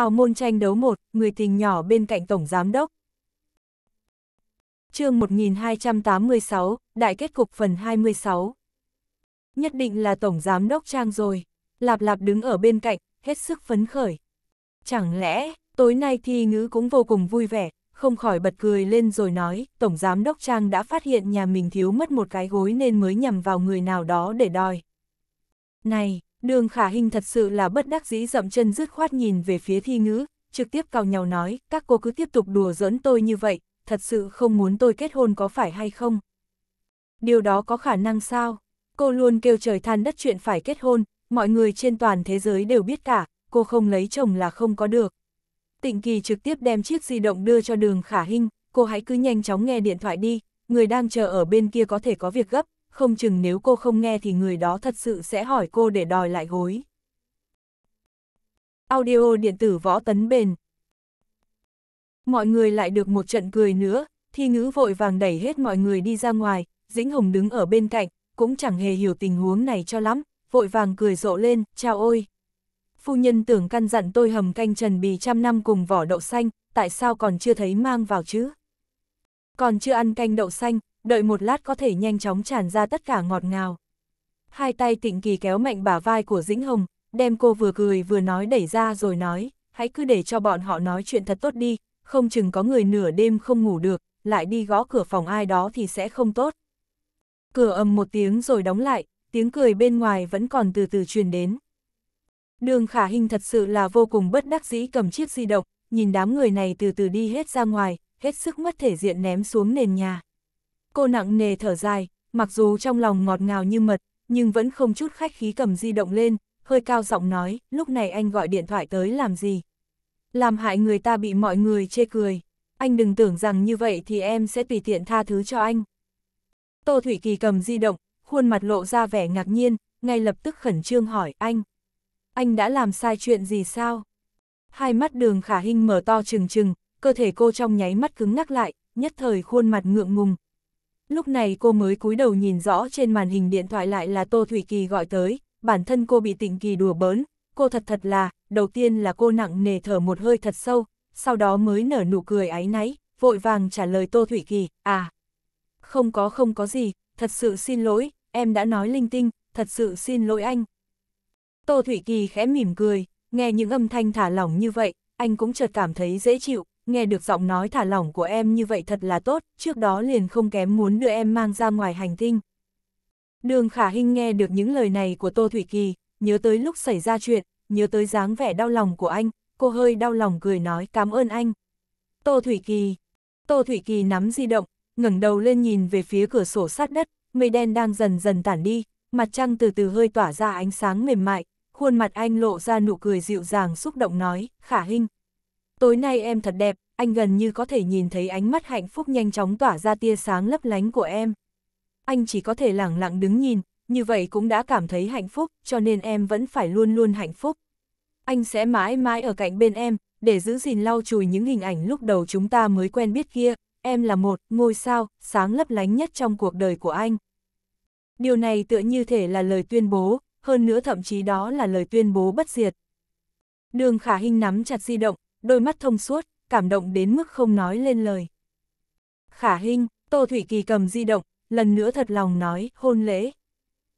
hào môn tranh đấu một, người tình nhỏ bên cạnh Tổng Giám Đốc. chương 1286, Đại kết cục phần 26. Nhất định là Tổng Giám Đốc Trang rồi, Lạp Lạp đứng ở bên cạnh, hết sức phấn khởi. Chẳng lẽ, tối nay thi ngữ cũng vô cùng vui vẻ, không khỏi bật cười lên rồi nói, Tổng Giám Đốc Trang đã phát hiện nhà mình thiếu mất một cái gối nên mới nhằm vào người nào đó để đòi. Này, Đường khả hình thật sự là bất đắc dĩ dậm chân dứt khoát nhìn về phía thi ngữ, trực tiếp cào nhau nói, các cô cứ tiếp tục đùa giỡn tôi như vậy, thật sự không muốn tôi kết hôn có phải hay không? Điều đó có khả năng sao? Cô luôn kêu trời than đất chuyện phải kết hôn, mọi người trên toàn thế giới đều biết cả, cô không lấy chồng là không có được. Tịnh Kỳ trực tiếp đem chiếc di động đưa cho đường khả hình, cô hãy cứ nhanh chóng nghe điện thoại đi, người đang chờ ở bên kia có thể có việc gấp, không chừng nếu cô không nghe thì người đó thật sự sẽ hỏi cô để đòi lại gối. Audio điện tử võ tấn bền Mọi người lại được một trận cười nữa, thi ngữ vội vàng đẩy hết mọi người đi ra ngoài, Dĩnh Hồng đứng ở bên cạnh, cũng chẳng hề hiểu tình huống này cho lắm, vội vàng cười rộ lên, chào ôi. Phu nhân tưởng căn dặn tôi hầm canh trần bì trăm năm cùng vỏ đậu xanh, tại sao còn chưa thấy mang vào chứ? Còn chưa ăn canh đậu xanh, đợi một lát có thể nhanh chóng tràn ra tất cả ngọt ngào. Hai tay tịnh kỳ kéo mạnh bả vai của Dĩnh Hồng, đem cô vừa cười vừa nói đẩy ra rồi nói, hãy cứ để cho bọn họ nói chuyện thật tốt đi, không chừng có người nửa đêm không ngủ được, lại đi gõ cửa phòng ai đó thì sẽ không tốt. Cửa ầm một tiếng rồi đóng lại, tiếng cười bên ngoài vẫn còn từ từ truyền đến. Đường khả hình thật sự là vô cùng bất đắc dĩ cầm chiếc di động, nhìn đám người này từ từ đi hết ra ngoài, hết sức mất thể diện ném xuống nền nhà. Cô nặng nề thở dài, mặc dù trong lòng ngọt ngào như mật, nhưng vẫn không chút khách khí cầm di động lên, hơi cao giọng nói, lúc này anh gọi điện thoại tới làm gì? Làm hại người ta bị mọi người chê cười. Anh đừng tưởng rằng như vậy thì em sẽ tùy tiện tha thứ cho anh. Tô Thủy Kỳ cầm di động, khuôn mặt lộ ra vẻ ngạc nhiên, ngay lập tức khẩn trương hỏi anh. Anh đã làm sai chuyện gì sao? Hai mắt đường khả hình mở to trừng trừng, cơ thể cô trong nháy mắt cứng ngắc lại, nhất thời khuôn mặt ngượng ngùng, Lúc này cô mới cúi đầu nhìn rõ trên màn hình điện thoại lại là Tô Thủy Kỳ gọi tới, bản thân cô bị tịnh kỳ đùa bớn cô thật thật là, đầu tiên là cô nặng nề thở một hơi thật sâu, sau đó mới nở nụ cười áy náy, vội vàng trả lời Tô Thủy Kỳ, à, không có không có gì, thật sự xin lỗi, em đã nói linh tinh, thật sự xin lỗi anh. Tô Thủy Kỳ khẽ mỉm cười, nghe những âm thanh thả lỏng như vậy, anh cũng chợt cảm thấy dễ chịu, nghe được giọng nói thả lỏng của em như vậy thật là tốt, trước đó liền không kém muốn đưa em mang ra ngoài hành tinh. Đường Khả Hinh nghe được những lời này của Tô Thủy Kỳ, nhớ tới lúc xảy ra chuyện, nhớ tới dáng vẻ đau lòng của anh, cô hơi đau lòng cười nói cảm ơn anh. Tô Thủy Kỳ, Tô Thủy Kỳ nắm di động, ngẩng đầu lên nhìn về phía cửa sổ sát đất, mây đen đang dần dần tản đi, mặt trăng từ từ hơi tỏa ra ánh sáng mềm mại, khuôn mặt anh lộ ra nụ cười dịu dàng xúc động nói, Khả Hinh, Tối nay em thật đẹp, anh gần như có thể nhìn thấy ánh mắt hạnh phúc nhanh chóng tỏa ra tia sáng lấp lánh của em. Anh chỉ có thể lẳng lặng đứng nhìn, như vậy cũng đã cảm thấy hạnh phúc, cho nên em vẫn phải luôn luôn hạnh phúc. Anh sẽ mãi mãi ở cạnh bên em, để giữ gìn lau chùi những hình ảnh lúc đầu chúng ta mới quen biết kia, em là một ngôi sao, sáng lấp lánh nhất trong cuộc đời của anh. Điều này tựa như thể là lời tuyên bố, hơn nữa thậm chí đó là lời tuyên bố bất diệt. Đường Khả Hinh nắm chặt di động, đôi mắt thông suốt, cảm động đến mức không nói lên lời. Khả Hinh, Tô Thủy Kỳ cầm di động, lần nữa thật lòng nói, hôn lễ.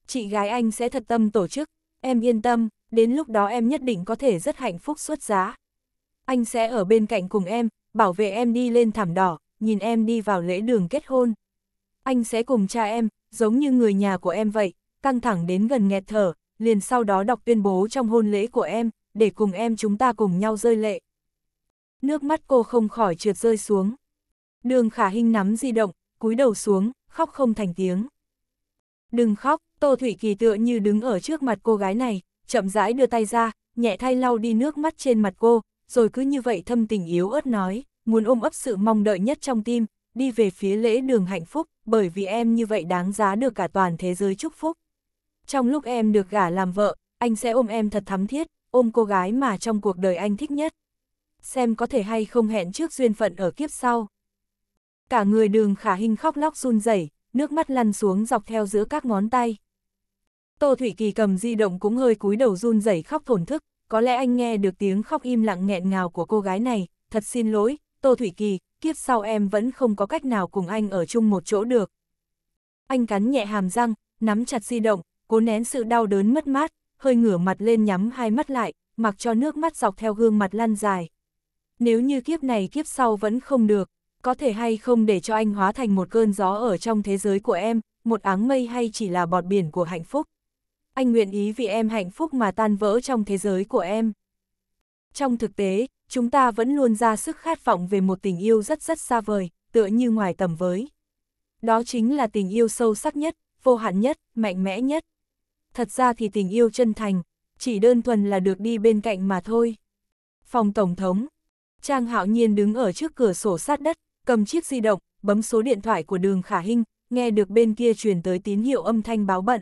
Chị gái anh sẽ thật tâm tổ chức, em yên tâm, đến lúc đó em nhất định có thể rất hạnh phúc xuất giá. Anh sẽ ở bên cạnh cùng em, bảo vệ em đi lên thảm đỏ, nhìn em đi vào lễ đường kết hôn. Anh sẽ cùng cha em, giống như người nhà của em vậy, căng thẳng đến gần nghẹt thở, liền sau đó đọc tuyên bố trong hôn lễ của em, để cùng em chúng ta cùng nhau rơi lệ nước mắt cô không khỏi trượt rơi xuống. Đường khả hình nắm di động, cúi đầu xuống, khóc không thành tiếng. Đừng khóc, Tô Thủy Kỳ tựa như đứng ở trước mặt cô gái này, chậm rãi đưa tay ra, nhẹ thay lau đi nước mắt trên mặt cô, rồi cứ như vậy thâm tình yếu ớt nói, muốn ôm ấp sự mong đợi nhất trong tim, đi về phía lễ đường hạnh phúc, bởi vì em như vậy đáng giá được cả toàn thế giới chúc phúc. Trong lúc em được gả làm vợ, anh sẽ ôm em thật thắm thiết, ôm cô gái mà trong cuộc đời anh thích nhất xem có thể hay không hẹn trước duyên phận ở kiếp sau. Cả người đường khả hình khóc lóc run rẩy, nước mắt lăn xuống dọc theo giữa các ngón tay. Tô Thủy Kỳ cầm di động cũng hơi cúi đầu run rẩy khóc thổn thức, có lẽ anh nghe được tiếng khóc im lặng nghẹn ngào của cô gái này, thật xin lỗi, Tô Thủy Kỳ, kiếp sau em vẫn không có cách nào cùng anh ở chung một chỗ được. Anh cắn nhẹ hàm răng, nắm chặt di động, cố nén sự đau đớn mất mát, hơi ngửa mặt lên nhắm hai mắt lại, mặc cho nước mắt dọc theo gương mặt lăn dài. Nếu như kiếp này kiếp sau vẫn không được, có thể hay không để cho anh hóa thành một cơn gió ở trong thế giới của em, một áng mây hay chỉ là bọt biển của hạnh phúc. Anh nguyện ý vì em hạnh phúc mà tan vỡ trong thế giới của em. Trong thực tế, chúng ta vẫn luôn ra sức khát vọng về một tình yêu rất rất xa vời, tựa như ngoài tầm với. Đó chính là tình yêu sâu sắc nhất, vô hạn nhất, mạnh mẽ nhất. Thật ra thì tình yêu chân thành, chỉ đơn thuần là được đi bên cạnh mà thôi. Phòng Tổng thống, Trang hạo nhiên đứng ở trước cửa sổ sát đất, cầm chiếc di động, bấm số điện thoại của đường khả hinh, nghe được bên kia truyền tới tín hiệu âm thanh báo bận.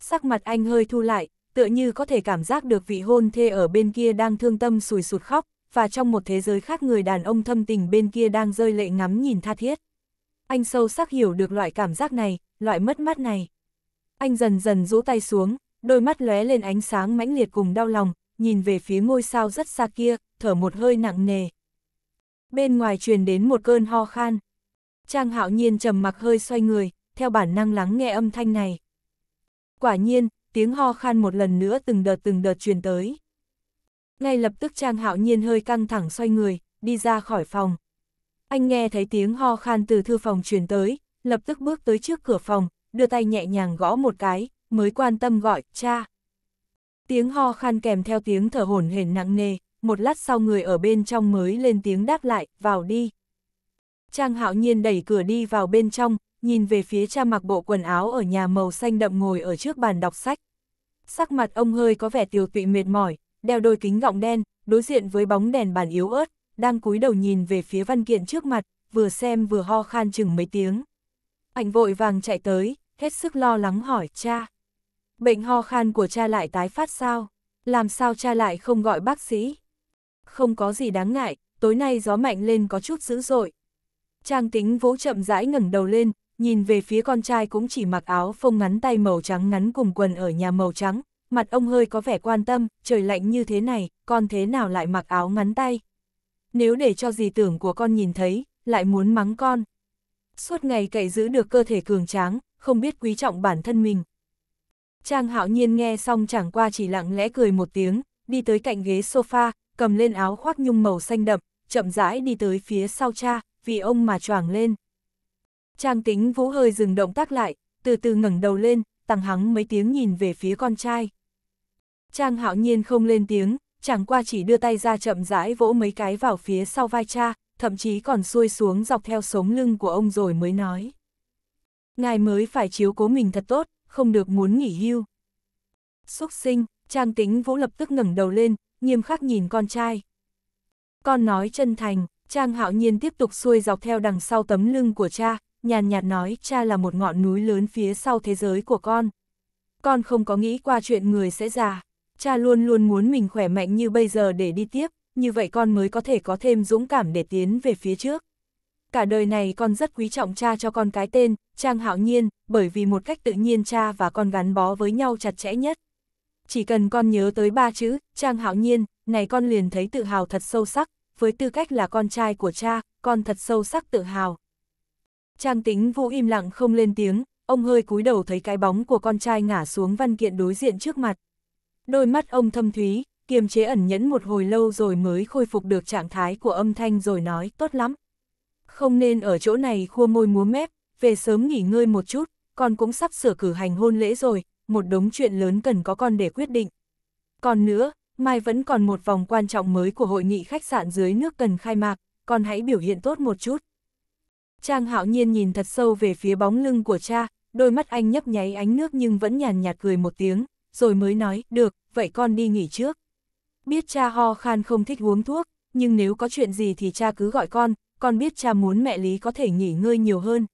Sắc mặt anh hơi thu lại, tựa như có thể cảm giác được vị hôn thê ở bên kia đang thương tâm sùi sụt khóc, và trong một thế giới khác người đàn ông thâm tình bên kia đang rơi lệ ngắm nhìn tha thiết. Anh sâu sắc hiểu được loại cảm giác này, loại mất mát này. Anh dần dần rũ tay xuống, đôi mắt lóe lên ánh sáng mãnh liệt cùng đau lòng, nhìn về phía ngôi sao rất xa kia, thở một hơi nặng nề. Bên ngoài truyền đến một cơn ho khan. Trang hạo nhiên trầm mặc hơi xoay người, theo bản năng lắng nghe âm thanh này. Quả nhiên, tiếng ho khan một lần nữa từng đợt từng đợt truyền tới. Ngay lập tức Trang hạo nhiên hơi căng thẳng xoay người, đi ra khỏi phòng. Anh nghe thấy tiếng ho khan từ thư phòng truyền tới, lập tức bước tới trước cửa phòng, đưa tay nhẹ nhàng gõ một cái, mới quan tâm gọi, cha. Tiếng ho khan kèm theo tiếng thở hổn hển nặng nề, một lát sau người ở bên trong mới lên tiếng đáp lại, vào đi. Trang hạo nhiên đẩy cửa đi vào bên trong, nhìn về phía cha mặc bộ quần áo ở nhà màu xanh đậm ngồi ở trước bàn đọc sách. Sắc mặt ông hơi có vẻ tiều tụy mệt mỏi, đeo đôi kính gọng đen, đối diện với bóng đèn bàn yếu ớt, đang cúi đầu nhìn về phía văn kiện trước mặt, vừa xem vừa ho khan chừng mấy tiếng. Ảnh vội vàng chạy tới, hết sức lo lắng hỏi cha. Bệnh ho khan của cha lại tái phát sao? Làm sao cha lại không gọi bác sĩ? không có gì đáng ngại, tối nay gió mạnh lên có chút dữ dội. Trang tính vỗ chậm rãi ngẩng đầu lên, nhìn về phía con trai cũng chỉ mặc áo phông ngắn tay màu trắng ngắn cùng quần ở nhà màu trắng, mặt ông hơi có vẻ quan tâm, trời lạnh như thế này, con thế nào lại mặc áo ngắn tay. Nếu để cho gì tưởng của con nhìn thấy, lại muốn mắng con. Suốt ngày cậy giữ được cơ thể cường tráng, không biết quý trọng bản thân mình. Trang hạo nhiên nghe xong chẳng qua chỉ lặng lẽ cười một tiếng, đi tới cạnh ghế sofa, cầm lên áo khoác nhung màu xanh đậm, chậm rãi đi tới phía sau cha, vì ông mà choàng lên. Trang tính vũ hơi dừng động tác lại, từ từ ngẩng đầu lên, tăng hắng mấy tiếng nhìn về phía con trai. Trang hạo nhiên không lên tiếng, chẳng qua chỉ đưa tay ra chậm rãi vỗ mấy cái vào phía sau vai cha, thậm chí còn xuôi xuống dọc theo sống lưng của ông rồi mới nói. Ngài mới phải chiếu cố mình thật tốt, không được muốn nghỉ hưu. xuất sinh, Trang tính vũ lập tức ngẩng đầu lên, nghiêm khắc nhìn con trai. Con nói chân thành, Trang Hạo Nhiên tiếp tục xuôi dọc theo đằng sau tấm lưng của cha, nhàn nhạt nói cha là một ngọn núi lớn phía sau thế giới của con. Con không có nghĩ qua chuyện người sẽ già, cha luôn luôn muốn mình khỏe mạnh như bây giờ để đi tiếp, như vậy con mới có thể có thêm dũng cảm để tiến về phía trước. Cả đời này con rất quý trọng cha cho con cái tên, Trang Hạo Nhiên, bởi vì một cách tự nhiên cha và con gắn bó với nhau chặt chẽ nhất. Chỉ cần con nhớ tới ba chữ, Trang Hạo Nhiên, này con liền thấy tự hào thật sâu sắc, với tư cách là con trai của cha, con thật sâu sắc tự hào. Trang tĩnh vô im lặng không lên tiếng, ông hơi cúi đầu thấy cái bóng của con trai ngả xuống văn kiện đối diện trước mặt. Đôi mắt ông thâm thúy, kiềm chế ẩn nhẫn một hồi lâu rồi mới khôi phục được trạng thái của âm thanh rồi nói tốt lắm. Không nên ở chỗ này khua môi múa mép, về sớm nghỉ ngơi một chút, con cũng sắp sửa cử hành hôn lễ rồi, một đống chuyện lớn cần có con để quyết định. Còn nữa, mai vẫn còn một vòng quan trọng mới của hội nghị khách sạn dưới nước cần khai mạc, con hãy biểu hiện tốt một chút. Trang hạo nhiên nhìn thật sâu về phía bóng lưng của cha, đôi mắt anh nhấp nháy ánh nước nhưng vẫn nhàn nhạt cười một tiếng, rồi mới nói, được, vậy con đi nghỉ trước. Biết cha ho khan không thích uống thuốc, nhưng nếu có chuyện gì thì cha cứ gọi con, con biết cha muốn mẹ Lý có thể nghỉ ngơi nhiều hơn.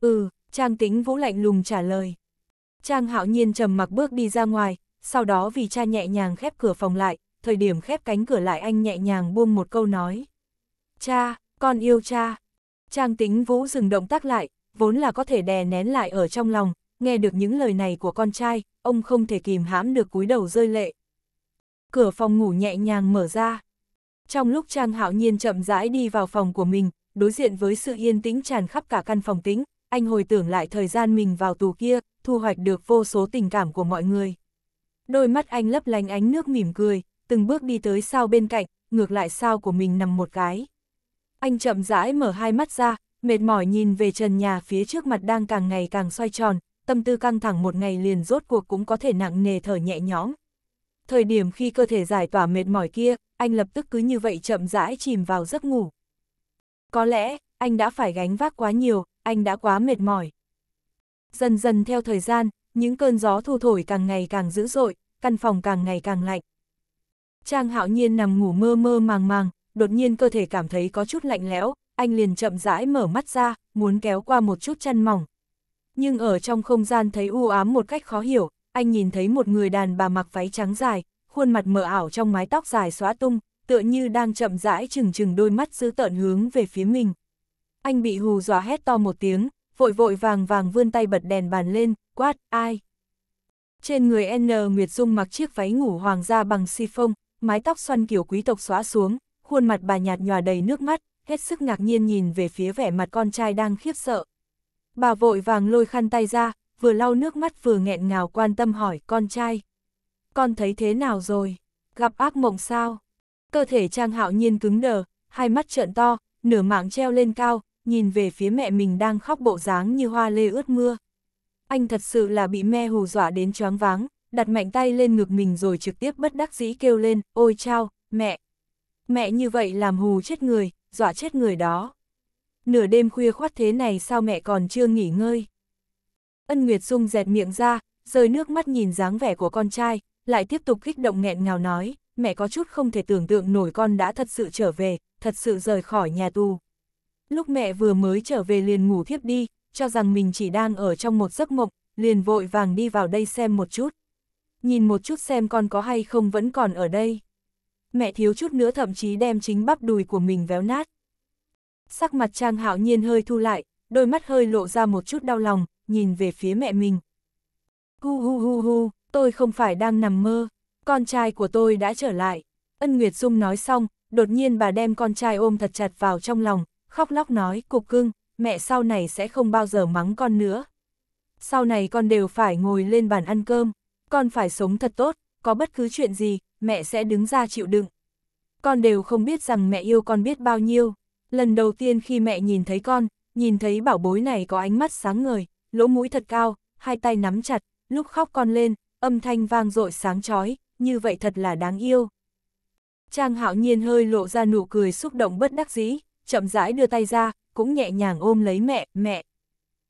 Ừ, Trang tính vũ lạnh lùng trả lời. Trang hạo nhiên trầm mặc bước đi ra ngoài, sau đó vì cha nhẹ nhàng khép cửa phòng lại, thời điểm khép cánh cửa lại anh nhẹ nhàng buông một câu nói. Cha, con yêu cha. Trang tĩnh vũ dừng động tác lại, vốn là có thể đè nén lại ở trong lòng, nghe được những lời này của con trai, ông không thể kìm hãm được cúi đầu rơi lệ. Cửa phòng ngủ nhẹ nhàng mở ra. Trong lúc Trang hạo nhiên chậm rãi đi vào phòng của mình, đối diện với sự yên tĩnh tràn khắp cả căn phòng tĩnh, anh hồi tưởng lại thời gian mình vào tù kia, thu hoạch được vô số tình cảm của mọi người. Đôi mắt anh lấp lánh ánh nước mỉm cười, từng bước đi tới sao bên cạnh, ngược lại sao của mình nằm một cái. Anh chậm rãi mở hai mắt ra, mệt mỏi nhìn về trần nhà phía trước mặt đang càng ngày càng xoay tròn, tâm tư căng thẳng một ngày liền rốt cuộc cũng có thể nặng nề thở nhẹ nhõm. Thời điểm khi cơ thể giải tỏa mệt mỏi kia, anh lập tức cứ như vậy chậm rãi chìm vào giấc ngủ. Có lẽ, anh đã phải gánh vác quá nhiều, anh đã quá mệt mỏi. Dần dần theo thời gian, những cơn gió thu thổi càng ngày càng dữ dội, căn phòng càng ngày càng lạnh. Trang hạo nhiên nằm ngủ mơ mơ màng màng, đột nhiên cơ thể cảm thấy có chút lạnh lẽo, anh liền chậm rãi mở mắt ra, muốn kéo qua một chút chăn mỏng. Nhưng ở trong không gian thấy u ám một cách khó hiểu, anh nhìn thấy một người đàn bà mặc váy trắng dài, khuôn mặt mờ ảo trong mái tóc dài xóa tung, tựa như đang chậm rãi chừng chừng đôi mắt dữ tợn hướng về phía mình anh bị hù dọa hét to một tiếng, vội vội vàng vàng vươn tay bật đèn bàn lên, quát, ai? Trên người N. Nguyệt Dung mặc chiếc váy ngủ hoàng gia bằng si phông, mái tóc xoăn kiểu quý tộc xóa xuống, khuôn mặt bà nhạt nhòa đầy nước mắt, hết sức ngạc nhiên nhìn về phía vẻ mặt con trai đang khiếp sợ. Bà vội vàng lôi khăn tay ra, vừa lau nước mắt vừa nghẹn ngào quan tâm hỏi con trai. Con thấy thế nào rồi? Gặp ác mộng sao? Cơ thể Trang Hạo Nhiên cứng đờ, hai mắt trợn to, nửa mạng treo lên cao, nhìn về phía mẹ mình đang khóc bộ dáng như hoa lê ướt mưa. Anh thật sự là bị mẹ hù dọa đến choáng váng, đặt mạnh tay lên ngực mình rồi trực tiếp bất đắc dĩ kêu lên, ôi chao, mẹ. Mẹ như vậy làm hù chết người, dọa chết người đó. Nửa đêm khuya khoát thế này sao mẹ còn chưa nghỉ ngơi. Ân Nguyệt Dung dẹt miệng ra, rơi nước mắt nhìn dáng vẻ của con trai, lại tiếp tục kích động nghẹn ngào nói, mẹ có chút không thể tưởng tượng nổi con đã thật sự trở về, thật sự rời khỏi nhà tù. Lúc mẹ vừa mới trở về liền ngủ thiếp đi, cho rằng mình chỉ đang ở trong một giấc mộng, liền vội vàng đi vào đây xem một chút. Nhìn một chút xem con có hay không vẫn còn ở đây. Mẹ thiếu chút nữa thậm chí đem chính bắp đùi của mình véo nát. Sắc mặt Trang hạo nhiên hơi thu lại, đôi mắt hơi lộ ra một chút đau lòng, nhìn về phía mẹ mình. Hu hu hu hu, tôi không phải đang nằm mơ, con trai của tôi đã trở lại. Ân Nguyệt Dung nói xong, đột nhiên bà đem con trai ôm thật chặt vào trong lòng, khóc lóc nói, cục cưng, mẹ sau này sẽ không bao giờ mắng con nữa. Sau này con đều phải ngồi lên bàn ăn cơm, con phải sống thật tốt, có bất cứ chuyện gì, mẹ sẽ đứng ra chịu đựng. Con đều không biết rằng mẹ yêu con biết bao nhiêu. Lần đầu tiên khi mẹ nhìn thấy con, nhìn thấy bảo bối này có ánh mắt sáng ngời, lỗ mũi thật cao, hai tay nắm chặt, lúc khóc con lên, âm thanh vang dội sáng chói như vậy thật là đáng yêu. Trang hạo nhiên hơi lộ ra nụ cười xúc động bất đắc dĩ, chậm rãi đưa tay ra, cũng nhẹ nhàng ôm lấy mẹ, mẹ.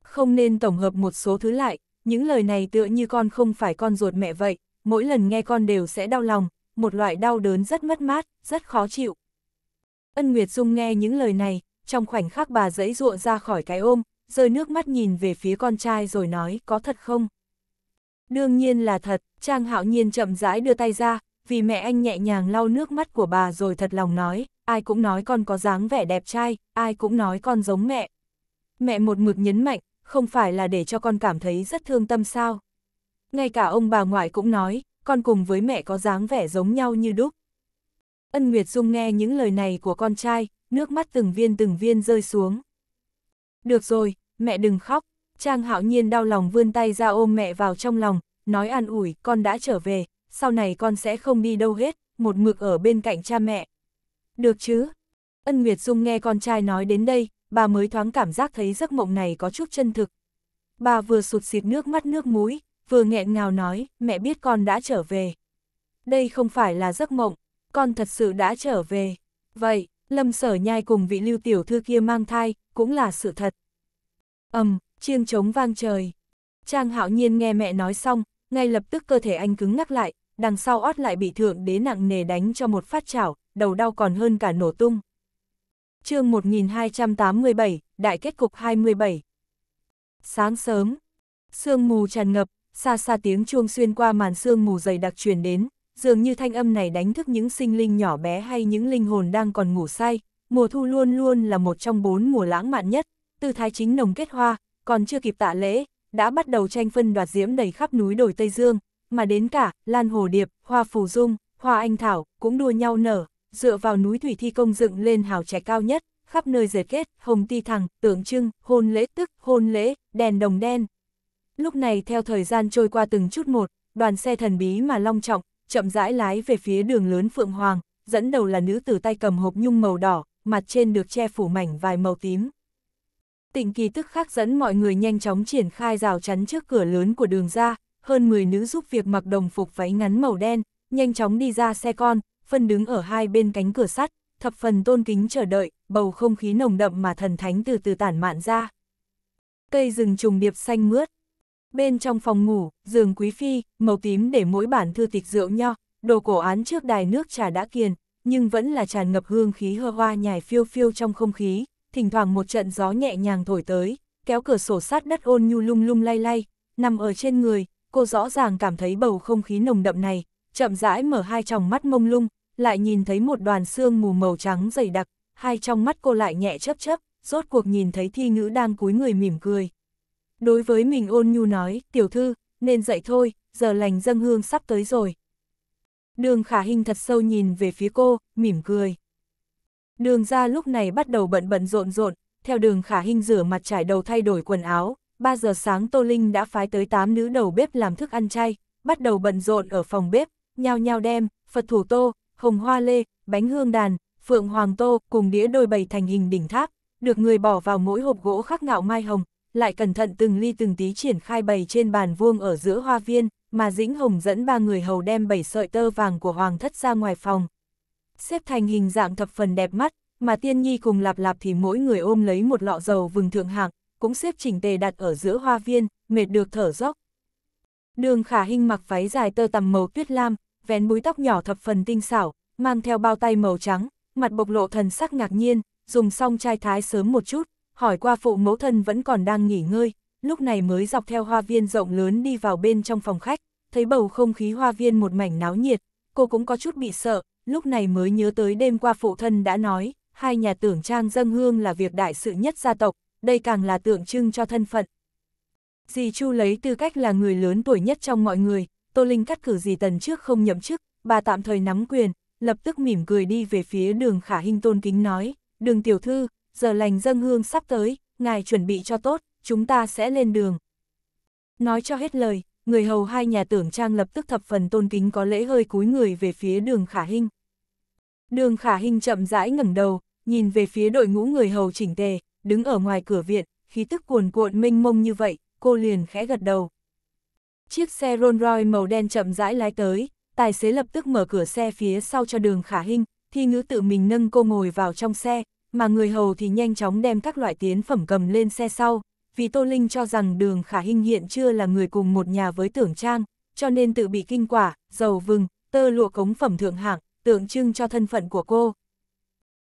Không nên tổng hợp một số thứ lại, những lời này tựa như con không phải con ruột mẹ vậy, mỗi lần nghe con đều sẽ đau lòng, một loại đau đớn rất mất mát, rất khó chịu. Ân Nguyệt Dung nghe những lời này, trong khoảnh khắc bà dẫy ruộng ra khỏi cái ôm, rơi nước mắt nhìn về phía con trai rồi nói có thật không? Đương nhiên là thật, Trang Hạo Nhiên chậm rãi đưa tay ra, vì mẹ anh nhẹ nhàng lau nước mắt của bà rồi thật lòng nói, ai cũng nói con có dáng vẻ đẹp trai, ai cũng nói con giống mẹ. Mẹ một mực nhấn mạnh, không phải là để cho con cảm thấy rất thương tâm sao. Ngay cả ông bà ngoại cũng nói, con cùng với mẹ có dáng vẻ giống nhau như đúc. Ân Nguyệt Dung nghe những lời này của con trai, nước mắt từng viên từng viên rơi xuống. Được rồi, mẹ đừng khóc, Trang hạo nhiên đau lòng vươn tay ra ôm mẹ vào trong lòng, nói an ủi, con đã trở về, sau này con sẽ không đi đâu hết, một mực ở bên cạnh cha mẹ. Được chứ? Ân Nguyệt Dung nghe con trai nói đến đây, bà mới thoáng cảm giác thấy giấc mộng này có chút chân thực. Bà vừa sụt xịt nước mắt nước mũi, vừa nghẹn ngào nói, mẹ biết con đã trở về. Đây không phải là giấc mộng, con thật sự đã trở về. Vậy, Lâm Sở Nhai cùng vị lưu tiểu thư kia mang thai, cũng là sự thật. ầm, um, chiêng trống vang trời. Trang hạo nhiên nghe mẹ nói xong, ngay lập tức cơ thể anh cứng ngắc lại, đằng sau ót lại bị thượng đế nặng nề đánh cho một phát chảo, đầu đau còn hơn cả nổ tung. chương 1287, Đại kết cục 27 Sáng sớm, sương mù tràn ngập, xa xa tiếng chuông xuyên qua màn sương mù dày đặc truyền đến, dường như thanh âm này đánh thức những sinh linh nhỏ bé hay những linh hồn đang còn ngủ say. Mùa thu luôn luôn là một trong bốn mùa lãng mạn nhất, Từ thái chính nồng kết hoa, còn chưa kịp tạ lễ, đã bắt đầu tranh phân đoạt diễm đầy khắp núi đồi Tây Dương, mà đến cả, lan hồ điệp, hoa phù dung, hoa anh thảo, cũng đua nhau nở, dựa vào núi thủy thi công dựng lên hào trẻ cao nhất, khắp nơi dệt kết, hồng ti thẳng, tượng trưng, hôn lễ tức, hôn lễ, đèn đồng đen. Lúc này theo thời gian trôi qua từng chút một, đoàn xe thần bí mà long trọng, chậm rãi lái về phía đường lớn Phượng Hoàng, dẫn đầu là nữ tử tay cầm hộp nhung màu đỏ, mặt trên được che phủ mảnh vài màu tím. Tịnh kỳ tức khắc dẫn mọi người nhanh chóng triển khai rào chắn trước cửa lớn của đường ra, hơn 10 nữ giúp việc mặc đồng phục váy ngắn màu đen, nhanh chóng đi ra xe con, phân đứng ở hai bên cánh cửa sắt, thập phần tôn kính chờ đợi, bầu không khí nồng đậm mà thần thánh từ từ tản mạn ra. Cây rừng trùng điệp xanh mướt. Bên trong phòng ngủ, giường quý phi, màu tím để mỗi bản thư tịch rượu nho, đồ cổ án trước đài nước trà đã kiền, nhưng vẫn là tràn ngập hương khí hơ hoa nhài phiêu phiêu trong không khí, thỉnh thoảng một trận gió nhẹ nhàng thổi tới, kéo cửa sổ sát đất ôn nhu lung lung lay lay, nằm ở trên người, cô rõ ràng cảm thấy bầu không khí nồng đậm này, chậm rãi mở hai tròng mắt mông lung, lại nhìn thấy một đoàn xương mù màu trắng dày đặc, hai trong mắt cô lại nhẹ chấp chấp, rốt cuộc nhìn thấy thi ngữ đang cúi người mỉm cười. Đối với mình ôn nhu nói, tiểu thư, nên dậy thôi, giờ lành dâng hương sắp tới rồi. Đường khả hình thật sâu nhìn về phía cô, mỉm cười. Đường ra lúc này bắt đầu bận bận rộn rộn, theo đường khả hình rửa mặt trải đầu thay đổi quần áo, 3 giờ sáng Tô Linh đã phái tới 8 nữ đầu bếp làm thức ăn chay, bắt đầu bận rộn ở phòng bếp, nhao nhao đem, Phật thủ tô, hồng hoa lê, bánh hương đàn, phượng hoàng tô cùng đĩa đôi bày thành hình đỉnh tháp, được người bỏ vào mỗi hộp gỗ khắc ngạo mai hồng, lại cẩn thận từng ly từng tí triển khai bày trên bàn vuông ở giữa hoa viên, mà Dĩnh Hồng dẫn ba người hầu đem bảy sợi tơ vàng của hoàng thất ra ngoài phòng. Xếp thành hình dạng thập phần đẹp mắt, mà Tiên Nhi cùng Lạp Lạp thì mỗi người ôm lấy một lọ dầu vừng thượng hạng, cũng xếp chỉnh tề đặt ở giữa hoa viên, mệt được thở dốc. Đường Khả hình mặc váy dài tơ tằm màu tuyết lam, vén búi tóc nhỏ thập phần tinh xảo, mang theo bao tay màu trắng, mặt bộc lộ thần sắc ngạc nhiên, dùng xong chai thái sớm một chút, hỏi qua phụ mẫu thân vẫn còn đang nghỉ ngơi, lúc này mới dọc theo hoa viên rộng lớn đi vào bên trong phòng khách, thấy bầu không khí hoa viên một mảnh náo nhiệt, cô cũng có chút bị sợ, lúc này mới nhớ tới đêm qua phụ thân đã nói, hai nhà tưởng trang dâng hương là việc đại sự nhất gia tộc, đây càng là tượng trưng cho thân phận. Dì Chu lấy tư cách là người lớn tuổi nhất trong mọi người, Tô Linh cắt cử gì tần trước không nhậm chức, bà tạm thời nắm quyền, lập tức mỉm cười đi về phía đường khả hình tôn kính nói, đường tiểu thư, giờ lành dân hương sắp tới, ngài chuẩn bị cho tốt, chúng ta sẽ lên đường. Nói cho hết lời, người hầu hai nhà tưởng trang lập tức thập phần tôn kính có lễ hơi cúi người về phía đường khả hình. Đường khả hình chậm rãi ngẩng đầu, nhìn về phía đội ngũ người hầu chỉnh tề, đứng ở ngoài cửa viện, khí tức cuồn cuộn mênh mông như vậy, cô liền khẽ gật đầu. Chiếc xe Rolls Royce màu đen chậm rãi lái tới, tài xế lập tức mở cửa xe phía sau cho đường khả hình, thi ngữ tự mình nâng cô ngồi vào trong xe, mà người hầu thì nhanh chóng đem các loại tiến phẩm cầm lên xe sau. Vì Tô Linh cho rằng đường khả hình hiện chưa là người cùng một nhà với tưởng trang, cho nên tự bị kinh quả, dầu vừng, tơ lụa cống phẩm thượng hạng, tượng trưng cho thân phận của cô.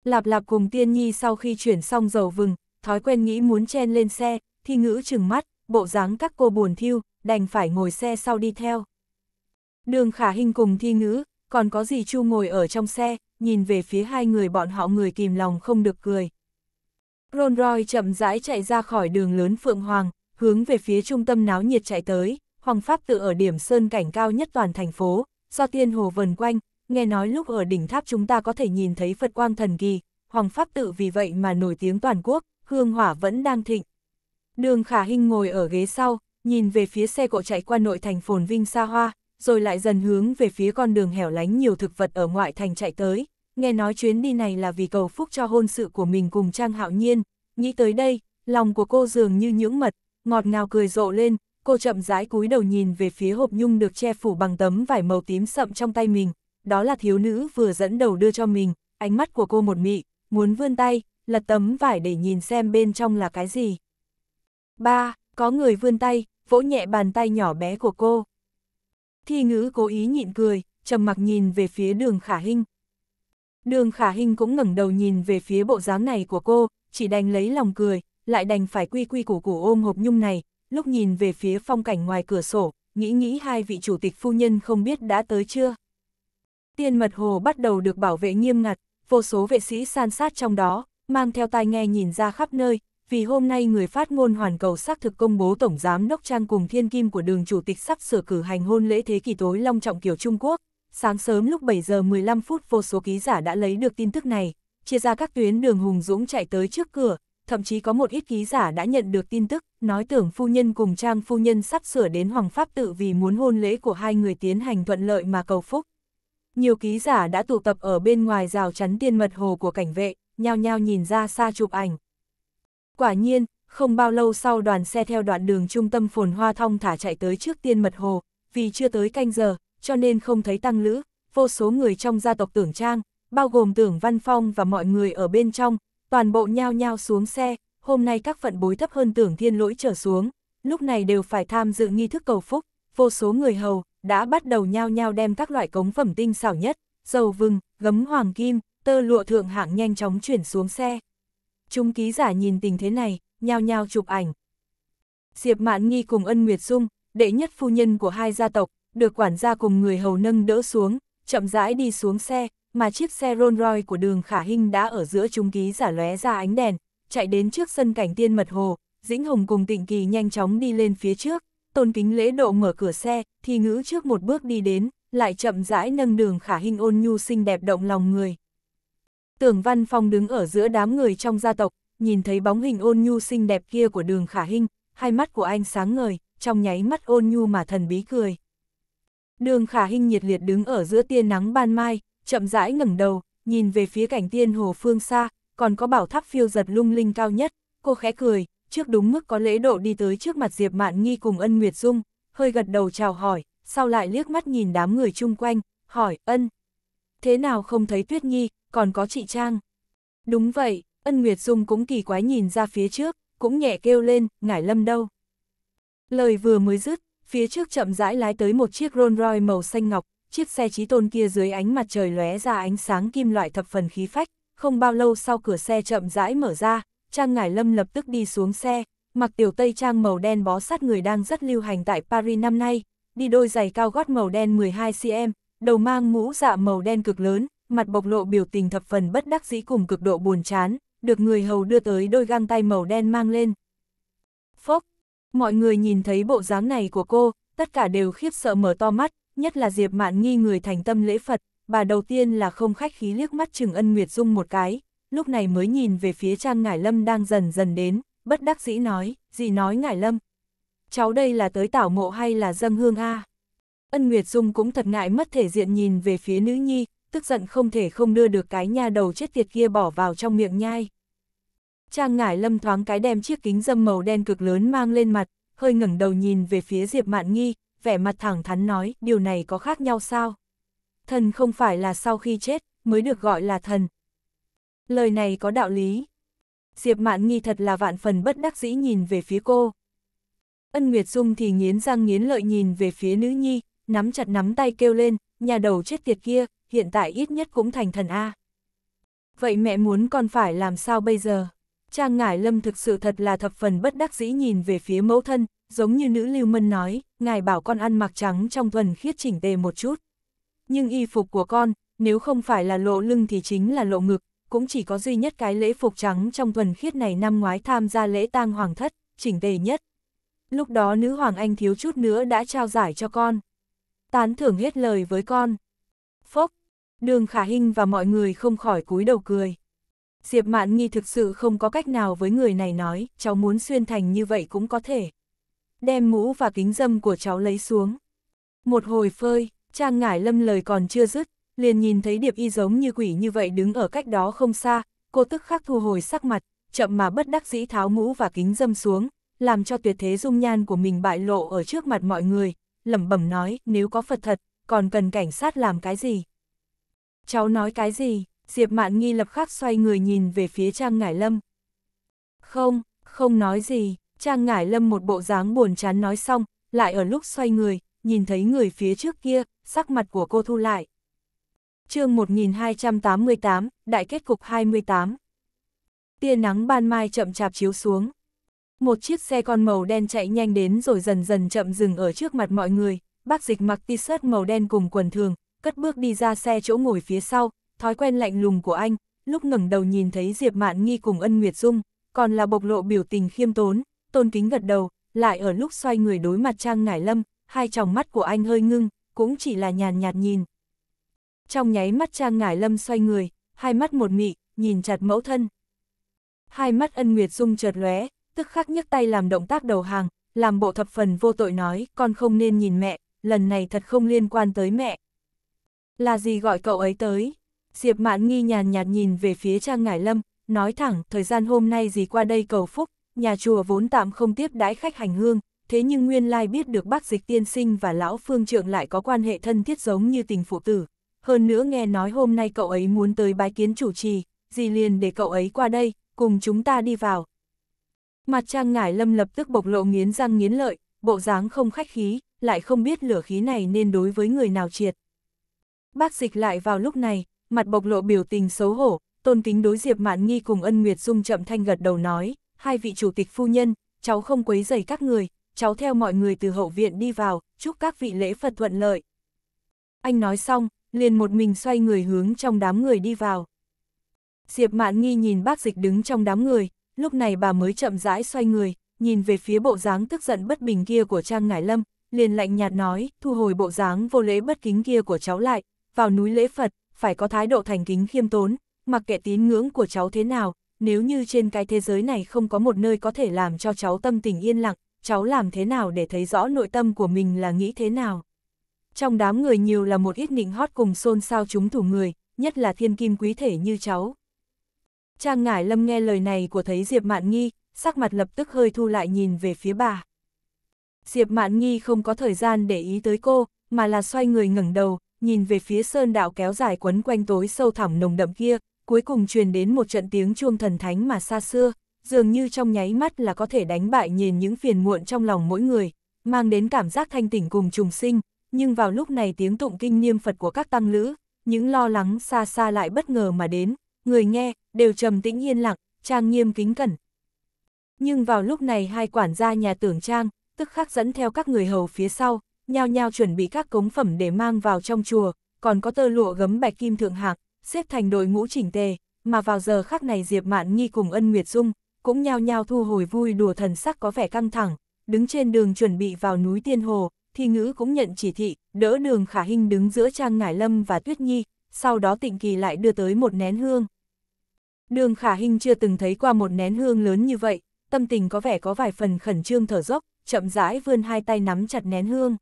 Lạp lạp cùng tiên nhi sau khi chuyển xong dầu vừng, thói quen nghĩ muốn chen lên xe, thi ngữ chừng mắt, bộ dáng các cô buồn thiêu, đành phải ngồi xe sau đi theo. Đường khả hình cùng thi ngữ, còn có gì chu ngồi ở trong xe, nhìn về phía hai người bọn họ người kìm lòng không được cười. Rolls Royce chậm rãi chạy ra khỏi đường lớn Phượng Hoàng, hướng về phía trung tâm náo nhiệt chạy tới, Hoàng Pháp tự ở điểm sơn cảnh cao nhất toàn thành phố, do tiên hồ vần quanh, nghe nói lúc ở đỉnh tháp chúng ta có thể nhìn thấy Phật quang thần kỳ, Hoàng Pháp tự vì vậy mà nổi tiếng toàn quốc, hương hỏa vẫn đang thịnh. Đường Khả Hinh ngồi ở ghế sau, nhìn về phía xe cộ chạy qua nội thành phồn vinh xa hoa, rồi lại dần hướng về phía con đường hẻo lánh nhiều thực vật ở ngoại thành chạy tới, nghe nói chuyến đi này là vì cầu phúc cho hôn sự của mình cùng Trang Hạo Nhiên, nghĩ tới đây, lòng của cô dường như nhưỡng mật, ngọt ngào cười rộ lên, cô chậm rãi cúi đầu nhìn về phía hộp nhung được che phủ bằng tấm vải màu tím sậm trong tay mình, đó là thiếu nữ vừa dẫn đầu đưa cho mình, ánh mắt của cô một mị, muốn vươn tay, lật tấm vải để nhìn xem bên trong là cái gì. 3. Có người vươn tay, vỗ nhẹ bàn tay nhỏ bé của cô. Thi ngữ cố ý nhịn cười, trầm mặc nhìn về phía đường khả hình. Đường khả hình cũng ngẩng đầu nhìn về phía bộ dáng này của cô, chỉ đành lấy lòng cười, lại đành phải quy quy củ củ ôm hộp nhung này, lúc nhìn về phía phong cảnh ngoài cửa sổ, nghĩ nghĩ hai vị chủ tịch phu nhân không biết đã tới chưa. Tiên mật hồ bắt đầu được bảo vệ nghiêm ngặt, vô số vệ sĩ san sát trong đó, mang theo tai nghe nhìn ra khắp nơi, vì hôm nay người phát ngôn hoàn cầu xác thực công bố Tổng Giám Đốc Trang cùng thiên kim của đường Chủ tịch sắp sửa cử hành hôn lễ thế kỷ tối long trọng kiểu Trung Quốc. Sáng sớm lúc 7 giờ 15 phút vô số ký giả đã lấy được tin tức này, chia ra các tuyến đường hùng dũng chạy tới trước cửa, thậm chí có một ít ký giả đã nhận được tin tức, nói tưởng phu nhân cùng Trang phu nhân sắp sửa đến Hoàng Pháp tự vì muốn hôn lễ của hai người tiến hành thuận lợi mà cầu phúc. Nhiều ký giả đã tụ tập ở bên ngoài rào chắn tiên mật hồ của cảnh vệ, nhao nhao nhìn ra xa chụp ảnh. Quả nhiên, không bao lâu sau đoàn xe theo đoạn đường trung tâm phồn hoa thong thả chạy tới trước tiên mật hồ, vì chưa tới canh giờ, cho nên không thấy tăng lữ, vô số người trong gia tộc tưởng trang, bao gồm tưởng văn phong và mọi người ở bên trong, toàn bộ nhao nhao xuống xe, hôm nay các phận bối thấp hơn tưởng thiên lỗi trở xuống, lúc này đều phải tham dự nghi thức cầu phúc, vô số người hầu, đã bắt đầu nhao nhao đem các loại cống phẩm tinh xảo nhất, dầu vừng, gấm hoàng kim, tơ lụa thượng hạng nhanh chóng chuyển xuống xe. Chúng ký giả nhìn tình thế này, nhao nhao chụp ảnh. Diệp Mạn Nghi cùng Ân Nguyệt Dung, đệ nhất phu nhân của hai gia tộc, được quản gia cùng người hầu nâng đỡ xuống, chậm rãi đi xuống xe, mà chiếc xe Rolls Royce của đường Khả Hinh đã ở giữa chúng ký giả lóe ra ánh đèn, chạy đến trước sân cảnh tiên mật hồ, Dĩnh Hồng cùng Tịnh Kỳ nhanh chóng đi lên phía trước, tôn kính lễ độ mở cửa xe, thì ngữ trước một bước đi đến, lại chậm rãi nâng đường Khả Hinh ôn nhu xinh đẹp động lòng người. Tưởng văn phong đứng ở giữa đám người trong gia tộc, nhìn thấy bóng hình ôn nhu xinh đẹp kia của đường khả hinh, hai mắt của anh sáng ngời, trong nháy mắt ôn nhu mà thần bí cười. Đường khả hinh nhiệt liệt đứng ở giữa tia nắng ban mai, chậm rãi ngẩng đầu, nhìn về phía cảnh tiên hồ phương xa, còn có bảo tháp phiêu giật lung linh cao nhất, cô khẽ cười, trước đúng mức có lễ độ đi tới trước mặt Diệp Mạn Nghi cùng ân Nguyệt Dung, hơi gật đầu chào hỏi, sau lại liếc mắt nhìn đám người chung quanh, hỏi, ân, thế nào không thấy Tuyết Nhi, còn có chị Trang. Đúng vậy, Ân Nguyệt Dung cũng kỳ quái nhìn ra phía trước, cũng nhẹ kêu lên, ngải lâm đâu. Lời vừa mới dứt, phía trước chậm rãi lái tới một chiếc Rolls Royce màu xanh ngọc, chiếc xe trí tôn kia dưới ánh mặt trời lóe ra ánh sáng kim loại thập phần khí phách, không bao lâu sau cửa xe chậm rãi mở ra, Trang Ngải Lâm lập tức đi xuống xe, mặc tiểu tây trang màu đen bó sát người đang rất lưu hành tại Paris năm nay, đi đôi giày cao gót màu đen 12cm, đầu mang mũ dạ màu đen cực lớn, mặt bộc lộ biểu tình thập phần bất đắc dĩ cùng cực độ buồn chán, được người hầu đưa tới đôi găng tay màu đen mang lên. Phốc, mọi người nhìn thấy bộ dáng này của cô, tất cả đều khiếp sợ mở to mắt, nhất là Diệp Mạn nghi người thành tâm lễ Phật, bà đầu tiên là không khách khí liếc mắt Trừng Ân Nguyệt Dung một cái, lúc này mới nhìn về phía Trang Ngải Lâm đang dần dần đến, bất đắc dĩ nói, gì nói Ngải Lâm. Cháu đây là tới tảo mộ hay là dâng hương a à? Ân Nguyệt Dung cũng thật ngại mất thể diện nhìn về phía nữ nhi, tức giận không thể không đưa được cái nha đầu chết tiệt kia bỏ vào trong miệng nhai. Trang ngải lâm thoáng cái đem chiếc kính dâm màu đen cực lớn mang lên mặt, hơi ngẩng đầu nhìn về phía Diệp Mạn Nghi, vẻ mặt thẳng thắn nói, điều này có khác nhau sao? Thần không phải là sau khi chết, mới được gọi là thần. Lời này có đạo lý. Diệp Mạn Nghi thật là vạn phần bất đắc dĩ nhìn về phía cô. Ân Nguyệt Dung thì nghiến răng nghiến lợi nhìn về phía nữ nhi, nắm chặt nắm tay kêu lên, nhà đầu chết tiệt kia, hiện tại ít nhất cũng thành thần A. Vậy mẹ muốn con phải làm sao bây giờ? Trang Ngải Lâm thực sự thật là thập phần bất đắc dĩ nhìn về phía mẫu thân, giống như nữ lưu mân nói, ngài bảo con ăn mặc trắng trong thuần khiết chỉnh tề một chút. Nhưng y phục của con, nếu không phải là lộ lưng thì chính là lộ ngực, cũng chỉ có duy nhất cái lễ phục trắng trong thuần khiết này năm ngoái tham gia lễ tang hoàng thất, chỉnh tề nhất. Lúc đó nữ hoàng anh thiếu chút nữa đã trao giải cho con tán thưởng hết lời với con. Phốc, đường khả hình và mọi người không khỏi cúi đầu cười. Diệp Mạn Nghi thực sự không có cách nào với người này nói, cháu muốn xuyên thành như vậy cũng có thể. Đem mũ và kính dâm của cháu lấy xuống. Một hồi phơi, Trang Ngải Lâm lời còn chưa dứt, liền nhìn thấy Điệp Y giống như quỷ như vậy đứng ở cách đó không xa, cô tức khắc thu hồi sắc mặt, chậm mà bất đắc dĩ tháo mũ và kính dâm xuống, làm cho tuyệt thế dung nhan của mình bại lộ ở trước mặt mọi người, lẩm bẩm nói, nếu có Phật thật, còn cần cảnh sát làm cái gì? Cháu nói cái gì? Diệp Mạn nghi lập khắc xoay người nhìn về phía Trang Ngải Lâm. Không, không nói gì, Trang Ngải Lâm một bộ dáng buồn chán nói xong, lại ở lúc xoay người, nhìn thấy người phía trước kia, sắc mặt của cô thu lại. chương 1288, Đại kết cục 28 Tia nắng ban mai chậm chạp chiếu xuống, một chiếc xe con màu đen chạy nhanh đến rồi dần dần chậm dừng ở trước mặt mọi người, bác dịch mặc t-shirt màu đen cùng quần thường, cất bước đi ra xe chỗ ngồi phía sau, thói quen lạnh lùng của anh, lúc ngẩng đầu nhìn thấy Diệp Mạn Nghi cùng Ân Nguyệt Dung, còn là bộc lộ biểu tình khiêm tốn, tôn kính gật đầu, lại ở lúc xoay người đối mặt Trang Ngải Lâm, hai tròng mắt của anh hơi ngưng, cũng chỉ là nhàn nhạt nhìn. Trong nháy mắt Trang Ngải Lâm xoay người, hai mắt một mị, nhìn chặt mẫu thân. Hai mắt Ân Nguyệt Dung chợt lóe, tức khắc nhấc tay làm động tác đầu hàng, làm bộ thập phần vô tội nói, con không nên nhìn mẹ, lần này thật không liên quan tới mẹ. Là gì gọi cậu ấy tới? Diệp Mạn nghi nhàn nhạt nhìn về phía Trang Ngải Lâm, nói thẳng, thời gian hôm nay gì qua đây cầu phúc, nhà chùa vốn tạm không tiếp đãi khách hành hương, thế nhưng nguyên lai biết được bác dịch tiên sinh và lão phương trượng lại có quan hệ thân thiết giống như tình phụ tử. Hơn nữa nghe nói hôm nay cậu ấy muốn tới bái kiến chủ trì, gì liền để cậu ấy qua đây, cùng chúng ta đi vào, Mặt trang ngải lâm lập tức bộc lộ nghiến răng nghiến lợi, bộ dáng không khách khí, lại không biết lửa khí này nên đối với người nào triệt. Bác dịch lại vào lúc này, mặt bộc lộ biểu tình xấu hổ, tôn kính đối diệp mạn nghi cùng ân nguyệt dung chậm thanh gật đầu nói, hai vị chủ tịch phu nhân, cháu không quấy rầy các người, cháu theo mọi người từ hậu viện đi vào, chúc các vị lễ Phật thuận lợi. Anh nói xong, liền một mình xoay người hướng trong đám người đi vào. Diệp Mạn Nghi nhìn bác dịch đứng trong đám người, lúc này bà mới chậm rãi xoay người, nhìn về phía bộ dáng tức giận bất bình kia của Trang Ngải Lâm, liền lạnh nhạt nói, thu hồi bộ dáng vô lễ bất kính kia của cháu lại, vào núi lễ Phật, phải có thái độ thành kính khiêm tốn, mặc kệ tín ngưỡng của cháu thế nào, nếu như trên cái thế giới này không có một nơi có thể làm cho cháu tâm tình yên lặng, cháu làm thế nào để thấy rõ nội tâm của mình là nghĩ thế nào. Trong đám người nhiều là một ít nịnh hót cùng xôn xao chúng thủ người, nhất là thiên kim quý thể như cháu. Trang ngải lâm nghe lời này của thấy Diệp Mạn Nghi, sắc mặt lập tức hơi thu lại nhìn về phía bà. Diệp Mạn Nghi không có thời gian để ý tới cô, mà là xoay người ngẩng đầu, nhìn về phía sơn đạo kéo dài quấn quanh tối sâu thẳm nồng đậm kia, cuối cùng truyền đến một trận tiếng chuông thần thánh mà xa xưa, dường như trong nháy mắt là có thể đánh bại nhìn những phiền muộn trong lòng mỗi người, mang đến cảm giác thanh tỉnh cùng trùng sinh, nhưng vào lúc này tiếng tụng kinh niêm Phật của các tăng lữ, những lo lắng xa xa lại bất ngờ mà đến, người nghe, đều trầm tĩnh yên lặng, trang nghiêm kính cẩn. Nhưng vào lúc này hai quản gia nhà tưởng trang, tức khắc dẫn theo các người hầu phía sau, nhao nhao chuẩn bị các cống phẩm để mang vào trong chùa, còn có tơ lụa gấm bạch kim thượng hạng xếp thành đội ngũ chỉnh tề, mà vào giờ khắc này Diệp Mạn Nghi cùng Ân Nguyệt Dung, cũng nhao nhao thu hồi vui đùa thần sắc có vẻ căng thẳng, đứng trên đường chuẩn bị vào núi Tiên Hồ, thì ngữ cũng nhận chỉ thị, đỡ đường khả Hinh đứng giữa Trang Ngải Lâm và Tuyết Nhi, sau đó tịnh kỳ lại đưa tới một nén hương. Đường khả hình chưa từng thấy qua một nén hương lớn như vậy, tâm tình có vẻ có vài phần khẩn trương thở dốc, chậm rãi vươn hai tay nắm chặt nén hương.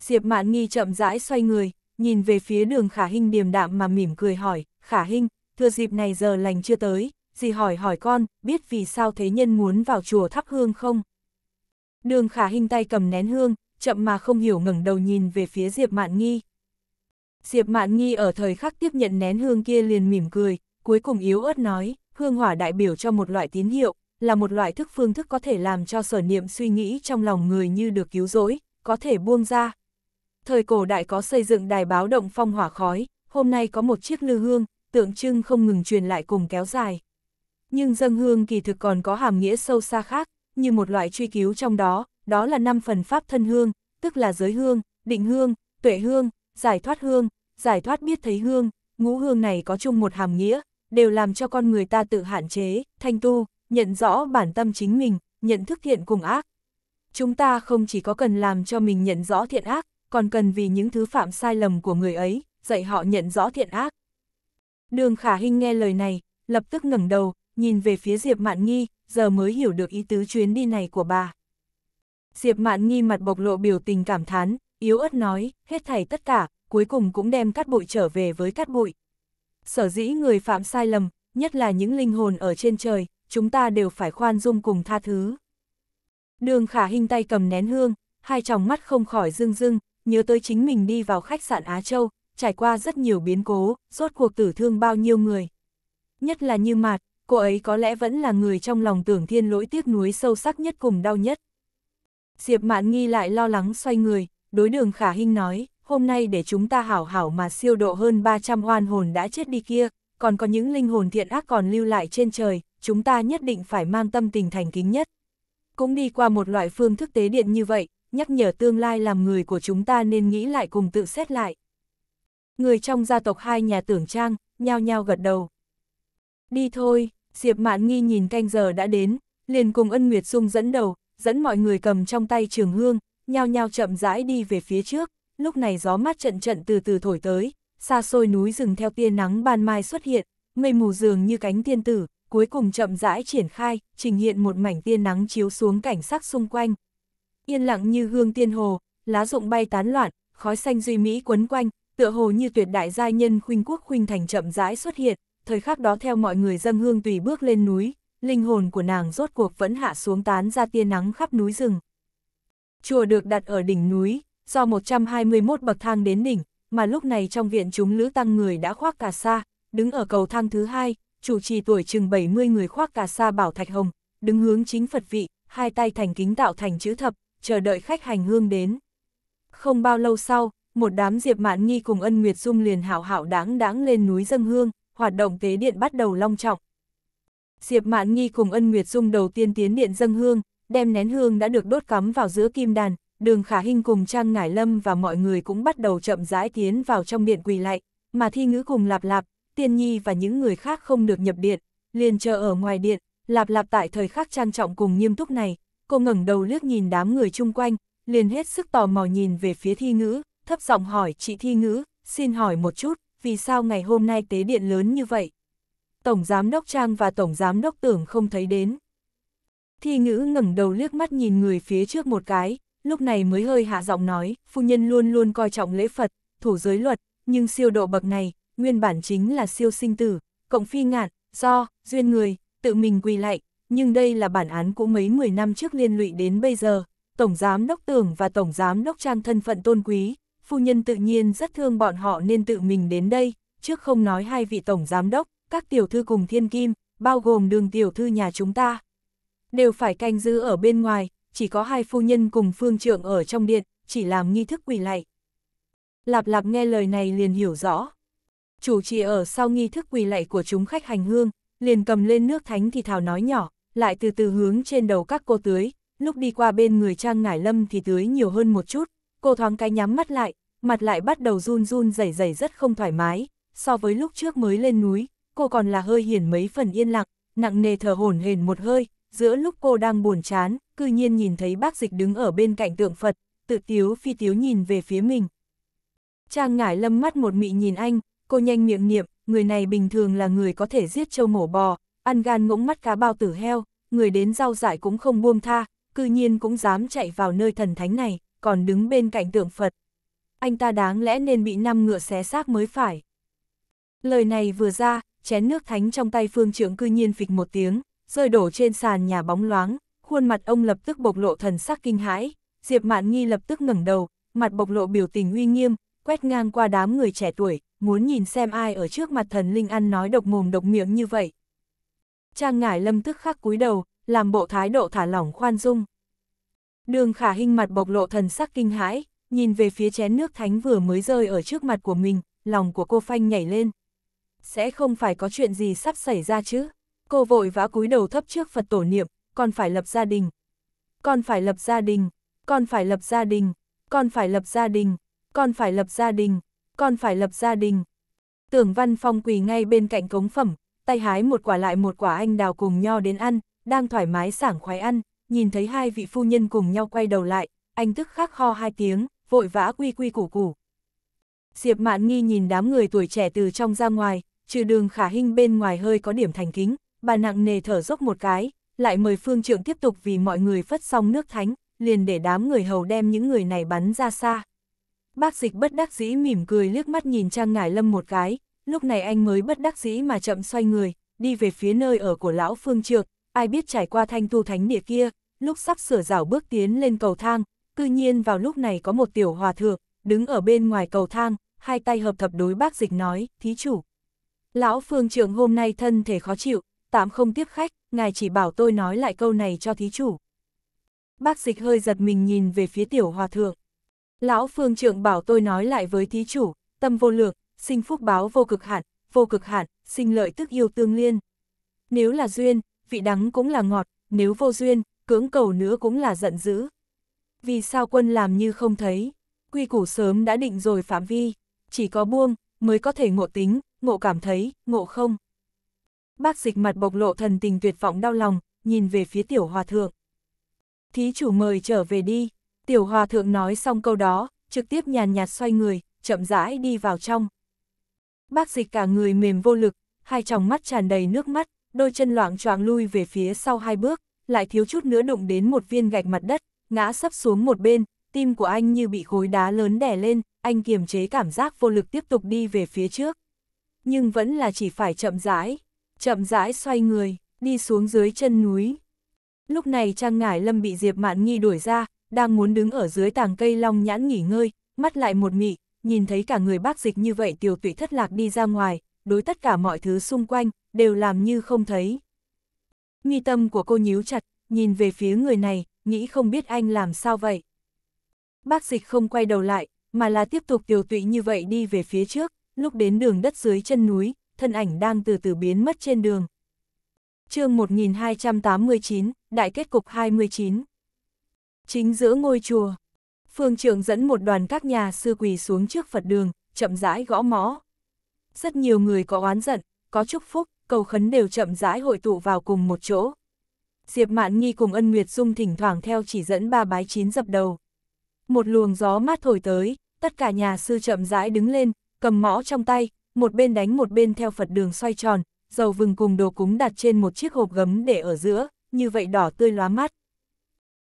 Diệp mạn nghi chậm rãi xoay người, nhìn về phía đường khả hình điềm đạm mà mỉm cười hỏi, khả hình, thưa dịp này giờ lành chưa tới, gì hỏi hỏi con, biết vì sao thế nhân muốn vào chùa thắp hương không? Đường khả hình tay cầm nén hương, chậm mà không hiểu ngẩng đầu nhìn về phía Diệp Mạn Nghi. Diệp Mạn Nghi ở thời khắc tiếp nhận nén hương kia liền mỉm cười, cuối cùng yếu ớt nói, hương hỏa đại biểu cho một loại tín hiệu, là một loại thức phương thức có thể làm cho sở niệm suy nghĩ trong lòng người như được cứu rỗi, có thể buông ra. Thời cổ đại có xây dựng đài báo động phong hỏa khói, hôm nay có một chiếc lư hương, tượng trưng không ngừng truyền lại cùng kéo dài. Nhưng dâng hương kỳ thực còn có hàm nghĩa sâu xa khác, như một loại truy cứu trong đó, đó là năm phần pháp thân hương, tức là giới hương, định hương, tuệ hương, giải thoát hương, giải thoát biết thấy hương, ngũ hương này có chung một hàm nghĩa, đều làm cho con người ta tự hạn chế, thanh tu, nhận rõ bản tâm chính mình, nhận thức thiện cùng ác. Chúng ta không chỉ có cần làm cho mình nhận rõ thiện ác, còn cần vì những thứ phạm sai lầm của người ấy, dạy họ nhận rõ thiện ác. Đường Khả Hinh nghe lời này, lập tức ngẩng đầu, nhìn về phía Diệp Mạn Nghi, giờ mới hiểu được ý tứ chuyến đi này của bà. Diệp Mạn Nghi mặt bộc lộ biểu tình cảm thán, yếu ớt nói, hết thảy tất cả, cuối cùng cũng đem cát bụi trở về với cát bụi. Sở dĩ người phạm sai lầm, nhất là những linh hồn ở trên trời, chúng ta đều phải khoan dung cùng tha thứ. Đường khả hình tay cầm nén hương, hai tròng mắt không khỏi rưng rưng, nhớ tới chính mình đi vào khách sạn Á Châu, trải qua rất nhiều biến cố, rốt cuộc tử thương bao nhiêu người. Nhất là như mạt, cô ấy có lẽ vẫn là người trong lòng tưởng thiên lỗi tiếc nuối sâu sắc nhất cùng đau nhất. Diệp mạn nghi lại lo lắng xoay người, đối đường khả hinh nói, hôm nay để chúng ta hảo hảo mà siêu độ hơn 300 oan hồn đã chết đi kia, còn có những linh hồn thiện ác còn lưu lại trên trời, chúng ta nhất định phải mang tâm tình thành kính nhất. Cũng đi qua một loại phương thức tế điện như vậy, nhắc nhở tương lai làm người của chúng ta nên nghĩ lại cùng tự xét lại. Người trong gia tộc hai nhà tưởng trang, nhao nhao gật đầu. Đi thôi, Diệp Mạn Nghi nhìn canh giờ đã đến, liền cùng ân Nguyệt Dung dẫn đầu, dẫn mọi người cầm trong tay trường hương, nhao nhao chậm rãi đi về phía trước, lúc này gió mát trận trận từ từ thổi tới, xa xôi núi rừng theo tia nắng ban mai xuất hiện, mây mù dường như cánh tiên tử, cuối cùng chậm rãi triển khai, trình hiện một mảnh tia nắng chiếu xuống cảnh sắc xung quanh. Yên lặng như gương tiên hồ, lá rụng bay tán loạn, khói xanh duy mỹ quấn quanh, tựa hồ như tuyệt đại gia nhân khuynh quốc khuynh thành chậm rãi xuất hiện, thời khắc đó theo mọi người dâng hương tùy bước lên núi, linh hồn của nàng rốt cuộc vẫn hạ xuống tán ra tia nắng khắp núi rừng chùa được đặt ở đỉnh núi, do 121 bậc thang đến đỉnh, mà lúc này trong viện chúng lữ tăng người đã khoác cà sa, đứng ở cầu thang thứ hai, chủ trì tuổi chừng 70 người khoác cà sa bảo thạch hồng, đứng hướng chính Phật vị, hai tay thành kính tạo thành chữ thập, chờ đợi khách hành hương đến. Không bao lâu sau, một đám Diệp Mạn Nghi cùng Ân Nguyệt Dung liền hảo hảo đáng đáng lên núi dâng hương, hoạt động tế điện bắt đầu long trọng. Diệp Mạn Nghi cùng Ân Nguyệt Dung đầu tiên tiến điện dâng hương, đem nén hương đã được đốt cắm vào giữa kim đàn, đường khả hình cùng Trang Ngải Lâm và mọi người cũng bắt đầu chậm rãi tiến vào trong điện quỳ lại mà thi ngữ cùng Lạp Lạp, Tiên Nhi và những người khác không được nhập điện, liền chờ ở ngoài điện, Lạp Lạp tại thời khắc trang trọng cùng nghiêm túc này, cô ngẩng đầu liếc nhìn đám người chung quanh, liền hết sức tò mò nhìn về phía thi ngữ, thấp giọng hỏi chị thi ngữ, xin hỏi một chút, vì sao ngày hôm nay tế điện lớn như vậy? Tổng Giám Đốc Trang và Tổng Giám Đốc Tưởng không thấy đến. Thi ngữ ngẩng đầu liếc mắt nhìn người phía trước một cái, lúc này mới hơi hạ giọng nói, phu nhân luôn luôn coi trọng lễ Phật, thủ giới luật, nhưng siêu độ bậc này, nguyên bản chính là siêu sinh tử, cộng phi ngạn, do, duyên người, tự mình quỳ lạy. nhưng đây là bản án của mấy mười năm trước liên lụy đến bây giờ, Tổng Giám Đốc Tưởng và Tổng Giám Đốc Trang thân phận tôn quý, phu nhân tự nhiên rất thương bọn họ nên tự mình đến đây, trước không nói hai vị Tổng Giám Đốc, các tiểu thư cùng thiên kim, bao gồm đường tiểu thư nhà chúng ta, đều phải canh giữ ở bên ngoài, chỉ có hai phu nhân cùng phương trượng ở trong điện, chỉ làm nghi thức quỳ lạy. Lạp lạp nghe lời này liền hiểu rõ. Chủ trì ở sau nghi thức quỳ lạy của chúng khách hành hương, liền cầm lên nước thánh thì thảo nói nhỏ, lại từ từ hướng trên đầu các cô tưới, lúc đi qua bên người Trang Ngải Lâm thì tưới nhiều hơn một chút, cô thoáng cái nhắm mắt lại, mặt lại bắt đầu run run rẩy rẩy rất không thoải mái, so với lúc trước mới lên núi, cô còn là hơi hiền mấy phần yên lặng, nặng nề thở hổn hển một hơi, Giữa lúc cô đang buồn chán, cư nhiên nhìn thấy bác dịch đứng ở bên cạnh tượng Phật, tự tiếu phi tiếu nhìn về phía mình. Trang ngải lâm mắt một mị nhìn anh, cô nhanh miệng niệm, người này bình thường là người có thể giết châu mổ bò, ăn gan ngỗng mắt cá bao tử heo, người đến rau dại cũng không buông tha, cư nhiên cũng dám chạy vào nơi thần thánh này, còn đứng bên cạnh tượng Phật. Anh ta đáng lẽ nên bị năm ngựa xé xác mới phải. Lời này vừa ra, chén nước thánh trong tay phương trưởng cư nhiên phịch một tiếng, rơi đổ trên sàn nhà bóng loáng, khuôn mặt ông lập tức bộc lộ thần sắc kinh hãi, Diệp Mạn Nghi lập tức ngẩng đầu, mặt bộc lộ biểu tình uy nghiêm, quét ngang qua đám người trẻ tuổi, muốn nhìn xem ai ở trước mặt thần linh ăn nói độc mồm độc miệng như vậy. Trang Ngải Lâm tức khắc cúi đầu, làm bộ thái độ thả lỏng khoan dung. Đường Khả Hinh mặt bộc lộ thần sắc kinh hãi, nhìn về phía chén nước thánh vừa mới rơi ở trước mặt của mình, lòng của cô phanh nhảy lên. Sẽ không phải có chuyện gì sắp xảy ra chứ? Cô vội vã cúi đầu thấp trước Phật tổ niệm, con phải lập gia đình. Con phải lập gia đình, con phải lập gia đình, con phải lập gia đình, con phải lập gia đình, con phải lập gia đình. Tưởng Văn Phong quỳ ngay bên cạnh cống phẩm, tay hái một quả lại một quả anh đào cùng nho đến ăn, đang thoải mái sảng khoái ăn, nhìn thấy hai vị phu nhân cùng nhau quay đầu lại, anh tức khắc ho hai tiếng, vội vã quy quy củ củ. Diệp Mạn Nghi nhìn đám người tuổi trẻ từ trong ra ngoài, trừ đường khả hinh bên ngoài hơi có điểm thành kính, bà nặng nề thở dốc một cái, lại mời phương trượng tiếp tục vì mọi người phất xong nước thánh, liền để đám người hầu đem những người này bắn ra xa. Bác dịch bất đắc dĩ mỉm cười liếc mắt nhìn Trang Ngải Lâm một cái, lúc này anh mới bất đắc dĩ mà chậm xoay người, đi về phía nơi ở của lão phương trượng, ai biết trải qua thanh tu thánh địa kia, lúc sắp sửa rảo bước tiến lên cầu thang, cư nhiên vào lúc này có một tiểu hòa thượng, đứng ở bên ngoài cầu thang, hai tay hợp thập đối bác dịch nói, thí chủ. Lão phương trượng hôm nay thân thể khó chịu, tạm không tiếp khách, ngài chỉ bảo tôi nói lại câu này cho thí chủ. Bác dịch hơi giật mình nhìn về phía tiểu hòa thượng. Lão phương trượng bảo tôi nói lại với thí chủ, tâm vô lược, sinh phúc báo vô cực hạn, vô cực hạn, sinh lợi tức yêu tương liên. Nếu là duyên, vị đắng cũng là ngọt, nếu vô duyên, cưỡng cầu nữa cũng là giận dữ. Vì sao quân làm như không thấy, quy củ sớm đã định rồi phạm vi, chỉ có buông, mới có thể ngộ tính, ngộ cảm thấy, ngộ không bác dịch mặt bộc lộ thần tình tuyệt vọng đau lòng, nhìn về phía tiểu hòa thượng. Thí chủ mời trở về đi, tiểu hòa thượng nói xong câu đó, trực tiếp nhàn nhạt xoay người, chậm rãi đi vào trong. Bác dịch cả người mềm vô lực, hai tròng mắt tràn đầy nước mắt, đôi chân loạn choạng lui về phía sau hai bước, lại thiếu chút nữa đụng đến một viên gạch mặt đất, ngã sắp xuống một bên, tim của anh như bị khối đá lớn đè lên, anh kiềm chế cảm giác vô lực tiếp tục đi về phía trước. Nhưng vẫn là chỉ phải chậm rãi chậm rãi xoay người, đi xuống dưới chân núi. Lúc này Trang Ngải Lâm bị Diệp Mạn Nghi đuổi ra, đang muốn đứng ở dưới tàng cây long nhãn nghỉ ngơi, mắt lại một mị, nhìn thấy cả người bác dịch như vậy tiểu tụy thất lạc đi ra ngoài, đối tất cả mọi thứ xung quanh, đều làm như không thấy. Nghi tâm của cô nhíu chặt, nhìn về phía người này, nghĩ không biết anh làm sao vậy. Bác dịch không quay đầu lại, mà là tiếp tục tiểu tụy như vậy đi về phía trước, lúc đến đường đất dưới chân núi, thân ảnh đang từ từ biến mất trên đường. chương 1289, Đại kết cục 29 Chính giữa ngôi chùa, phương trưởng dẫn một đoàn các nhà sư quỳ xuống trước Phật đường, chậm rãi gõ mõ. Rất nhiều người có oán giận, có chúc phúc, cầu khấn đều chậm rãi hội tụ vào cùng một chỗ. Diệp Mạn Nghi cùng Ân Nguyệt Dung thỉnh thoảng theo chỉ dẫn ba bái chín dập đầu. Một luồng gió mát thổi tới, tất cả nhà sư chậm rãi đứng lên, cầm mõ trong tay, một bên đánh một bên theo Phật đường xoay tròn, dầu vừng cùng đồ cúng đặt trên một chiếc hộp gấm để ở giữa, như vậy đỏ tươi lóa mắt.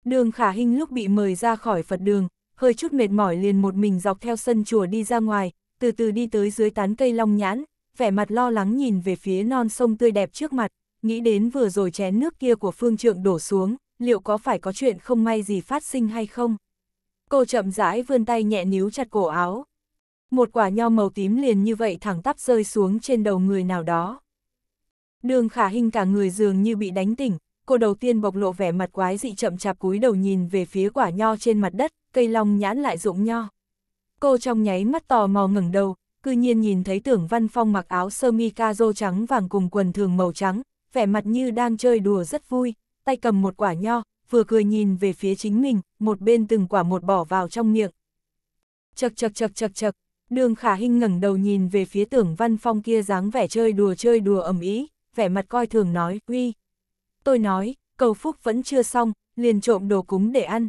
Đường khả hình lúc bị mời ra khỏi Phật đường, hơi chút mệt mỏi liền một mình dọc theo sân chùa đi ra ngoài, từ từ đi tới dưới tán cây long nhãn, vẻ mặt lo lắng nhìn về phía non sông tươi đẹp trước mặt, nghĩ đến vừa rồi chén nước kia của phương trượng đổ xuống, liệu có phải có chuyện không may gì phát sinh hay không? Cô chậm rãi vươn tay nhẹ níu chặt cổ áo, một quả nho màu tím liền như vậy thẳng tắp rơi xuống trên đầu người nào đó. Đường khả hình cả người dường như bị đánh tỉnh, cô đầu tiên bộc lộ vẻ mặt quái dị chậm chạp cúi đầu nhìn về phía quả nho trên mặt đất, cây long nhãn lại rụng nho. Cô trong nháy mắt tò mò ngẩng đầu, cư nhiên nhìn thấy tưởng văn phong mặc áo sơ mi ca rô trắng vàng cùng quần thường màu trắng, vẻ mặt như đang chơi đùa rất vui, tay cầm một quả nho, vừa cười nhìn về phía chính mình, một bên từng quả một bỏ vào trong miệng. Chật chật chật chật chật, Đường khả hình ngẩng đầu nhìn về phía tưởng văn phong kia dáng vẻ chơi đùa chơi đùa ầm ý, vẻ mặt coi thường nói, uy. Tôi nói, cầu phúc vẫn chưa xong, liền trộm đồ cúng để ăn.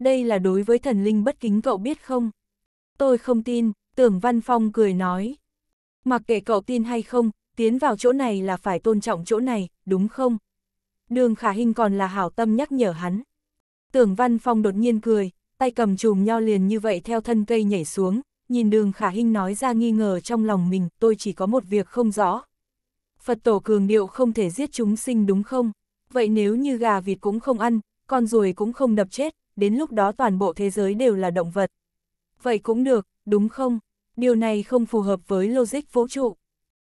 Đây là đối với thần linh bất kính cậu biết không? Tôi không tin, tưởng văn phong cười nói. Mặc kệ cậu tin hay không, tiến vào chỗ này là phải tôn trọng chỗ này, đúng không? Đường khả hình còn là hảo tâm nhắc nhở hắn. Tưởng văn phong đột nhiên cười, tay cầm chùm nho liền như vậy theo thân cây nhảy xuống, nhìn đường khả hình nói ra nghi ngờ trong lòng mình, tôi chỉ có một việc không rõ. Phật tổ cường điệu không thể giết chúng sinh đúng không? Vậy nếu như gà vịt cũng không ăn, con ruồi cũng không đập chết, đến lúc đó toàn bộ thế giới đều là động vật. Vậy cũng được, đúng không? Điều này không phù hợp với logic vũ trụ.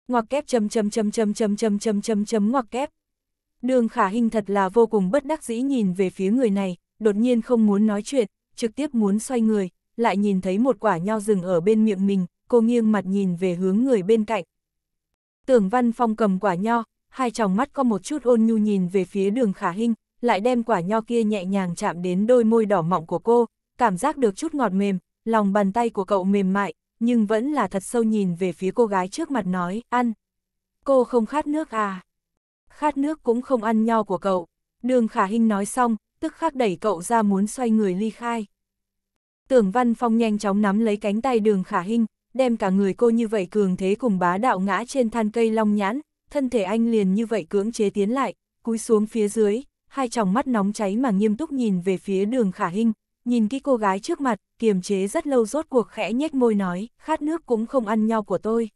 Ngoặc kép chấm chấm chấm chấm chấm chấm chấm chấm chấm ngoặc kép. Đường khả hình thật là vô cùng bất đắc dĩ nhìn về phía người này, đột nhiên không muốn nói chuyện, trực tiếp muốn xoay người, lại nhìn thấy một quả nho rừng ở bên miệng mình, cô nghiêng mặt nhìn về hướng người bên cạnh. Tưởng Văn Phong cầm quả nho, hai tròng mắt có một chút ôn nhu nhìn về phía đường khả hinh, lại đem quả nho kia nhẹ nhàng chạm đến đôi môi đỏ mọng của cô, cảm giác được chút ngọt mềm, lòng bàn tay của cậu mềm mại, nhưng vẫn là thật sâu nhìn về phía cô gái trước mặt nói, ăn. Cô không khát nước à? Khát nước cũng không ăn nho của cậu. Đường khả hinh nói xong, tức khắc đẩy cậu ra muốn xoay người ly khai. Tưởng Văn Phong nhanh chóng nắm lấy cánh tay đường khả hình, đem cả người cô như vậy cường thế cùng bá đạo ngã trên than cây long nhãn, thân thể anh liền như vậy cưỡng chế tiến lại, cúi xuống phía dưới, hai tròng mắt nóng cháy mà nghiêm túc nhìn về phía đường khả hình, nhìn kỹ cô gái trước mặt, kiềm chế rất lâu rốt cuộc khẽ nhếch môi nói, khát nước cũng không ăn nhau của tôi.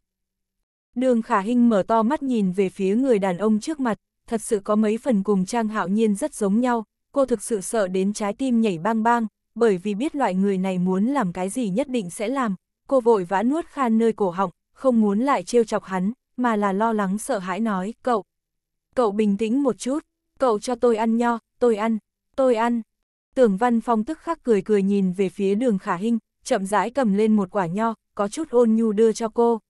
Đường khả hình mở to mắt nhìn về phía người đàn ông trước mặt, thật sự có mấy phần cùng Trang Hạo Nhiên rất giống nhau, cô thực sự sợ đến trái tim nhảy bang bang, bởi vì biết loại người này muốn làm cái gì nhất định sẽ làm, cô vội vã nuốt khan nơi cổ họng, không muốn lại trêu chọc hắn, mà là lo lắng sợ hãi nói, cậu. Cậu bình tĩnh một chút, cậu cho tôi ăn nho, tôi ăn, tôi ăn. Tưởng Văn Phong tức khắc cười cười nhìn về phía đường khả hình, chậm rãi cầm lên một quả nho, có chút ôn nhu đưa cho cô.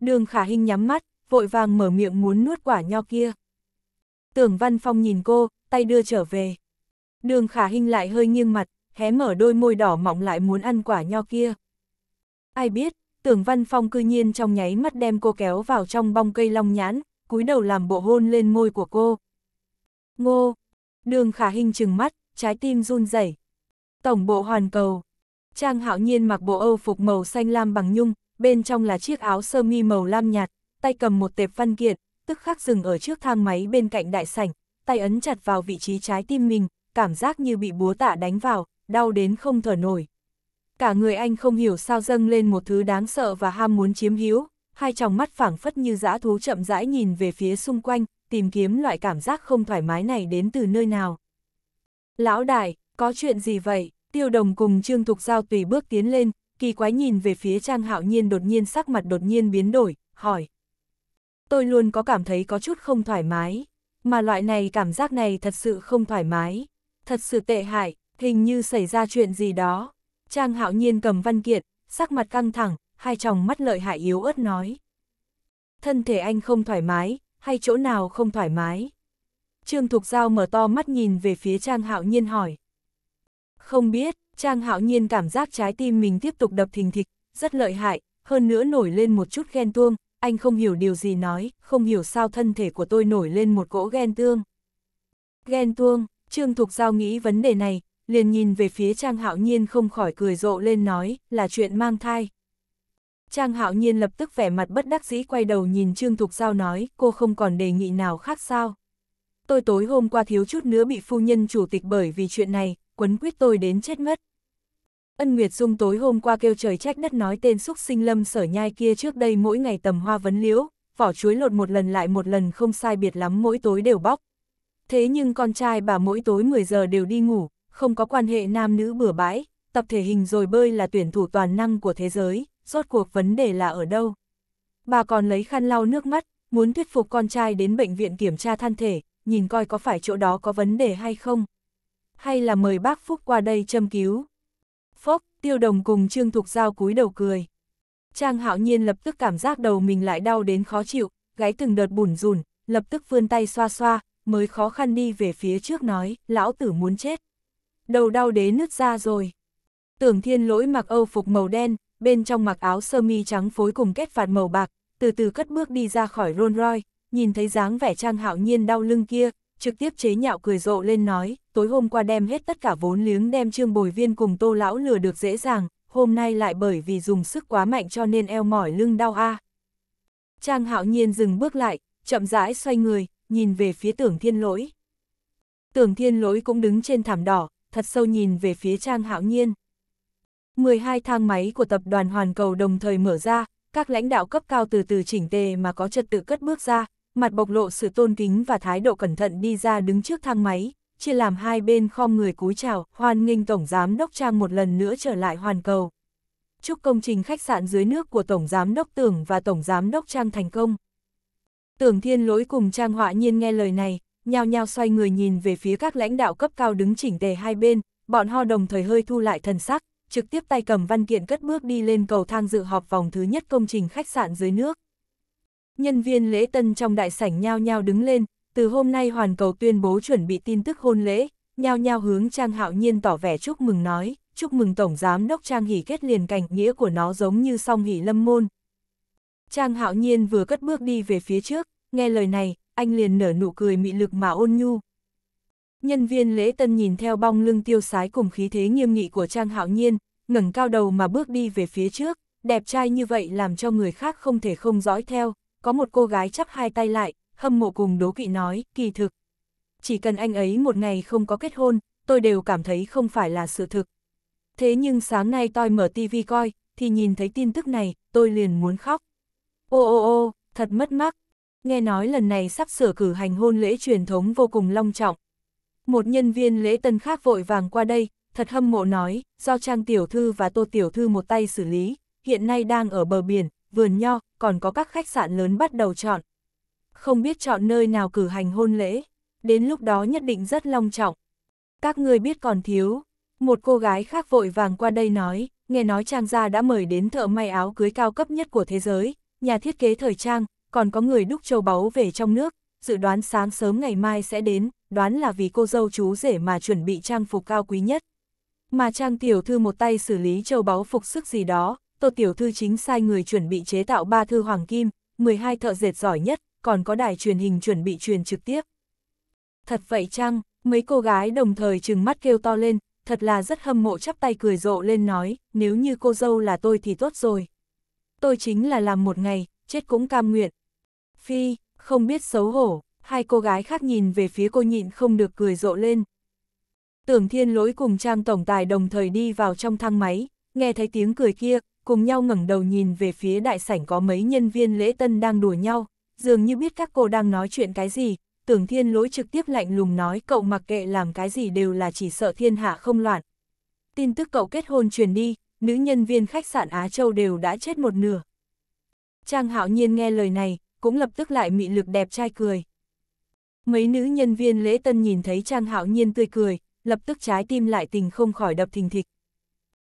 Đường khả hình nhắm mắt, vội vàng mở miệng muốn nuốt quả nho kia. Tưởng Văn Phong nhìn cô, tay đưa trở về. Đường khả hình lại hơi nghiêng mặt, hé mở đôi môi đỏ mọng lại muốn ăn quả nho kia. Ai biết, tưởng văn phong cư nhiên trong nháy mắt đem cô kéo vào trong bong cây long nhãn, cúi đầu làm bộ hôn lên môi của cô. Ngô, đường khả hình trừng mắt, trái tim run rẩy. Tổng bộ hoàn cầu. Trang hạo nhiên mặc bộ âu phục màu xanh lam bằng nhung, bên trong là chiếc áo sơ mi màu lam nhạt, tay cầm một tệp văn kiện, tức khắc dừng ở trước thang máy bên cạnh đại sảnh, tay ấn chặt vào vị trí trái tim mình, cảm giác như bị búa tạ đánh vào, đau đến không thở nổi. Cả người anh không hiểu sao dâng lên một thứ đáng sợ và ham muốn chiếm hữu, hai tròng mắt phảng phất như dã thú chậm rãi nhìn về phía xung quanh, tìm kiếm loại cảm giác không thoải mái này đến từ nơi nào. Lão đại, có chuyện gì vậy? Tiêu đồng cùng Trương Thục Giao tùy bước tiến lên, kỳ quái nhìn về phía Trang Hạo Nhiên đột nhiên sắc mặt đột nhiên biến đổi, hỏi. Tôi luôn có cảm thấy có chút không thoải mái, mà loại này cảm giác này thật sự không thoải mái, thật sự tệ hại, Hình như xảy ra chuyện gì đó. Trang hạo nhiên cầm văn kiện, sắc mặt căng thẳng, hai tròng mắt lợi hại yếu ớt nói. Thân thể anh không thoải mái, hay chỗ nào không thoải mái? Trương Thục Giao mở to mắt nhìn về phía Trang Hạo Nhiên hỏi. Không biết, Trang Hạo Nhiên cảm giác trái tim mình tiếp tục đập thình thịch, rất lợi hại, hơn nữa nổi lên một chút ghen tuông, anh không hiểu điều gì nói, không hiểu sao thân thể của tôi nổi lên một cỗ ghen tương. Ghen tuông, Trương Thục Giao nghĩ vấn đề này, liền nhìn về phía Trang Hạo Nhiên không khỏi cười rộ lên nói, là chuyện mang thai. Trang Hạo Nhiên lập tức vẻ mặt bất đắc dĩ quay đầu nhìn Trương Thục Giao nói, cô không còn đề nghị nào khác sao. Tôi tối hôm qua thiếu chút nữa bị phu nhân chủ tịch bởi vì chuyện này, quấn quyết tôi đến chết mất. Ân Nguyệt Dung tối hôm qua kêu trời trách đất nói tên xúc sinh lâm sở nhai kia trước đây mỗi ngày tầm hoa vấn liễu, vỏ chuối lột một lần lại một lần không sai biệt lắm mỗi tối đều bóc. Thế nhưng con trai bà mỗi tối 10 giờ đều đi ngủ, không có quan hệ nam nữ bừa bãi, tập thể hình rồi bơi là tuyển thủ toàn năng của thế giới, rốt cuộc vấn đề là ở đâu. Bà còn lấy khăn lau nước mắt, muốn thuyết phục con trai đến bệnh viện kiểm tra thân thể, nhìn coi có phải chỗ đó có vấn đề hay không. Hay là mời bác Phúc qua đây châm cứu. Phốc, tiêu đồng cùng Trương Thục Giao cúi đầu cười. Trang hạo nhiên lập tức cảm giác đầu mình lại đau đến khó chịu, gáy từng đợt bùn rùn, lập tức vươn tay xoa xoa, mới khó khăn đi về phía trước nói, lão tử muốn chết đầu đau đến nứt ra rồi. Tưởng thiên lỗi mặc âu phục màu đen, bên trong mặc áo sơ mi trắng phối cùng kết phạt màu bạc, từ từ cất bước đi ra khỏi Rolls Royce, nhìn thấy dáng vẻ trang hạo nhiên đau lưng kia, trực tiếp chế nhạo cười rộ lên nói, tối hôm qua đem hết tất cả vốn liếng đem trương bồi viên cùng tô lão lừa được dễ dàng, hôm nay lại bởi vì dùng sức quá mạnh cho nên eo mỏi lưng đau a. Trang hạo nhiên dừng bước lại, chậm rãi xoay người, nhìn về phía tưởng thiên lỗi. Tưởng thiên lỗi cũng đứng trên thảm đỏ, thật sâu nhìn về phía Trang Hạo Nhiên. 12 thang máy của tập đoàn Hoàn Cầu đồng thời mở ra, các lãnh đạo cấp cao từ từ chỉnh tề mà có trật tự cất bước ra, mặt bộc lộ sự tôn kính và thái độ cẩn thận đi ra đứng trước thang máy, chia làm hai bên khom người cúi chào, hoan nghênh Tổng Giám Đốc Trang một lần nữa trở lại Hoàn Cầu. Chúc công trình khách sạn dưới nước của Tổng Giám Đốc Tưởng và Tổng Giám Đốc Trang thành công. Tưởng Thiên Lỗi cùng Trang Họa Nhiên nghe lời này, nhao nhao xoay người nhìn về phía các lãnh đạo cấp cao đứng chỉnh tề hai bên, bọn ho đồng thời hơi thu lại thần sắc, trực tiếp tay cầm văn kiện cất bước đi lên cầu thang dự họp vòng thứ nhất công trình khách sạn dưới nước. Nhân viên lễ tân trong đại sảnh nhao nhao đứng lên, từ hôm nay hoàn cầu tuyên bố chuẩn bị tin tức hôn lễ, nhao nhao hướng Trang Hạo Nhiên tỏ vẻ chúc mừng nói, chúc mừng Tổng Giám Đốc Trang hỉ kết liền cảnh nghĩa của nó giống như song hỉ lâm môn. Trang Hạo Nhiên vừa cất bước đi về phía trước, nghe lời này, anh liền nở nụ cười mị lực mà ôn nhu. Nhân viên lễ tân nhìn theo bong lưng tiêu sái cùng khí thế nghiêm nghị của Trang Hạo Nhiên, ngẩng cao đầu mà bước đi về phía trước, đẹp trai như vậy làm cho người khác không thể không dõi theo, có một cô gái chắp hai tay lại, hâm mộ cùng đố kỵ nói, kỳ thực. Chỉ cần anh ấy một ngày không có kết hôn, tôi đều cảm thấy không phải là sự thực. Thế nhưng sáng nay tôi mở tivi coi, thì nhìn thấy tin tức này, tôi liền muốn khóc. Ô ô ô, thật mất mắc, nghe nói lần này sắp sửa cử hành hôn lễ truyền thống vô cùng long trọng. Một nhân viên lễ tân khác vội vàng qua đây, thật hâm mộ nói, do Trang Tiểu Thư và Tô Tiểu Thư một tay xử lý, hiện nay đang ở bờ biển, vườn nho, còn có các khách sạn lớn bắt đầu chọn. Không biết chọn nơi nào cử hành hôn lễ, đến lúc đó nhất định rất long trọng. Các người biết còn thiếu, một cô gái khác vội vàng qua đây nói, nghe nói Trang gia đã mời đến thợ may áo cưới cao cấp nhất của thế giới, nhà thiết kế thời trang, còn có người đúc châu báu về trong nước, dự đoán sáng sớm ngày mai sẽ đến, đoán là vì cô dâu chú rể mà chuẩn bị trang phục cao quý nhất. Mà trang tiểu thư một tay xử lý châu báu phục sức gì đó, tô tiểu thư chính sai người chuẩn bị chế tạo ba thư hoàng kim, 12 thợ dệt giỏi nhất, còn có đài truyền hình chuẩn bị truyền trực tiếp. Thật vậy chăng, mấy cô gái đồng thời trừng mắt kêu to lên, thật là rất hâm mộ chắp tay cười rộ lên nói, nếu như cô dâu là tôi thì tốt rồi. Tôi chính là làm một ngày, chết cũng cam nguyện, Phi, không biết xấu hổ, hai cô gái khác nhìn về phía cô nhịn không được cười rộ lên. Tưởng thiên lỗi cùng trang tổng tài đồng thời đi vào trong thang máy, nghe thấy tiếng cười kia, cùng nhau ngẩng đầu nhìn về phía đại sảnh có mấy nhân viên lễ tân đang đùa nhau, dường như biết các cô đang nói chuyện cái gì, tưởng thiên lỗi trực tiếp lạnh lùng nói cậu mặc kệ làm cái gì đều là chỉ sợ thiên hạ không loạn. Tin tức cậu kết hôn truyền đi, nữ nhân viên khách sạn Á Châu đều đã chết một nửa. Trang hạo nhiên nghe lời này, cũng lập tức lại mị lực đẹp trai cười. Mấy nữ nhân viên lễ tân nhìn thấy Trang Hạo Nhiên tươi cười, lập tức trái tim lại tình không khỏi đập thình thịch.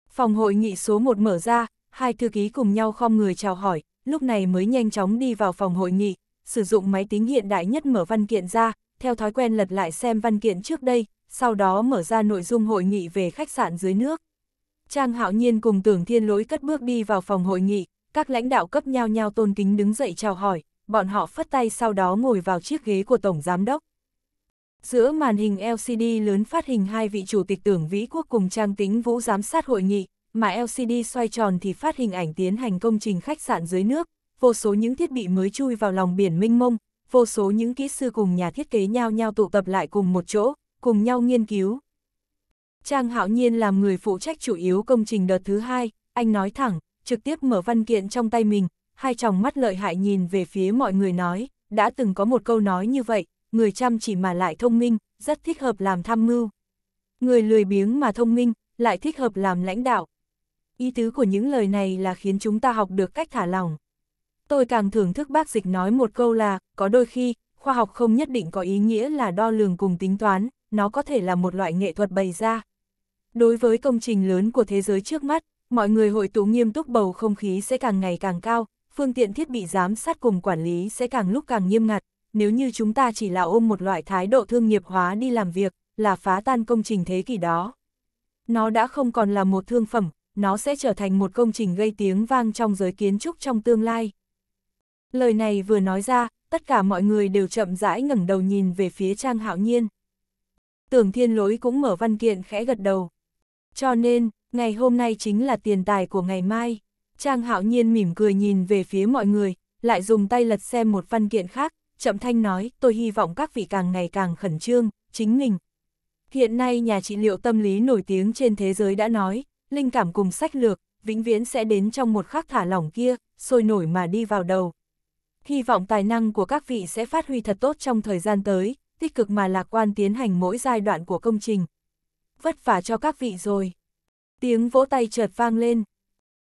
Phòng hội nghị số 1 mở ra, hai thư ký cùng nhau khom người chào hỏi, lúc này mới nhanh chóng đi vào phòng hội nghị, sử dụng máy tính hiện đại nhất mở văn kiện ra, theo thói quen lật lại xem văn kiện trước đây, sau đó mở ra nội dung hội nghị về khách sạn dưới nước. Trang Hạo Nhiên cùng Tưởng Thiên Lỗi cất bước đi vào phòng hội nghị, các lãnh đạo cấp nhau nhau tôn kính đứng dậy chào hỏi, bọn họ phất tay sau đó ngồi vào chiếc ghế của Tổng Giám đốc. Giữa màn hình LCD lớn phát hình hai vị chủ tịch tưởng Vĩ Quốc cùng Trang Tính Vũ giám sát hội nghị, mà LCD xoay tròn thì phát hình ảnh tiến hành công trình khách sạn dưới nước, vô số những thiết bị mới chui vào lòng biển mênh mông, vô số những kỹ sư cùng nhà thiết kế nhau nhau tụ tập lại cùng một chỗ, cùng nhau nghiên cứu. Trang Hạo Nhiên làm người phụ trách chủ yếu công trình đợt thứ hai, anh nói thẳng, trực tiếp mở văn kiện trong tay mình, hai tròng mắt lợi hại nhìn về phía mọi người nói, đã từng có một câu nói như vậy, người chăm chỉ mà lại thông minh, rất thích hợp làm tham mưu. Người lười biếng mà thông minh, lại thích hợp làm lãnh đạo. Ý tứ của những lời này là khiến chúng ta học được cách thả lòng Tôi càng thưởng thức bác dịch nói một câu là, có đôi khi, khoa học không nhất định có ý nghĩa là đo lường cùng tính toán, nó có thể là một loại nghệ thuật bày ra. Đối với công trình lớn của thế giới trước mắt, mọi người hội tụ nghiêm túc bầu không khí sẽ càng ngày càng cao, phương tiện thiết bị giám sát cùng quản lý sẽ càng lúc càng nghiêm ngặt, nếu như chúng ta chỉ là ôm một loại thái độ thương nghiệp hóa đi làm việc, là phá tan công trình thế kỷ đó. Nó đã không còn là một thương phẩm, nó sẽ trở thành một công trình gây tiếng vang trong giới kiến trúc trong tương lai. Lời này vừa nói ra, tất cả mọi người đều chậm rãi ngẩng đầu nhìn về phía Trang Hạo Nhiên. Tưởng Thiên Lỗi cũng mở văn kiện khẽ gật đầu. Cho nên, ngày hôm nay chính là tiền tài của ngày mai. Trang hạo nhiên mỉm cười nhìn về phía mọi người, lại dùng tay lật xem một văn kiện khác, chậm thanh nói, tôi hy vọng các vị càng ngày càng khẩn trương, chính mình. Hiện nay nhà trị liệu tâm lý nổi tiếng trên thế giới đã nói, linh cảm cùng sách lược, vĩnh viễn sẽ đến trong một khắc thả lỏng kia, sôi nổi mà đi vào đầu. Hy vọng tài năng của các vị sẽ phát huy thật tốt trong thời gian tới, tích cực mà lạc quan tiến hành mỗi giai đoạn của công trình. Vất vả cho các vị rồi. Tiếng vỗ tay chợt vang lên,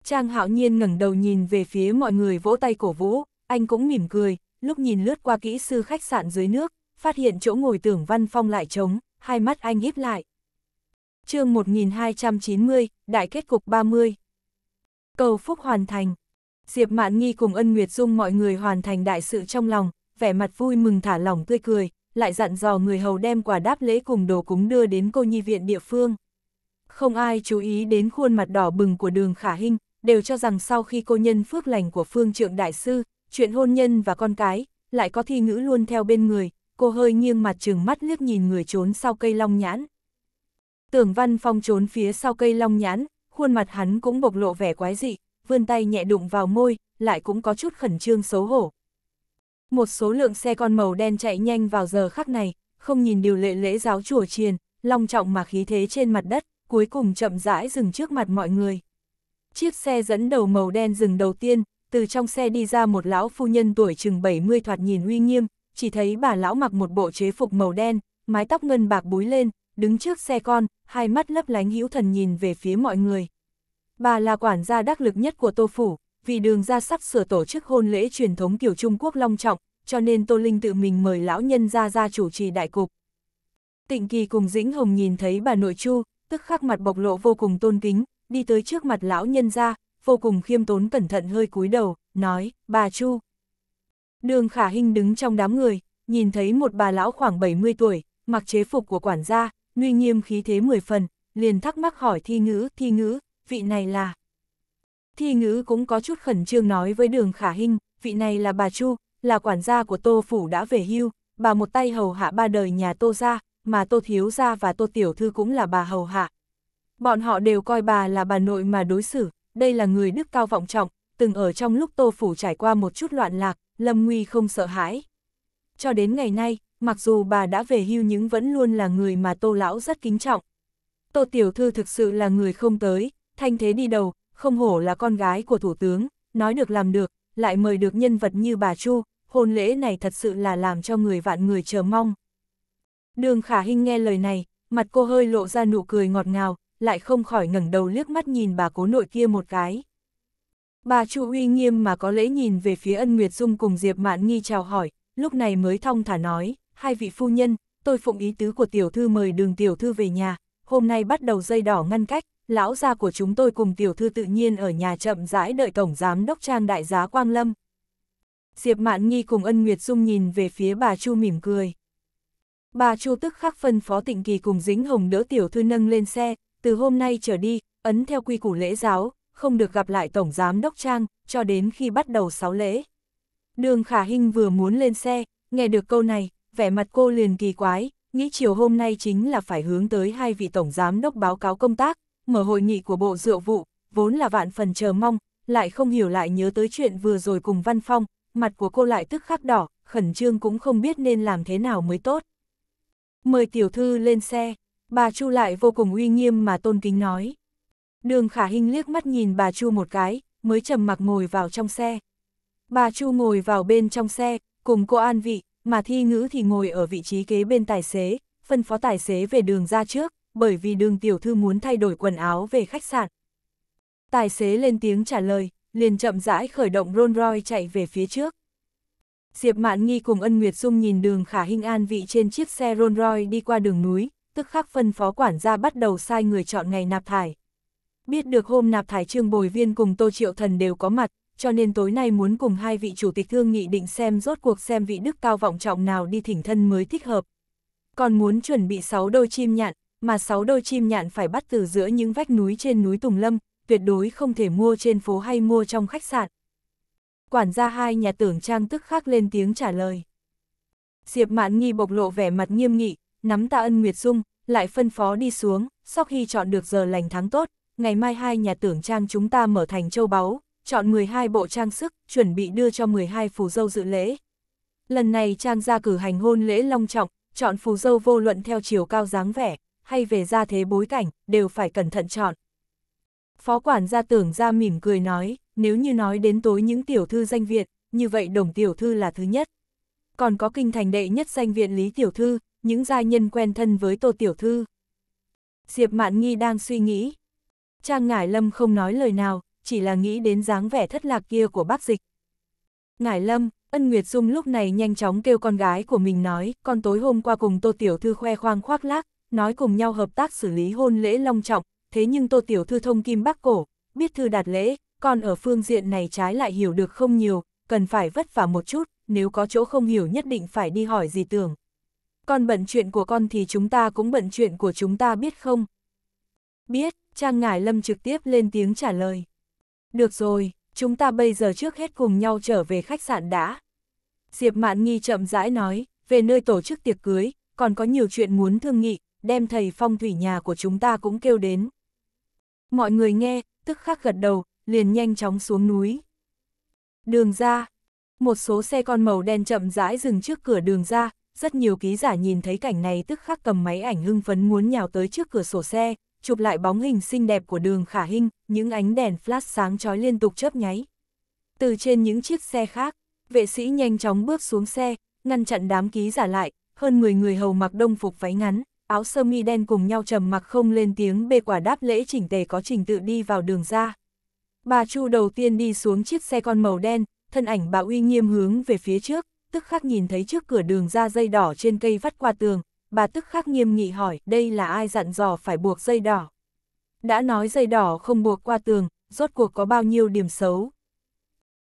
Trang hạo nhiên ngẩng đầu nhìn về phía mọi người vỗ tay cổ vũ, anh cũng mỉm cười, lúc nhìn lướt qua kỹ sư khách sạn dưới nước, phát hiện chỗ ngồi tưởng văn phong lại trống, hai mắt anh híp lại. chương 1290, đại kết cục 30. Cầu phúc hoàn thành. Diệp Mạn Nghi cùng ân Nguyệt Dung mọi người hoàn thành đại sự trong lòng, vẻ mặt vui mừng thả lỏng tươi cười, lại dặn dò người hầu đem quà đáp lễ cùng đồ cúng đưa đến cô nhi viện địa phương. Không ai chú ý đến khuôn mặt đỏ bừng của đường khả hinh, đều cho rằng sau khi cô nhân phước lành của phương trượng đại sư, chuyện hôn nhân và con cái, lại có thi ngữ luôn theo bên người, cô hơi nghiêng mặt trừng mắt liếc nhìn người trốn sau cây long nhãn. Tưởng văn phong trốn phía sau cây long nhãn, khuôn mặt hắn cũng bộc lộ vẻ quái dị, vươn tay nhẹ đụng vào môi, lại cũng có chút khẩn trương xấu hổ. Một số lượng xe con màu đen chạy nhanh vào giờ khắc này, không nhìn điều lệ lễ giáo chùa chiền, long trọng mà khí thế trên mặt đất, cuối cùng chậm rãi dừng trước mặt mọi người. Chiếc xe dẫn đầu màu đen dừng đầu tiên, từ trong xe đi ra một lão phu nhân tuổi chừng 70 thoạt nhìn uy nghiêm, chỉ thấy bà lão mặc một bộ chế phục màu đen, mái tóc ngân bạc búi lên, đứng trước xe con, hai mắt lấp lánh hữu thần nhìn về phía mọi người. Bà là quản gia đắc lực nhất của Tô Phủ, vì đường ra sắp sửa tổ chức hôn lễ truyền thống kiểu Trung Quốc long trọng, cho nên Tô Linh tự mình mời lão nhân ra ra chủ trì đại cục. Tịnh Kỳ cùng Dĩnh Hồng nhìn thấy bà nội Chu, tức khắc mặt bộc lộ vô cùng tôn kính, đi tới trước mặt lão nhân ra, vô cùng khiêm tốn cẩn thận hơi cúi đầu, nói, bà Chu. Đường Khả hình đứng trong đám người, nhìn thấy một bà lão khoảng 70 tuổi, mặc chế phục của quản gia, nguy nghiêm khí thế 10 phần, liền thắc mắc hỏi thi ngữ, thi ngữ, vị này là. Thi ngữ cũng có chút khẩn trương nói với đường Khả hình vị này là bà Chu, là quản gia của Tô Phủ đã về hưu, bà một tay hầu hạ ba đời nhà Tô gia, mà Tô Thiếu gia và Tô Tiểu Thư cũng là bà hầu hạ, Bọn họ đều coi bà là bà nội mà đối xử, đây là người đức cao vọng trọng, từng ở trong lúc Tô Phủ trải qua một chút loạn lạc, Lâm Nguy không sợ hãi. Cho đến ngày nay, mặc dù bà đã về hưu nhưng vẫn luôn là người mà Tô Lão rất kính trọng. Tô Tiểu Thư thực sự là người không tới, thanh thế đi đầu, không hổ là con gái của Thủ tướng, nói được làm được, lại mời được nhân vật như bà Chu, hôn lễ này thật sự là làm cho người vạn người chờ mong. Đường Khả Hinh nghe lời này, mặt cô hơi lộ ra nụ cười ngọt ngào, lại không khỏi ngẩng đầu liếc mắt nhìn bà cố nội kia một cái. Bà Chu uy nghiêm mà có lễ nhìn về phía ân Nguyệt Dung cùng Diệp Mạn Nghi chào hỏi, lúc này mới thong thả nói, hai vị phu nhân, tôi phụng ý tứ của tiểu thư mời đường tiểu thư về nhà, hôm nay bắt đầu dây đỏ ngăn cách, lão gia của chúng tôi cùng tiểu thư tự nhiên ở nhà chậm rãi đợi tổng giám đốc trang đại giá Quang Lâm. Diệp Mạn Nghi cùng ân Nguyệt Dung nhìn về phía bà Chu mỉm cười. Bà Chu tức khắc phân phó tịnh kỳ cùng dính hồng đỡ tiểu thư nâng lên xe, từ hôm nay trở đi, ấn theo quy củ lễ giáo, không được gặp lại Tổng Giám Đốc Trang, cho đến khi bắt đầu sáu lễ. Đường Khả Hinh vừa muốn lên xe, nghe được câu này, vẻ mặt cô liền kỳ quái, nghĩ chiều hôm nay chính là phải hướng tới hai vị Tổng Giám Đốc báo cáo công tác, mở hội nghị của Bộ Dựa vụ, vốn là vạn phần chờ mong, lại không hiểu lại nhớ tới chuyện vừa rồi cùng Văn Phong, mặt của cô lại tức khắc đỏ, khẩn trương cũng không biết nên làm thế nào mới tốt. Mời tiểu thư lên xe. Bà Chu lại vô cùng uy nghiêm mà tôn kính nói. Đường khả hình liếc mắt nhìn bà Chu một cái, mới trầm mặc ngồi vào trong xe. Bà Chu ngồi vào bên trong xe, cùng cô An Vị, mà thi ngữ thì ngồi ở vị trí kế bên tài xế, phân phó tài xế về đường ra trước, bởi vì đường tiểu thư muốn thay đổi quần áo về khách sạn. Tài xế lên tiếng trả lời, liền chậm rãi khởi động Rolls Royce chạy về phía trước. Diệp Mạn Nghi cùng Ân Nguyệt Dung nhìn đường khả hình an vị trên chiếc xe Rolls Royce đi qua đường núi, tức khắc phân phó quản gia bắt đầu sai người chọn ngày nạp thải. Biết được hôm nạp thải trương bồi viên cùng Tô Triệu Thần đều có mặt, cho nên tối nay muốn cùng hai vị chủ tịch thương nghị định xem rốt cuộc xem vị đức cao vọng trọng nào đi thỉnh thân mới thích hợp. Còn muốn chuẩn bị 6 đôi chim nhạn, mà 6 đôi chim nhạn phải bắt từ giữa những vách núi trên núi Tùng Lâm, tuyệt đối không thể mua trên phố hay mua trong khách sạn. Quản gia hai nhà tưởng trang tức khắc lên tiếng trả lời. Diệp Mạn Nghi bộc lộ vẻ mặt nghiêm nghị, nắm tạ ân Nguyệt Dung, lại phân phó đi xuống, sau khi chọn được giờ lành tháng tốt, ngày mai hai nhà tưởng trang chúng ta mở thành châu báu, chọn 12 bộ trang sức, chuẩn bị đưa cho 12 phù dâu dự lễ. Lần này trang gia cử hành hôn lễ long trọng, chọn phù dâu vô luận theo chiều cao dáng vẻ, hay về gia thế bối cảnh, đều phải cẩn thận chọn. Phó quản gia tưởng ra mỉm cười nói, nếu như nói đến tối những tiểu thư danh viện, như vậy đồng tiểu thư là thứ nhất. Còn có kinh thành đệ nhất danh viện Lý Tiểu Thư, những giai nhân quen thân với Tô Tiểu Thư. Diệp Mạn Nghi đang suy nghĩ. Trang Ngải Lâm không nói lời nào, chỉ là nghĩ đến dáng vẻ thất lạc kia của bác dịch. Ngải Lâm, Ân Nguyệt Dung lúc này nhanh chóng kêu con gái của mình nói, con tối hôm qua cùng Tô Tiểu Thư khoe khoang khoác lác, nói cùng nhau hợp tác xử lý hôn lễ long trọng, thế nhưng Tô Tiểu Thư thông kim bác cổ, biết thư đạt lễ, còn ở phương diện này trái lại hiểu được không nhiều, cần phải vất vả một chút, nếu có chỗ không hiểu nhất định phải đi hỏi gì tưởng con bận chuyện của con thì chúng ta cũng bận chuyện của chúng ta biết không? Biết, Trang Ngải Lâm trực tiếp lên tiếng trả lời. Được rồi, chúng ta bây giờ trước hết cùng nhau trở về khách sạn đã. Diệp Mạn Nghi chậm rãi nói, về nơi tổ chức tiệc cưới, còn có nhiều chuyện muốn thương nghị, đem thầy phong thủy nhà của chúng ta cũng kêu đến. Mọi người nghe, tức khắc gật đầu, liền nhanh chóng xuống núi. Đường ra, một số xe con màu đen chậm rãi dừng trước cửa đường ra, rất nhiều ký giả nhìn thấy cảnh này tức khắc cầm máy ảnh hưng phấn muốn nhào tới trước cửa sổ xe, chụp lại bóng hình xinh đẹp của đường khả hình, những ánh đèn flash sáng chói liên tục chớp nháy. Từ trên những chiếc xe khác, vệ sĩ nhanh chóng bước xuống xe, ngăn chặn đám ký giả lại, hơn 10 người hầu mặc đông phục váy ngắn, áo sơ mi đen cùng nhau trầm mặc không lên tiếng bê quả đáp lễ chỉnh tề có trình tự đi vào đường ra. Bà Chu đầu tiên đi xuống chiếc xe con màu đen, thân ảnh bà uy nghiêm hướng về phía trước, tức khắc nhìn thấy trước cửa đường ra dây đỏ trên cây vắt qua tường, bà tức khắc nghiêm nghị hỏi đây là ai dặn dò phải buộc dây đỏ. Đã nói dây đỏ không buộc qua tường, rốt cuộc có bao nhiêu điểm xấu.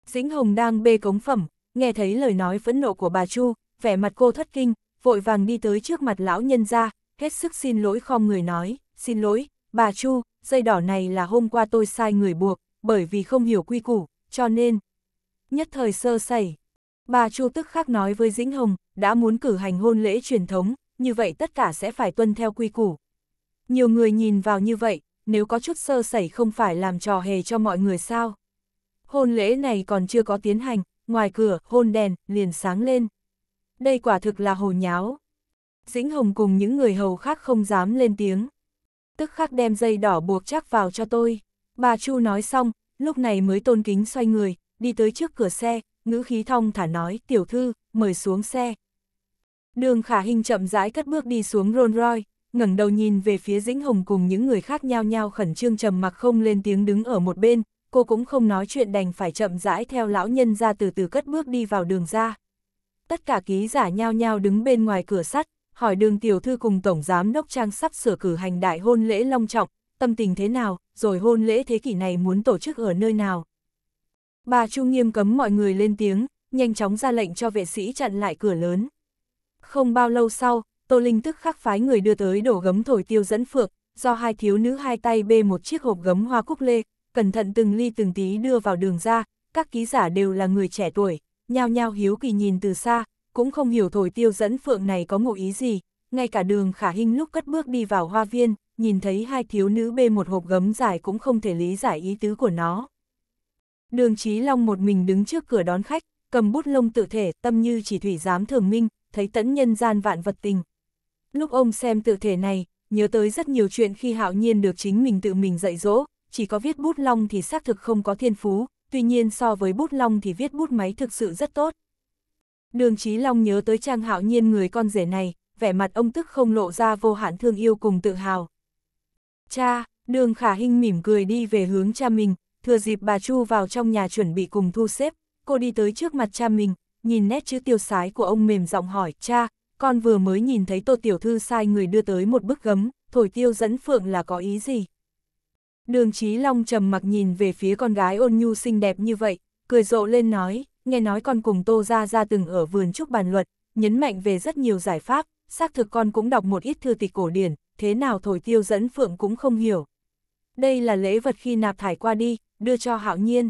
Dĩnh Hồng đang bê cống phẩm, nghe thấy lời nói phẫn nộ của bà Chu, vẻ mặt cô thất kinh, vội vàng đi tới trước mặt lão nhân ra, hết sức xin lỗi khom người nói, xin lỗi, bà Chu, dây đỏ này là hôm qua tôi sai người buộc, bởi vì không hiểu quy củ, cho nên, nhất thời sơ sẩy. Bà Chu tức khắc nói với Dĩnh Hồng, đã muốn cử hành hôn lễ truyền thống, như vậy tất cả sẽ phải tuân theo quy củ. Nhiều người nhìn vào như vậy, nếu có chút sơ sẩy không phải làm trò hề cho mọi người sao. Hôn lễ này còn chưa có tiến hành, ngoài cửa, hôn đèn, liền sáng lên. Đây quả thực là hồ nháo. Dĩnh Hồng cùng những người hầu khác không dám lên tiếng. Tức khắc đem dây đỏ buộc chắc vào cho tôi. Bà Chu nói xong, lúc này mới tôn kính xoay người, đi tới trước cửa xe, ngữ khí thong thả nói, tiểu thư, mời xuống xe. Đường khả hình chậm rãi cất bước đi xuống Rolls Royce, ngẩng đầu nhìn về phía Dĩnh Hồng cùng những người khác nhao nhao khẩn trương trầm mặc không lên tiếng đứng ở một bên, cô cũng không nói chuyện đành phải chậm rãi theo lão nhân ra từ từ cất bước đi vào đường ra. Tất cả ký giả nhao nhao đứng bên ngoài cửa sắt, hỏi đường tiểu thư cùng tổng giám đốc trang sắp sửa cử hành đại hôn lễ long trọng, tâm tình thế nào, rồi hôn lễ thế kỷ này muốn tổ chức ở nơi nào. Bà Chu nghiêm cấm mọi người lên tiếng, nhanh chóng ra lệnh cho vệ sĩ chặn lại cửa lớn. Không bao lâu sau, Tô Linh tức khắc phái người đưa tới đổ gấm thổi tiêu dẫn phượng, do hai thiếu nữ hai tay bê một chiếc hộp gấm hoa cúc lê, cẩn thận từng ly từng tí đưa vào đường ra, các ký giả đều là người trẻ tuổi, nhao nhao hiếu kỳ nhìn từ xa, cũng không hiểu thổi tiêu dẫn phượng này có ngụ ý gì, ngay cả đường khả hình lúc cất bước đi vào hoa viên, nhìn thấy hai thiếu nữ bê một hộp gấm dài cũng không thể lý giải ý tứ của nó. Đường Chí Long một mình đứng trước cửa đón khách, cầm bút lông tự thể, tâm như chỉ thủy giám thường minh, thấy tẫn nhân gian vạn vật tình. Lúc ông xem tự thể này, nhớ tới rất nhiều chuyện khi hạo nhiên được chính mình tự mình dạy dỗ, chỉ có viết bút long thì xác thực không có thiên phú, tuy nhiên so với bút long thì viết bút máy thực sự rất tốt. Đường Chí Long nhớ tới Trang Hạo Nhiên người con rể này, vẻ mặt ông tức không lộ ra vô hạn thương yêu cùng tự hào. Cha, đường khả hinh mỉm cười đi về hướng cha mình, thừa dịp bà Chu vào trong nhà chuẩn bị cùng thu xếp, cô đi tới trước mặt cha mình, nhìn nét chữ tiêu sái của ông mềm giọng hỏi, cha, con vừa mới nhìn thấy tô tiểu thư sai người đưa tới một bức gấm, thổi tiêu dẫn phượng là có ý gì? Đường Chí Long trầm mặc nhìn về phía con gái ôn nhu xinh đẹp như vậy, cười rộ lên nói, nghe nói con cùng Tô Gia Gia từng ở vườn trúc bàn luận, nhấn mạnh về rất nhiều giải pháp, xác thực con cũng đọc một ít thư tịch cổ điển, thế nào thổi tiêu dẫn phượng cũng không hiểu. Đây là lễ vật khi nạp thải qua đi, đưa cho hạo nhiên.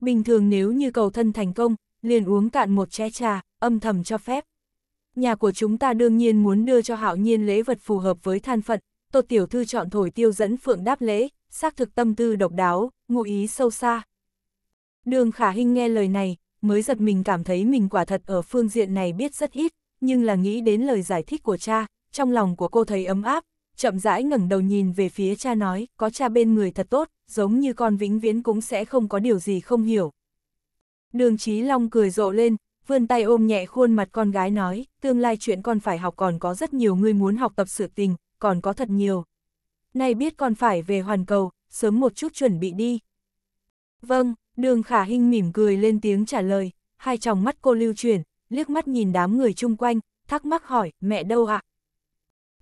Bình thường nếu như cầu thân thành công, liền uống cạn một chén trà, âm thầm cho phép. Nhà của chúng ta đương nhiên muốn đưa cho hạo nhiên lễ vật phù hợp với than phận, tột tiểu thư chọn thổi tiêu dẫn phượng đáp lễ, xác thực tâm tư độc đáo, ngụ ý sâu xa. Đường khả hinh nghe lời này, mới giật mình cảm thấy mình quả thật ở phương diện này biết rất ít, nhưng là nghĩ đến lời giải thích của cha, trong lòng của cô thấy ấm áp, chậm rãi ngẩng đầu nhìn về phía cha nói, có cha bên người thật tốt, giống như con vĩnh viễn cũng sẽ không có điều gì không hiểu. Đường Chí Long cười rộ lên, vươn tay ôm nhẹ khuôn mặt con gái nói, tương lai chuyện con phải học còn có rất nhiều người muốn học tập sự tình, còn có thật nhiều. Nay biết con phải về hoàn cầu, sớm một chút chuẩn bị đi. Vâng, đường khả hình mỉm cười lên tiếng trả lời, hai tròng mắt cô lưu chuyển, liếc mắt nhìn đám người chung quanh, thắc mắc hỏi, mẹ đâu ạ? À?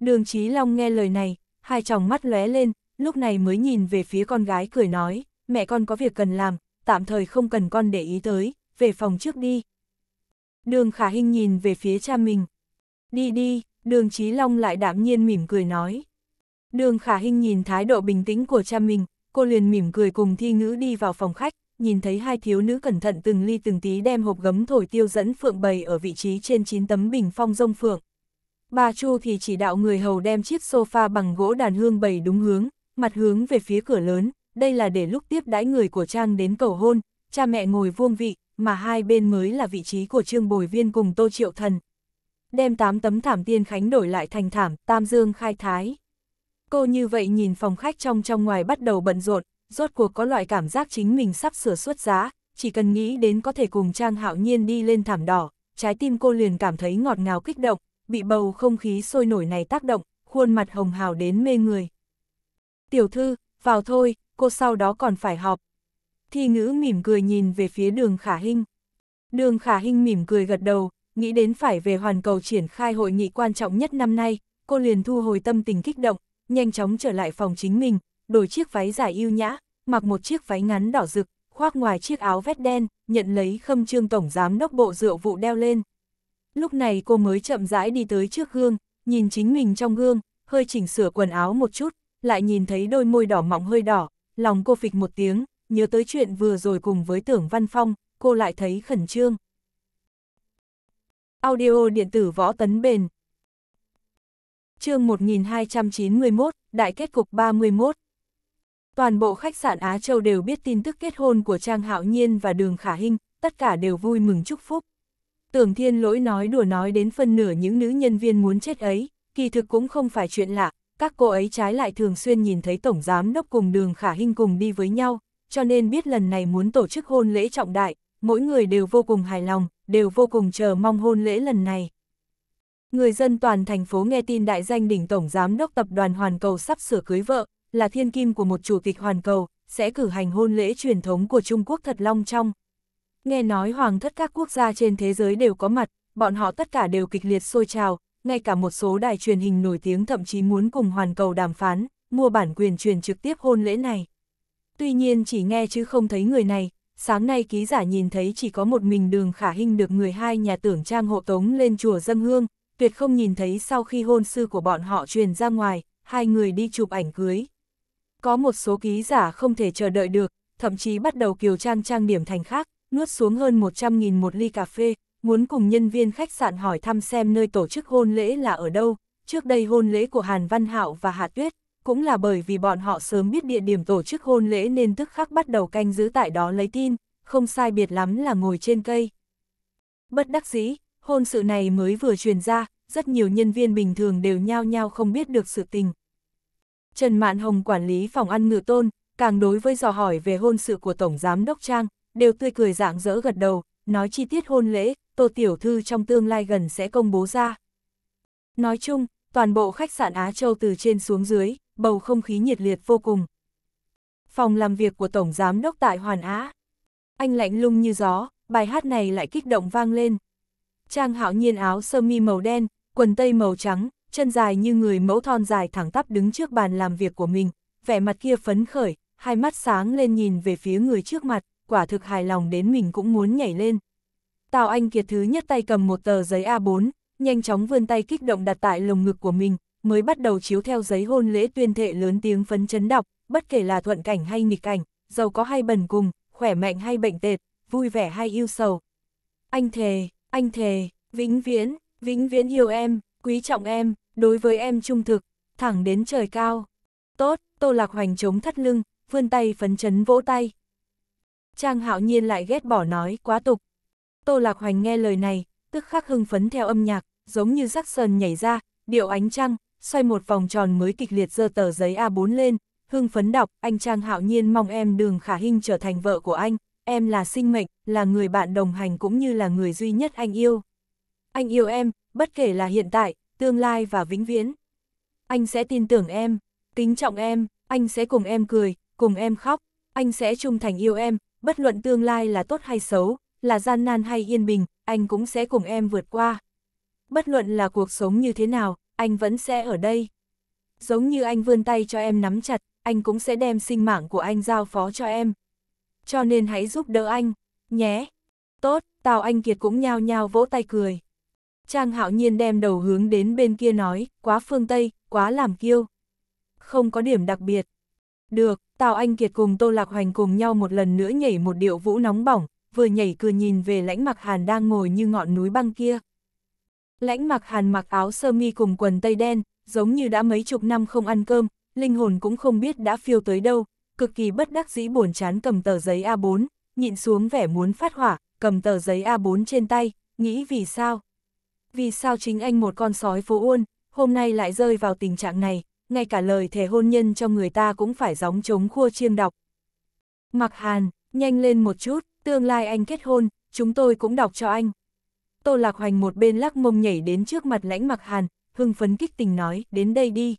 Đường Chí Long nghe lời này, hai tròng mắt lóe lên, lúc này mới nhìn về phía con gái cười nói, mẹ con có việc cần làm, tạm thời không cần con để ý tới, về phòng trước đi. Đường Khả Hinh nhìn về phía cha mình. Đi đi, đường Chí Long lại đạm nhiên mỉm cười nói. Đường Khả Hinh nhìn thái độ bình tĩnh của cha mình, cô liền mỉm cười cùng thi ngữ đi vào phòng khách, nhìn thấy hai thiếu nữ cẩn thận từng ly từng tí đem hộp gấm thổi tiêu dẫn phượng bày ở vị trí trên 9 tấm bình phong rông phượng, Bà Chu thì chỉ đạo người hầu đem chiếc sofa bằng gỗ đàn hương bày đúng hướng, mặt hướng về phía cửa lớn, đây là để lúc tiếp đãi người của Trang đến cầu hôn, cha mẹ ngồi vuông vị, mà hai bên mới là vị trí của Trương Bồi Viên cùng Tô Triệu Thần. Đem tám tấm thảm tiên khánh đổi lại thành thảm Tam Dương khai thái. Cô như vậy nhìn phòng khách trong trong ngoài bắt đầu bận rộn, rốt cuộc có loại cảm giác chính mình sắp sửa xuất giá, chỉ cần nghĩ đến có thể cùng Trang Hạo Nhiên đi lên thảm đỏ, trái tim cô liền cảm thấy ngọt ngào kích động, bị bầu không khí sôi nổi này tác động, khuôn mặt hồng hào đến mê người. Tiểu thư, vào thôi, cô sau đó còn phải họp. Thi ngữ mỉm cười nhìn về phía đường khả hinh. Đường khả hinh mỉm cười gật đầu, nghĩ đến phải về hoàn cầu triển khai hội nghị quan trọng nhất năm nay, cô liền thu hồi tâm tình kích động, nhanh chóng trở lại phòng chính mình, đổi chiếc váy dài yêu nhã, mặc một chiếc váy ngắn đỏ rực, khoác ngoài chiếc áo vét đen, nhận lấy khâm trương tổng giám đốc bộ rượu vụ đeo lên. Lúc này cô mới chậm rãi đi tới trước gương, nhìn chính mình trong gương, hơi chỉnh sửa quần áo một chút, lại nhìn thấy đôi môi đỏ mọng hơi đỏ, lòng cô phịch một tiếng, nhớ tới chuyện vừa rồi cùng với tưởng văn phong, cô lại thấy khẩn trương. Audio điện tử võ tấn bền chương 1291, Đại kết cục 31 Toàn bộ khách sạn Á Châu đều biết tin tức kết hôn của Trang Hạo Nhiên và Đường Khả Hinh, tất cả đều vui mừng chúc phúc. Tưởng thiên lỗi nói đùa nói đến phân nửa những nữ nhân viên muốn chết ấy, kỳ thực cũng không phải chuyện lạ, các cô ấy trái lại thường xuyên nhìn thấy Tổng Giám Đốc cùng đường khả hình cùng đi với nhau, cho nên biết lần này muốn tổ chức hôn lễ trọng đại, mỗi người đều vô cùng hài lòng, đều vô cùng chờ mong hôn lễ lần này. Người dân toàn thành phố nghe tin đại danh đỉnh Tổng Giám Đốc Tập đoàn Hoàn Cầu sắp sửa cưới vợ, là thiên kim của một chủ tịch Hoàn Cầu, sẽ cử hành hôn lễ truyền thống của Trung Quốc thật long trong, Nghe nói hoàng thất các quốc gia trên thế giới đều có mặt, bọn họ tất cả đều kịch liệt sôi trào, ngay cả một số đài truyền hình nổi tiếng thậm chí muốn cùng hoàn cầu đàm phán, mua bản quyền truyền trực tiếp hôn lễ này. Tuy nhiên chỉ nghe chứ không thấy người này, sáng nay ký giả nhìn thấy chỉ có một mình đường khả hình được người hai nhà tưởng trang hộ tống lên chùa dân hương, tuyệt không nhìn thấy sau khi hôn sư của bọn họ truyền ra ngoài, hai người đi chụp ảnh cưới. Có một số ký giả không thể chờ đợi được, thậm chí bắt đầu kiều trang trang điểm thành khác, nuốt xuống hơn 100.000 một ly cà phê, muốn cùng nhân viên khách sạn hỏi thăm xem nơi tổ chức hôn lễ là ở đâu. Trước đây hôn lễ của Hàn Văn Hạo và Hà Tuyết, cũng là bởi vì bọn họ sớm biết địa điểm tổ chức hôn lễ nên tức khắc bắt đầu canh giữ tại đó lấy tin, không sai biệt lắm là ngồi trên cây. Bất đắc dĩ, hôn sự này mới vừa truyền ra, rất nhiều nhân viên bình thường đều nhao nhao không biết được sự tình. Trần Mạn Hồng quản lý phòng ăn ngự tôn, càng đối với dò hỏi về hôn sự của Tổng Giám Đốc Trang, đều tươi cười dạng dỡ gật đầu, nói chi tiết hôn lễ, Tô Tiểu Thư trong tương lai gần sẽ công bố ra. Nói chung, toàn bộ khách sạn Á Châu từ trên xuống dưới, bầu không khí nhiệt liệt vô cùng. Phòng làm việc của Tổng Giám Đốc tại Hoàn Á. Anh lạnh lung như gió, bài hát này lại kích động vang lên. Trang hạo nhiên áo sơ mi màu đen, quần tây màu trắng, chân dài như người mẫu thon dài thẳng tắp đứng trước bàn làm việc của mình, vẻ mặt kia phấn khởi, hai mắt sáng lên nhìn về phía người trước mặt quả thực hài lòng đến mình cũng muốn nhảy lên. Tào Anh Kiệt thứ nhất tay cầm một tờ giấy A4, nhanh chóng vươn tay kích động đặt tại lồng ngực của mình, mới bắt đầu chiếu theo giấy hôn lễ tuyên thệ lớn tiếng phấn chấn đọc, bất kể là thuận cảnh hay nghịch cảnh, giàu có hay bần cùng, khỏe mạnh hay bệnh tệt, vui vẻ hay yêu sầu. Anh thề, anh thề, vĩnh viễn, vĩnh viễn yêu em, quý trọng em, đối với em trung thực, thẳng đến trời cao. Tốt, Tô Lạc Hoành chống thắt lưng, vươn tay phấn chấn vỗ tay. Trang hạo nhiên lại ghét bỏ nói quá tục. Tô Lạc Hoành nghe lời này, tức khắc hưng phấn theo âm nhạc, giống như rắc sơn nhảy ra, điệu ánh trăng, xoay một vòng tròn mới kịch liệt giơ tờ giấy A4 lên, hưng phấn đọc, anh Trang hạo nhiên mong em đường khả hình trở thành vợ của anh, em là sinh mệnh, là người bạn đồng hành cũng như là người duy nhất anh yêu. Anh yêu em, bất kể là hiện tại, tương lai và vĩnh viễn. Anh sẽ tin tưởng em, kính trọng em, anh sẽ cùng em cười, cùng em khóc, anh sẽ trung thành yêu em, bất luận tương lai là tốt hay xấu, là gian nan hay yên bình, anh cũng sẽ cùng em vượt qua. Bất luận là cuộc sống như thế nào, anh vẫn sẽ ở đây. Giống như anh vươn tay cho em nắm chặt, anh cũng sẽ đem sinh mạng của anh giao phó cho em. Cho nên hãy giúp đỡ anh, nhé. Tốt, Tào Anh Kiệt cũng nhao nhao vỗ tay cười. Trang hạo nhiên đem đầu hướng đến bên kia nói, quá phương Tây, quá làm kiêu. Không có điểm đặc biệt, được, Tào Anh Kiệt cùng Tô Lạc Hoành cùng nhau một lần nữa nhảy một điệu vũ nóng bỏng, vừa nhảy cửa nhìn về lãnh mặc hàn đang ngồi như ngọn núi băng kia. Lãnh mặc hàn mặc áo sơ mi cùng quần tây đen, giống như đã mấy chục năm không ăn cơm, linh hồn cũng không biết đã phiêu tới đâu, cực kỳ bất đắc dĩ buồn chán cầm tờ giấy A4, nhịn xuống vẻ muốn phát hỏa, cầm tờ giấy A4 trên tay, nghĩ vì sao? Vì sao chính anh một con sói phố uôn, hôm nay lại rơi vào tình trạng này, ngay cả lời thề hôn nhân cho người ta cũng phải gióng chống khua chiêng đọc. Mặc Hàn, nhanh lên một chút, tương lai anh kết hôn, chúng tôi cũng đọc cho anh. Tô Lạc Hoành một bên lắc mông nhảy đến trước mặt lãnh Mặc Hàn, hưng phấn kích tình nói, đến đây đi.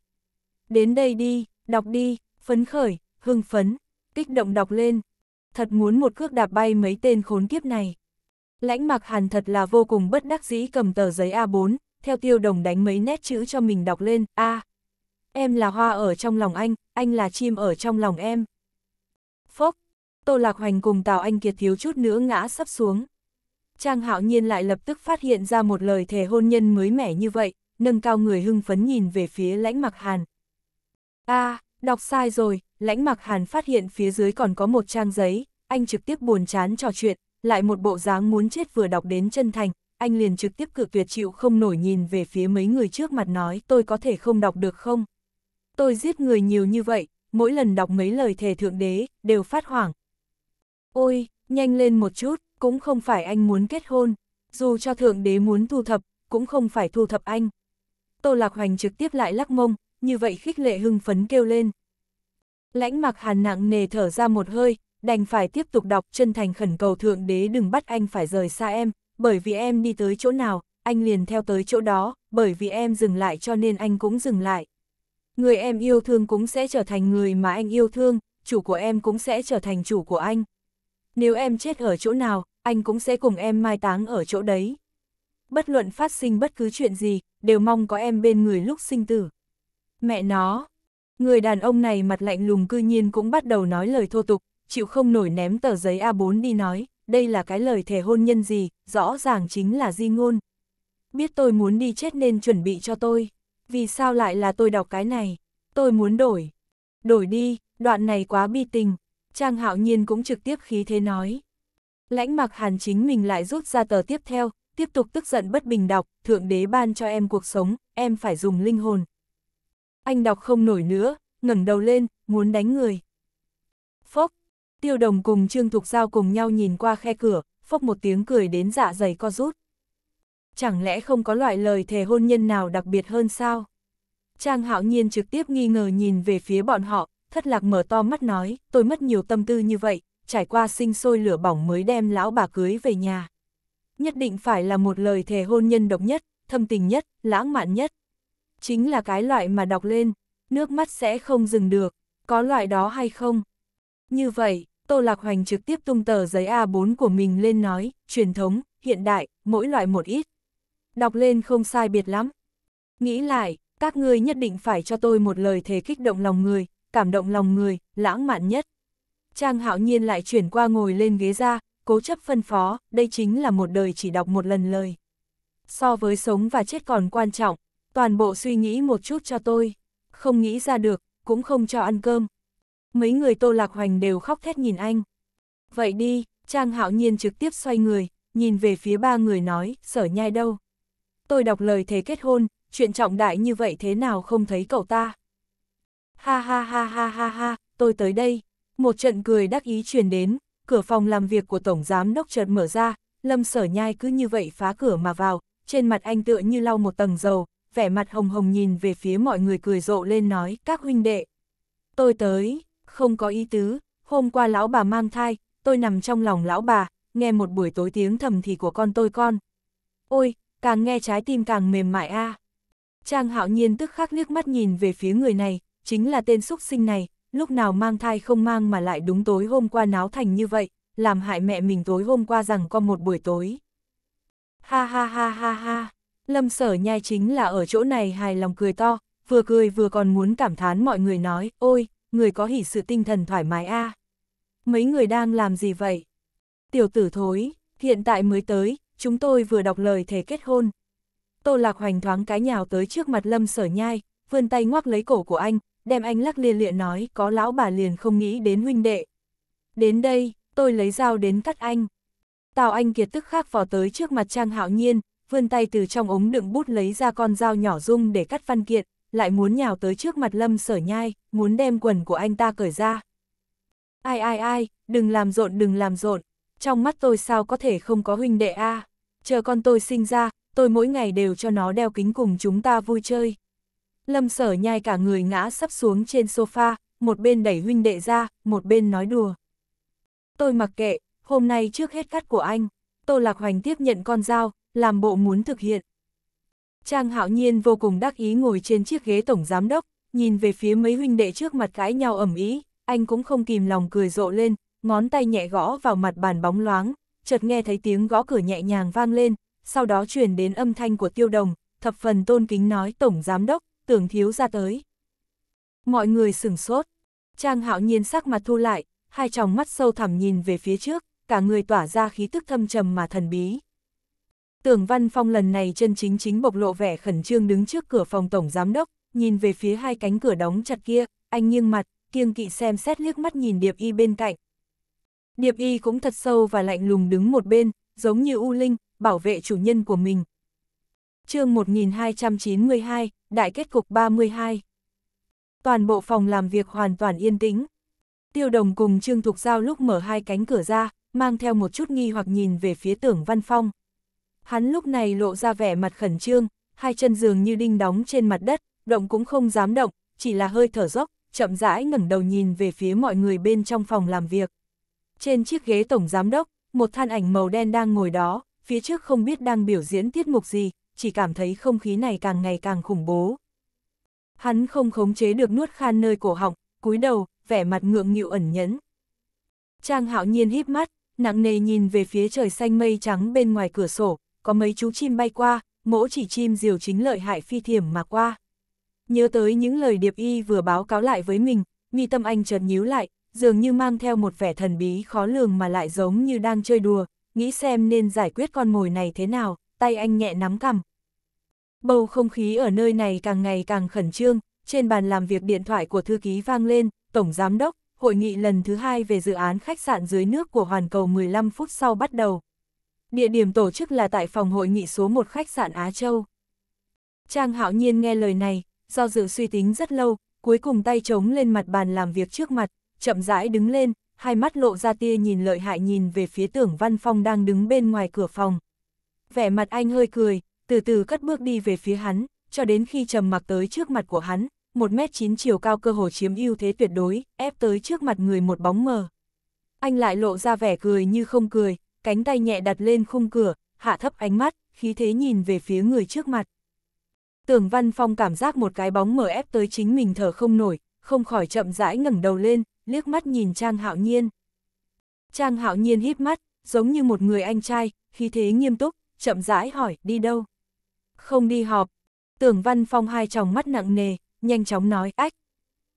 Đến đây đi, đọc đi, phấn khởi, hưng phấn, kích động đọc lên. Thật muốn một cước đạp bay mấy tên khốn kiếp này. Lãnh Mặc Hàn thật là vô cùng bất đắc dĩ cầm tờ giấy A4, theo tiêu đồng đánh mấy nét chữ cho mình đọc lên, A em là hoa ở trong lòng anh, anh là chim ở trong lòng em. Phốc, Tô Lạc Hoành cùng Tào Anh Kiệt thiếu chút nữa ngã sắp xuống. Trang Hạo Nhiên lại lập tức phát hiện ra một lời thề hôn nhân mới mẻ như vậy, nâng cao người hưng phấn nhìn về phía lãnh mặc hàn. a đọc sai rồi, lãnh mặc hàn phát hiện phía dưới còn có một trang giấy, anh trực tiếp buồn chán trò chuyện, lại một bộ dáng muốn chết vừa đọc đến chân thành, anh liền trực tiếp cự tuyệt chịu không nổi nhìn về phía mấy người trước mặt nói tôi có thể không đọc được không tôi giết người nhiều như vậy, mỗi lần đọc mấy lời thề thượng đế, đều phát hoảng. Ôi, nhanh lên một chút, cũng không phải anh muốn kết hôn, dù cho thượng đế muốn thu thập, cũng không phải thu thập anh. Tô Lạc Hoành trực tiếp lại lắc mông, như vậy khích lệ hưng phấn kêu lên. Lãnh mặc hàn nặng nề thở ra một hơi, đành phải tiếp tục đọc chân thành khẩn cầu thượng đế đừng bắt anh phải rời xa em, bởi vì em đi tới chỗ nào, anh liền theo tới chỗ đó, bởi vì em dừng lại cho nên anh cũng dừng lại. Người em yêu thương cũng sẽ trở thành người mà anh yêu thương, chủ của em cũng sẽ trở thành chủ của anh. Nếu em chết ở chỗ nào, anh cũng sẽ cùng em mai táng ở chỗ đấy. Bất luận phát sinh bất cứ chuyện gì, đều mong có em bên người lúc sinh tử. Mẹ nó, người đàn ông này mặt lạnh lùng cư nhiên cũng bắt đầu nói lời thô tục, chịu không nổi ném tờ giấy A4 đi nói, đây là cái lời thề hôn nhân gì, rõ ràng chính là di ngôn. Biết tôi muốn đi chết nên chuẩn bị cho tôi vì sao lại là tôi đọc cái này, tôi muốn đổi. Đổi đi, đoạn này quá bi tình, Trang Hạo Nhiên cũng trực tiếp khí thế nói. Lãnh mặc hàn chính mình lại rút ra tờ tiếp theo, tiếp tục tức giận bất bình đọc, Thượng Đế ban cho em cuộc sống, em phải dùng linh hồn. Anh đọc không nổi nữa, ngẩng đầu lên, muốn đánh người. Phốc, tiêu đồng cùng Trương Thục Giao cùng nhau nhìn qua khe cửa, phốc một tiếng cười đến dạ dày co rút chẳng lẽ không có loại lời thề hôn nhân nào đặc biệt hơn sao? Trang hạo nhiên trực tiếp nghi ngờ nhìn về phía bọn họ, thất lạc mở to mắt nói, tôi mất nhiều tâm tư như vậy, trải qua sinh sôi lửa bỏng mới đem lão bà cưới về nhà. Nhất định phải là một lời thề hôn nhân độc nhất, thâm tình nhất, lãng mạn nhất. Chính là cái loại mà đọc lên, nước mắt sẽ không dừng được, có loại đó hay không? Như vậy, Tô Lạc Hoành trực tiếp tung tờ giấy A4 của mình lên nói, truyền thống, hiện đại, mỗi loại một ít, Đọc lên không sai biệt lắm. Nghĩ lại, các ngươi nhất định phải cho tôi một lời thề kích động lòng người, cảm động lòng người, lãng mạn nhất. Trang hạo nhiên lại chuyển qua ngồi lên ghế ra, cố chấp phân phó, đây chính là một đời chỉ đọc một lần lời. So với sống và chết còn quan trọng, toàn bộ suy nghĩ một chút cho tôi, không nghĩ ra được, cũng không cho ăn cơm. Mấy người tô lạc hoành đều khóc thét nhìn anh. Vậy đi, Trang hạo nhiên trực tiếp xoay người, nhìn về phía ba người nói, sở nhai đâu tôi đọc lời thế kết hôn, chuyện trọng đại như vậy thế nào không thấy cậu ta. Ha ha ha ha ha ha, tôi tới đây. Một trận cười đắc ý truyền đến, cửa phòng làm việc của Tổng Giám Đốc chợt mở ra, Lâm Sở Nhai cứ như vậy phá cửa mà vào, trên mặt anh tựa như lau một tầng dầu, vẻ mặt hồng hồng nhìn về phía mọi người cười rộ lên nói, các huynh đệ. Tôi tới, không có ý tứ, hôm qua lão bà mang thai, tôi nằm trong lòng lão bà, nghe một buổi tối tiếng thầm thì của con tôi con. Ôi, càng nghe trái tim càng mềm mại a. À. Trang hạo nhiên tức khắc nước mắt nhìn về phía người này, chính là tên xúc sinh này, lúc nào mang thai không mang mà lại đúng tối hôm qua náo thành như vậy, làm hại mẹ mình tối hôm qua rằng có một buổi tối. Ha ha ha ha ha, lâm sở nhai chính là ở chỗ này hài lòng cười to, vừa cười vừa còn muốn cảm thán mọi người nói, ôi, người có hỉ sự tinh thần thoải mái a à. Mấy người đang làm gì vậy? Tiểu tử thối, hiện tại mới tới, chúng tôi vừa đọc lời thề kết hôn. Tô Lạc Hoành thoáng cái nhào tới trước mặt Lâm Sở Nhai, vươn tay ngoắc lấy cổ của anh, đem anh lắc lia lịa nói có lão bà liền không nghĩ đến huynh đệ. Đến đây, tôi lấy dao đến cắt anh. Tào Anh Kiệt tức khắc vò tới trước mặt Trang Hạo Nhiên, vươn tay từ trong ống đựng bút lấy ra con dao nhỏ dung để cắt văn kiện, lại muốn nhào tới trước mặt Lâm Sở Nhai, muốn đem quần của anh ta cởi ra. Ai ai ai, đừng làm rộn đừng làm rộn, trong mắt tôi sao có thể không có huynh đệ a à? chờ con tôi sinh ra, tôi mỗi ngày đều cho nó đeo kính cùng chúng ta vui chơi. Lâm sở nhai cả người ngã sắp xuống trên sofa, một bên đẩy huynh đệ ra, một bên nói đùa. Tôi mặc kệ, hôm nay trước hết cắt của anh, Tô Lạc Hoành tiếp nhận con dao, làm bộ muốn thực hiện. Trang hạo nhiên vô cùng đắc ý ngồi trên chiếc ghế tổng giám đốc, nhìn về phía mấy huynh đệ trước mặt cãi nhau ẩm ý, anh cũng không kìm lòng cười rộ lên, ngón tay nhẹ gõ vào mặt bàn bóng loáng, chợt nghe thấy tiếng gõ cửa nhẹ nhàng vang lên, sau đó truyền đến âm thanh của tiêu đồng, thập phần tôn kính nói tổng giám đốc, tưởng thiếu ra tới. Mọi người sửng sốt, Trang hạo nhiên sắc mặt thu lại, hai tròng mắt sâu thẳm nhìn về phía trước, cả người tỏa ra khí tức thâm trầm mà thần bí. Tưởng Văn Phong lần này chân chính chính bộc lộ vẻ khẩn trương đứng trước cửa phòng tổng giám đốc, nhìn về phía hai cánh cửa đóng chặt kia, anh nghiêng mặt, kiêng kỵ xem xét liếc mắt nhìn Điệp Y bên cạnh, Điệp y cũng thật sâu và lạnh lùng đứng một bên, giống như U Linh, bảo vệ chủ nhân của mình. chương 1292, Đại kết cục 32 Toàn bộ phòng làm việc hoàn toàn yên tĩnh. Tiêu đồng cùng Trương Thục Giao lúc mở hai cánh cửa ra, mang theo một chút nghi hoặc nhìn về phía tưởng văn phong. Hắn lúc này lộ ra vẻ mặt khẩn trương, hai chân giường như đinh đóng trên mặt đất, động cũng không dám động, chỉ là hơi thở dốc, chậm rãi ngẩng đầu nhìn về phía mọi người bên trong phòng làm việc. Trên chiếc ghế tổng giám đốc, một than ảnh màu đen đang ngồi đó, phía trước không biết đang biểu diễn tiết mục gì, chỉ cảm thấy không khí này càng ngày càng khủng bố. Hắn không khống chế được nuốt khan nơi cổ họng, cúi đầu, vẻ mặt ngượng nghịu ẩn nhẫn. Trang hạo nhiên híp mắt, nặng nề nhìn về phía trời xanh mây trắng bên ngoài cửa sổ, có mấy chú chim bay qua, mỗ chỉ chim diều chính lợi hại phi thiểm mà qua. Nhớ tới những lời Điệp Y vừa báo cáo lại với mình, mi tâm anh chợt nhíu lại, dường như mang theo một vẻ thần bí khó lường mà lại giống như đang chơi đùa, nghĩ xem nên giải quyết con mồi này thế nào, tay anh nhẹ nắm cầm. Bầu không khí ở nơi này càng ngày càng khẩn trương, trên bàn làm việc điện thoại của thư ký vang lên, Tổng Giám đốc, hội nghị lần thứ hai về dự án khách sạn dưới nước của Hoàn Cầu 15 phút sau bắt đầu. Địa điểm tổ chức là tại phòng hội nghị số 1 khách sạn Á Châu. Trang Hạo Nhiên nghe lời này, do dự suy tính rất lâu, cuối cùng tay chống lên mặt bàn làm việc trước mặt, chậm rãi đứng lên, hai mắt lộ ra tia nhìn lợi hại nhìn về phía tưởng văn phong đang đứng bên ngoài cửa phòng. Vẻ mặt anh hơi cười, từ từ cất bước đi về phía hắn, cho đến khi trầm mặc tới trước mặt của hắn, 1m9 chiều cao cơ hồ chiếm ưu thế tuyệt đối, ép tới trước mặt người một bóng mờ. Anh lại lộ ra vẻ cười như không cười, cánh tay nhẹ đặt lên khung cửa, hạ thấp ánh mắt, khí thế nhìn về phía người trước mặt. Tưởng Văn Phong cảm giác một cái bóng mờ ép tới chính mình thở không nổi, không khỏi chậm rãi ngẩng đầu lên, liếc mắt nhìn Trang Hạo Nhiên. Trang Hạo Nhiên híp mắt, giống như một người anh trai, khí thế nghiêm túc, chậm rãi hỏi, đi đâu? Không đi họp. Tưởng Văn Phong hai tròng mắt nặng nề, nhanh chóng nói, ách.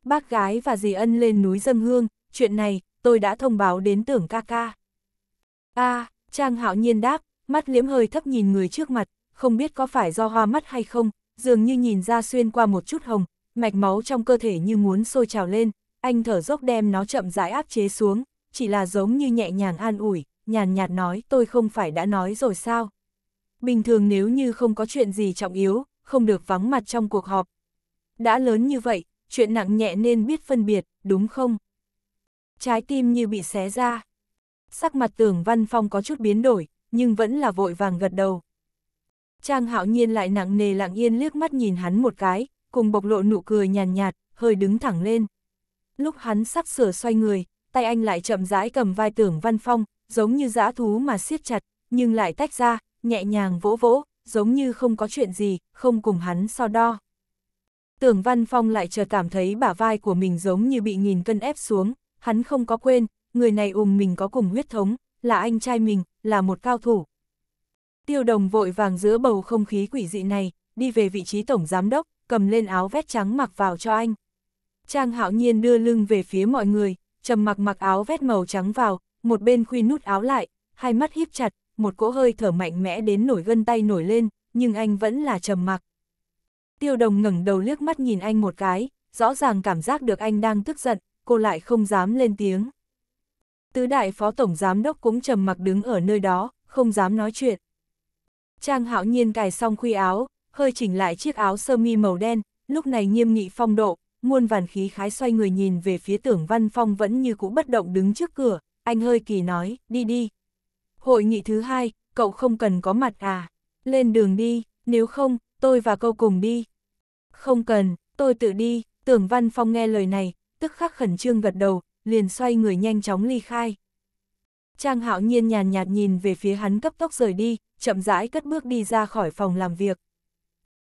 Bác gái và dì ân lên núi dâng hương, chuyện này, tôi đã thông báo đến tưởng ca ca. a à, Trang Hạo Nhiên đáp, mắt liếm hơi thấp nhìn người trước mặt, không biết có phải do hoa mắt hay không, dường như nhìn ra xuyên qua một chút hồng, mạch máu trong cơ thể như muốn sôi trào lên, anh thở dốc đem nó chậm rãi áp chế xuống, chỉ là giống như nhẹ nhàng an ủi, nhàn nhạt nói tôi không phải đã nói rồi sao. Bình thường nếu như không có chuyện gì trọng yếu, không được vắng mặt trong cuộc họp. Đã lớn như vậy, chuyện nặng nhẹ nên biết phân biệt, đúng không? Trái tim như bị xé ra. Sắc mặt tưởng văn phong có chút biến đổi, nhưng vẫn là vội vàng gật đầu. Trang hạo nhiên lại nặng nề lặng yên liếc mắt nhìn hắn một cái, cùng bộc lộ nụ cười nhàn nhạt, nhạt, hơi đứng thẳng lên lúc hắn sắp sửa xoay người, tay anh lại chậm rãi cầm vai tưởng văn phong, giống như dã thú mà siết chặt, nhưng lại tách ra, nhẹ nhàng vỗ vỗ, giống như không có chuyện gì, không cùng hắn so đo. Tưởng văn phong lại chờ cảm thấy bả vai của mình giống như bị nghìn cân ép xuống, hắn không có quên, người này ùm mình có cùng huyết thống, là anh trai mình, là một cao thủ. Tiêu đồng vội vàng giữa bầu không khí quỷ dị này, đi về vị trí tổng giám đốc, cầm lên áo vét trắng mặc vào cho anh. Trang hạo nhiên đưa lưng về phía mọi người, trầm mặc mặc áo vét màu trắng vào, một bên khuy nút áo lại, hai mắt híp chặt, một cỗ hơi thở mạnh mẽ đến nổi gân tay nổi lên, nhưng anh vẫn là trầm mặc. Tiêu đồng ngẩng đầu liếc mắt nhìn anh một cái, rõ ràng cảm giác được anh đang tức giận, cô lại không dám lên tiếng. Tứ đại phó tổng giám đốc cũng trầm mặc đứng ở nơi đó, không dám nói chuyện. Trang hạo nhiên cài xong khuy áo, hơi chỉnh lại chiếc áo sơ mi màu đen, lúc này nghiêm nghị phong độ, muôn vàn khí khái xoay người nhìn về phía tưởng văn phong vẫn như cũ bất động đứng trước cửa, anh hơi kỳ nói, đi đi. Hội nghị thứ hai, cậu không cần có mặt à, lên đường đi, nếu không, tôi và cậu cùng đi. Không cần, tôi tự đi, tưởng văn phong nghe lời này, tức khắc khẩn trương gật đầu, liền xoay người nhanh chóng ly khai. Trang hạo nhiên nhàn nhạt nhìn về phía hắn cấp tốc rời đi, chậm rãi cất bước đi ra khỏi phòng làm việc.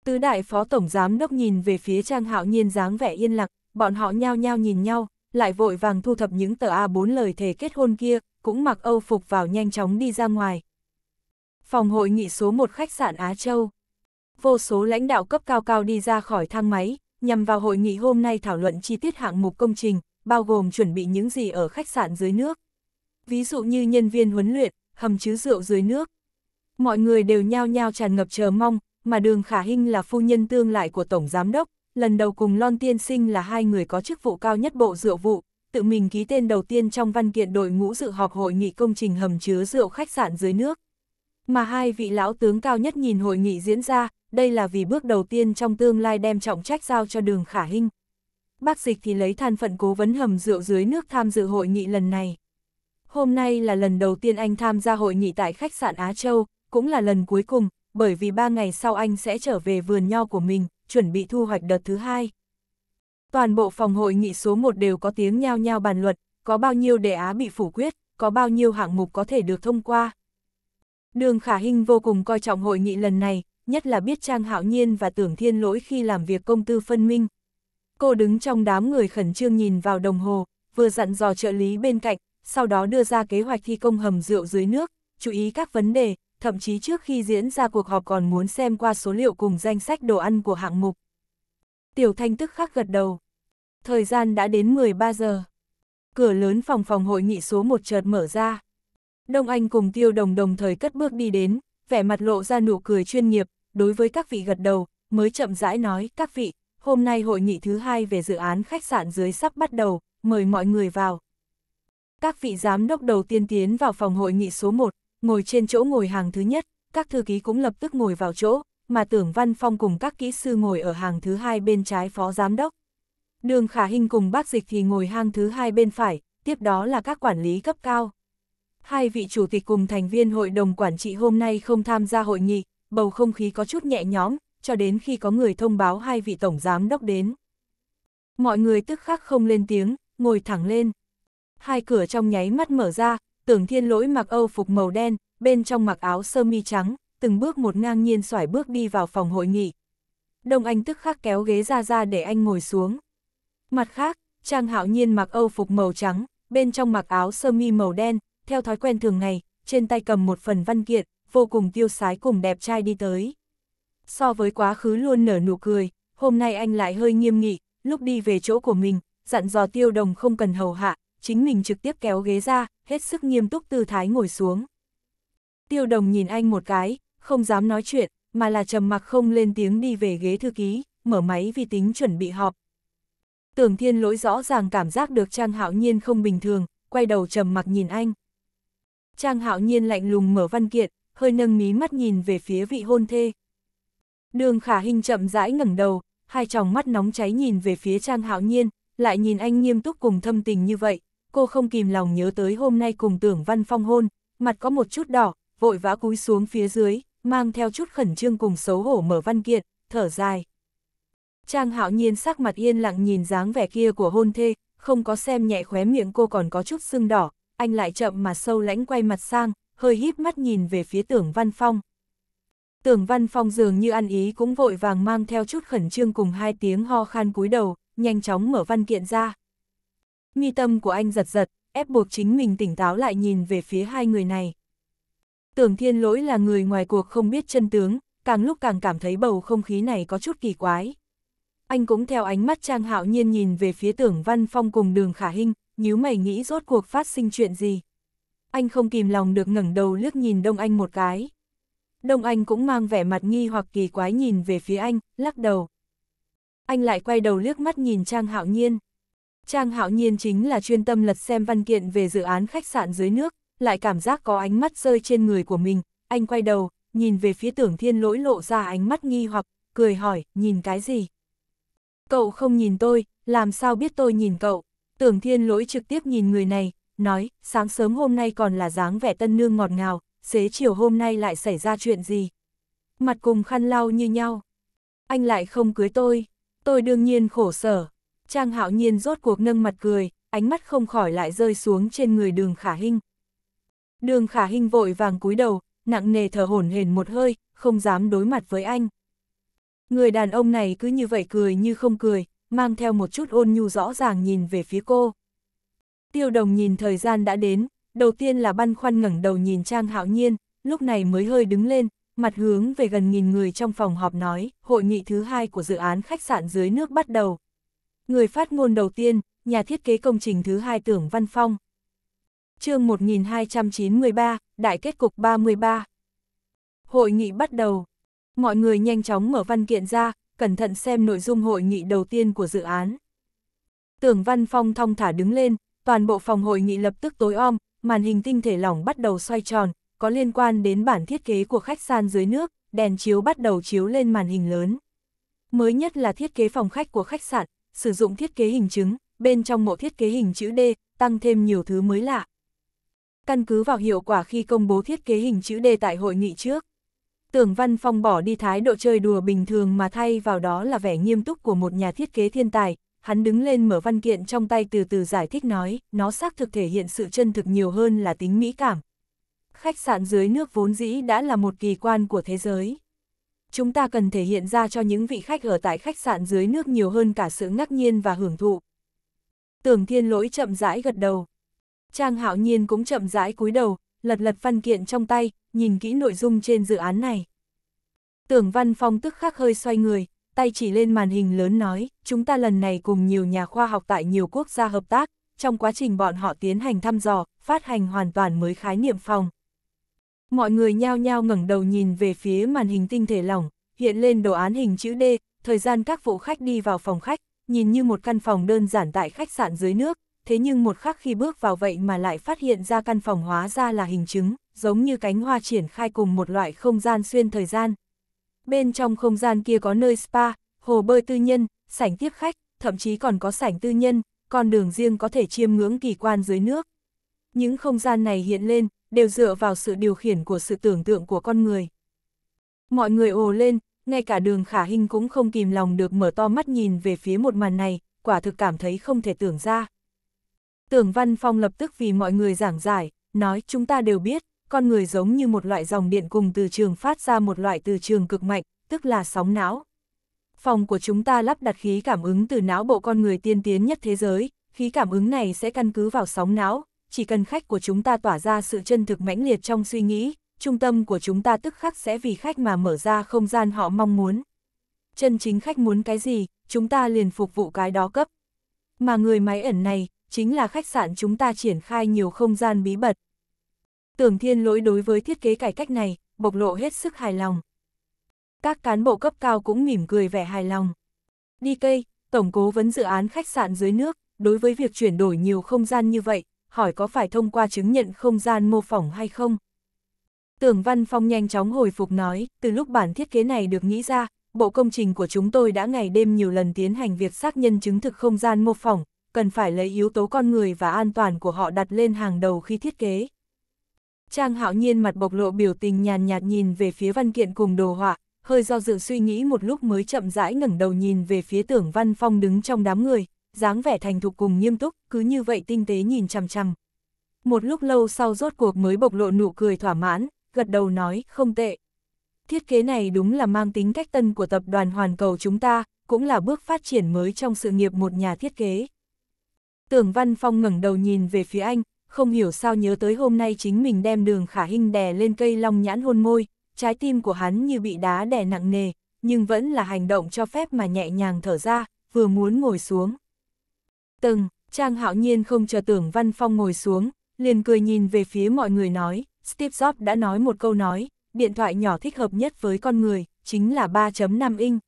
Tứ đại phó tổng giám đốc nhìn về phía Trang Hạo Nhiên dáng vẻ yên lặng, bọn họ nhao nhao nhìn nhau, lại vội vàng thu thập những tờ A4 lời thề kết hôn kia, cũng mặc Âu phục vào nhanh chóng đi ra ngoài. Phòng hội nghị số 1 khách sạn Á Châu. Vô số lãnh đạo cấp cao cao đi ra khỏi thang máy, nhằm vào hội nghị hôm nay thảo luận chi tiết hạng mục công trình, bao gồm chuẩn bị những gì ở khách sạn dưới nước. Ví dụ như nhân viên huấn luyện, hầm chứa rượu dưới nước. Mọi người đều nhao nhao tràn ngập chờ mong, mà đường khả hinh là phu nhân tương lại của Tổng Giám Đốc, lần đầu cùng Lon Tiên Sinh là hai người có chức vụ cao nhất bộ rượu vụ, tự mình ký tên đầu tiên trong văn kiện đội ngũ dự họp hội nghị công trình hầm chứa rượu khách sạn dưới nước. Mà hai vị lão tướng cao nhất nhìn hội nghị diễn ra, đây là vì bước đầu tiên trong tương lai đem trọng trách giao cho đường khả hinh. Bác dịch thì lấy than phận cố vấn hầm rượu dưới nước tham dự hội nghị lần này. Hôm nay là lần đầu tiên anh tham gia hội nghị tại khách sạn Á Châu, cũng là lần cuối cùng, bởi vì ba ngày sau anh sẽ trở về vườn nho của mình, chuẩn bị thu hoạch đợt thứ hai. Toàn bộ phòng hội nghị số 1 đều có tiếng nhao nhao bàn luận có bao nhiêu đề á bị phủ quyết, có bao nhiêu hạng mục có thể được thông qua. Đường Khả Hinh vô cùng coi trọng hội nghị lần này, nhất là biết Trang Hạo Nhiên và Tưởng Thiên Lỗi khi làm việc công tư phân minh. Cô đứng trong đám người khẩn trương nhìn vào đồng hồ, vừa dặn dò trợ lý bên cạnh, sau đó đưa ra kế hoạch thi công hầm rượu dưới nước, chú ý các vấn đề, thậm chí trước khi diễn ra cuộc họp còn muốn xem qua số liệu cùng danh sách đồ ăn của hạng mục. Tiểu Thanh tức khắc gật đầu. Thời gian đã đến 13 giờ. Cửa lớn phòng phòng hội nghị số một chợt mở ra. Đông Anh cùng Tiêu Đồng đồng thời cất bước đi đến, vẻ mặt lộ ra nụ cười chuyên nghiệp, đối với các vị gật đầu, mới chậm rãi nói, các vị, hôm nay hội nghị thứ hai về dự án khách sạn dưới sắp bắt đầu, mời mọi người vào. Các vị giám đốc đầu tiên tiến vào phòng hội nghị số 1, ngồi trên chỗ ngồi hàng thứ nhất, các thư ký cũng lập tức ngồi vào chỗ, mà tưởng văn phong cùng các kỹ sư ngồi ở hàng thứ hai bên trái phó giám đốc. Đường khả hình cùng bác dịch thì ngồi hàng thứ hai bên phải, tiếp đó là các quản lý cấp cao. Hai vị chủ tịch cùng thành viên hội đồng quản trị hôm nay không tham gia hội nghị, bầu không khí có chút nhẹ nhõm, cho đến khi có người thông báo hai vị tổng giám đốc đến. Mọi người tức khắc không lên tiếng, ngồi thẳng lên. Hai cửa trong nháy mắt mở ra, Tưởng thiên lỗi mặc âu phục màu đen, bên trong mặc áo sơ mi trắng, từng bước một ngang nhiên xoải bước đi vào phòng hội nghị. Đông Anh tức khắc kéo ghế ra ra để anh ngồi xuống. Mặt khác, Trang Hạo Nhiên mặc âu phục màu trắng, bên trong mặc áo sơ mi màu đen, theo thói quen thường ngày, trên tay cầm một phần văn kiện, vô cùng tiêu sái cùng đẹp trai đi tới. So với quá khứ luôn nở nụ cười, hôm nay anh lại hơi nghiêm nghị, lúc đi về chỗ của mình, dặn dò tiêu đồng không cần hầu hạ, chính mình trực tiếp kéo ghế ra, hết sức nghiêm túc tư thái ngồi xuống. Tiêu đồng nhìn anh một cái, không dám nói chuyện, mà là trầm mặc không lên tiếng đi về ghế thư ký, mở máy vi tính chuẩn bị họp. Tưởng thiên lỗi rõ ràng cảm giác được Trang Hạo Nhiên không bình thường, quay đầu trầm mặc nhìn anh. Trang Hạo Nhiên lạnh lùng mở văn kiện, hơi nâng mí mắt nhìn về phía vị hôn thê. Đường khả hình chậm rãi ngẩng đầu, hai tròng mắt nóng cháy nhìn về phía Trang Hạo Nhiên, lại nhìn anh nghiêm túc cùng thâm tình như vậy, cô không kìm lòng nhớ tới hôm nay cùng tưởng văn phong hôn, mặt có một chút đỏ, vội vã cúi xuống phía dưới, mang theo chút khẩn trương cùng xấu hổ mở văn kiện, thở dài. Trang hạo nhiên sắc mặt yên lặng nhìn dáng vẻ kia của hôn thê, không có xem nhẹ khóe miệng cô còn có chút sưng đỏ, anh lại chậm mà sâu lãnh quay mặt sang, hơi híp mắt nhìn về phía tưởng văn phong. Tưởng văn phong dường như ăn ý cũng vội vàng mang theo chút khẩn trương cùng hai tiếng ho khan cúi đầu, nhanh chóng mở văn kiện ra. Nghi tâm của anh giật giật, ép buộc chính mình tỉnh táo lại nhìn về phía hai người này. Tưởng thiên lỗi là người ngoài cuộc không biết chân tướng, càng lúc càng cảm thấy bầu không khí này có chút kỳ quái. Anh cũng theo ánh mắt Trang Hạo Nhiên nhìn về phía tưởng Văn Phong cùng đường Khả Hinh, nhíu mày nghĩ rốt cuộc phát sinh chuyện gì. Anh không kìm lòng được ngẩng đầu liếc nhìn Đông Anh một cái. Đông Anh cũng mang vẻ mặt nghi hoặc kỳ quái nhìn về phía anh, lắc đầu. Anh lại quay đầu liếc mắt nhìn Trang Hạo Nhiên. Trang Hạo Nhiên chính là chuyên tâm lật xem văn kiện về dự án khách sạn dưới nước, lại cảm giác có ánh mắt rơi trên người của mình, anh quay đầu, nhìn về phía tưởng thiên lỗi lộ ra ánh mắt nghi hoặc, cười hỏi, nhìn cái gì? Cậu không nhìn tôi, làm sao biết tôi nhìn cậu? Tưởng thiên lỗi trực tiếp nhìn người này, nói, sáng sớm hôm nay còn là dáng vẻ tân nương ngọt ngào, xế chiều hôm nay lại xảy ra chuyện gì? Mặt cùng khăn lau như nhau. Anh lại không cưới tôi, tôi đương nhiên khổ sở, Trang hạo nhiên rốt cuộc nâng mặt cười, ánh mắt không khỏi lại rơi xuống trên người đường khả hinh. Đường khả hinh vội vàng cúi đầu, nặng nề thở hổn hển một hơi, không dám đối mặt với anh. Người đàn ông này cứ như vậy cười như không cười, mang theo một chút ôn nhu rõ ràng nhìn về phía cô. Tiêu đồng nhìn thời gian đã đến, đầu tiên là băn khoăn ngẩng đầu nhìn Trang Hạo Nhiên, lúc này mới hơi đứng lên, mặt hướng về gần nghìn người trong phòng họp nói, hội nghị thứ hai của dự án khách sạn dưới nước bắt đầu, Người phát ngôn đầu tiên, nhà thiết kế công trình thứ hai tưởng Văn Phong. chương 1293, Đại kết cục 33. Hội nghị bắt đầu. Mọi người nhanh chóng mở văn kiện ra, cẩn thận xem nội dung hội nghị đầu tiên của dự án. Tưởng Văn Phong thong thả đứng lên, toàn bộ phòng hội nghị lập tức tối om, màn hình tinh thể lỏng bắt đầu xoay tròn, có liên quan đến bản thiết kế của khách sạn dưới nước, đèn chiếu bắt đầu chiếu lên màn hình lớn. Mới nhất là thiết kế phòng khách của khách sạn, sử dụng thiết kế hình chứng, bên trong mộ thiết kế hình chữ D, tăng thêm nhiều thứ mới lạ. Căn cứ vào hiệu quả khi công bố thiết kế hình chữ D tại hội nghị trước, Tưởng Văn Phong bỏ đi thái độ chơi đùa bình thường mà thay vào đó là vẻ nghiêm túc của một nhà thiết kế thiên tài, hắn đứng lên mở văn kiện trong tay từ từ giải thích nói, nó xác thực thể hiện sự chân thực nhiều hơn là tính mỹ cảm. Khách sạn dưới nước vốn dĩ đã là một kỳ quan của thế giới chúng ta cần thể hiện ra cho những vị khách ở tại khách sạn dưới nước nhiều hơn cả sự ngắc nhiên và hưởng thụ. Tưởng thiên lỗi chậm rãi gật đầu. Trang hạo nhiên cũng chậm rãi cúi đầu, lật lật văn kiện trong tay, nhìn kỹ nội dung trên dự án này. Tưởng văn phong tức khắc hơi xoay người, tay chỉ lên màn hình lớn nói, chúng ta lần này cùng nhiều nhà khoa học tại nhiều quốc gia hợp tác, trong quá trình bọn họ tiến hành thăm dò, phát hành hoàn toàn mới khái niệm phòng, mọi người nhao nhao ngẩng đầu nhìn về phía màn hình tinh thể lỏng, hiện lên đồ án hình chữ D, thời gian các vụ khách đi vào phòng khách, nhìn như một căn phòng đơn giản tại khách sạn dưới nước, thế nhưng một khắc khi bước vào vậy mà lại phát hiện ra căn phòng hóa ra là hình chứng, giống như cánh hoa triển khai cùng một loại không gian xuyên thời gian. Bên trong không gian kia có nơi spa, hồ bơi tư nhân, sảnh tiếp khách, thậm chí còn có sảnh tư nhân, con đường riêng có thể chiêm ngưỡng kỳ quan dưới nước. Những không gian này hiện lên, đều dựa vào sự điều khiển của sự tưởng tượng của con người. Mọi người ồ lên, ngay cả đường khả hình cũng không kìm lòng được mở to mắt nhìn về phía một màn này, quả thực cảm thấy không thể tưởng ra. Tưởng Văn Phong lập tức vì mọi người giảng giải, nói chúng ta đều biết, con người giống như một loại dòng điện cùng từ trường phát ra một loại từ trường cực mạnh, tức là sóng não. Phòng của chúng ta lắp đặt khí cảm ứng từ não bộ con người tiên tiến nhất thế giới, khí cảm ứng này sẽ căn cứ vào sóng não, chỉ cần khách của chúng ta tỏa ra sự chân thực mãnh liệt trong suy nghĩ, trung tâm của chúng ta tức khắc sẽ vì khách mà mở ra không gian họ mong muốn. Chân chính khách muốn cái gì, chúng ta liền phục vụ cái đó cấp. Mà người máy ẩn này, chính là khách sạn chúng ta triển khai nhiều không gian bí mật. Tưởng thiên lỗi đối với thiết kế cải cách này, bộc lộ hết sức hài lòng. Các cán bộ cấp cao cũng mỉm cười vẻ hài lòng. DK, Tổng cố vấn dự án khách sạn dưới nước, đối với việc chuyển đổi nhiều không gian như vậy, hỏi có phải thông qua chứng nhận không gian mô phỏng hay không. Tưởng Văn Phong nhanh chóng hồi phục nói, từ lúc bản thiết kế này được nghĩ ra, bộ công trình của chúng tôi đã ngày đêm nhiều lần tiến hành việc xác nhân chứng thực không gian mô phỏng, cần phải lấy yếu tố con người và an toàn của họ đặt lên hàng đầu khi thiết kế. Trang hạo nhiên mặt bộc lộ biểu tình nhàn nhạt nhìn về phía văn kiện cùng đồ họa, hơi do dự suy nghĩ một lúc mới chậm rãi ngẩng đầu nhìn về phía tưởng Văn Phong đứng trong đám người, dáng vẻ thành thục cùng nghiêm túc, cứ như vậy tinh tế nhìn chằm chằm. Một lúc lâu sau rốt cuộc mới bộc lộ nụ cười thỏa mãn, gật đầu nói, không tệ. Thiết kế này đúng là mang tính cách tân của tập đoàn hoàn cầu chúng ta, cũng là bước phát triển mới trong sự nghiệp một nhà thiết kế. Tưởng Văn Phong ngẩng đầu nhìn về phía anh, không hiểu sao nhớ tới hôm nay chính mình đem đường khả hình đè lên cây long nhãn hôn môi, trái tim của hắn như bị đá đè nặng nề, nhưng vẫn là hành động cho phép mà nhẹ nhàng thở ra, vừa muốn ngồi xuống. Từng, Trang hạo nhiên không chờ tưởng Văn Phong ngồi xuống, liền cười nhìn về phía mọi người nói, Steve Jobs đã nói một câu nói, điện thoại nhỏ thích hợp nhất với con người, chính là 3.5 inch.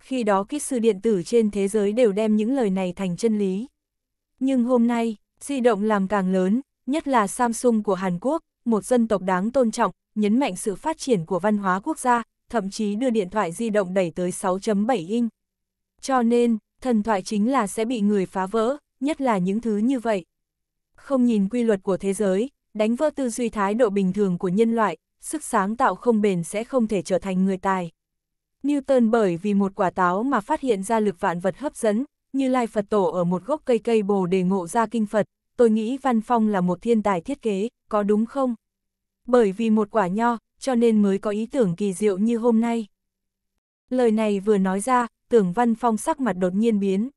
Khi đó kỹ sư điện tử trên thế giới đều đem những lời này thành chân lý. Nhưng hôm nay, di động làm càng lớn, nhất là Samsung của Hàn Quốc, một dân tộc đáng tôn trọng, nhấn mạnh sự phát triển của văn hóa quốc gia, thậm chí đưa điện thoại di động đẩy tới 6.7 inch. Cho nên, thần thoại chính là sẽ bị người phá vỡ, nhất là những thứ như vậy. Không nhìn quy luật của thế giới, đánh vỡ tư duy thái độ bình thường của nhân loại, sức sáng tạo không bền sẽ không thể trở thành người tài. Newton bởi vì một quả táo mà phát hiện ra lực vạn vật hấp dẫn, như Lai Phật Tổ ở một gốc cây cây bồ đề ngộ ra kinh Phật, tôi nghĩ Văn Phong là một thiên tài thiết kế, có đúng không? Bởi vì một quả nho, cho nên mới có ý tưởng kỳ diệu như hôm nay. Lời này vừa nói ra, tưởng văn phong sắc mặt đột nhiên biến.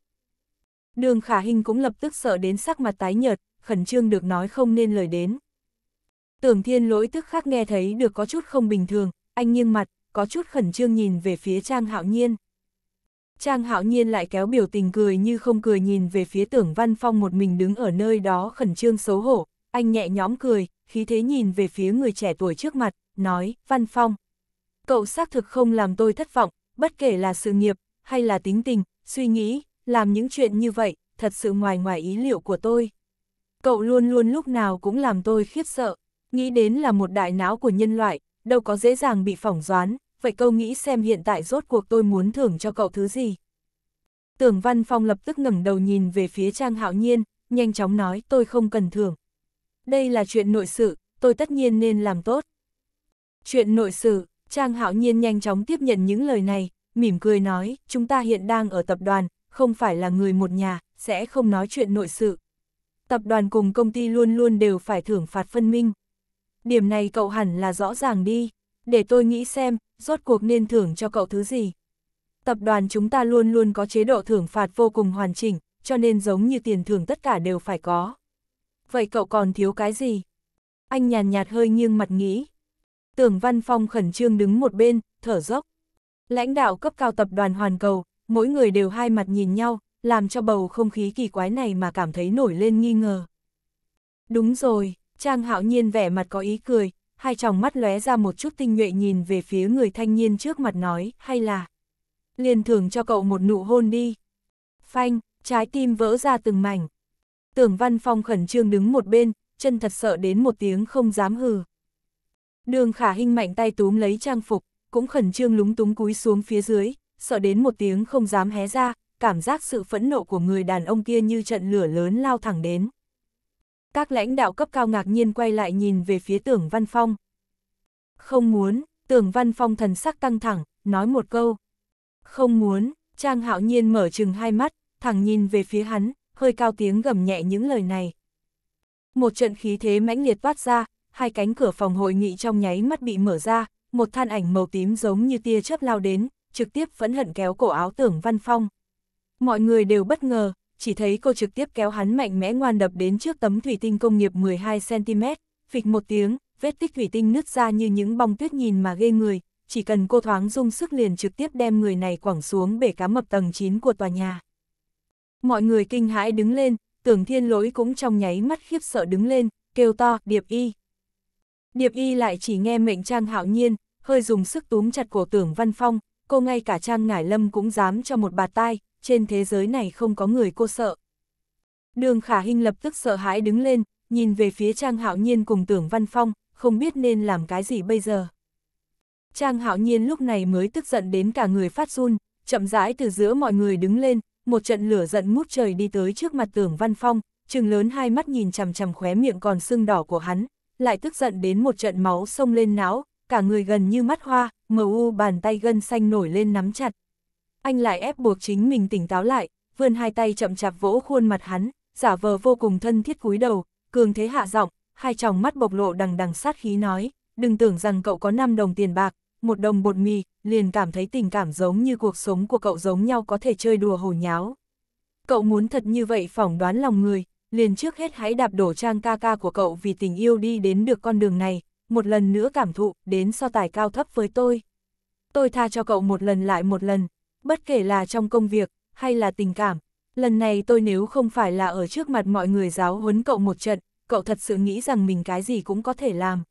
Đường khả hình cũng lập tức sợ đến sắc mặt tái nhợt, khẩn trương được nói không nên lời đến. Tưởng thiên lỗi tức khắc nghe thấy được có chút không bình thường, anh nghiêng mặt, có chút khẩn trương nhìn về phía Trang Hạo Nhiên. Trang Hạo Nhiên lại kéo biểu tình cười như không cười nhìn về phía tưởng Văn Phong một mình đứng ở nơi đó khẩn trương xấu hổ, anh nhẹ nhõm cười, khí thế nhìn về phía người trẻ tuổi trước mặt, nói, Văn Phong. Cậu xác thực không làm tôi thất vọng, bất kể là sự nghiệp, hay là tính tình, suy nghĩ, làm những chuyện như vậy, thật sự ngoài ngoài ý liệu của tôi. Cậu luôn luôn lúc nào cũng làm tôi khiếp sợ, nghĩ đến là một đại não của nhân loại, đâu có dễ dàng bị phỏng đoán, vậy câu nghĩ xem hiện tại rốt cuộc tôi muốn thưởng cho cậu thứ gì. Tưởng Văn Phong lập tức ngẩng đầu nhìn về phía Trang Hạo Nhiên, nhanh chóng nói tôi không cần thưởng. Đây là chuyện nội sự, tôi tất nhiên nên làm tốt. Chuyện nội sự, Trang Hạo Nhiên nhanh chóng tiếp nhận những lời này, mỉm cười nói, chúng ta hiện đang ở tập đoàn, không phải là người một nhà, sẽ không nói chuyện nội sự. Tập đoàn cùng công ty luôn luôn đều phải thưởng phạt phân minh. Điểm này cậu hẳn là rõ ràng đi, để tôi nghĩ xem, rốt cuộc nên thưởng cho cậu thứ gì. Tập đoàn chúng ta luôn luôn có chế độ thưởng phạt vô cùng hoàn chỉnh, cho nên giống như tiền thưởng tất cả đều phải có. Vậy cậu còn thiếu cái gì? Anh nhàn nhạt hơi nghiêng mặt nghĩ. Tưởng Văn Phong khẩn trương đứng một bên, thở dốc. Lãnh đạo cấp cao tập đoàn Hoàn Cầu, mỗi người đều hai mặt nhìn nhau, làm cho bầu không khí kỳ quái này mà cảm thấy nổi lên nghi ngờ. Đúng rồi, Trang Hạo Nhiên vẻ mặt có ý cười, hai tròng mắt lóe ra một chút tinh nhuệ nhìn về phía người thanh niên trước mặt nói, hay là liền thưởng cho cậu một nụ hôn đi. Phanh, trái tim vỡ ra từng mảnh. Tưởng Văn Phong khẩn trương đứng một bên, chân thật sợ đến một tiếng không dám hừ. Đường Khả Hinh mạnh tay túm lấy trang phục, cũng khẩn trương lúng túng cúi xuống phía dưới, sợ đến một tiếng không dám hé ra, cảm giác sự phẫn nộ của người đàn ông kia như trận lửa lớn lao thẳng đến. Các lãnh đạo cấp cao ngạc nhiên quay lại nhìn về phía tưởng Văn Phong. Không muốn, tưởng Văn Phong thần sắc căng thẳng, nói một câu. Không muốn, Trang Hạo Nhiên mở chừng hai mắt, thẳng nhìn về phía hắn, hơi cao tiếng gầm nhẹ những lời này. Một trận khí thế mãnh liệt toát ra, hai cánh cửa phòng hội nghị trong nháy mắt bị mở ra, một than ảnh màu tím giống như tia chớp lao đến, trực tiếp phẫn hận kéo cổ áo tưởng Văn Phong. Mọi người đều bất ngờ, chỉ thấy cô trực tiếp kéo hắn mạnh mẽ ngoan đập đến trước tấm thủy tinh công nghiệp 12cm, phịch một tiếng, vết tích thủy tinh nứt ra như những bong tuyết nhìn mà ghê người, chỉ cần cô thoáng dung sức liền trực tiếp đem người này quẳng xuống bể cá mập tầng 9 của tòa nhà. Mọi người kinh hãi đứng lên, tưởng thiên lỗi cũng trong nháy mắt khiếp sợ đứng lên, kêu to, điệp y. Điệp y lại chỉ nghe mệnh Trang hạo nhiên, hơi dùng sức túm chặt cổ tưởng văn phong, cô ngay cả Trang Ngải Lâm cũng dám cho một bà tai, trên thế giới này không có người cô sợ. Đường khả hình lập tức sợ hãi đứng lên, nhìn về phía Trang hạo nhiên cùng tưởng văn phong, không biết nên làm cái gì bây giờ. Trang hạo nhiên lúc này mới tức giận đến cả người phát run, chậm rãi từ giữa mọi người đứng lên, một trận lửa giận mút trời đi tới trước mặt tưởng văn phong, trừng lớn hai mắt nhìn chằm chằm khóe miệng còn sưng đỏ của hắn, lại tức giận đến một trận máu sông lên não, cả người gần như mắt hoa, mờ u bàn tay gân xanh nổi lên nắm chặt. Anh lại ép buộc chính mình tỉnh táo lại, vươn hai tay chậm chạp vỗ khuôn mặt hắn, giả vờ vô cùng thân thiết cúi đầu, cường thế hạ giọng, hai tròng mắt bộc lộ đằng đằng sát khí nói, đừng tưởng rằng cậu có 5 đồng tiền bạc, một đồng bột mì, liền cảm thấy tình cảm giống như cuộc sống của cậu giống nhau có thể chơi đùa hồ nháo. Cậu muốn thật như vậy phỏng đoán lòng người, liền trước hết hãy đạp đổ trang ca ca của cậu vì tình yêu đi đến được con đường này, một lần nữa cảm thụ, đến so tài cao thấp với tôi. Tôi tha cho cậu một lần lại một lần, bất kể là trong công việc, hay là tình cảm. Lần này tôi nếu không phải là ở trước mặt mọi người giáo huấn cậu một trận, cậu thật sự nghĩ rằng mình cái gì cũng có thể làm.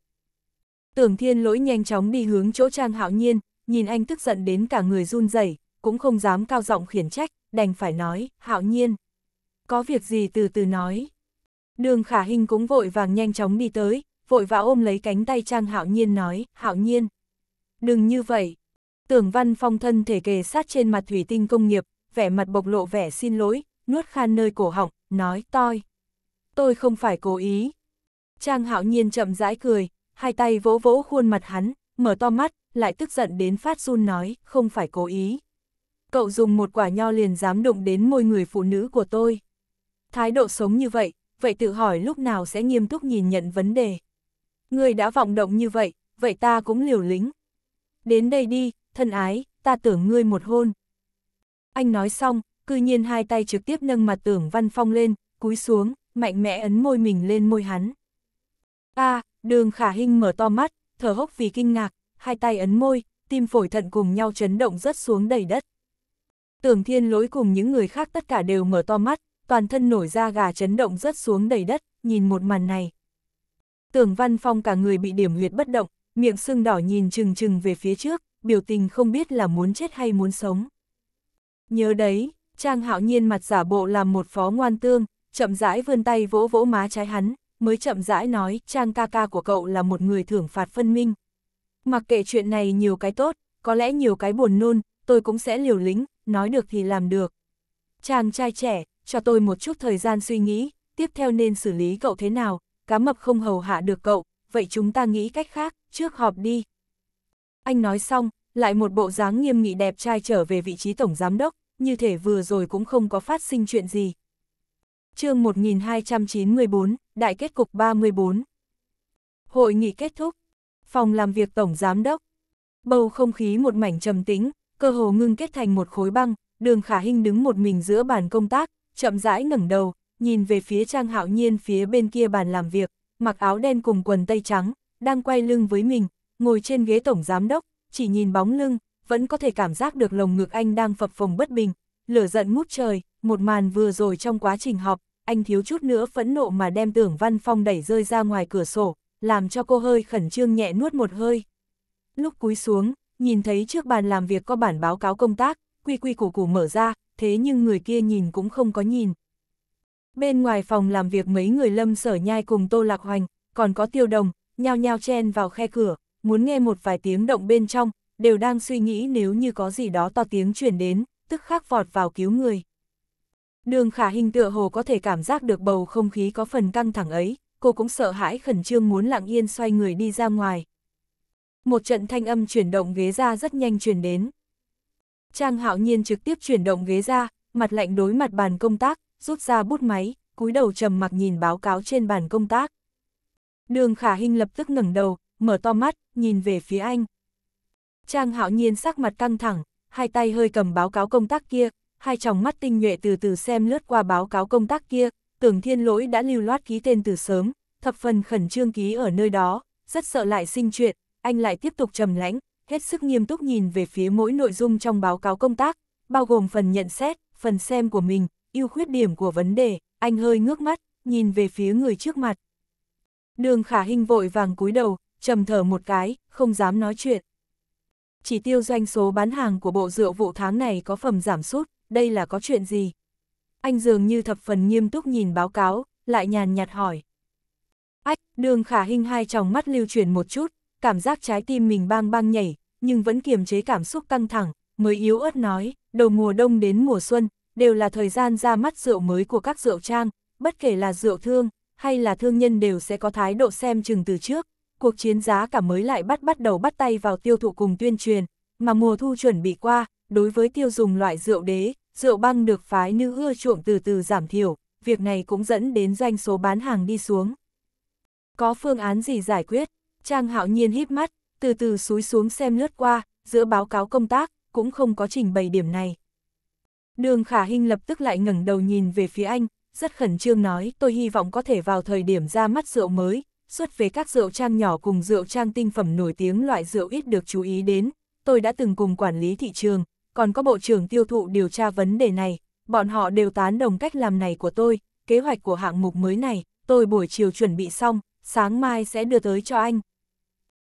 Tưởng thiên lỗi nhanh chóng đi hướng chỗ trang hạo nhiên, nhìn anh tức giận đến cả người run rẩy cũng không dám cao giọng khiển trách, đành phải nói, hạo nhiên, có việc gì từ từ nói. Đường khả hình cũng vội vàng nhanh chóng đi tới, vội vã ôm lấy cánh tay Trang Hạo Nhiên nói, Hạo Nhiên. Đừng như vậy. Tưởng văn phong thân thể kề sát trên mặt thủy tinh công nghiệp, vẻ mặt bộc lộ vẻ xin lỗi, nuốt khan nơi cổ họng, nói, toi. Tôi không phải cố ý. Trang Hạo Nhiên chậm rãi cười, hai tay vỗ vỗ khuôn mặt hắn, mở to mắt, lại tức giận đến phát run nói, không phải cố ý. Cậu dùng một quả nho liền dám đụng đến môi người phụ nữ của tôi. Thái độ sống như vậy, vậy tự hỏi lúc nào sẽ nghiêm túc nhìn nhận vấn đề. Người đã vọng động như vậy, vậy ta cũng liều lĩnh. Đến đây đi, thân ái, ta tưởng ngươi một hôn. Anh nói xong, cư nhiên hai tay trực tiếp nâng mặt tưởng văn phong lên, cúi xuống, mạnh mẽ ấn môi mình lên môi hắn. a đường khả hình mở to mắt, thở hốc vì kinh ngạc, hai tay ấn môi, tim phổi thận cùng nhau chấn động rất xuống đầy đất. Tưởng thiên lỗi cùng những người khác tất cả đều mở to mắt, toàn thân nổi ra gà chấn động rớt xuống đầy đất, nhìn một màn này. Tưởng Văn Phong cả người bị điểm huyệt bất động, miệng sưng đỏ nhìn chừng chừng về phía trước, biểu tình không biết là muốn chết hay muốn sống. Nhớ đấy, Trang Hạo Nhiên mặt giả bộ làm một phó ngoan tương, chậm rãi vươn tay vỗ vỗ má trái hắn, mới chậm rãi nói Trang ca ca của cậu là một người thưởng phạt phân minh. Mặc kệ chuyện này nhiều cái tốt, có lẽ nhiều cái buồn nôn, tôi cũng sẽ liều lĩnh, nói được thì làm được. Chàng trai trẻ, cho tôi một chút thời gian suy nghĩ, tiếp theo nên xử lý cậu thế nào, cá mập không hầu hạ được cậu, vậy chúng ta nghĩ cách khác, trước họp đi. Anh nói xong, lại một bộ dáng nghiêm nghị đẹp trai trở về vị trí tổng giám đốc, như thể vừa rồi cũng không có phát sinh chuyện gì. chương 1294, Đại kết cục 34 Hội nghị kết thúc. Phòng làm việc tổng giám đốc. Bầu không khí một mảnh trầm tĩnh, cơ hồ ngưng kết thành một khối băng, đường khả hình đứng một mình giữa bàn công tác, chậm rãi ngẩng đầu, nhìn về phía Trang Hạo Nhiên phía bên kia bàn làm việc, mặc áo đen cùng quần tây trắng, đang quay lưng với mình, ngồi trên ghế tổng giám đốc, chỉ nhìn bóng lưng, vẫn có thể cảm giác được lồng ngực anh đang phập phồng bất bình, lửa giận ngút trời, một màn vừa rồi trong quá trình họp, anh thiếu chút nữa phẫn nộ mà đem tưởng văn phong đẩy rơi ra ngoài cửa sổ, làm cho cô hơi khẩn trương nhẹ nuốt một hơi. Lúc cúi xuống, nhìn thấy trước bàn làm việc có bản báo cáo công tác, quy quy củ củ mở ra, thế nhưng người kia nhìn cũng không có nhìn. Bên ngoài phòng làm việc mấy người lâm sở nhai cùng Tô Lạc Hoành, còn có tiêu đồng, nhao nhao chen vào khe cửa, muốn nghe một vài tiếng động bên trong, đều đang suy nghĩ nếu như có gì đó to tiếng chuyển đến, tức khắc vọt vào cứu người. Đường khả hình tựa hồ có thể cảm giác được bầu không khí có phần căng thẳng ấy, cô cũng sợ hãi khẩn trương muốn lặng yên xoay người đi ra ngoài. Một trận thanh âm chuyển động ghế ra rất nhanh chuyển đến. Trang hạo nhiên trực tiếp chuyển động ghế ra, mặt lạnh đối mặt bàn công tác, rút ra bút máy, cúi đầu trầm mặc nhìn báo cáo trên bàn công tác. Đường khả Hinh lập tức ngẩng đầu, mở to mắt, nhìn về phía anh. Trang hạo nhiên sắc mặt căng thẳng, hai tay hơi cầm báo cáo công tác kia, hai tròng mắt tinh nhuệ từ từ xem lướt qua báo cáo công tác kia, tưởng thiên lỗi đã lưu loát ký tên từ sớm, thập phần khẩn trương ký ở nơi đó, rất sợ lại sinh chuyện, anh lại tiếp tục trầm lãnh, hết sức nghiêm túc nhìn về phía mỗi nội dung trong báo cáo công tác, bao gồm phần nhận xét, phần xem của mình, ưu khuyết điểm của vấn đề, anh hơi ngước mắt, nhìn về phía người trước mặt. Đường khả hình vội vàng cúi đầu, trầm thở một cái, không dám nói chuyện. Chỉ tiêu doanh số bán hàng của bộ rượu vụ tháng này có phẩm giảm sút, đây là có chuyện gì? Anh dường như thập phần nghiêm túc nhìn báo cáo, lại nhàn nhạt hỏi. Ách, đường khả hình hai tròng mắt lưu chuyển một chút, cảm giác trái tim mình bang bang nhảy, nhưng vẫn kiềm chế cảm xúc căng thẳng, mới yếu ớt nói, đầu mùa đông đến mùa xuân, đều là thời gian ra mắt rượu mới của các rượu trang, bất kể là rượu thương, hay là thương nhân đều sẽ có thái độ xem chừng từ trước, cuộc chiến giá cả mới lại bắt bắt đầu bắt tay vào tiêu thụ cùng tuyên truyền, mà mùa thu chuẩn bị qua, đối với tiêu dùng loại rượu đế, rượu băng được phái nữ ưa chuộng từ từ giảm thiểu, việc này cũng dẫn đến doanh số bán hàng đi xuống. Có phương án gì giải quyết? Trang hạo nhiên híp mắt, từ từ xúi xuống xem lướt qua, giữa báo cáo công tác, cũng không có trình bày điểm này. Đường Khả Hinh lập tức lại ngẩng đầu nhìn về phía anh, rất khẩn trương nói tôi hy vọng có thể vào thời điểm ra mắt rượu mới, xuất về các rượu trang nhỏ cùng rượu trang tinh phẩm nổi tiếng loại rượu ít được chú ý đến. Tôi đã từng cùng quản lý thị trường, còn có bộ trưởng tiêu thụ điều tra vấn đề này, bọn họ đều tán đồng cách làm này của tôi, kế hoạch của hạng mục mới này, tôi buổi chiều chuẩn bị xong, sáng mai sẽ đưa tới cho anh.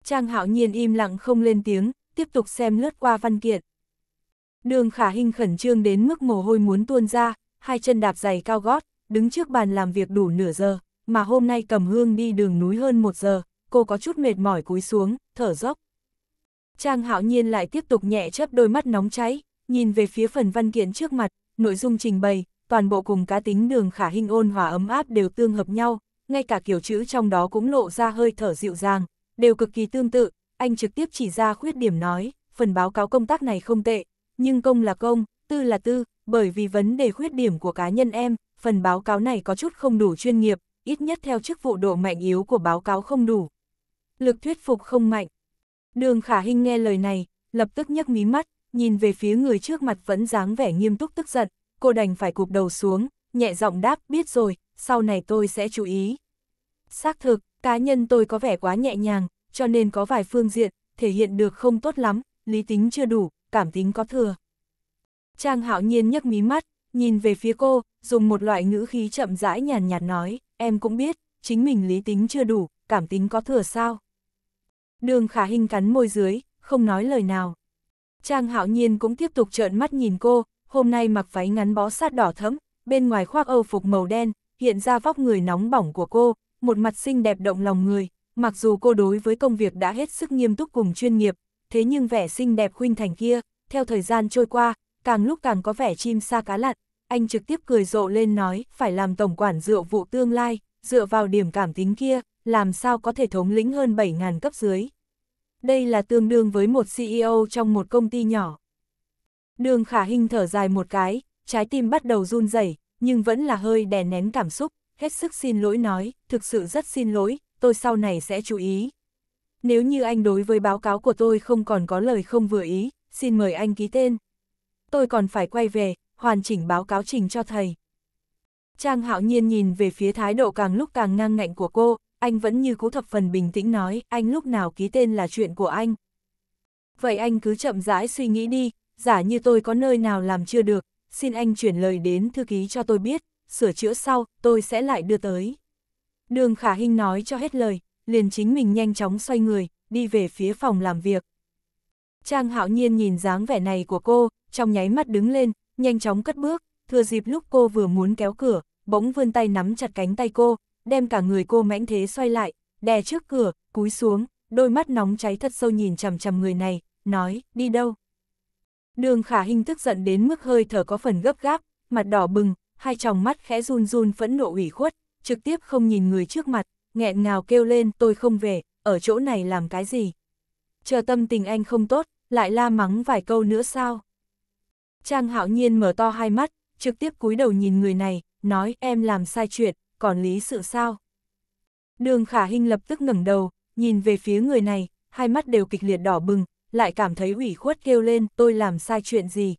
Trang hạo nhiên im lặng không lên tiếng, tiếp tục xem lướt qua văn kiện. Đường khả Hinh khẩn trương đến mức mồ hôi muốn tuôn ra, hai chân đạp giày cao gót, đứng trước bàn làm việc đủ nửa giờ, mà hôm nay cầm hương đi đường núi hơn một giờ, cô có chút mệt mỏi cúi xuống, thở dốc. Trang hạo nhiên lại tiếp tục nhẹ chớp đôi mắt nóng cháy, nhìn về phía phần văn kiện trước mặt, nội dung trình bày, toàn bộ cùng cá tính đường khả Hinh ôn hòa ấm áp đều tương hợp nhau, ngay cả kiểu chữ trong đó cũng lộ ra hơi thở dịu dàng, đều cực kỳ tương tự, anh trực tiếp chỉ ra khuyết điểm nói, phần báo cáo công tác này không tệ, nhưng công là công, tư là tư, bởi vì vấn đề khuyết điểm của cá nhân em, phần báo cáo này có chút không đủ chuyên nghiệp, ít nhất theo chức vụ độ mạnh yếu của báo cáo không đủ. Lực thuyết phục không mạnh. Đường Khả Hinh nghe lời này, lập tức nhấc mí mắt, nhìn về phía người trước mặt vẫn dáng vẻ nghiêm túc tức giận, cô đành phải cụp đầu xuống, nhẹ giọng đáp biết rồi, sau này tôi sẽ chú ý. Xác thực, Cá nhân tôi có vẻ quá nhẹ nhàng, cho nên có vài phương diện, thể hiện được không tốt lắm, lý tính chưa đủ, cảm tính có thừa. Trang hạo nhiên nhấc mí mắt, nhìn về phía cô, dùng một loại ngữ khí chậm rãi nhàn nhạt nói, em cũng biết, chính mình lý tính chưa đủ, cảm tính có thừa sao. Đường khả hình cắn môi dưới, không nói lời nào. Trang hạo nhiên cũng tiếp tục trợn mắt nhìn cô, hôm nay mặc váy ngắn bó sát đỏ thẫm, bên ngoài khoác âu phục màu đen, hiện ra vóc người nóng bỏng của cô, một mặt xinh đẹp động lòng người, mặc dù cô đối với công việc đã hết sức nghiêm túc cùng chuyên nghiệp, thế nhưng vẻ xinh đẹp khuynh thành kia, theo thời gian trôi qua, càng lúc càng có vẻ chim sa cá lặn, anh trực tiếp cười rộ lên nói, phải làm tổng quản rượu vụ tương lai, dựa vào điểm cảm tính kia, làm sao có thể thống lĩnh hơn 7.000 cấp dưới. Đây là tương đương với một CEO trong một công ty nhỏ. Đường khả hình thở dài một cái, trái tim bắt đầu run rẩy nhưng vẫn là hơi đè nén cảm xúc hết sức xin lỗi nói, thực sự rất xin lỗi, tôi sau này sẽ chú ý. Nếu như anh đối với báo cáo của tôi không còn có lời không vừa ý, xin mời anh ký tên. Tôi còn phải quay về, hoàn chỉnh báo cáo trình cho thầy. Trang hạo nhiên nhìn về phía thái độ càng lúc càng ngang ngạnh của cô, anh vẫn như cú thập phần bình tĩnh nói, anh lúc nào ký tên là chuyện của anh. Vậy anh cứ chậm rãi suy nghĩ đi, giả như tôi có nơi nào làm chưa được, xin anh chuyển lời đến thư ký cho tôi biết sửa chữa sau, tôi sẽ lại đưa tới. Đường khả Hinh nói cho hết lời, liền chính mình nhanh chóng xoay người, đi về phía phòng làm việc. Trang hạo nhiên nhìn dáng vẻ này của cô, trong nháy mắt đứng lên, nhanh chóng cất bước, thừa dịp lúc cô vừa muốn kéo cửa, bỗng vươn tay nắm chặt cánh tay cô, đem cả người cô mãnh thế xoay lại, đè trước cửa, cúi xuống, đôi mắt nóng cháy thật sâu nhìn chằm chằm người này, nói, đi đâu? Đường khả Hinh tức giận đến mức hơi thở có phần gấp gáp, mặt đỏ bừng, hai tròng mắt khẽ run run phẫn nộ ủy khuất, trực tiếp không nhìn người trước mặt, nghẹn ngào kêu lên tôi không về, ở chỗ này làm cái gì. Chờ tâm tình anh không tốt, lại la mắng vài câu nữa sao. Trang hạo nhiên mở to hai mắt, trực tiếp cúi đầu nhìn người này, nói em làm sai chuyện, còn lý sự sao. Đường khả hình lập tức ngẩng đầu, nhìn về phía người này, hai mắt đều kịch liệt đỏ bừng, lại cảm thấy ủy khuất kêu lên tôi làm sai chuyện gì.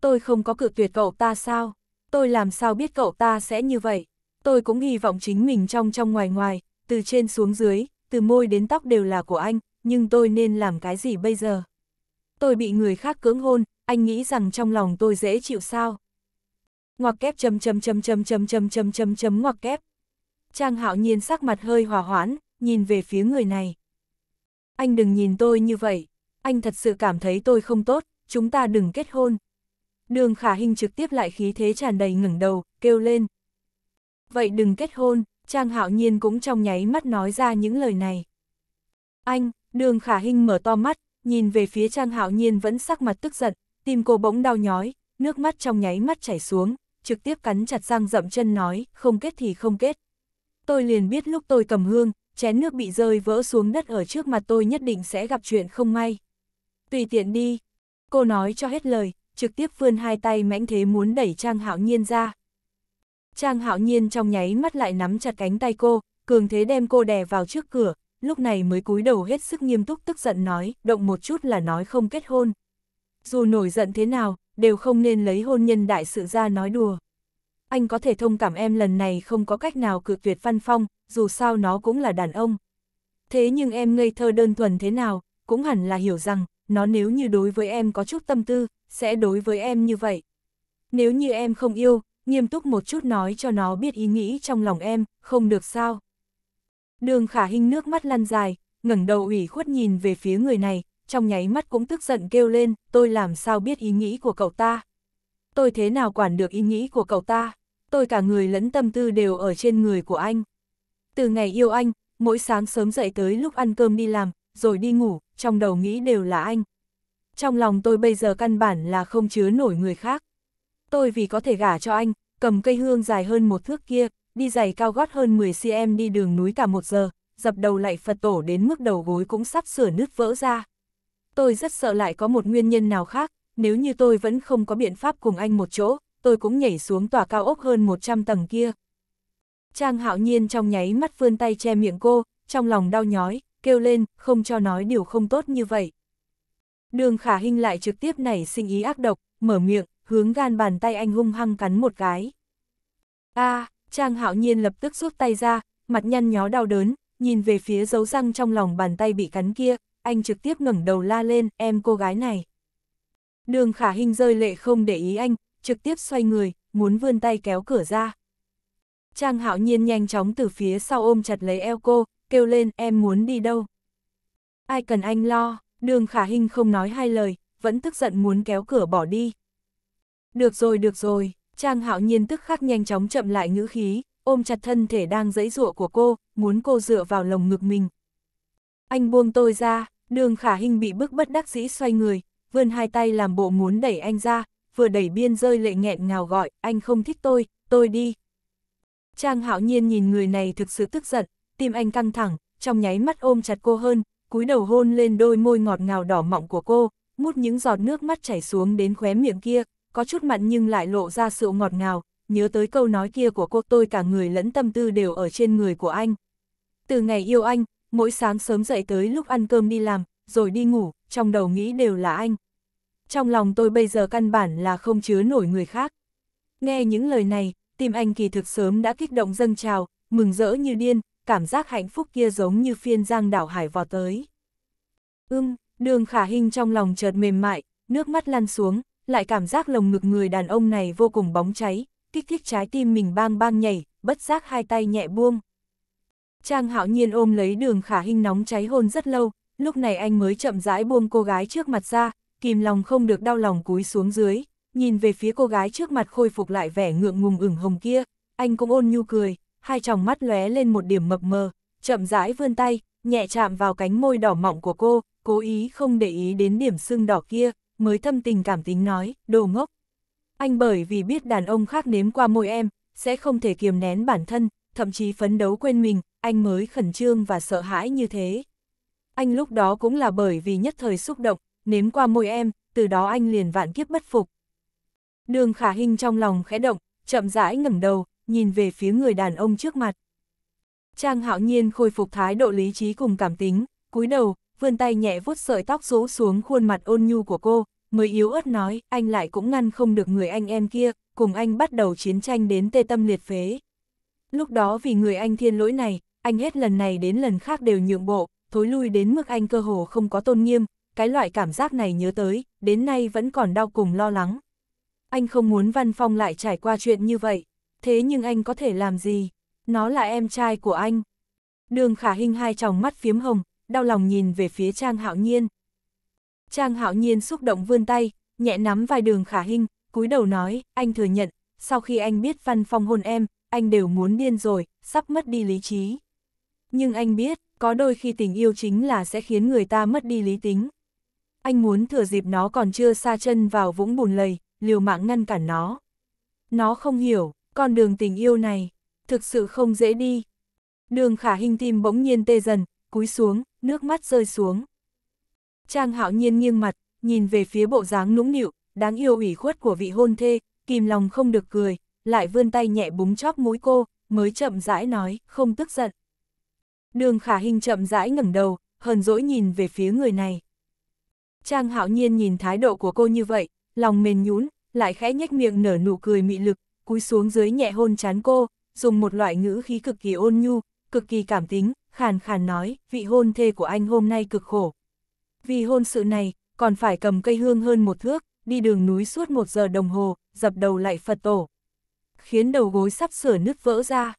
Tôi không có cự tuyệt cậu ta sao? tôi làm sao biết cậu ta sẽ như vậy. Tôi cũng hy vọng chính mình trong trong ngoài ngoài, từ trên xuống dưới, từ môi đến tóc đều là của anh, nhưng tôi nên làm cái gì bây giờ? Tôi bị người khác cưỡng hôn, anh nghĩ rằng trong lòng tôi dễ chịu sao? Ngoặc kép chấm chấm chấm chấm chấm chấm chấm chấm chấm ngoặc kép. Trang hạo nhiên sắc mặt hơi hòa hoãn, nhìn về phía người này. Anh đừng nhìn tôi như vậy, anh thật sự cảm thấy tôi không tốt, chúng ta đừng kết hôn. Đường khả hình trực tiếp lại khí thế tràn đầy ngẩng đầu, kêu lên. Vậy đừng kết hôn, Trang Hạo Nhiên cũng trong nháy mắt nói ra những lời này. Anh, đường khả hình mở to mắt, nhìn về phía Trang Hạo Nhiên vẫn sắc mặt tức giận, tim cô bỗng đau nhói, nước mắt trong nháy mắt chảy xuống, trực tiếp cắn chặt răng dậm chân nói, không kết thì không kết. Tôi liền biết lúc tôi cầm hương, chén nước bị rơi vỡ xuống đất ở trước mặt tôi nhất định sẽ gặp chuyện không may. Tùy tiện đi. Cô nói cho hết lời, trực tiếp vươn hai tay mãnh thế muốn đẩy Trang Hạo Nhiên ra. Trang Hạo Nhiên trong nháy mắt lại nắm chặt cánh tay cô, cường thế đem cô đè vào trước cửa, lúc này mới cúi đầu hết sức nghiêm túc tức giận nói, động một chút là nói không kết hôn. Dù nổi giận thế nào, đều không nên lấy hôn nhân đại sự ra nói đùa. Anh có thể thông cảm em lần này không có cách nào cự tuyệt Văn Phong, dù sao nó cũng là đàn ông. Thế nhưng em ngây thơ đơn thuần thế nào, cũng hẳn là hiểu rằng, nó nếu như đối với em có chút tâm tư, sẽ đối với em như vậy. Nếu như em không yêu, nghiêm túc một chút nói cho nó biết ý nghĩ trong lòng em, không được sao. Đường khả hình nước mắt lăn dài, ngẩng đầu ủy khuất nhìn về phía người này, trong nháy mắt cũng tức giận kêu lên, tôi làm sao biết ý nghĩ của cậu ta. Tôi thế nào quản được ý nghĩ của cậu ta, tôi cả người lẫn tâm tư đều ở trên người của anh. Từ ngày yêu anh, mỗi sáng sớm dậy tới lúc ăn cơm đi làm, rồi đi ngủ, trong đầu nghĩ đều là anh. Trong lòng tôi bây giờ căn bản là không chứa nổi người khác. Tôi vì có thể gả cho anh, cầm cây hương dài hơn một thước kia, đi giày cao gót hơn 10cm đi đường núi cả một giờ, dập đầu lại Phật tổ đến mức đầu gối cũng sắp sửa nứt vỡ ra. Tôi rất sợ lại có một nguyên nhân nào khác, nếu như tôi vẫn không có biện pháp cùng anh một chỗ, tôi cũng nhảy xuống tòa cao ốc hơn 100 tầng kia. Trang hạo nhiên trong nháy mắt vươn tay che miệng cô, trong lòng đau nhói, kêu lên, không cho nói điều không tốt như vậy. Đường khả hình lại trực tiếp nảy sinh ý ác độc, mở miệng, hướng gan bàn tay anh hung hăng cắn một cái. a à, Trang hạo nhiên lập tức rút tay ra, mặt nhăn nhó đau đớn, nhìn về phía dấu răng trong lòng bàn tay bị cắn kia, anh trực tiếp ngẩng đầu la lên, em cô gái này. Đường khả hình rơi lệ không để ý anh, trực tiếp xoay người, muốn vươn tay kéo cửa ra. Trang hạo nhiên nhanh chóng từ phía sau ôm chặt lấy eo cô, kêu lên em muốn đi đâu. Ai cần anh lo, đường khả hình không nói hai lời, vẫn tức giận muốn kéo cửa bỏ đi. Được rồi, được rồi, Trang hạo nhiên tức khắc nhanh chóng chậm lại ngữ khí, ôm chặt thân thể đang dẫy dụa của cô, muốn cô dựa vào lồng ngực mình. Anh buông tôi ra, đường khả hình bị bức bất đắc dĩ xoay người, vươn hai tay làm bộ muốn đẩy anh ra, vừa đẩy biên rơi lệ nghẹn ngào gọi, anh không thích tôi, tôi đi. Trang hạo nhiên nhìn người này thực sự tức giận, tim anh căng thẳng, trong nháy mắt ôm chặt cô hơn, cúi đầu hôn lên đôi môi ngọt ngào đỏ mọng của cô, mút những giọt nước mắt chảy xuống đến khóe miệng kia, có chút mặn nhưng lại lộ ra sự ngọt ngào, nhớ tới câu nói kia của cô tôi cả người lẫn tâm tư đều ở trên người của anh. Từ ngày yêu anh, mỗi sáng sớm dậy tới lúc ăn cơm đi làm, rồi đi ngủ, trong đầu nghĩ đều là anh. Trong lòng tôi bây giờ căn bản là không chứa nổi người khác. Nghe những lời này, tim anh kỳ thực sớm đã kích động dâng trào, mừng rỡ như điên, cảm giác hạnh phúc kia giống như phiên giang đảo hải vò tới. Ưm, đường khả hình trong lòng chợt mềm mại, nước mắt lăn xuống, lại cảm giác lồng ngực người đàn ông này vô cùng bóng cháy, kích thích trái tim mình bang bang nhảy, bất giác hai tay nhẹ buông. Trang hạo nhiên ôm lấy đường khả hình nóng cháy hôn rất lâu, lúc này anh mới chậm rãi buông cô gái trước mặt ra, kìm lòng không được đau lòng cúi xuống dưới, nhìn về phía cô gái trước mặt khôi phục lại vẻ ngượng ngùng ửng hồng kia, anh cũng ôn nhu cười, hai tròng mắt lóe lên một điểm mập mờ, chậm rãi vươn tay, nhẹ chạm vào cánh môi đỏ mọng của cô, cố ý không để ý đến điểm sưng đỏ kia, mới thâm tình cảm tính nói, đồ ngốc. Anh bởi vì biết đàn ông khác nếm qua môi em, sẽ không thể kiềm nén bản thân, thậm chí phấn đấu quên mình, anh mới khẩn trương và sợ hãi như thế. Anh lúc đó cũng là bởi vì nhất thời xúc động, nếm qua môi em, từ đó anh liền vạn kiếp bất phục. Đường khả hình trong lòng khẽ động, chậm rãi ngẩng đầu, nhìn về phía người đàn ông trước mặt. Trang hạo nhiên khôi phục thái độ lý trí cùng cảm tính, cúi đầu, vươn tay nhẹ vuốt sợi tóc rũ xuống khuôn mặt ôn nhu của cô, mới yếu ớt nói, anh lại cũng ngăn không được người anh em kia, cùng anh bắt đầu chiến tranh đến tê tâm liệt phế. Lúc đó vì người anh thiên lỗi này, anh hết lần này đến lần khác đều nhượng bộ, thối lui đến mức anh cơ hồ không có tôn nghiêm, cái loại cảm giác này nhớ tới, đến nay vẫn còn đau cùng lo lắng. Anh không muốn Văn Phong lại trải qua chuyện như vậy thế nhưng anh có thể làm gì? Nó là em trai của anh. Đường khả hình hai tròng mắt phiếm hồng, đau lòng nhìn về phía Trang Hạo Nhiên. Trang Hạo Nhiên xúc động vươn tay, nhẹ nắm vai đường khả hình, cúi đầu nói, anh thừa nhận, sau khi anh biết văn phong hôn em, anh đều muốn điên rồi, sắp mất đi lý trí. Nhưng anh biết, có đôi khi tình yêu chính là sẽ khiến người ta mất đi lý tính. Anh muốn thừa dịp nó còn chưa xa chân vào vũng bùn lầy, liều mạng ngăn cản nó. Nó không hiểu, con đường tình yêu này, thực sự không dễ đi. Đường khả hình tim bỗng nhiên tê dần, cúi xuống, nước mắt rơi xuống. Trang hạo nhiên nghiêng mặt, nhìn về phía bộ dáng nũng nịu, đáng yêu ủy khuất của vị hôn thê, kìm lòng không được cười, lại vươn tay nhẹ búng chóp mũi cô, mới chậm rãi nói, không tức giận. Đường khả hình chậm rãi ngẩng đầu, hờn dỗi nhìn về phía người này. Trang hạo nhiên nhìn thái độ của cô như vậy, lòng mềm nhún, lại khẽ nhếch miệng nở nụ cười mị lực, cúi xuống dưới nhẹ hôn chán cô, dùng một loại ngữ khí cực kỳ ôn nhu, cực kỳ cảm tính, khàn khàn nói, vị hôn thê của anh hôm nay cực khổ. Vì hôn sự này, còn phải cầm cây hương hơn một thước, đi đường núi suốt một giờ đồng hồ, dập đầu lại Phật tổ. Khiến đầu gối sắp sửa nứt vỡ ra.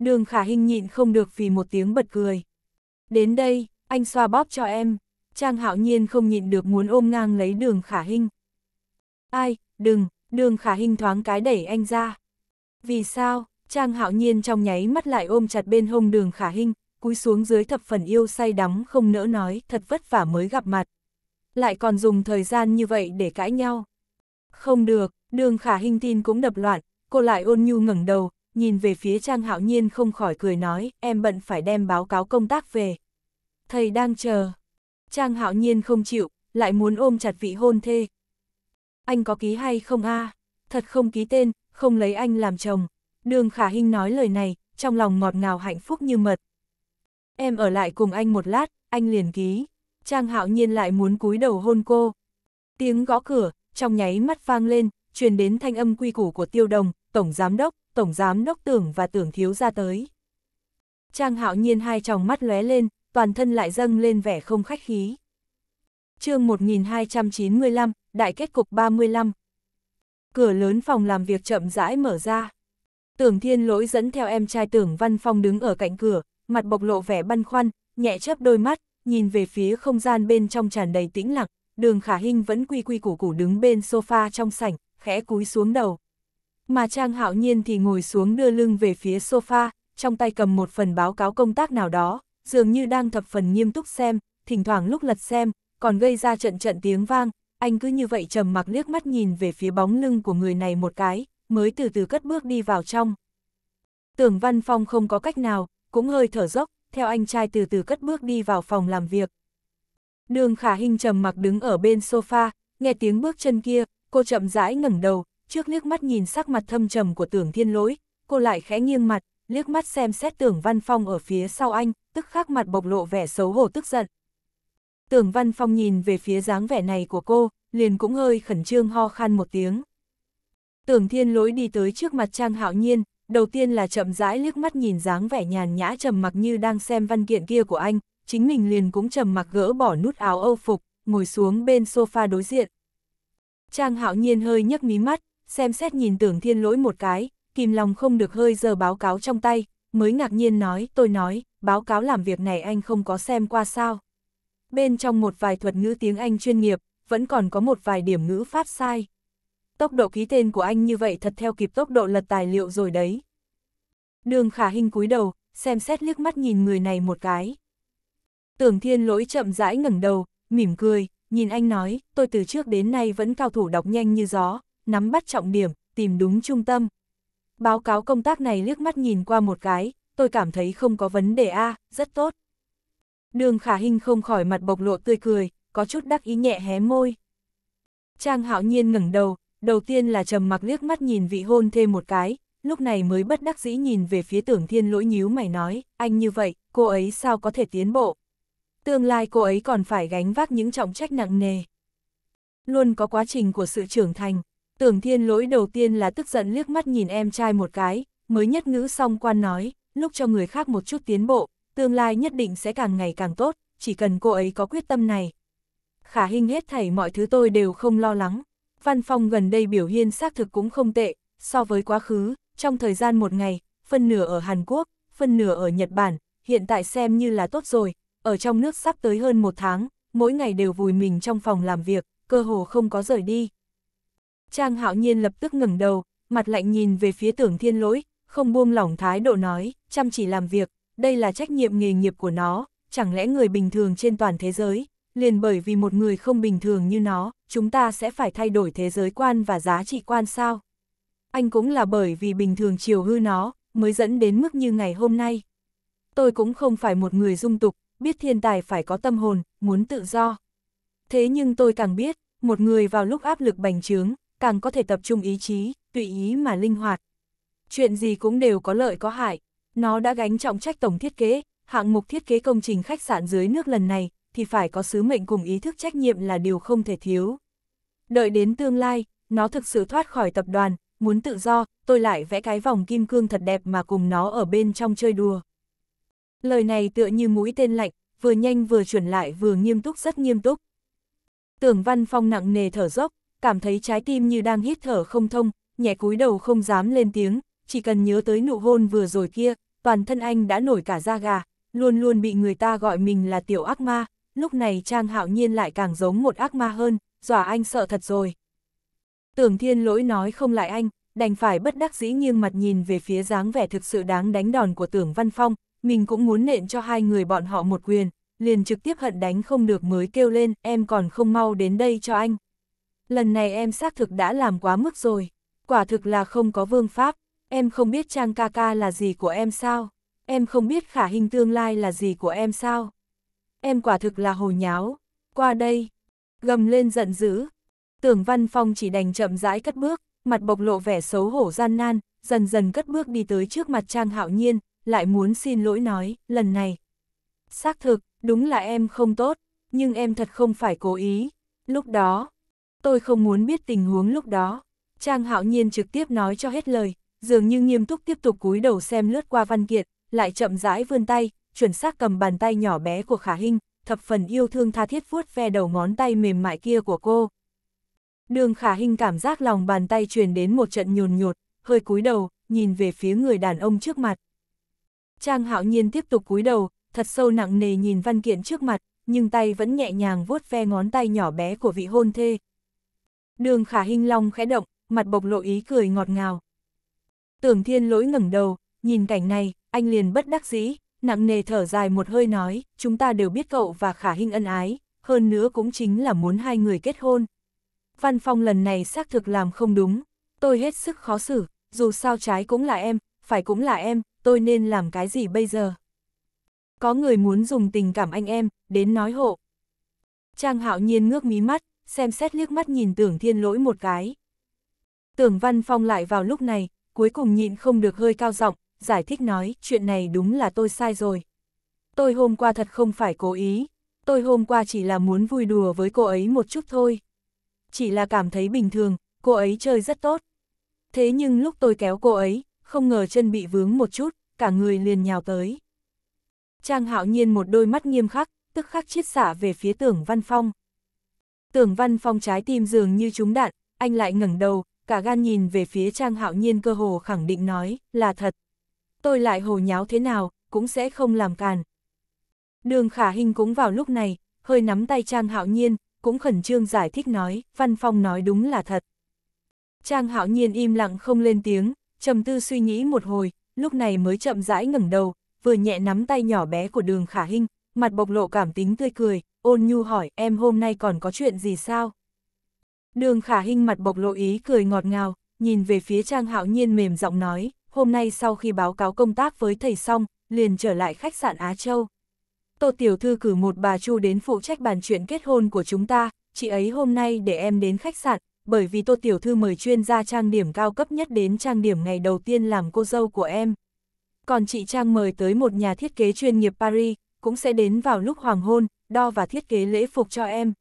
Đường khả hình nhịn không được vì một tiếng bật cười. Đến đây, anh xoa bóp cho em. Trang hạo nhiên không nhịn được muốn ôm ngang lấy đường khả hình. Ai, đừng, đường khả hình thoáng cái đẩy anh ra. Vì sao, Trang hạo nhiên trong nháy mắt lại ôm chặt bên hông đường khả hình, cúi xuống dưới thập phần yêu say đắm không nỡ nói, thật vất vả mới gặp mặt. Lại còn dùng thời gian như vậy để cãi nhau. Không được, đường khả hình tin cũng đập loạn, cô lại ôn nhu ngẩng đầu, nhìn về phía Trang hạo nhiên không khỏi cười nói, em bận phải đem báo cáo công tác về. Thầy đang chờ. Trang hạo nhiên không chịu, lại muốn ôm chặt vị hôn thê, anh có ký hay không a Thật không ký tên, không lấy anh làm chồng. Đường Khả Hinh nói lời này, trong lòng ngọt ngào hạnh phúc như mật. Em ở lại cùng anh một lát, anh liền ký. Trang Hạo Nhiên lại muốn cúi đầu hôn cô. Tiếng gõ cửa, trong nháy mắt vang lên, truyền đến thanh âm quy củ của Tiêu Đồng, tổng giám đốc, tổng giám đốc tưởng và tưởng thiếu ra tới. Trang Hạo Nhiên hai tròng mắt lóe lên, toàn thân lại dâng lên vẻ không khách khí. Chương 1295, đại kết cục 35. Cửa lớn phòng làm việc chậm rãi mở ra. Tưởng thiên lỗi dẫn theo em trai tưởng văn phong đứng ở cạnh cửa, mặt bộc lộ vẻ băn khoăn, nhẹ chớp đôi mắt, nhìn về phía không gian bên trong tràn đầy tĩnh lặng, đường khả hình vẫn quy quy củ củ đứng bên sofa trong sảnh, khẽ cúi xuống đầu. Mà Trang Hạo Nhiên thì ngồi xuống đưa lưng về phía sofa, trong tay cầm một phần báo cáo công tác nào đó, dường như đang thập phần nghiêm túc xem, thỉnh thoảng lúc lật xem, còn gây ra trận trận tiếng vang, anh cứ như vậy trầm mặc liếc mắt nhìn về phía bóng lưng của người này một cái, mới từ từ cất bước đi vào trong. Tưởng Văn Phong không có cách nào, cũng hơi thở dốc, theo anh trai từ từ cất bước đi vào phòng làm việc. Đường Khả hình trầm mặc đứng ở bên sofa, nghe tiếng bước chân kia, cô chậm rãi ngẩng đầu, trước liếc mắt nhìn sắc mặt thâm trầm của Tưởng Thiên Lỗi, cô lại khẽ nghiêng mặt, liếc mắt xem xét Tưởng Văn Phong ở phía sau anh, tức khắc mặt bộc lộ vẻ xấu hổ tức giận. Tưởng Văn Phong nhìn về phía dáng vẻ này của cô, liền cũng hơi khẩn trương ho khan một tiếng. Tưởng Thiên Lỗi đi tới trước mặt Trang Hạo Nhiên, đầu tiên là chậm rãi liếc mắt nhìn dáng vẻ nhàn nhã trầm mặc như đang xem văn kiện kia của anh, chính mình liền cũng trầm mặc gỡ bỏ nút áo âu phục, ngồi xuống bên sofa đối diện. Trang Hạo Nhiên hơi nhấc mí mắt, xem xét nhìn Tưởng Thiên Lỗi một cái, kìm lòng không được hơi giờ báo cáo trong tay, mới ngạc nhiên nói, tôi nói, báo cáo làm việc này anh không có xem qua sao bên trong một vài thuật ngữ tiếng Anh chuyên nghiệp, vẫn còn có một vài điểm ngữ phát sai. Tốc độ ký tên của anh như vậy thật theo kịp tốc độ lật tài liệu rồi đấy. Đường khả hình cúi đầu, xem xét liếc mắt nhìn người này một cái. Tưởng thiên lỗi chậm rãi ngẩng đầu, mỉm cười, nhìn anh nói, tôi từ trước đến nay vẫn cao thủ đọc nhanh như gió, nắm bắt trọng điểm, tìm đúng trung tâm. Báo cáo công tác này liếc mắt nhìn qua một cái, tôi cảm thấy không có vấn đề A, rất tốt. Đường khả hình không khỏi mặt bộc lộ tươi cười, có chút đắc ý nhẹ hé môi. Trang hạo nhiên ngẩng đầu, đầu tiên là trầm mặc liếc mắt nhìn vị hôn thêm một cái, lúc này mới bất đắc dĩ nhìn về phía tưởng thiên lỗi nhíu mày nói, anh như vậy, cô ấy sao có thể tiến bộ. Tương lai cô ấy còn phải gánh vác những trọng trách nặng nề. Luôn có quá trình của sự trưởng thành, tưởng thiên lỗi đầu tiên là tức giận liếc mắt nhìn em trai một cái, mới nhất ngữ xong quan nói, lúc cho người khác một chút tiến bộ, tương lai nhất định sẽ càng ngày càng tốt, chỉ cần cô ấy có quyết tâm này. Khả hình hết thảy mọi thứ tôi đều không lo lắng, văn phòng gần đây biểu hiện xác thực cũng không tệ, so với quá khứ, trong thời gian một ngày, phân nửa ở Hàn Quốc, phân nửa ở Nhật Bản, hiện tại xem như là tốt rồi, ở trong nước sắp tới hơn một tháng, mỗi ngày đều vùi mình trong phòng làm việc, cơ hồ không có rời đi. Trang hạo nhiên lập tức ngẩng đầu, mặt lạnh nhìn về phía tưởng thiên lỗi, không buông lỏng thái độ nói, chăm chỉ làm việc, đây là trách nhiệm nghề nghiệp của nó, chẳng lẽ người bình thường trên toàn thế giới, liền bởi vì một người không bình thường như nó, chúng ta sẽ phải thay đổi thế giới quan và giá trị quan sao? Anh cũng là bởi vì bình thường chiều hư nó, mới dẫn đến mức như ngày hôm nay. Tôi cũng không phải một người dung tục, biết thiên tài phải có tâm hồn, muốn tự do. Thế nhưng tôi càng biết, một người vào lúc áp lực bành trướng, càng có thể tập trung ý chí, tùy ý mà linh hoạt. Chuyện gì cũng đều có lợi có hại, nó đã gánh trọng trách tổng thiết kế, hạng mục thiết kế công trình khách sạn dưới nước lần này, thì phải có sứ mệnh cùng ý thức trách nhiệm là điều không thể thiếu. Đợi đến tương lai, nó thực sự thoát khỏi tập đoàn, muốn tự do, tôi lại vẽ cái vòng kim cương thật đẹp mà cùng nó ở bên trong chơi đùa. Lời này tựa như mũi tên lạnh, vừa nhanh vừa chuẩn lại vừa nghiêm túc rất nghiêm túc. Tưởng văn phong nặng nề thở dốc, cảm thấy trái tim như đang hít thở không thông, nhẹ cúi đầu không dám lên tiếng, chỉ cần nhớ tới nụ hôn vừa rồi kia, toàn thân anh đã nổi cả da gà, luôn luôn bị người ta gọi mình là tiểu ác ma, lúc này Trang Hạo Nhiên lại càng giống một ác ma hơn, dọa anh sợ thật rồi. Tưởng thiên lỗi nói không lại anh, đành phải bất đắc dĩ nghiêng mặt nhìn về phía dáng vẻ thực sự đáng đánh đòn của tưởng Văn Phong, mình cũng muốn nện cho hai người bọn họ một quyền, liền trực tiếp hận đánh không được mới kêu lên, em còn không mau đến đây cho anh. Lần này em xác thực đã làm quá mức rồi, quả thực là không có vương pháp. Em không biết Trang ca ca là gì của em sao? Em không biết khả hình tương lai là gì của em sao? Em quả thực là hồ nháo. Qua đây. Gầm lên giận dữ. Tưởng Văn Phong chỉ đành chậm rãi cất bước, mặt bộc lộ vẻ xấu hổ gian nan, dần dần cất bước đi tới trước mặt Trang Hạo Nhiên, lại muốn xin lỗi nói, lần này. Xác thực, đúng là em không tốt, nhưng em thật không phải cố ý. Lúc đó, tôi không muốn biết tình huống lúc đó. Trang Hạo Nhiên trực tiếp nói cho hết lời, dường như nghiêm túc tiếp tục cúi đầu xem lướt qua văn kiện, lại chậm rãi vươn tay, chuẩn xác cầm bàn tay nhỏ bé của Khả Hinh, thập phần yêu thương tha thiết vuốt ve đầu ngón tay mềm mại kia của cô. Đường Khả Hinh cảm giác lòng bàn tay truyền đến một trận nhồn nhột, hơi cúi đầu, nhìn về phía người đàn ông trước mặt. Trang Hạo Nhiên tiếp tục cúi đầu, thật sâu nặng nề nhìn văn kiện trước mặt, nhưng tay vẫn nhẹ nhàng vuốt ve ngón tay nhỏ bé của vị hôn thê. Đường Khả Hinh long khẽ động, mặt bộc lộ ý cười ngọt ngào. Tưởng thiên lỗi ngẩng đầu, nhìn cảnh này, anh liền bất đắc dĩ, nặng nề thở dài một hơi nói, chúng ta đều biết cậu và khả hình ân ái, hơn nữa cũng chính là muốn hai người kết hôn. Văn Phong lần này xác thực làm không đúng, tôi hết sức khó xử, dù sao trái cũng là em, phải cũng là em, tôi nên làm cái gì bây giờ? Có người muốn dùng tình cảm anh em, đến nói hộ. Trang hạo nhiên ngước mí mắt, xem xét liếc mắt nhìn tưởng thiên lỗi một cái. Tưởng Văn Phong lại vào lúc này, cuối cùng nhịn không được hơi cao giọng, giải thích nói chuyện này đúng là tôi sai rồi. Tôi hôm qua thật không phải cố ý, tôi hôm qua chỉ là muốn vui đùa với cô ấy một chút thôi. Chỉ là cảm thấy bình thường, cô ấy chơi rất tốt. Thế nhưng lúc tôi kéo cô ấy, không ngờ chân bị vướng một chút, cả người liền nhào tới. Trang hạo nhiên một đôi mắt nghiêm khắc, tức khắc chiết xả về phía tưởng văn phong. Tưởng văn phong trái tim dường như trúng đạn, anh lại ngẩng đầu, cả gan nhìn về phía Trang Hạo Nhiên cơ hồ khẳng định nói, là thật. Tôi lại hồ nháo thế nào, cũng sẽ không làm càn. Đường Khả Hinh cũng vào lúc này, hơi nắm tay Trang Hạo Nhiên, cũng khẩn trương giải thích nói, Văn Phong nói đúng là thật. Trang Hạo Nhiên im lặng không lên tiếng, trầm tư suy nghĩ một hồi, lúc này mới chậm rãi ngẩng đầu, vừa nhẹ nắm tay nhỏ bé của Đường Khả Hinh, mặt bộc lộ cảm tính tươi cười, ôn nhu hỏi, em hôm nay còn có chuyện gì sao? Đường khả hinh mặt bộc lộ ý cười ngọt ngào, nhìn về phía Trang Hạo Nhiên mềm giọng nói, hôm nay sau khi báo cáo công tác với thầy xong, liền trở lại khách sạn Á Châu. Tô Tiểu Thư cử một bà Chu đến phụ trách bàn chuyện kết hôn của chúng ta, chị ấy hôm nay để em đến khách sạn, bởi vì Tô Tiểu Thư mời chuyên gia trang điểm cao cấp nhất đến trang điểm ngày đầu tiên làm cô dâu của em. Còn chị Trang mời tới một nhà thiết kế chuyên nghiệp Paris, cũng sẽ đến vào lúc hoàng hôn, đo và thiết kế lễ phục cho em.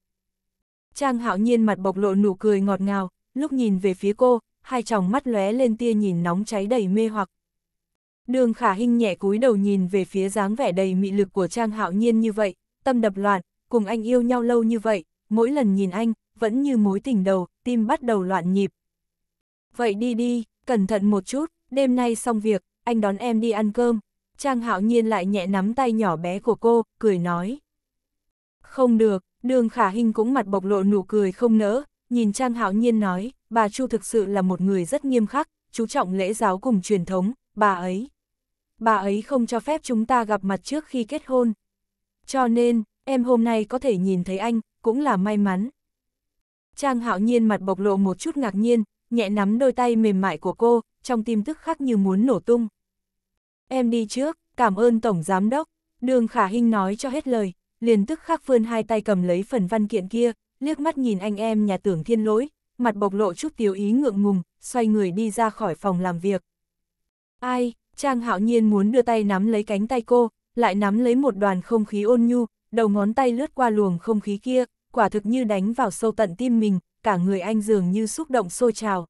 Trang hạo nhiên mặt bộc lộ nụ cười ngọt ngào, lúc nhìn về phía cô, hai tròng mắt lóe lên tia nhìn nóng cháy đầy mê hoặc. Đường khả hinh nhẹ cúi đầu nhìn về phía dáng vẻ đầy mị lực của Trang hạo nhiên như vậy, tâm đập loạn, cùng anh yêu nhau lâu như vậy, mỗi lần nhìn anh, vẫn như mối tình đầu, tim bắt đầu loạn nhịp. Vậy đi đi, cẩn thận một chút, đêm nay xong việc, anh đón em đi ăn cơm. Trang hạo nhiên lại nhẹ nắm tay nhỏ bé của cô, cười nói. Không được, Đường khả hình cũng mặt bộc lộ nụ cười không nỡ, nhìn Trang Hạo Nhiên nói, bà Chu thực sự là một người rất nghiêm khắc, chú trọng lễ giáo cùng truyền thống, bà ấy. Bà ấy không cho phép chúng ta gặp mặt trước khi kết hôn. Cho nên, em hôm nay có thể nhìn thấy anh, cũng là may mắn. Trang Hạo Nhiên mặt bộc lộ một chút ngạc nhiên, nhẹ nắm đôi tay mềm mại của cô, trong tim tức khắc như muốn nổ tung. Em đi trước, cảm ơn Tổng Giám Đốc. Đường Khả Hinh nói cho hết lời, liền tức khắc vươn hai tay cầm lấy phần văn kiện kia, liếc mắt nhìn anh em nhà tưởng thiên lỗi, mặt bộc lộ chút tiểu ý ngượng ngùng, xoay người đi ra khỏi phòng làm việc. Ai, Trang hạo nhiên muốn đưa tay nắm lấy cánh tay cô, lại nắm lấy một đoàn không khí ôn nhu, đầu ngón tay lướt qua luồng không khí kia, quả thực như đánh vào sâu tận tim mình, cả người anh dường như xúc động sôi trào.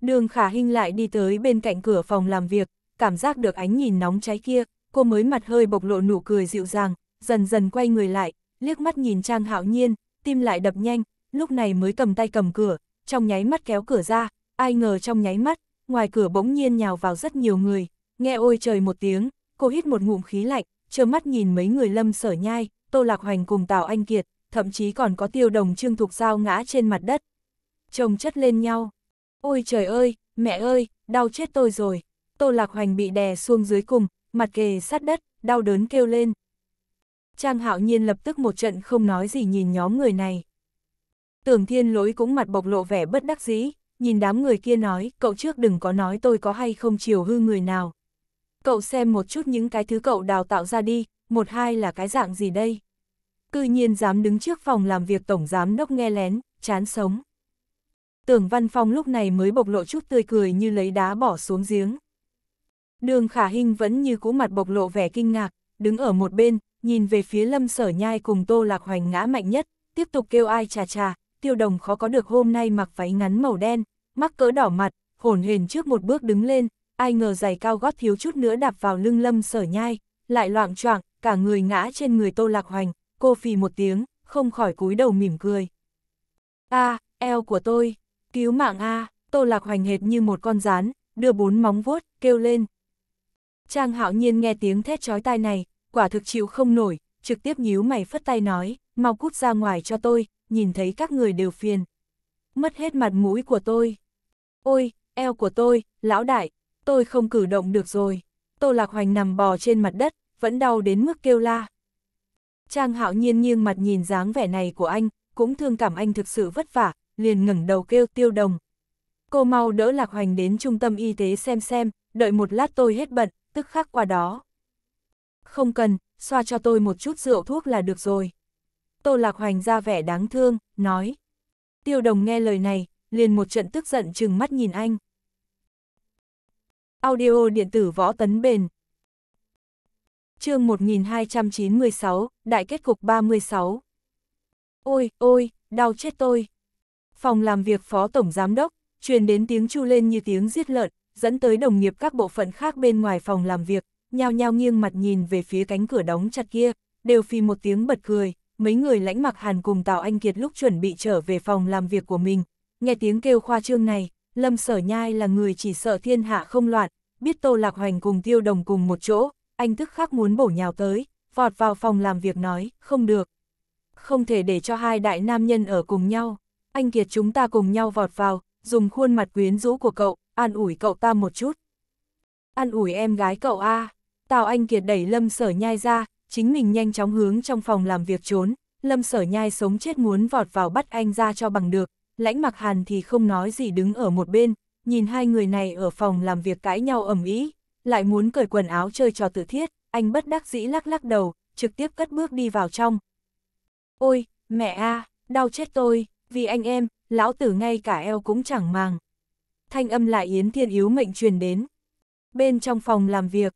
Đường khả hình lại đi tới bên cạnh cửa phòng làm việc, cảm giác được ánh nhìn nóng cháy kia, cô mới mặt hơi bộc lộ nụ cười dịu dàng, dần dần quay người lại, liếc mắt nhìn Trang Hạo Nhiên, tim lại đập nhanh, lúc này mới cầm tay cầm cửa, trong nháy mắt kéo cửa ra, ai ngờ trong nháy mắt, ngoài cửa bỗng nhiên nhào vào rất nhiều người, nghe ôi trời một tiếng, cô hít một ngụm khí lạnh, trơ mắt nhìn mấy người lâm sở nhai, Tô Lạc Hoành cùng Tào Anh Kiệt, thậm chí còn có tiêu đồng trương thục dao ngã trên mặt đất. Chồng chất lên nhau. Ôi trời ơi, mẹ ơi, đau chết tôi rồi. Tô Lạc Hoành bị đè xuống dưới cùng, mặt kề sát đất, đau đớn kêu lên. Trang Hạo Nhiên lập tức một trận không nói gì nhìn nhóm người này. Tưởng thiên lỗi cũng mặt bộc lộ vẻ bất đắc dĩ, nhìn đám người kia nói, cậu trước đừng có nói tôi có hay không chiều hư người nào. Cậu xem một chút những cái thứ cậu đào tạo ra đi, một hai là cái dạng gì đây. Cư nhiên dám đứng trước phòng làm việc tổng giám đốc nghe lén, chán sống. Tưởng văn phong lúc này mới bộc lộ chút tươi cười như lấy đá bỏ xuống giếng. Đường khả Hinh vẫn như cũ mặt bộc lộ vẻ kinh ngạc, đứng ở một bên, nhìn về phía lâm sở nhai cùng tô lạc hoành ngã mạnh nhất, tiếp tục kêu ai chà chà, tiêu đồng khó có được hôm nay mặc váy ngắn màu đen, mắc cỡ đỏ mặt, hồn hền trước một bước đứng lên, ai ngờ giày cao gót thiếu chút nữa đạp vào lưng lâm sở nhai, lại loạn choạng cả người ngã trên người tô lạc hoành, cô phì một tiếng, không khỏi cúi đầu mỉm cười. a eo của tôi, cứu mạng a tô lạc hoành hệt như một con rán, đưa bốn móng vuốt, kêu lên. Trang hạo nhiên nghe tiếng thét chói tai này, quả thực chịu không nổi, trực tiếp nhíu mày phất tay nói, mau cút ra ngoài cho tôi, nhìn thấy các người đều phiền. Mất hết mặt mũi của tôi. Ôi, eo của tôi, lão đại, tôi không cử động được rồi. Tô Lạc Hoành nằm bò trên mặt đất, vẫn đau đến mức kêu la. Trang hạo nhiên nghiêng mặt nhìn dáng vẻ này của anh, cũng thương cảm anh thực sự vất vả, liền ngẩng đầu kêu tiêu đồng. Cô mau đỡ Lạc Hoành đến trung tâm y tế xem xem, đợi một lát tôi hết bận, tức khắc qua đó không cần, xoa cho tôi một chút rượu thuốc là được rồi. Tô Lạc Hoành ra vẻ đáng thương, nói. Tiêu đồng nghe lời này, liền một trận tức giận chừng mắt nhìn anh. Audio điện tử võ tấn bền. chương 1296, đại kết cục 36. Ôi, ôi, đau chết tôi. Phòng làm việc phó tổng giám đốc, truyền đến tiếng chu lên như tiếng giết lợn, dẫn tới đồng nghiệp các bộ phận khác bên ngoài phòng làm việc, nhao nhao nghiêng mặt nhìn về phía cánh cửa đóng chặt kia, đều phì một tiếng bật cười, mấy người lãnh mặc hàn cùng Tào Anh Kiệt lúc chuẩn bị trở về phòng làm việc của mình, nghe tiếng kêu khoa trương này, Lâm Sở Nhai là người chỉ sợ thiên hạ không loạn, biết Tô Lạc Hoành cùng Tiêu Đồng cùng một chỗ, anh tức khắc muốn bổ nhào tới, vọt vào phòng làm việc nói, không được. Không thể để cho hai đại nam nhân ở cùng nhau, anh Kiệt chúng ta cùng nhau vọt vào, dùng khuôn mặt quyến rũ của cậu, an ủi cậu ta một chút. An ủi em gái cậu A. À. Tào Anh Kiệt đẩy Lâm Sở Nhai ra, chính mình nhanh chóng hướng trong phòng làm việc trốn, Lâm Sở Nhai sống chết muốn vọt vào bắt anh ra cho bằng được, lãnh mặc hàn thì không nói gì đứng ở một bên, nhìn hai người này ở phòng làm việc cãi nhau ầm ĩ lại muốn cởi quần áo chơi trò tự thiết, anh bất đắc dĩ lắc lắc đầu, trực tiếp cất bước đi vào trong. Ôi, mẹ a, đau chết tôi, vì anh em, lão tử ngay cả eo cũng chẳng màng. Thanh âm lại Yến Thiên Yếu mệnh truyền đến. Bên trong phòng làm việc,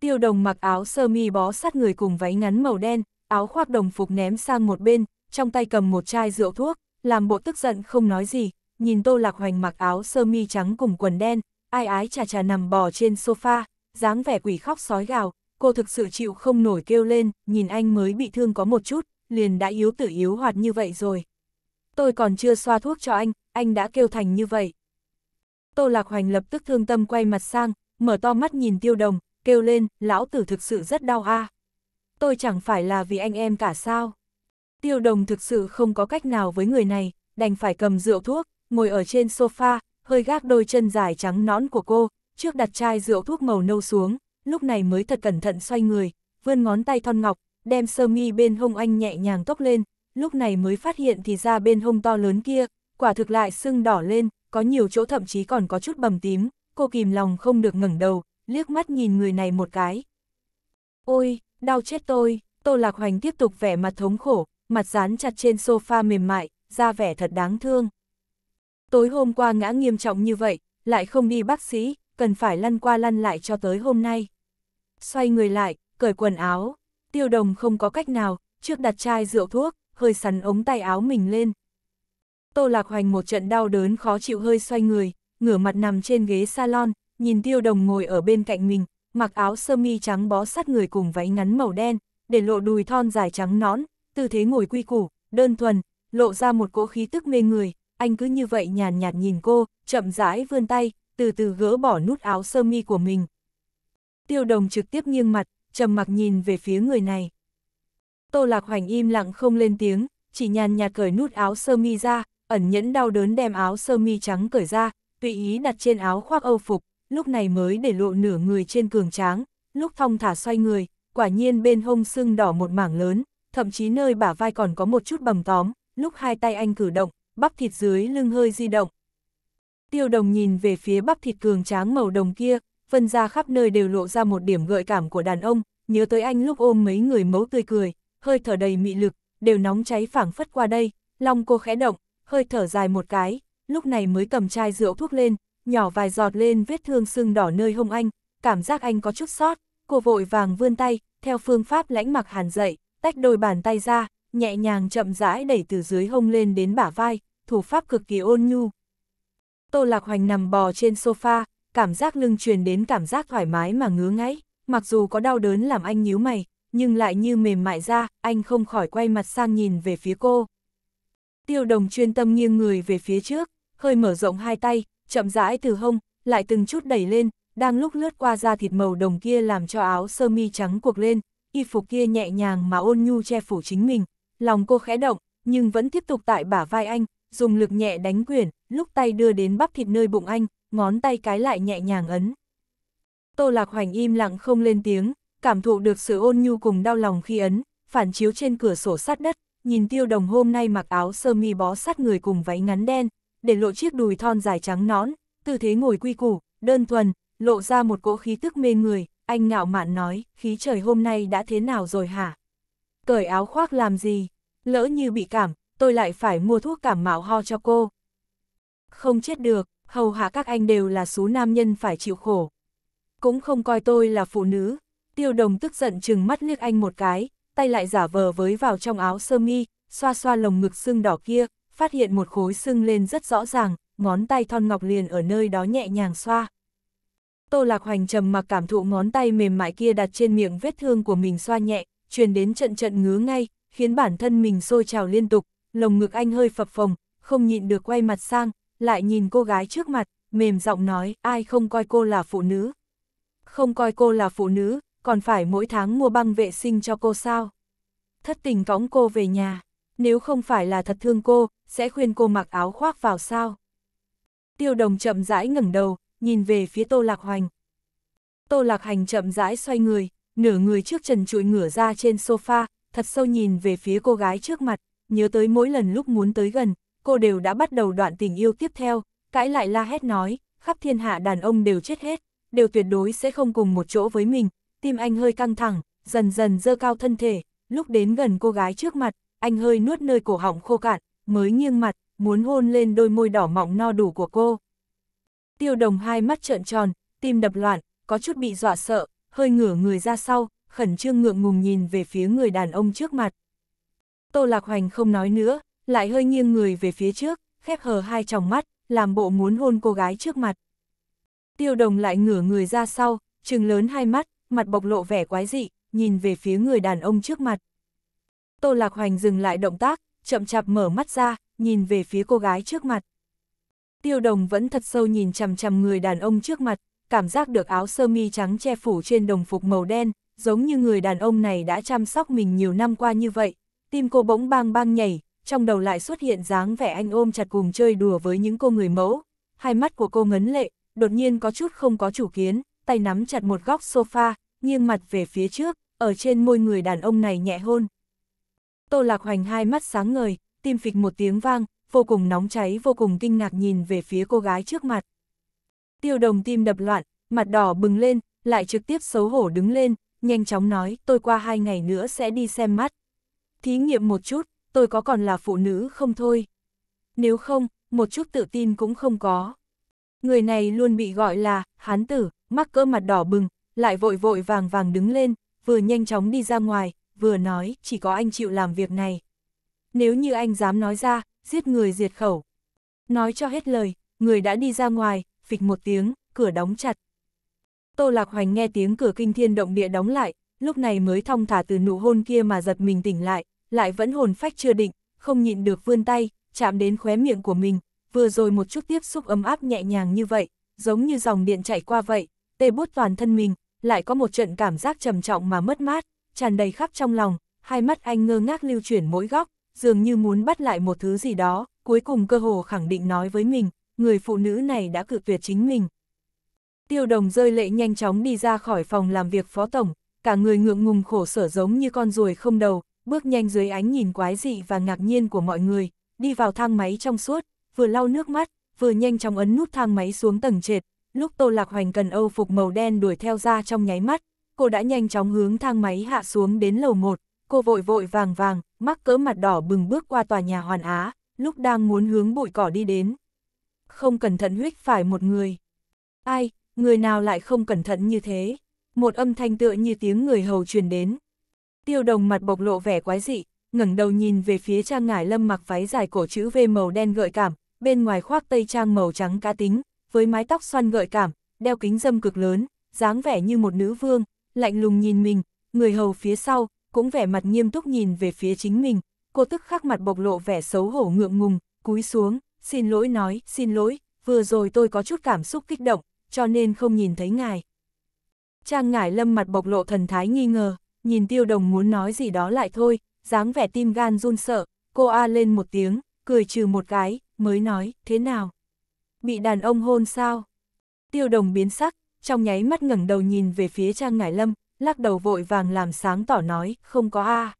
Tiêu đồng mặc áo sơ mi bó sát người cùng váy ngắn màu đen, áo khoác đồng phục ném sang một bên, trong tay cầm một chai rượu thuốc, làm bộ tức giận không nói gì, nhìn Tô Lạc Hoành mặc áo sơ mi trắng cùng quần đen, ai ái chà chà nằm bò trên sofa, dáng vẻ quỷ khóc sói gào, cô thực sự chịu không nổi kêu lên, nhìn anh mới bị thương có một chút, liền đã yếu tử yếu hoạt như vậy rồi. Tôi còn chưa xoa thuốc cho anh, anh đã kêu thành như vậy. Tô Lạc Hoành lập tức thương tâm quay mặt sang, mở to mắt nhìn tiêu đồng, kêu lên, lão tử thực sự rất đau a. Tôi chẳng phải là vì anh em cả sao. Tiêu đồng thực sự không có cách nào với người này, đành phải cầm rượu thuốc, ngồi ở trên sofa, hơi gác đôi chân dài trắng nõn của cô, trước đặt chai rượu thuốc màu nâu xuống, lúc này mới thật cẩn thận xoay người, vươn ngón tay thon ngọc, đem sơ mi bên hông anh nhẹ nhàng tốc lên, lúc này mới phát hiện thì ra bên hông to lớn kia, quả thực lại sưng đỏ lên, có nhiều chỗ thậm chí còn có chút bầm tím, cô kìm lòng không được ngẩng đầu, liếc mắt nhìn người này một cái. Ôi, đau chết tôi, Tô Lạc Hoành tiếp tục vẻ mặt thống khổ, mặt dán chặt trên sofa mềm mại, ra vẻ thật đáng thương. Tối hôm qua ngã nghiêm trọng như vậy, lại không đi bác sĩ, cần phải lăn qua lăn lại cho tới hôm nay. Xoay người lại, cởi quần áo, tiêu đồng không có cách nào, trước đặt chai rượu thuốc, hơi sắn ống tay áo mình lên. Tô Lạc Hoành một trận đau đớn khó chịu hơi xoay người, ngửa mặt nằm trên ghế salon, nhìn tiêu đồng ngồi ở bên cạnh mình, mặc áo sơ mi trắng bó sát người cùng váy ngắn màu đen, để lộ đùi thon dài trắng nón tư thế ngồi quy củ, đơn thuần, lộ ra một cỗ khí tức mê người, anh cứ như vậy nhàn nhạt nhìn cô, chậm rãi vươn tay, từ từ gỡ bỏ nút áo sơ mi của mình. Tiêu đồng trực tiếp nghiêng mặt, trầm mặc nhìn về phía người này. Tô Lạc Hoành im lặng không lên tiếng, chỉ nhàn nhạt cởi nút áo sơ mi ra, ẩn nhẫn đau đớn đem áo sơ mi trắng cởi ra, tùy ý đặt trên áo khoác âu phục, lúc này mới để lộ nửa người trên cường tráng, lúc thong thả xoay người, quả nhiên bên hông sưng đỏ một mảng lớn, thậm chí nơi bả vai còn có một chút bầm tóm, lúc hai tay anh cử động, bắp thịt dưới lưng hơi di động. Tiêu đồng nhìn về phía bắp thịt cường tráng màu đồng kia, phân ra khắp nơi đều lộ ra một điểm gợi cảm của đàn ông, nhớ tới anh lúc ôm mấy người mấu tươi cười, hơi thở đầy mị lực, đều nóng cháy phảng phất qua đây, lòng cô khẽ động, hơi thở dài một cái, lúc này mới cầm chai rượu thuốc lên, nhỏ vài giọt lên vết thương sưng đỏ nơi hông anh, cảm giác anh có chút sót, cô vội vàng vươn tay, theo phương pháp lãnh mặc hàn dậy, tách đôi bàn tay ra, nhẹ nhàng chậm rãi đẩy từ dưới hông lên đến bả vai, thủ pháp cực kỳ ôn nhu. Tô Lạc Hoành nằm bò trên sofa, cảm giác lưng truyền đến cảm giác thoải mái mà ngứa ngáy, mặc dù có đau đớn làm anh nhíu mày, nhưng lại như mềm mại ra, anh không khỏi quay mặt sang nhìn về phía cô. Tiêu đồng chuyên tâm nghiêng người về phía trước, hơi mở rộng hai tay, chậm rãi từ hông, lại từng chút đẩy lên, đang lúc lướt qua da thịt màu đồng kia làm cho áo sơ mi trắng cuộc lên, y phục kia nhẹ nhàng mà ôn nhu che phủ chính mình, lòng cô khẽ động, nhưng vẫn tiếp tục tại bả vai anh, dùng lực nhẹ đánh quyển, lúc tay đưa đến bắp thịt nơi bụng anh, ngón tay cái lại nhẹ nhàng ấn. Tô Lạc Hoành im lặng không lên tiếng, cảm thụ được sự ôn nhu cùng đau lòng khi ấn, phản chiếu trên cửa sổ sát đất, nhìn tiêu đồng hôm nay mặc áo sơ mi bó sát người cùng váy ngắn đen, để lộ chiếc đùi thon dài trắng nõn, tư thế ngồi quy củ, đơn thuần, lộ ra một cỗ khí tức mê người, anh ngạo mạn nói, khí trời hôm nay đã thế nào rồi hả? Cởi áo khoác làm gì? Lỡ như bị cảm, tôi lại phải mua thuốc cảm mạo ho cho cô. Không chết được, hầu hạ các anh đều là số nam nhân phải chịu khổ. Cũng không coi tôi là phụ nữ. Tiêu đồng tức giận chừng mắt liếc anh một cái, tay lại giả vờ với vào trong áo sơ mi, xoa xoa lồng ngực xương đỏ kia, phát hiện một khối sưng lên rất rõ ràng, ngón tay thon ngọc liền ở nơi đó nhẹ nhàng xoa. Tô Lạc Hoành trầm mặc cảm thụ ngón tay mềm mại kia đặt trên miệng vết thương của mình xoa nhẹ, truyền đến trận trận ngứa ngay, khiến bản thân mình sôi trào liên tục, lồng ngực anh hơi phập phồng, không nhịn được quay mặt sang, lại nhìn cô gái trước mặt, mềm giọng nói, ai không coi cô là phụ nữ. Không coi cô là phụ nữ, còn phải mỗi tháng mua băng vệ sinh cho cô sao. Thất tình cõng cô về nhà nếu không phải là thật thương cô, sẽ khuyên cô mặc áo khoác vào sao. Tiêu đồng chậm rãi ngẩng đầu, nhìn về phía Tô Lạc Hoành. Tô Lạc Hành chậm rãi xoay người, nửa người trước trần trụi ngửa ra trên sofa, thật sâu nhìn về phía cô gái trước mặt, nhớ tới mỗi lần lúc muốn tới gần, cô đều đã bắt đầu đoạn tình yêu tiếp theo, cãi lại la hét nói, khắp thiên hạ đàn ông đều chết hết, đều tuyệt đối sẽ không cùng một chỗ với mình, tim anh hơi căng thẳng, dần dần dơ cao thân thể, lúc đến gần cô gái trước mặt, anh hơi nuốt nơi cổ họng khô cạn, mới nghiêng mặt, muốn hôn lên đôi môi đỏ mọng no đủ của cô. Tiêu đồng hai mắt trợn tròn, tim đập loạn, có chút bị dọa sợ, hơi ngửa người ra sau, khẩn trương ngượng ngùng nhìn về phía người đàn ông trước mặt. Tô Lạc Hoành không nói nữa, lại hơi nghiêng người về phía trước, khép hờ hai tròng mắt, làm bộ muốn hôn cô gái trước mặt. Tiêu đồng lại ngửa người ra sau, trừng lớn hai mắt, mặt bộc lộ vẻ quái dị, nhìn về phía người đàn ông trước mặt. Tô Lạc Hoành dừng lại động tác, chậm chạp mở mắt ra, nhìn về phía cô gái trước mặt. Tiêu đồng vẫn thật sâu nhìn chằm chằm người đàn ông trước mặt, cảm giác được áo sơ mi trắng che phủ trên đồng phục màu đen, giống như người đàn ông này đã chăm sóc mình nhiều năm qua như vậy. Tim cô bỗng bang bang nhảy, trong đầu lại xuất hiện dáng vẻ anh ôm chặt cùng chơi đùa với những cô người mẫu. Hai mắt của cô ngấn lệ, đột nhiên có chút không có chủ kiến, tay nắm chặt một góc sofa, nghiêng mặt về phía trước, ở trên môi người đàn ông này nhẹ hôn. Tô Lạc Hoành hai mắt sáng ngời, tim phịch một tiếng vang, vô cùng nóng cháy vô cùng kinh ngạc nhìn về phía cô gái trước mặt. Tiêu đồng tim đập loạn, mặt đỏ bừng lên, lại trực tiếp xấu hổ đứng lên, nhanh chóng nói tôi qua hai ngày nữa sẽ đi xem mắt. Thí nghiệm một chút, tôi có còn là phụ nữ không thôi. Nếu không, một chút tự tin cũng không có. Người này luôn bị gọi là hán tử, mắc cỡ mặt đỏ bừng, lại vội vội vàng vàng đứng lên, vừa nhanh chóng đi ra ngoài, vừa nói, chỉ có anh chịu làm việc này. Nếu như anh dám nói ra, giết người diệt khẩu. Nói cho hết lời, người đã đi ra ngoài, phịch một tiếng, cửa đóng chặt. Tô Lạc Hoành nghe tiếng cửa kinh thiên động địa đóng lại, lúc này mới thong thả từ nụ hôn kia mà giật mình tỉnh lại, lại vẫn hồn phách chưa định, không nhịn được vươn tay, chạm đến khóe miệng của mình, vừa rồi một chút tiếp xúc ấm áp nhẹ nhàng như vậy, giống như dòng điện chảy qua vậy, tê bút toàn thân mình, lại có một trận cảm giác trầm trọng mà mất mát, tràn đầy khắp trong lòng, hai mắt anh ngơ ngác lưu chuyển mỗi góc, dường như muốn bắt lại một thứ gì đó, cuối cùng cơ hồ khẳng định nói với mình, người phụ nữ này đã cự tuyệt chính mình. Tiêu đồng rơi lệ nhanh chóng đi ra khỏi phòng làm việc phó tổng, cả người ngượng ngùng khổ sở giống như con ruồi không đầu, bước nhanh dưới ánh nhìn quái dị và ngạc nhiên của mọi người, đi vào thang máy trong suốt, vừa lau nước mắt, vừa nhanh chóng ấn nút thang máy xuống tầng trệt, lúc Tô Lạc Hoành cần Âu phục màu đen đuổi theo ra trong nháy mắt, cô đã nhanh chóng hướng thang máy hạ xuống đến lầu 1, cô vội vội vàng vàng, mắc cỡ mặt đỏ bừng bước qua tòa nhà Hoàn Á, lúc đang muốn hướng bụi cỏ đi đến. Không cẩn thận huyết phải một người. Ai, người nào lại không cẩn thận như thế? Một âm thanh tựa như tiếng người hầu truyền đến. Tiêu đồng mặt bộc lộ vẻ quái dị, ngẩng đầu nhìn về phía trang ngải lâm mặc váy dài cổ chữ V màu đen gợi cảm, bên ngoài khoác tây trang màu trắng cá tính, với mái tóc xoăn gợi cảm, đeo kính dâm cực lớn, dáng vẻ như một nữ vương, lạnh lùng nhìn mình, người hầu phía sau, cũng vẻ mặt nghiêm túc nhìn về phía chính mình, cô tức khắc mặt bộc lộ vẻ xấu hổ ngượng ngùng, cúi xuống, xin lỗi nói, xin lỗi, vừa rồi tôi có chút cảm xúc kích động, cho nên không nhìn thấy ngài. Trang ngải lâm mặt bộc lộ thần thái nghi ngờ, nhìn tiêu đồng muốn nói gì đó lại thôi, dáng vẻ tim gan run sợ, cô a lên một tiếng, cười trừ một cái, mới nói, thế nào? Bị đàn ông hôn sao? Tiêu đồng biến sắc, trong nháy mắt ngẩng đầu nhìn về phía Trang Ngải Lâm, lắc đầu vội vàng làm sáng tỏ nói, không có a.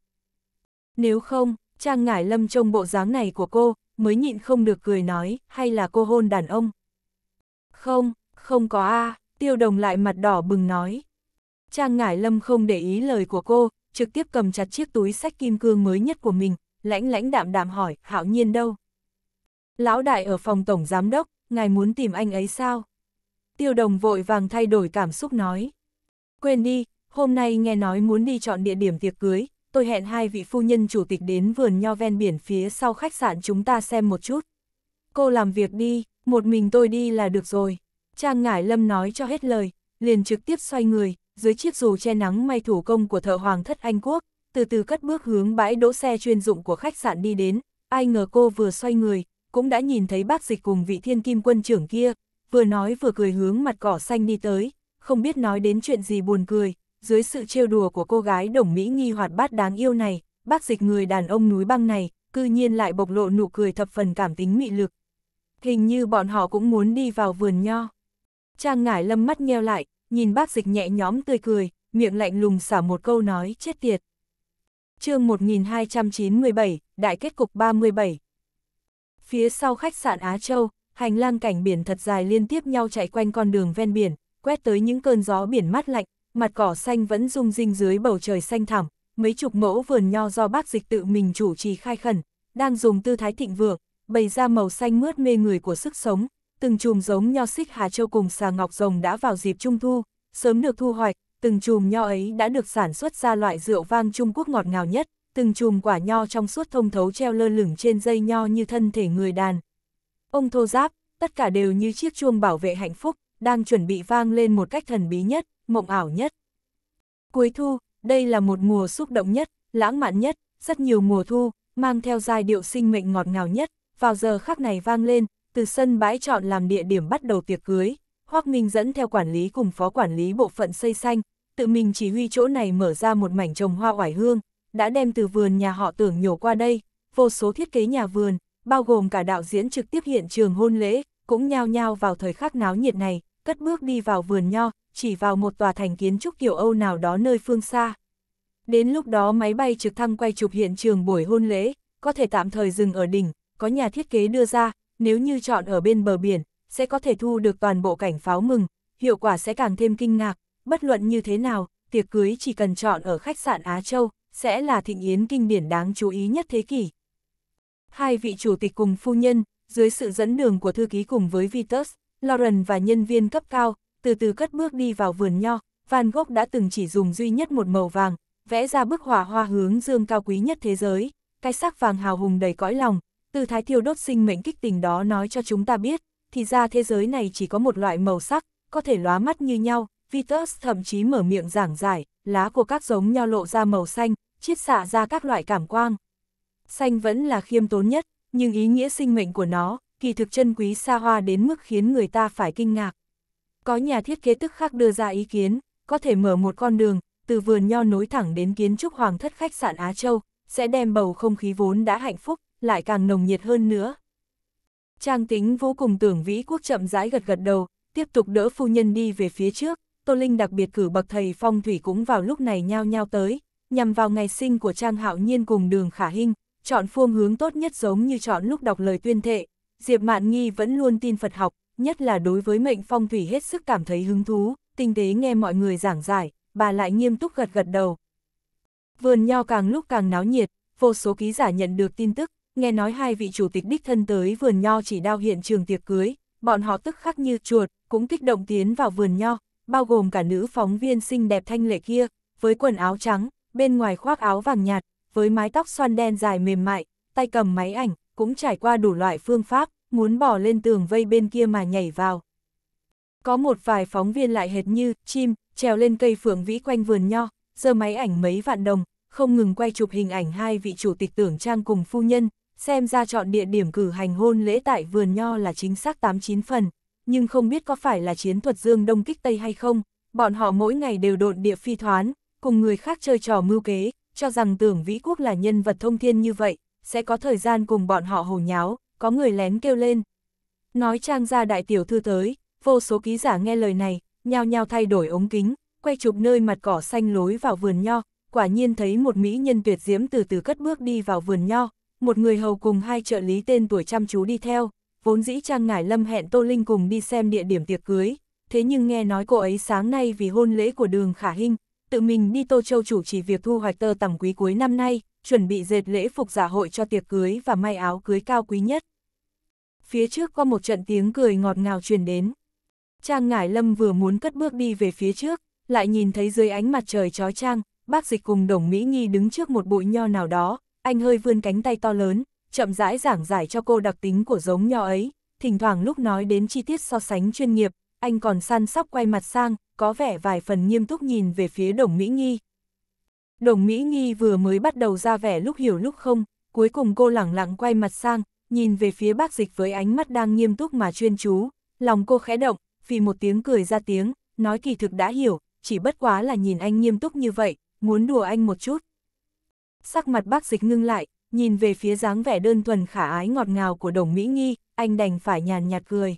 Nếu không, Trang Ngải Lâm trông bộ dáng này của cô, mới nhịn không được cười nói, hay là cô hôn đàn ông. Không, không có a, tiêu đồng lại mặt đỏ bừng nói. Trang Ngải Lâm không để ý lời của cô, trực tiếp cầm chặt chiếc túi sách kim cương mới nhất của mình, lãnh lãnh đạm đạm hỏi, hạo nhiên đâu. Lão đại ở phòng tổng giám đốc, ngài muốn tìm anh ấy sao? tiêu đồng vội vàng thay đổi cảm xúc nói. Quên đi, hôm nay nghe nói muốn đi chọn địa điểm tiệc cưới, tôi hẹn hai vị phu nhân chủ tịch đến vườn nho ven biển phía sau khách sạn chúng ta xem một chút. Cô làm việc đi, một mình tôi đi là được rồi. Trang Ngải Lâm nói cho hết lời, liền trực tiếp xoay người, dưới chiếc dù che nắng may thủ công của thợ hoàng thất Anh Quốc, từ từ cất bước hướng bãi đỗ xe chuyên dụng của khách sạn đi đến, ai ngờ cô vừa xoay người, cũng đã nhìn thấy bác dịch cùng vị thiên kim quân trưởng kia, vừa nói vừa cười hướng mặt cỏ xanh đi tới, không biết nói đến chuyện gì buồn cười, dưới sự trêu đùa của cô gái đồng Mỹ nghi hoạt bát đáng yêu này, bác dịch người đàn ông núi băng này, cư nhiên lại bộc lộ nụ cười thập phần cảm tính mị lực. Hình như bọn họ cũng muốn đi vào vườn nho. Trang ngải lâm mắt nheo lại, nhìn bác dịch nhẹ nhóm tươi cười, miệng lạnh lùng xả một câu nói chết tiệt. chương 1297, Đại kết cục 37 Phía sau khách sạn Á Châu, hành lang cảnh biển thật dài liên tiếp nhau chạy quanh con đường ven biển, quét tới những cơn gió biển mát lạnh, mặt cỏ xanh vẫn rung rinh dưới bầu trời xanh thẳm, mấy chục mẫu vườn nho do bác dịch tự mình chủ trì khai khẩn, đang dùng tư thái thịnh vượng, bày ra màu xanh mướt mê người của sức sống, từng chùm giống nho xích Hà Châu cùng xà ngọc rồng đã vào dịp trung thu, sớm được thu hoạch, từng chùm nho ấy đã được sản xuất ra loại rượu vang Trung Quốc ngọt ngào nhất, từng chùm quả nho trong suốt thông thấu treo lơ lửng trên dây nho như thân thể người đàn, Ông thô giáp, tất cả đều như chiếc chuông bảo vệ hạnh phúc, đang chuẩn bị vang lên một cách thần bí nhất, mộng ảo nhất. Cuối thu, đây là một mùa xúc động nhất, lãng mạn nhất, rất nhiều mùa thu, mang theo giai điệu sinh mệnh ngọt ngào nhất, vào giờ khắc này vang lên, từ sân bãi chọn làm địa điểm bắt đầu tiệc cưới, Hoác Minh dẫn theo quản lý cùng phó quản lý bộ phận xây xanh, tự mình chỉ huy chỗ này mở ra một mảnh trồng hoa oải hương, đã đem từ vườn nhà họ tưởng nhổ qua đây, vô số thiết kế nhà vườn, bao gồm cả đạo diễn trực tiếp hiện trường hôn lễ, cũng nhao nhao vào thời khắc náo nhiệt này, cất bước đi vào vườn nho, chỉ vào một tòa thành kiến trúc kiểu Âu nào đó nơi phương xa. Đến lúc đó máy bay trực thăng quay chụp hiện trường buổi hôn lễ, có thể tạm thời dừng ở đỉnh, có nhà thiết kế đưa ra, nếu như chọn ở bên bờ biển, sẽ có thể thu được toàn bộ cảnh pháo mừng, hiệu quả sẽ càng thêm kinh ngạc, bất luận như thế nào, tiệc cưới chỉ cần chọn ở khách sạn Á Châu, sẽ là thịnh yến kinh điển đáng chú ý nhất thế kỷ. Hai vị chủ tịch cùng phu nhân, dưới sự dẫn đường của thư ký cùng với Vitus, Lauren và nhân viên cấp cao, từ từ cất bước đi vào vườn nho, Van Gogh đã từng chỉ dùng duy nhất một màu vàng, vẽ ra bức họa hoa hướng dương cao quý nhất thế giới, cái sắc vàng hào hùng đầy cõi lòng, từ thái thiêu đốt sinh mệnh kích tình đó nói cho chúng ta biết, thì ra thế giới này chỉ có một loại màu sắc, có thể lóa mắt như nhau, Vitus thậm chí mở miệng giảng giải, lá của các giống nho lộ ra màu xanh, chiết xạ ra các loại cảm quang xanh vẫn là khiêm tốn nhất, nhưng ý nghĩa sinh mệnh của nó, kỳ thực chân quý xa hoa đến mức khiến người ta phải kinh ngạc. Có nhà thiết kế tức khắc đưa ra ý kiến, có thể mở một con đường, từ vườn nho nối thẳng đến kiến trúc hoàng thất khách sạn Á Châu, sẽ đem bầu không khí vốn đã hạnh phúc, lại càng nồng nhiệt hơn nữa. Trang tính vô cùng tưởng vĩ quốc chậm rãi gật gật đầu, tiếp tục đỡ phu nhân đi về phía trước, Tô Linh đặc biệt cử bậc thầy phong thủy cũng vào lúc này nhao nhao tới, nhằm vào ngày sinh của Trang Hạo Nhiên cùng đường Khả Hinh, chọn phương hướng tốt nhất giống như chọn lúc đọc lời tuyên thệ, Diệp Mạn Nghi vẫn luôn tin Phật học, nhất là đối với mệnh phong thủy hết sức cảm thấy hứng thú, tinh tế nghe mọi người giảng giải, bà lại nghiêm túc gật gật đầu. Vườn nho càng lúc càng náo nhiệt, vô số ký giả nhận được tin tức, nghe nói hai vị chủ tịch đích thân tới vườn nho chỉ đao hiện trường tiệc cưới, bọn họ tức khắc như chuột, cũng kích động tiến vào vườn nho, bao gồm cả nữ phóng viên xinh đẹp thanh lệ kia, với quần áo trắng, bên ngoài khoác áo vàng nhạt, với mái tóc xoăn đen dài mềm mại, tay cầm máy ảnh, cũng trải qua đủ loại phương pháp, muốn bỏ lên tường vây bên kia mà nhảy vào. Có một vài phóng viên lại hệt như chim, trèo lên cây phượng vĩ quanh vườn nho, giơ máy ảnh mấy vạn đồng, không ngừng quay chụp hình ảnh hai vị chủ tịch tưởng trang cùng phu nhân, xem ra chọn địa điểm cử hành hôn lễ tại vườn nho là chính xác 89 phần, nhưng không biết có phải là chiến thuật dương đông kích tây hay không, bọn họ mỗi ngày đều độn địa phi thoán, cùng người khác chơi trò mưu kế, cho rằng tưởng Vĩ Quốc là nhân vật thông thiên như vậy, sẽ có thời gian cùng bọn họ hồ nháo, có người lén kêu lên. Nói trang gia đại tiểu thư tới, vô số ký giả nghe lời này, nhao nhao thay đổi ống kính, quay chụp nơi mặt cỏ xanh lối vào vườn nho, quả nhiên thấy một mỹ nhân tuyệt diễm từ từ cất bước đi vào vườn nho, một người hầu cùng hai trợ lý tên tuổi chăm chú đi theo, vốn dĩ Trang Ngải Lâm hẹn Tô Linh cùng đi xem địa điểm tiệc cưới, thế nhưng nghe nói cô ấy sáng nay vì hôn lễ của đường Khả Hinh, tự mình đi Tô Châu chủ trì việc thu hoạch tơ tằm quý cuối năm nay, chuẩn bị dệt lễ phục giả dạ hội cho tiệc cưới và may áo cưới cao quý nhất. Phía trước có một trận tiếng cười ngọt ngào truyền đến. Trang Ngải Lâm vừa muốn cất bước đi về phía trước, lại nhìn thấy dưới ánh mặt trời chói trang, bác dịch cùng Đồng Mỹ Nghi đứng trước một bụi nho nào đó, anh hơi vươn cánh tay to lớn, chậm rãi giảng giải cho cô đặc tính của giống nho ấy, thỉnh thoảng lúc nói đến chi tiết so sánh chuyên nghiệp, anh còn săn sóc quay mặt sang, có vẻ vài phần nghiêm túc nhìn về phía đồng Mỹ Nghi. Đồng Mỹ Nghi vừa mới bắt đầu ra vẻ lúc hiểu lúc không, cuối cùng cô lẳng lặng quay mặt sang, nhìn về phía bác dịch với ánh mắt đang nghiêm túc mà chuyên chú, lòng cô khẽ động, vì một tiếng cười ra tiếng, nói kỳ thực đã hiểu, chỉ bất quá là nhìn anh nghiêm túc như vậy, muốn đùa anh một chút. Sắc mặt bác dịch ngưng lại, nhìn về phía dáng vẻ đơn thuần khả ái ngọt ngào của đồng Mỹ Nghi, anh đành phải nhàn nhạt cười.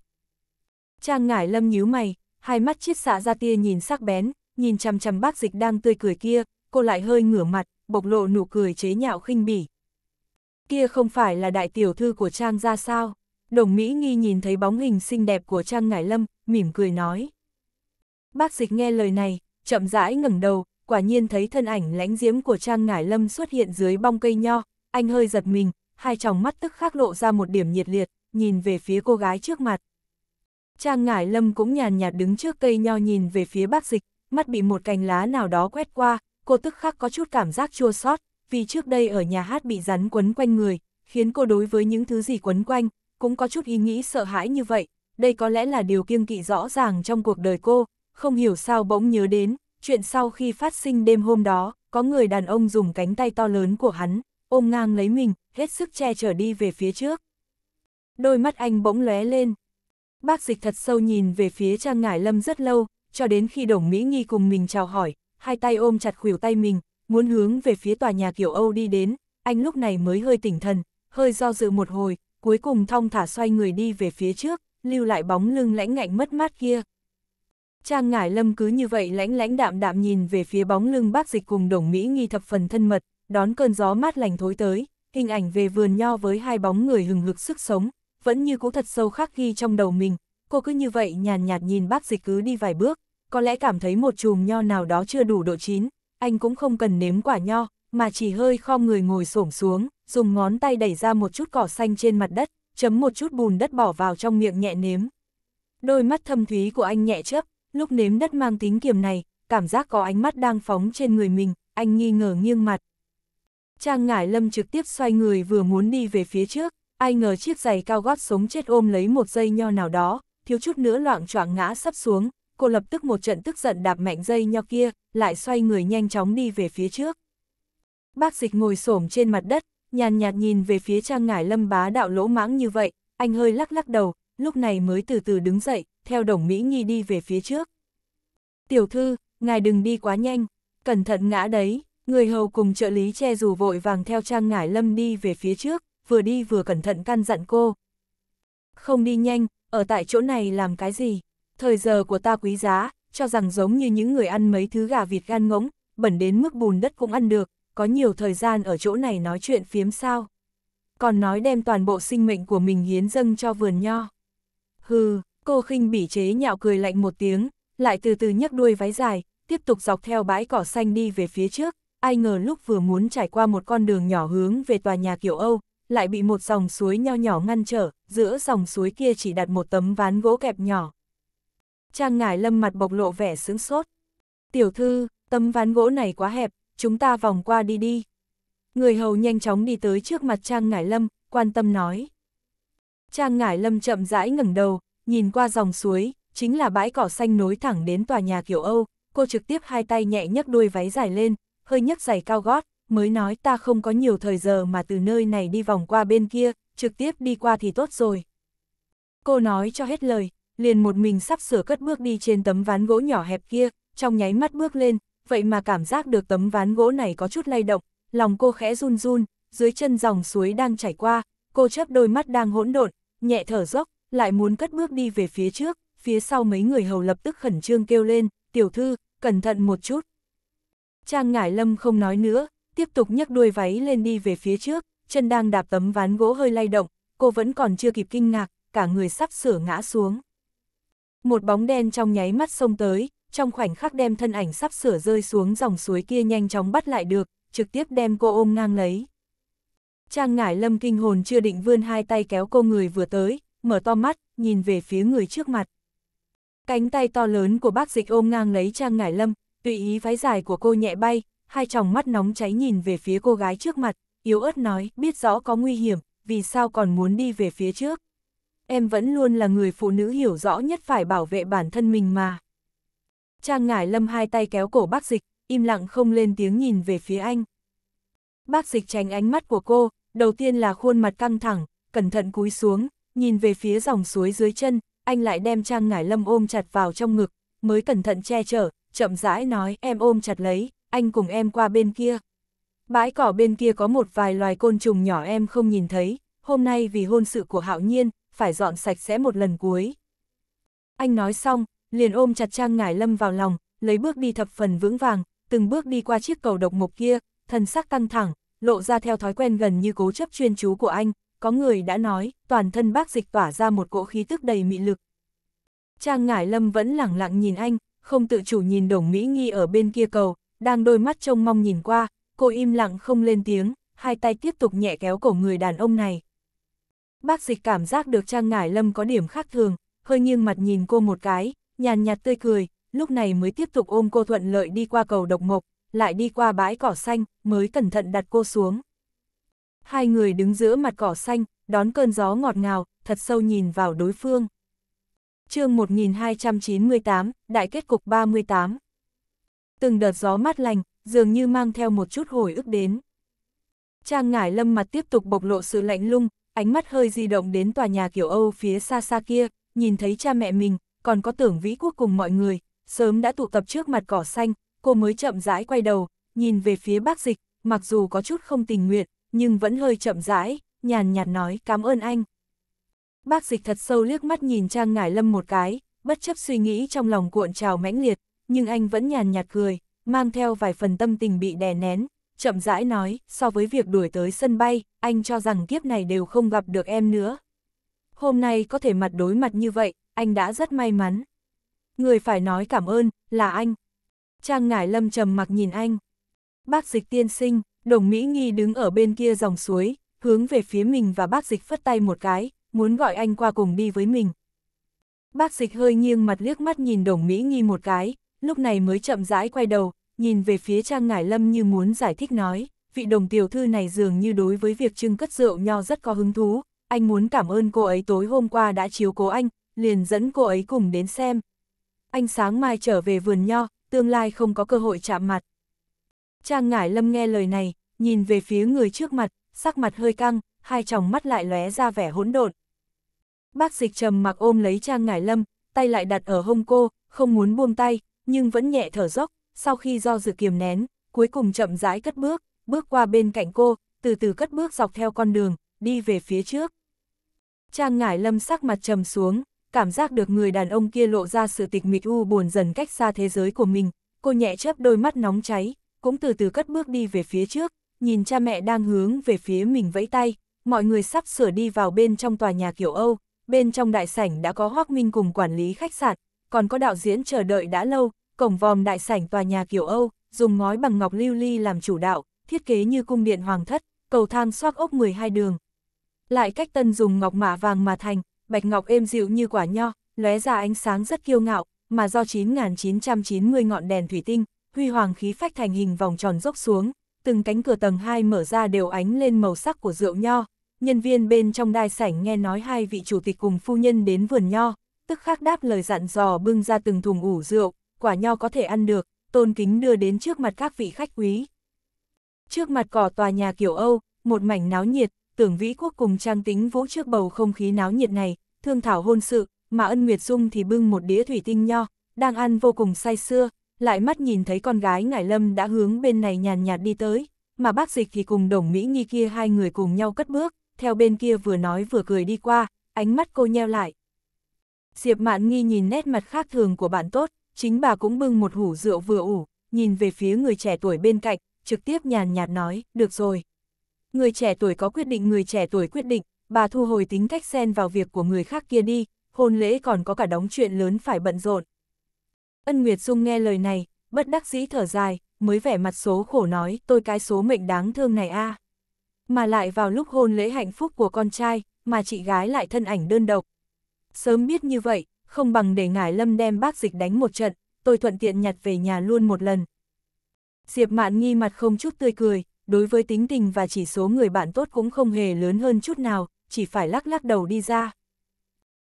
Trang ngải lâm nhíu mày, hai mắt chiết xạ ra tia nhìn sắc bén, nhìn chằm chằm bác dịch đang tươi cười kia, cô lại hơi ngửa mặt, bộc lộ nụ cười chế nhạo khinh bỉ. Kia không phải là đại tiểu thư của Trang ra sao? Đồng Mỹ nghi nhìn thấy bóng hình xinh đẹp của Trang Ngải Lâm, mỉm cười nói. Bác dịch nghe lời này, chậm rãi ngẩng đầu, quả nhiên thấy thân ảnh lãnh diễm của Trang Ngải Lâm xuất hiện dưới bong cây nho, anh hơi giật mình, hai tròng mắt tức khắc lộ ra một điểm nhiệt liệt, nhìn về phía cô gái trước mặt. Trang Ngải Lâm cũng nhàn nhạt đứng trước cây nho nhìn về phía bác dịch, mắt bị một cành lá nào đó quét qua, cô tức khắc có chút cảm giác chua xót, vì trước đây ở nhà hát bị rắn quấn quanh người, khiến cô đối với những thứ gì quấn quanh, cũng có chút ý nghĩ sợ hãi như vậy, đây có lẽ là điều kiêng kỵ rõ ràng trong cuộc đời cô, không hiểu sao bỗng nhớ đến, chuyện sau khi phát sinh đêm hôm đó, có người đàn ông dùng cánh tay to lớn của hắn, ôm ngang lấy mình, hết sức che chở đi về phía trước. Đôi mắt anh bỗng lóe lên, Bác dịch thật sâu nhìn về phía Trang Ngải Lâm rất lâu, cho đến khi Đồng Mỹ Nghi cùng mình chào hỏi, hai tay ôm chặt khuỷu tay mình, muốn hướng về phía tòa nhà kiểu Âu đi đến, anh lúc này mới hơi tỉnh thần, hơi do dự một hồi, cuối cùng thong thả xoay người đi về phía trước, lưu lại bóng lưng lãnh ngạnh mất mát kia. Trang Ngải Lâm cứ như vậy lãnh lãnh đạm đạm nhìn về phía bóng lưng bác dịch cùng Đồng Mỹ Nghi thập phần thân mật, đón cơn gió mát lành thối tới, hình ảnh về vườn nho với hai bóng người hừng hực sức sống, vẫn như cũ thật sâu khắc ghi trong đầu mình, cô cứ như vậy nhàn nhạt, nhạt nhìn bác dịch cứ đi vài bước, có lẽ cảm thấy một chùm nho nào đó chưa đủ độ chín, anh cũng không cần nếm quả nho, mà chỉ hơi khom người ngồi xổm xuống, dùng ngón tay đẩy ra một chút cỏ xanh trên mặt đất, chấm một chút bùn đất bỏ vào trong miệng nhẹ nếm. Đôi mắt thâm thúy của anh nhẹ chớp, lúc nếm đất mang tính kiềm này, cảm giác có ánh mắt đang phóng trên người mình, anh nghi ngờ nghiêng mặt. Trang Ngải Lâm trực tiếp xoay người vừa muốn đi về phía trước, Ai ngờ chiếc giày cao gót sống chết ôm lấy một dây nho nào đó, thiếu chút nữa loạn choạng ngã sắp xuống, cô lập tức một trận tức giận đạp mạnh dây nho kia, lại xoay người nhanh chóng đi về phía trước. Bác dịch ngồi xổm trên mặt đất, nhàn nhạt nhìn về phía trang ngải lâm bá đạo lỗ mãng như vậy, anh hơi lắc lắc đầu, lúc này mới từ từ đứng dậy, theo đồng Mỹ Nhi đi về phía trước. Tiểu thư, ngài đừng đi quá nhanh, cẩn thận ngã đấy, người hầu cùng trợ lý che dù vội vàng theo trang ngải lâm đi về phía trước, vừa đi vừa cẩn thận căn dặn cô. Không đi nhanh, ở tại chỗ này làm cái gì? Thời giờ của ta quý giá, cho rằng giống như những người ăn mấy thứ gà vịt gan ngỗng, bẩn đến mức bùn đất cũng ăn được, có nhiều thời gian ở chỗ này nói chuyện phiếm sao. Còn nói đem toàn bộ sinh mệnh của mình hiến dâng cho vườn nho. Hừ, cô khinh bỉ chế nhạo cười lạnh một tiếng, lại từ từ nhấc đuôi váy dài, tiếp tục dọc theo bãi cỏ xanh đi về phía trước, ai ngờ lúc vừa muốn trải qua một con đường nhỏ hướng về tòa nhà kiểu Âu, lại bị một dòng suối nho nhỏ ngăn trở, giữa dòng suối kia chỉ đặt một tấm ván gỗ kẹp nhỏ. Trang ngải lâm mặt bộc lộ vẻ sướng sốt. Tiểu thư, tấm ván gỗ này quá hẹp, chúng ta vòng qua đi đi. Người hầu nhanh chóng đi tới trước mặt Trang ngải lâm, quan tâm nói. Trang ngải lâm chậm rãi ngẩng đầu, nhìn qua dòng suối, chính là bãi cỏ xanh nối thẳng đến tòa nhà kiểu Âu, cô trực tiếp hai tay nhẹ nhấc đuôi váy dài lên, hơi nhấc giày cao gót, mới nói ta không có nhiều thời giờ mà từ nơi này đi vòng qua bên kia, trực tiếp đi qua thì tốt rồi. Cô nói cho hết lời, liền một mình sắp sửa cất bước đi trên tấm ván gỗ nhỏ hẹp kia, trong nháy mắt bước lên, vậy mà cảm giác được tấm ván gỗ này có chút lay động, lòng cô khẽ run run, dưới chân dòng suối đang chảy qua, cô chớp đôi mắt đang hỗn độn, nhẹ thở dốc, lại muốn cất bước đi về phía trước, phía sau mấy người hầu lập tức khẩn trương kêu lên, tiểu thư, cẩn thận một chút. Trang Ngải Lâm không nói nữa, tiếp tục nhấc đuôi váy lên đi về phía trước, chân đang đạp tấm ván gỗ hơi lay động, cô vẫn còn chưa kịp kinh ngạc, cả người sắp sửa ngã xuống. Một bóng đen trong nháy mắt xông tới, trong khoảnh khắc đem thân ảnh sắp sửa rơi xuống dòng suối kia nhanh chóng bắt lại được, trực tiếp đem cô ôm ngang lấy. Trang ngải lâm kinh hồn chưa định vươn hai tay kéo cô người vừa tới, mở to mắt, nhìn về phía người trước mặt. Cánh tay to lớn của bác dịch ôm ngang lấy trang ngải lâm, tùy ý váy dài của cô nhẹ bay, hai tròng mắt nóng cháy nhìn về phía cô gái trước mặt, yếu ớt nói, biết rõ có nguy hiểm, vì sao còn muốn đi về phía trước. Em vẫn luôn là người phụ nữ hiểu rõ nhất phải bảo vệ bản thân mình mà. Trang ngải lâm hai tay kéo cổ bác dịch, im lặng không lên tiếng nhìn về phía anh. Bác dịch tránh ánh mắt của cô, đầu tiên là khuôn mặt căng thẳng, cẩn thận cúi xuống, nhìn về phía dòng suối dưới chân, anh lại đem Trang ngải lâm ôm chặt vào trong ngực, mới cẩn thận che chở, chậm rãi nói em ôm chặt lấy, anh cùng em qua bên kia. Bãi cỏ bên kia có một vài loài côn trùng nhỏ em không nhìn thấy, hôm nay vì hôn sự của Hạo Nhiên, phải dọn sạch sẽ một lần cuối. Anh nói xong, liền ôm chặt Trang Ngải Lâm vào lòng, lấy bước đi thập phần vững vàng, từng bước đi qua chiếc cầu độc mộc kia, thần sắc căng thẳng, lộ ra theo thói quen gần như cố chấp chuyên chú của anh, có người đã nói, toàn thân bác dịch tỏa ra một cỗ khí tức đầy mị lực. Trang Ngải Lâm vẫn lẳng lặng nhìn anh, không tự chủ nhìn Đồng Mỹ Nghi ở bên kia cầu, đang đôi mắt trông mong nhìn qua, cô im lặng không lên tiếng, hai tay tiếp tục nhẹ kéo cổ người đàn ông này. Bác dịch cảm giác được Trang Ngải Lâm có điểm khác thường, hơi nghiêng mặt nhìn cô một cái, nhàn nhạt tươi cười, lúc này mới tiếp tục ôm cô thuận lợi đi qua cầu độc mộc, lại đi qua bãi cỏ xanh, mới cẩn thận đặt cô xuống. Hai người đứng giữa mặt cỏ xanh, đón cơn gió ngọt ngào, thật sâu nhìn vào đối phương. chương 1298, Đại kết cục 38 từng đợt gió mát lành, dường như mang theo một chút hồi ức đến. Trang ngải lâm mặt tiếp tục bộc lộ sự lạnh lung, ánh mắt hơi di động đến tòa nhà kiểu Âu phía xa xa kia, nhìn thấy cha mẹ mình, còn có tưởng vĩ quốc cùng mọi người, sớm đã tụ tập trước mặt cỏ xanh, cô mới chậm rãi quay đầu, nhìn về phía bác dịch, mặc dù có chút không tình nguyện, nhưng vẫn hơi chậm rãi, nhàn nhạt nói cảm ơn anh. Bác dịch thật sâu liếc mắt nhìn Trang Ngải Lâm một cái, bất chấp suy nghĩ trong lòng cuộn trào mãnh liệt, nhưng anh vẫn nhàn nhạt cười, mang theo vài phần tâm tình bị đè nén, chậm rãi nói, so với việc đuổi tới sân bay, anh cho rằng kiếp này đều không gặp được em nữa. Hôm nay có thể mặt đối mặt như vậy, anh đã rất may mắn. Người phải nói cảm ơn, là anh. Trang ngải lâm trầm mặc nhìn anh. Bác dịch tiên sinh, đồng Mỹ Nghi đứng ở bên kia dòng suối, hướng về phía mình và bác dịch phất tay một cái, muốn gọi anh qua cùng đi với mình. Bác dịch hơi nghiêng mặt liếc mắt nhìn đồng Mỹ Nghi một cái, lúc này mới chậm rãi quay đầu, nhìn về phía Trang Ngải Lâm như muốn giải thích nói, vị đồng tiểu thư này dường như đối với việc trưng cất rượu nho rất có hứng thú, anh muốn cảm ơn cô ấy tối hôm qua đã chiếu cố anh, liền dẫn cô ấy cùng đến xem. Anh sáng mai trở về vườn nho, tương lai không có cơ hội chạm mặt. Trang Ngải Lâm nghe lời này, nhìn về phía người trước mặt, sắc mặt hơi căng, hai tròng mắt lại lóe ra vẻ hỗn độn. Bác dịch trầm mặc ôm lấy Trang Ngải Lâm, tay lại đặt ở hông cô, không muốn buông tay, nhưng vẫn nhẹ thở dốc, sau khi do dự kiềm nén, cuối cùng chậm rãi cất bước, bước qua bên cạnh cô, từ từ cất bước dọc theo con đường, đi về phía trước. Trang ngải lâm sắc mặt trầm xuống, cảm giác được người đàn ông kia lộ ra sự tịch mịch u buồn dần cách xa thế giới của mình, cô nhẹ chớp đôi mắt nóng cháy, cũng từ từ cất bước đi về phía trước, nhìn cha mẹ đang hướng về phía mình vẫy tay, mọi người sắp sửa đi vào bên trong tòa nhà kiểu Âu, bên trong đại sảnh đã có Hoác Minh cùng quản lý khách sạn, còn có đạo diễn chờ đợi đã lâu, cổng vòm đại sảnh tòa nhà kiểu Âu, dùng ngói bằng ngọc lưu ly làm chủ đạo, thiết kế như cung điện hoàng thất, cầu thang xoác ốc 12 đường. Lại cách tân dùng ngọc mạ vàng mà thành, bạch ngọc êm dịu như quả nho, lóe ra ánh sáng rất kiêu ngạo, mà do 9990 ngọn đèn thủy tinh, huy hoàng khí phách thành hình vòng tròn dốc xuống, từng cánh cửa tầng 2 mở ra đều ánh lên màu sắc của rượu nho. Nhân viên bên trong đai sảnh nghe nói hai vị chủ tịch cùng phu nhân đến vườn nho, tức khắc đáp lời dặn dò bưng ra từng thùng ủ rượu, quả nho có thể ăn được, tôn kính đưa đến trước mặt các vị khách quý. Trước mặt cỏ tòa nhà kiểu Âu, một mảnh náo nhiệt, tưởng vĩ quốc cùng trang tính vũ trước bầu không khí náo nhiệt này, thương thảo hôn sự, mà ân nguyệt dung thì bưng một đĩa thủy tinh nho, đang ăn vô cùng say sưa, lại mắt nhìn thấy con gái ngải lâm đã hướng bên này nhàn nhạt đi tới, mà bác dịch thì cùng đồng Mỹ nghi kia hai người cùng nhau cất bước, theo bên kia vừa nói vừa cười đi qua, ánh mắt cô nheo lại, Diệp Mạn Nghi nhìn nét mặt khác thường của bạn tốt, chính bà cũng bưng một hủ rượu vừa ủ, nhìn về phía người trẻ tuổi bên cạnh, trực tiếp nhàn nhạt nói, được rồi. Người trẻ tuổi có quyết định người trẻ tuổi quyết định, bà thu hồi tính cách xen vào việc của người khác kia đi, hôn lễ còn có cả đóng chuyện lớn phải bận rộn. Ân Nguyệt Dung nghe lời này, bất đắc dĩ thở dài, mới vẻ mặt số khổ nói, tôi cái số mệnh đáng thương này a. Mà lại vào lúc hôn lễ hạnh phúc của con trai, mà chị gái lại thân ảnh đơn độc, Sớm biết như vậy, không bằng để ngải lâm đem bác dịch đánh một trận, tôi thuận tiện nhặt về nhà luôn một lần. Diệp mạn nghi mặt không chút tươi cười, đối với tính tình và chỉ số người bạn tốt cũng không hề lớn hơn chút nào, chỉ phải lắc lắc đầu đi ra.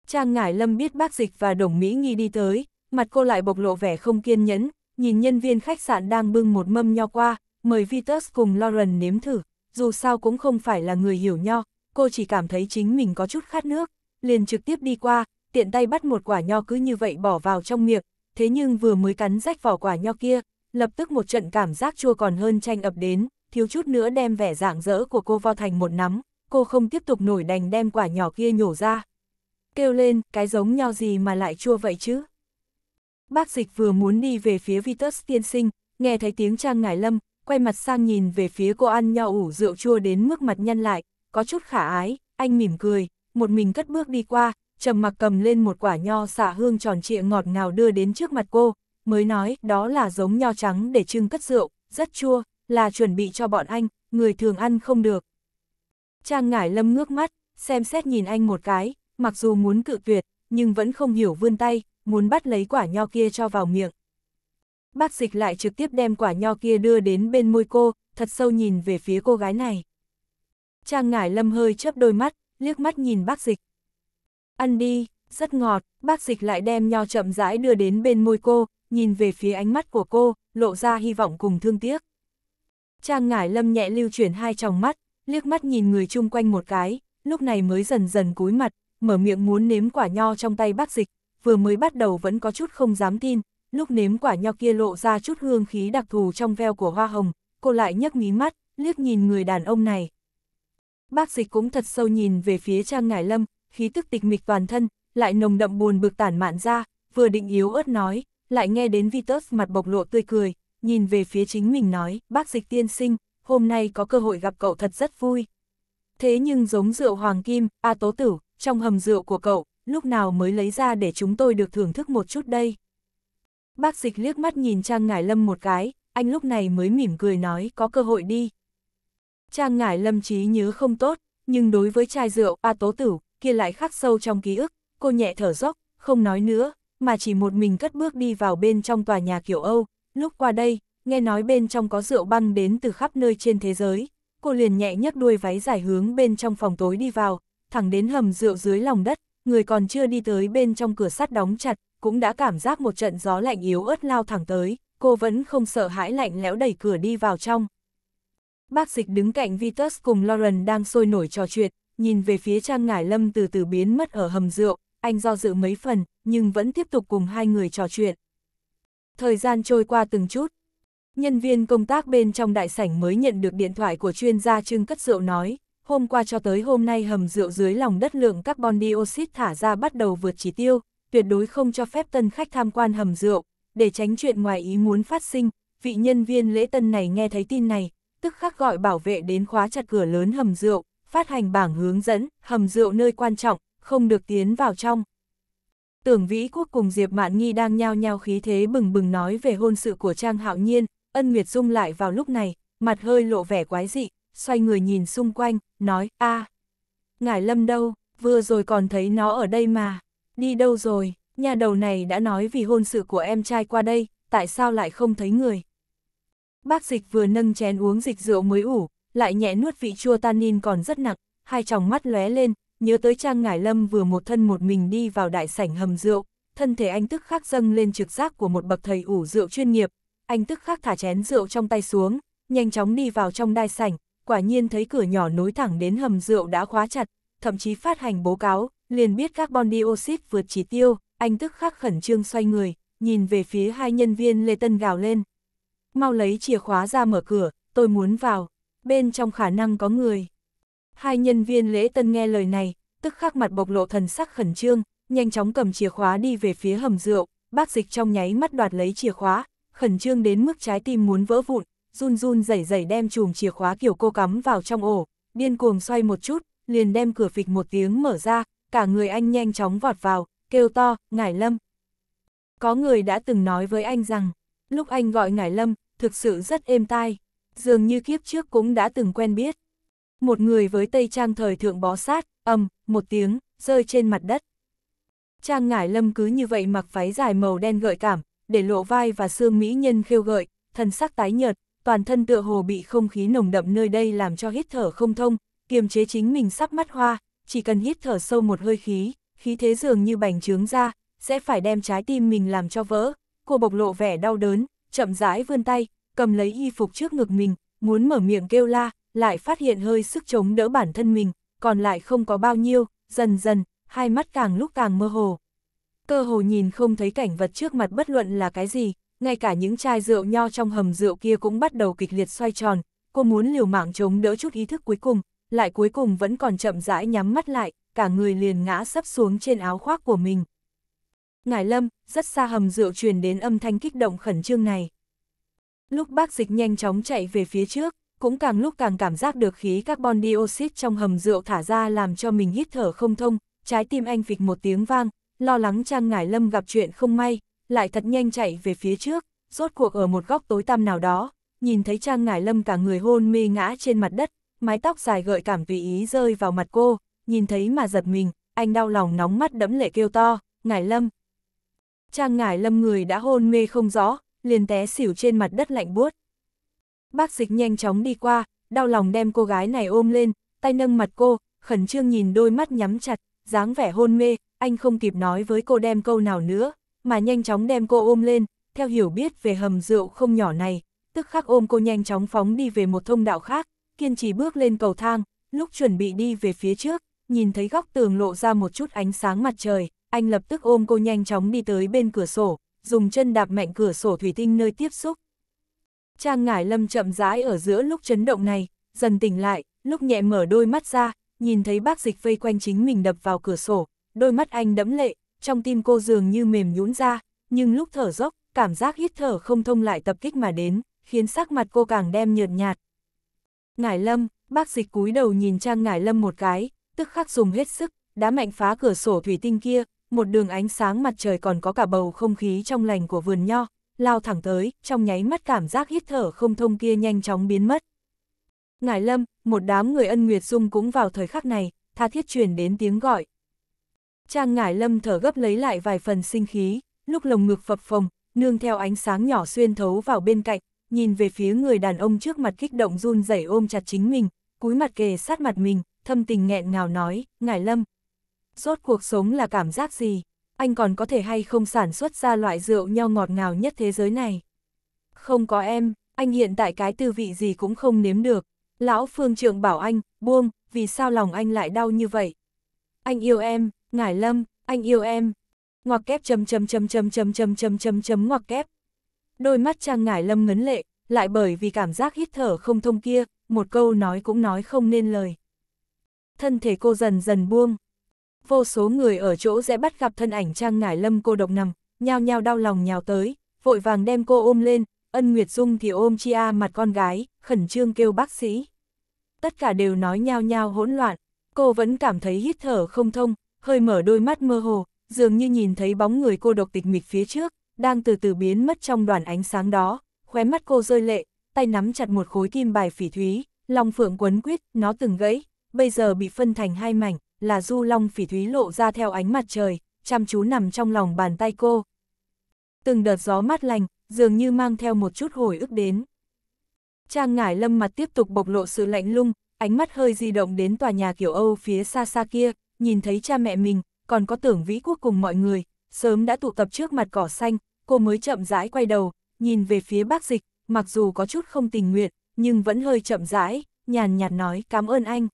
Trang ngải lâm biết bác dịch và đồng Mỹ nghi đi tới, mặt cô lại bộc lộ vẻ không kiên nhẫn, nhìn nhân viên khách sạn đang bưng một mâm nho qua, mời Vitus cùng Lauren nếm thử, dù sao cũng không phải là người hiểu nho, cô chỉ cảm thấy chính mình có chút khát nước, liền trực tiếp đi qua, tiện tay bắt một quả nho cứ như vậy bỏ vào trong miệng, thế nhưng vừa mới cắn rách vỏ quả nho kia, lập tức một trận cảm giác chua còn hơn chanh ập đến, thiếu chút nữa đem vẻ dạng dỡ của cô vo thành một nắm, cô không tiếp tục nổi đành đem quả nhỏ kia nhổ ra. Kêu lên, cái giống nho gì mà lại chua vậy chứ? Bác dịch vừa muốn đi về phía Vitus tiên sinh, nghe thấy tiếng trang ngải lâm, quay mặt sang nhìn về phía cô ăn nho ủ rượu chua đến mức mặt nhăn lại, có chút khả ái, anh mỉm cười, một mình cất bước đi qua, trầm mặc cầm lên một quả nho xả hương tròn trịa ngọt ngào đưa đến trước mặt cô, mới nói đó là giống nho trắng để trưng cất rượu, rất chua, là chuẩn bị cho bọn anh, người thường ăn không được. Trang ngải lâm ngước mắt, xem xét nhìn anh một cái, mặc dù muốn cự tuyệt, nhưng vẫn không hiểu vươn tay, muốn bắt lấy quả nho kia cho vào miệng. Bác dịch lại trực tiếp đem quả nho kia đưa đến bên môi cô, thật sâu nhìn về phía cô gái này. Trang ngải lâm hơi chớp đôi mắt, liếc mắt nhìn bác dịch. Ăn đi, rất ngọt, bác dịch lại đem nho chậm rãi đưa đến bên môi cô, nhìn về phía ánh mắt của cô, lộ ra hy vọng cùng thương tiếc. Trang ngải lâm nhẹ lưu chuyển hai tròng mắt, liếc mắt nhìn người chung quanh một cái, lúc này mới dần dần cúi mặt, mở miệng muốn nếm quả nho trong tay bác dịch, vừa mới bắt đầu vẫn có chút không dám tin, lúc nếm quả nho kia lộ ra chút hương khí đặc thù trong veo của hoa hồng, cô lại nhấc mí mắt, liếc nhìn người đàn ông này, Bác dịch cũng thật sâu nhìn về phía Trang Ngải Lâm, khí tức tịch mịch toàn thân, lại nồng đậm buồn bực tản mạn ra, vừa định yếu ớt nói, lại nghe đến Vitus mặt bộc lộ tươi cười, nhìn về phía chính mình nói, bác dịch tiên sinh, hôm nay có cơ hội gặp cậu thật rất vui. Thế nhưng giống rượu hoàng kim, A Tố Tử, trong hầm rượu của cậu, lúc nào mới lấy ra để chúng tôi được thưởng thức một chút đây. Bác dịch liếc mắt nhìn Trang Ngải Lâm một cái, anh lúc này mới mỉm cười nói có cơ hội đi, Trang ngải lâm trí nhớ không tốt, nhưng đối với chai rượu A Tố tử kia lại khắc sâu trong ký ức, cô nhẹ thở dốc, không nói nữa, mà chỉ một mình cất bước đi vào bên trong tòa nhà kiểu Âu, lúc qua đây, nghe nói bên trong có rượu băng đến từ khắp nơi trên thế giới, cô liền nhẹ nhấc đuôi váy giải hướng bên trong phòng tối đi vào, thẳng đến hầm rượu dưới lòng đất, người còn chưa đi tới bên trong cửa sắt đóng chặt, cũng đã cảm giác một trận gió lạnh yếu ớt lao thẳng tới, cô vẫn không sợ hãi lạnh lẽo đẩy cửa đi vào trong, Bác dịch đứng cạnh Vitus cùng Lauren đang sôi nổi trò chuyện, nhìn về phía Trang Ngải Lâm từ từ biến mất ở hầm rượu, anh do dự mấy phần, nhưng vẫn tiếp tục cùng hai người trò chuyện. Thời gian trôi qua từng chút. Nhân viên công tác bên trong đại sảnh mới nhận được điện thoại của chuyên gia trưng Cất Rượu nói, hôm qua cho tới hôm nay hầm rượu dưới lòng đất lượng carbon dioxide thả ra bắt đầu vượt chỉ tiêu, tuyệt đối không cho phép tân khách tham quan hầm rượu, để tránh chuyện ngoài ý muốn phát sinh, vị nhân viên lễ tân này nghe thấy tin này, tức khắc gọi bảo vệ đến khóa chặt cửa lớn hầm rượu, phát hành bảng hướng dẫn, hầm rượu nơi quan trọng, không được tiến vào trong. Tưởng Vĩ Quốc cùng Diệp Mạn Nghi đang nhao nhao khí thế bừng bừng nói về hôn sự của Trang Hạo Nhiên, Ân Nguyệt Dung lại vào lúc này, mặt hơi lộ vẻ quái dị, xoay người nhìn xung quanh, nói, a ngài lâm đâu, vừa rồi còn thấy nó ở đây mà, đi đâu rồi, nhà đầu này đã nói vì hôn sự của em trai qua đây, tại sao lại không thấy người. Bác dịch vừa nâng chén uống dịch rượu mới ủ, lại nhẹ nuốt vị chua tannin còn rất nặng, hai tròng mắt lóe lên, nhớ tới Trang Ngải Lâm vừa một thân một mình đi vào đại sảnh hầm rượu, thân thể anh tức khắc dâng lên trực giác của một bậc thầy ủ rượu chuyên nghiệp, anh tức khắc thả chén rượu trong tay xuống, nhanh chóng đi vào trong đại sảnh, quả nhiên thấy cửa nhỏ nối thẳng đến hầm rượu đã khóa chặt, thậm chí phát hành báo cáo, liền biết carbon dioxide vượt chỉ tiêu, anh tức khắc khẩn trương xoay người, nhìn về phía hai nhân viên Lê Tân gào lên mau lấy chìa khóa ra mở cửa, tôi muốn vào, bên trong khả năng có người. Hai nhân viên lễ tân nghe lời này, tức khắc mặt bộc lộ thần sắc khẩn trương, nhanh chóng cầm chìa khóa đi về phía hầm rượu, bác dịch trong nháy mắt đoạt lấy chìa khóa, khẩn trương đến mức trái tim muốn vỡ vụn, run run rẩy rẩy đem chùm chìa khóa kiểu cô cắm vào trong ổ, điên cuồng xoay một chút, liền đem cửa phịch một tiếng mở ra, cả người anh nhanh chóng vọt vào, kêu to, ngải lâm. Có người đã từng nói với anh rằng, lúc anh gọi ngải lâm, thực sự rất êm tai, dường như kiếp trước cũng đã từng quen biết. Một người với tây trang thời thượng bó sát, ầm, một tiếng, rơi trên mặt đất. Trang ngải lâm cứ như vậy mặc váy dài màu đen gợi cảm, để lộ vai và xương mỹ nhân khêu gợi, thần sắc tái nhợt, toàn thân tựa hồ bị không khí nồng đậm nơi đây làm cho hít thở không thông, kiềm chế chính mình sắp mắt hoa, chỉ cần hít thở sâu một hơi khí, khí thế dường như bành trướng ra, sẽ phải đem trái tim mình làm cho vỡ, cô bộc lộ vẻ đau đớn, chậm rãi vươn tay, cầm lấy y phục trước ngực mình, muốn mở miệng kêu la, lại phát hiện hơi sức chống đỡ bản thân mình, còn lại không có bao nhiêu, dần dần, hai mắt càng lúc càng mơ hồ. Cơ hồ nhìn không thấy cảnh vật trước mặt bất luận là cái gì, ngay cả những chai rượu nho trong hầm rượu kia cũng bắt đầu kịch liệt xoay tròn, cô muốn liều mạng chống đỡ chút ý thức cuối cùng, lại cuối cùng vẫn còn chậm rãi nhắm mắt lại, cả người liền ngã sắp xuống trên áo khoác của mình ngài lâm, rất xa hầm rượu truyền đến âm thanh kích động khẩn trương này. Lúc bác dịch nhanh chóng chạy về phía trước, cũng càng lúc càng cảm giác được khí carbon dioxide trong hầm rượu thả ra làm cho mình hít thở không thông, trái tim anh phịch một tiếng vang, lo lắng Trang ngài Lâm gặp chuyện không may, lại thật nhanh chạy về phía trước, rốt cuộc ở một góc tối tăm nào đó, nhìn thấy Trang ngài Lâm cả người hôn mê ngã trên mặt đất, mái tóc dài gợi cảm vì ý rơi vào mặt cô, nhìn thấy mà giật mình, anh đau lòng nóng mắt đẫm lệ kêu to, ngài Lâm, Trang ngải lâm người đã hôn mê không rõ, liền té xỉu trên mặt đất lạnh buốt. Bác dịch nhanh chóng đi qua, đau lòng đem cô gái này ôm lên, tay nâng mặt cô, khẩn trương nhìn đôi mắt nhắm chặt, dáng vẻ hôn mê, anh không kịp nói với cô đem câu nào nữa, mà nhanh chóng đem cô ôm lên, theo hiểu biết về hầm rượu không nhỏ này, tức khắc ôm cô nhanh chóng phóng đi về một thông đạo khác, kiên trì bước lên cầu thang, lúc chuẩn bị đi về phía trước, nhìn thấy góc tường lộ ra một chút ánh sáng mặt trời, anh lập tức ôm cô nhanh chóng đi tới bên cửa sổ, dùng chân đạp mạnh cửa sổ thủy tinh nơi tiếp xúc. Trang Ngải Lâm chậm rãi ở giữa lúc chấn động này, dần tỉnh lại, lúc nhẹ mở đôi mắt ra, nhìn thấy bác dịch vây quanh chính mình đập vào cửa sổ, đôi mắt anh đẫm lệ, trong tim cô dường như mềm nhũn ra, nhưng lúc thở dốc, cảm giác hít thở không thông lại tập kích mà đến, khiến sắc mặt cô càng đem nhợt nhạt. Ngải Lâm, bác dịch cúi đầu nhìn Trang Ngải Lâm một cái, tức khắc dùng hết sức, đá mạnh phá cửa sổ thủy tinh kia, một đường ánh sáng mặt trời còn có cả bầu không khí trong lành của vườn nho, lao thẳng tới, trong nháy mắt cảm giác hít thở không thông kia nhanh chóng biến mất. Ngải lâm, một đám người ân nguyệt dung cũng vào thời khắc này, tha thiết truyền đến tiếng gọi. Trang ngải lâm thở gấp lấy lại vài phần sinh khí, lúc lồng ngực phập phồng, nương theo ánh sáng nhỏ xuyên thấu vào bên cạnh, nhìn về phía người đàn ông trước mặt kích động run rẩy ôm chặt chính mình, cúi mặt kề sát mặt mình, thâm tình nghẹn ngào nói, ngải lâm, rốt cuộc sống là cảm giác gì, anh còn có thể hay không sản xuất ra loại rượu nho ngọt ngào nhất thế giới này. Không có em, anh hiện tại cái tư vị gì cũng không nếm được. Lão phương trượng bảo anh, buông, vì sao lòng anh lại đau như vậy? Anh yêu em, ngải lâm, anh yêu em. Ngoặc kép chấm chấm chấm chấm chấm chấm chấm chấm chấm ngoặc kép. Đôi mắt trang ngải lâm ngấn lệ, lại bởi vì cảm giác hít thở không thông kia, một câu nói cũng nói không nên lời. Thân thể cô dần dần buông, vô số người ở chỗ rẽ bắt gặp thân ảnh Trang Ngải Lâm cô độc nằm, nhao nhao đau lòng nhào tới, vội vàng đem cô ôm lên, ân Nguyệt Dung thì ôm chi a mặt con gái, khẩn trương kêu bác sĩ. Tất cả đều nói nhao nhao hỗn loạn, cô vẫn cảm thấy hít thở không thông, hơi mở đôi mắt mơ hồ, dường như nhìn thấy bóng người cô độc tịch mịch phía trước, đang từ từ biến mất trong đoàn ánh sáng đó, khóe mắt cô rơi lệ, tay nắm chặt một khối kim bài phỉ thúy, lòng phượng quấn quyết, nó từng gãy, bây giờ bị phân thành hai mảnh, là du long phỉ thúy lộ ra theo ánh mặt trời, chăm chú nằm trong lòng bàn tay cô. Từng đợt gió mát lành, dường như mang theo một chút hồi ức đến. Trang ngải lâm mặt tiếp tục bộc lộ sự lạnh lung, ánh mắt hơi di động đến tòa nhà kiểu Âu phía xa xa kia, nhìn thấy cha mẹ mình, còn có tưởng vĩ quốc cùng mọi người, sớm đã tụ tập trước mặt cỏ xanh, cô mới chậm rãi quay đầu, nhìn về phía bác dịch, mặc dù có chút không tình nguyện, nhưng vẫn hơi chậm rãi, nhàn nhạt nói cảm ơn anh.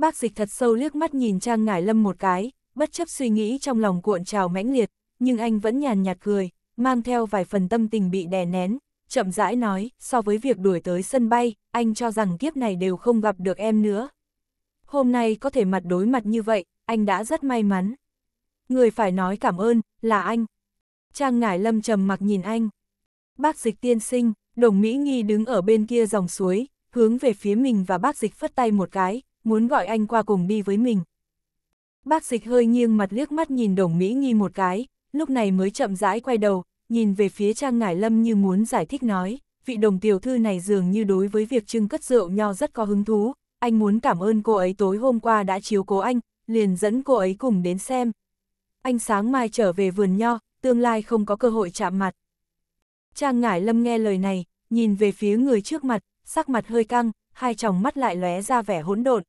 Bác dịch thật sâu liếc mắt nhìn Trang Ngải Lâm một cái, bất chấp suy nghĩ trong lòng cuộn trào mãnh liệt, nhưng anh vẫn nhàn nhạt cười, mang theo vài phần tâm tình bị đè nén, chậm rãi nói, so với việc đuổi tới sân bay, anh cho rằng kiếp này đều không gặp được em nữa. Hôm nay có thể mặt đối mặt như vậy, anh đã rất may mắn. Người phải nói cảm ơn, là anh. Trang Ngải Lâm trầm mặc nhìn anh. Bác dịch tiên sinh, đồng Mỹ Nghi đứng ở bên kia dòng suối, hướng về phía mình và bác dịch phất tay một cái, muốn gọi anh qua cùng đi với mình. Bác dịch hơi nghiêng mặt liếc mắt nhìn đồng Mỹ nghi một cái, lúc này mới chậm rãi quay đầu, nhìn về phía Trang Ngải Lâm như muốn giải thích nói, vị đồng tiểu thư này dường như đối với việc trưng cất rượu nho rất có hứng thú, anh muốn cảm ơn cô ấy tối hôm qua đã chiếu cố anh, liền dẫn cô ấy cùng đến xem. Anh sáng mai trở về vườn nho, tương lai không có cơ hội chạm mặt. Trang Ngải Lâm nghe lời này, nhìn về phía người trước mặt, sắc mặt hơi căng, hai tròng mắt lại lóe ra vẻ hỗn độn.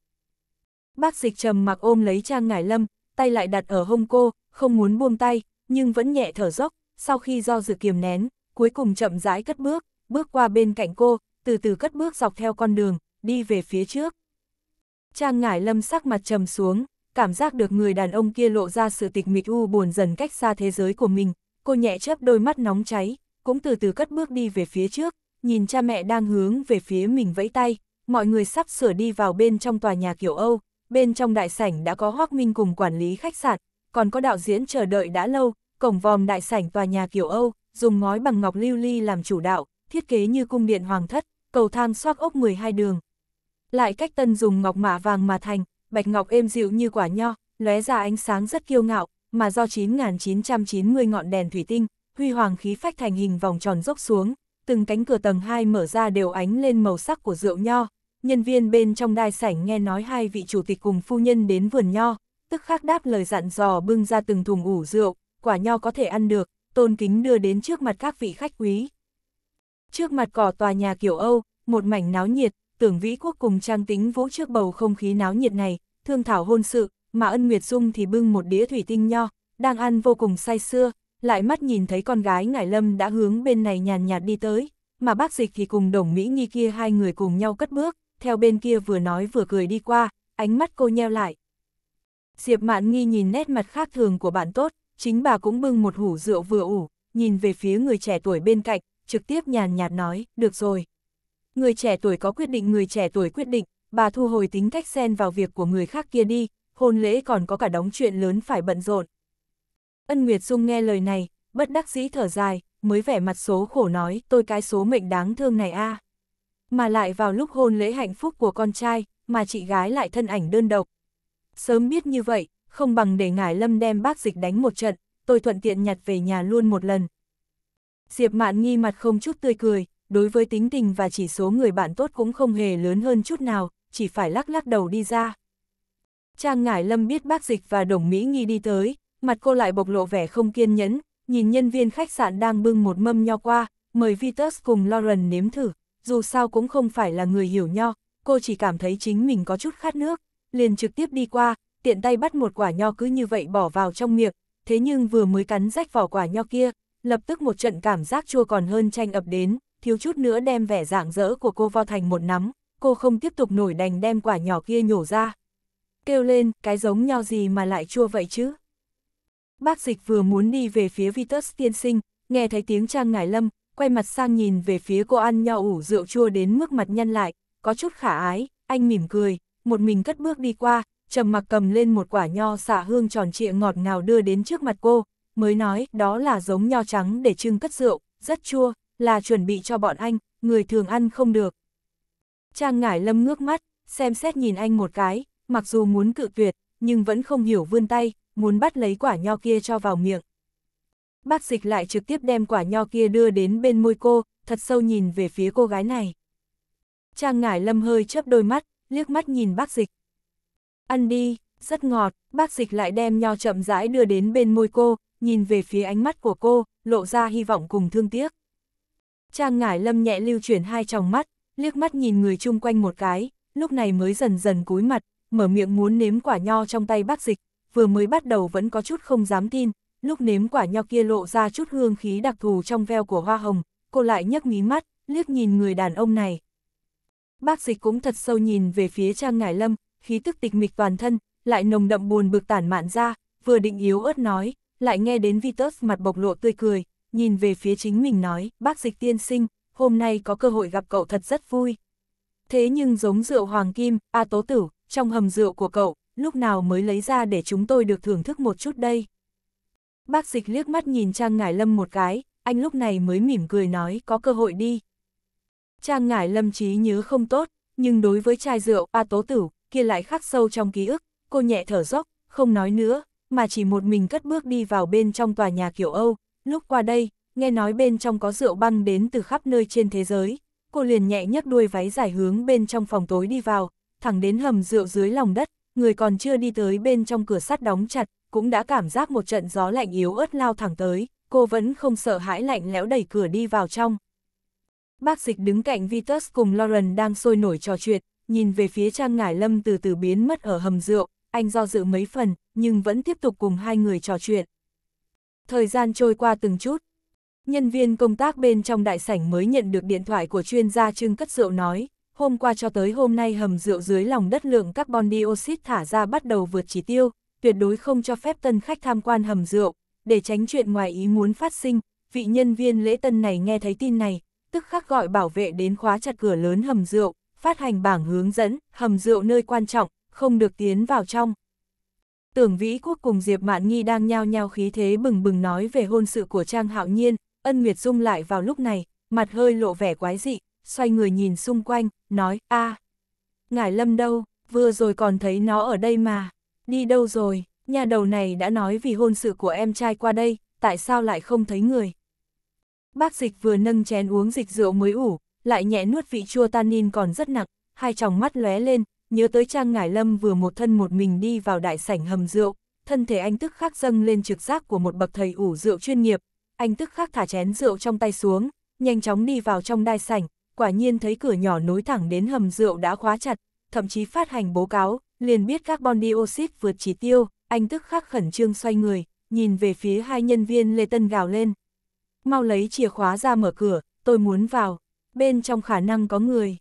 Bác dịch trầm mặc ôm lấy Trang Ngải Lâm, tay lại đặt ở hông cô, không muốn buông tay, nhưng vẫn nhẹ thở dốc, sau khi do dự kiềm nén, cuối cùng chậm rãi cất bước, bước qua bên cạnh cô, từ từ cất bước dọc theo con đường, đi về phía trước. Trang Ngải Lâm sắc mặt trầm xuống, cảm giác được người đàn ông kia lộ ra sự tịch mịch u buồn dần cách xa thế giới của mình, cô nhẹ chớp đôi mắt nóng cháy, cũng từ từ cất bước đi về phía trước, nhìn cha mẹ đang hướng về phía mình vẫy tay, mọi người sắp sửa đi vào bên trong tòa nhà kiểu Âu, bên trong đại sảnh đã có Hoác Minh cùng quản lý khách sạn, còn có đạo diễn chờ đợi đã lâu, cổng vòm đại sảnh tòa nhà kiểu Âu, dùng ngói bằng ngọc lưu ly làm chủ đạo, thiết kế như cung điện hoàng thất, cầu thang xoác ốc 12 đường. Lại cách tân dùng ngọc mạ vàng mà thành, bạch ngọc êm dịu như quả nho, lóe ra ánh sáng rất kiêu ngạo, mà do 9.990 ngọn đèn thủy tinh, huy hoàng khí phách thành hình vòng tròn dốc xuống, từng cánh cửa tầng 2 mở ra đều ánh lên màu sắc của rượu nho. Nhân viên bên trong đai sảnh nghe nói hai vị chủ tịch cùng phu nhân đến vườn nho, tức khắc đáp lời dặn dò bưng ra từng thùng ủ rượu, quả nho có thể ăn được, tôn kính đưa đến trước mặt các vị khách quý. Trước mặt cỏ tòa nhà kiểu Âu, một mảnh náo nhiệt, tưởng vĩ quốc cùng trang tính vũ trước bầu không khí náo nhiệt này, thương thảo hôn sự, mà ân nguyệt dung thì bưng một đĩa thủy tinh nho, đang ăn vô cùng say xưa, lại mắt nhìn thấy con gái Ngải Lâm đã hướng bên này nhàn nhạt đi tới, mà bác dịch thì cùng đồng Mỹ Nghi kia hai người cùng nhau cất bước, theo bên kia vừa nói vừa cười đi qua, ánh mắt cô nheo lại. Diệp Mạn Nghi nhìn nét mặt khác thường của bạn tốt, chính bà cũng bưng một hủ rượu vừa ủ, nhìn về phía người trẻ tuổi bên cạnh, trực tiếp nhàn nhạt nói, được rồi. Người trẻ tuổi có quyết định người trẻ tuổi quyết định, bà thu hồi tính cách xen vào việc của người khác kia đi, hôn lễ còn có cả đóng chuyện lớn phải bận rộn, Ân Nguyệt Dung nghe lời này, bất đắc dĩ thở dài, mới vẻ mặt số khổ nói tôi cái số mệnh đáng thương này a Mà lại vào lúc hôn lễ hạnh phúc của con trai, mà chị gái lại thân ảnh đơn độc. Sớm biết như vậy, không bằng để ngải lâm đem bác dịch đánh một trận, tôi thuận tiện nhặt về nhà luôn một lần. Diệp mạn nghi mặt không chút tươi cười, đối với tính tình và chỉ số người bạn tốt cũng không hề lớn hơn chút nào, chỉ phải lắc lắc đầu đi ra. Trang ngải lâm biết bác dịch và đồng Mỹ nghi đi tới, mặt cô lại bộc lộ vẻ không kiên nhẫn, nhìn nhân viên khách sạn đang bưng một mâm nho qua, mời Vitus cùng Lauren nếm thử, dù sao cũng không phải là người hiểu nho, cô chỉ cảm thấy chính mình có chút khát nước, liền trực tiếp đi qua, tiện tay bắt một quả nho cứ như vậy bỏ vào trong miệng, thế nhưng vừa mới cắn rách vỏ quả nho kia, lập tức một trận cảm giác chua còn hơn chanh ập đến, thiếu chút nữa đem vẻ dạng dỡ của cô vo thành một nắm, cô không tiếp tục nổi đành đem quả nhỏ kia nhổ ra. Kêu lên, cái giống nho gì mà lại chua vậy chứ? Bác dịch vừa muốn đi về phía Vitus tiên sinh, nghe thấy tiếng Trang Ngải Lâm, quay mặt sang nhìn về phía cô ăn nho ủ rượu chua đến mức mặt nhăn lại, có chút khả ái, anh mỉm cười, một mình cất bước đi qua, trầm mặc cầm lên một quả nho xả hương tròn trịa ngọt ngào đưa đến trước mặt cô, mới nói đó là giống nho trắng để trưng cất rượu, rất chua, là chuẩn bị cho bọn anh, người thường ăn không được. Trang Ngải Lâm ngước mắt, xem xét nhìn anh một cái, mặc dù muốn cự tuyệt, nhưng vẫn không hiểu vươn tay, muốn bắt lấy quả nho kia cho vào miệng. Bác dịch lại trực tiếp đem quả nho kia đưa đến bên môi cô, thật sâu nhìn về phía cô gái này. Trang ngải lâm hơi chớp đôi mắt, liếc mắt nhìn bác dịch. Ăn đi, rất ngọt, bác dịch lại đem nho chậm rãi đưa đến bên môi cô, nhìn về phía ánh mắt của cô, lộ ra hy vọng cùng thương tiếc. Trang ngải lâm nhẹ lưu chuyển hai tròng mắt, liếc mắt nhìn người chung quanh một cái, lúc này mới dần dần cúi mặt, mở miệng muốn nếm quả nho trong tay bác dịch, vừa mới bắt đầu vẫn có chút không dám tin, lúc nếm quả nho kia lộ ra chút hương khí đặc thù trong veo của hoa hồng, cô lại nhấc mí mắt, liếc nhìn người đàn ông này. Bác dịch cũng thật sâu nhìn về phía Trang Ngải Lâm, khí tức tịch mịch toàn thân, lại nồng đậm buồn bực tản mạn ra, vừa định yếu ớt nói, lại nghe đến Vitus mặt bộc lộ tươi cười, nhìn về phía chính mình nói, bác dịch tiên sinh, hôm nay có cơ hội gặp cậu thật rất vui. Thế nhưng giống rượu hoàng kim, A Tố Tử, trong hầm rượu của cậu, lúc nào mới lấy ra để chúng tôi được thưởng thức một chút đây. Bác dịch liếc mắt nhìn Trang Ngải Lâm một cái, anh lúc này mới mỉm cười nói có cơ hội đi. Trang Ngải Lâm trí nhớ không tốt, nhưng đối với chai rượu A Tố Tử kia lại khắc sâu trong ký ức, cô nhẹ thở dốc, không nói nữa, mà chỉ một mình cất bước đi vào bên trong tòa nhà kiểu Âu, lúc qua đây, nghe nói bên trong có rượu băng đến từ khắp nơi trên thế giới, cô liền nhẹ nhấc đuôi váy dài hướng bên trong phòng tối đi vào, thẳng đến hầm rượu dưới lòng đất, người còn chưa đi tới bên trong cửa sắt đóng chặt, cũng đã cảm giác một trận gió lạnh yếu ớt lao thẳng tới, cô vẫn không sợ hãi lạnh lẽo đẩy cửa đi vào trong. Bác dịch đứng cạnh Vitus cùng Lauren đang sôi nổi trò chuyện, nhìn về phía Trang Ngải Lâm từ từ biến mất ở hầm rượu, anh do dự mấy phần, nhưng vẫn tiếp tục cùng hai người trò chuyện. Thời gian trôi qua từng chút. Nhân viên công tác bên trong đại sảnh mới nhận được điện thoại của chuyên gia trưng Cất Rượu nói, hôm qua cho tới hôm nay hầm rượu dưới lòng đất lượng carbon dioxide thả ra bắt đầu vượt chỉ tiêu, tuyệt đối không cho phép tân khách tham quan hầm rượu, để tránh chuyện ngoài ý muốn phát sinh, vị nhân viên lễ tân này nghe thấy tin này, tức khắc gọi bảo vệ đến khóa chặt cửa lớn hầm rượu, phát hành bảng hướng dẫn, hầm rượu nơi quan trọng, không được tiến vào trong. Tưởng Vĩ Quốc cùng Diệp Mạn Nghi đang nhao nhao khí thế bừng bừng nói về hôn sự của Trang Hạo Nhiên, Ân Nguyệt Dung lại vào lúc này, mặt hơi lộ vẻ quái dị, xoay người nhìn xung quanh, nói, a à, ngải lâm đâu, vừa rồi còn thấy nó ở đây mà, đi đâu rồi, nhà đầu này đã nói vì hôn sự của em trai qua đây, tại sao lại không thấy người. Bác dịch vừa nâng chén uống dịch rượu mới ủ, lại nhẹ nuốt vị chua tannin còn rất nặng, hai tròng mắt lóe lên, nhớ tới Trang Ngải Lâm vừa một thân một mình đi vào đại sảnh hầm rượu, thân thể anh tức khắc dâng lên trực giác của một bậc thầy ủ rượu chuyên nghiệp, anh tức khắc thả chén rượu trong tay xuống, nhanh chóng đi vào trong đai sảnh, quả nhiên thấy cửa nhỏ nối thẳng đến hầm rượu đã khóa chặt, thậm chí phát hành bố cáo, liền biết carbon dioxide vượt chỉ tiêu, anh tức khắc khẩn trương xoay người, nhìn về phía hai nhân viên Lê Tân gào lên. Mau lấy chìa khóa ra mở cửa, tôi muốn vào, bên trong khả năng có người.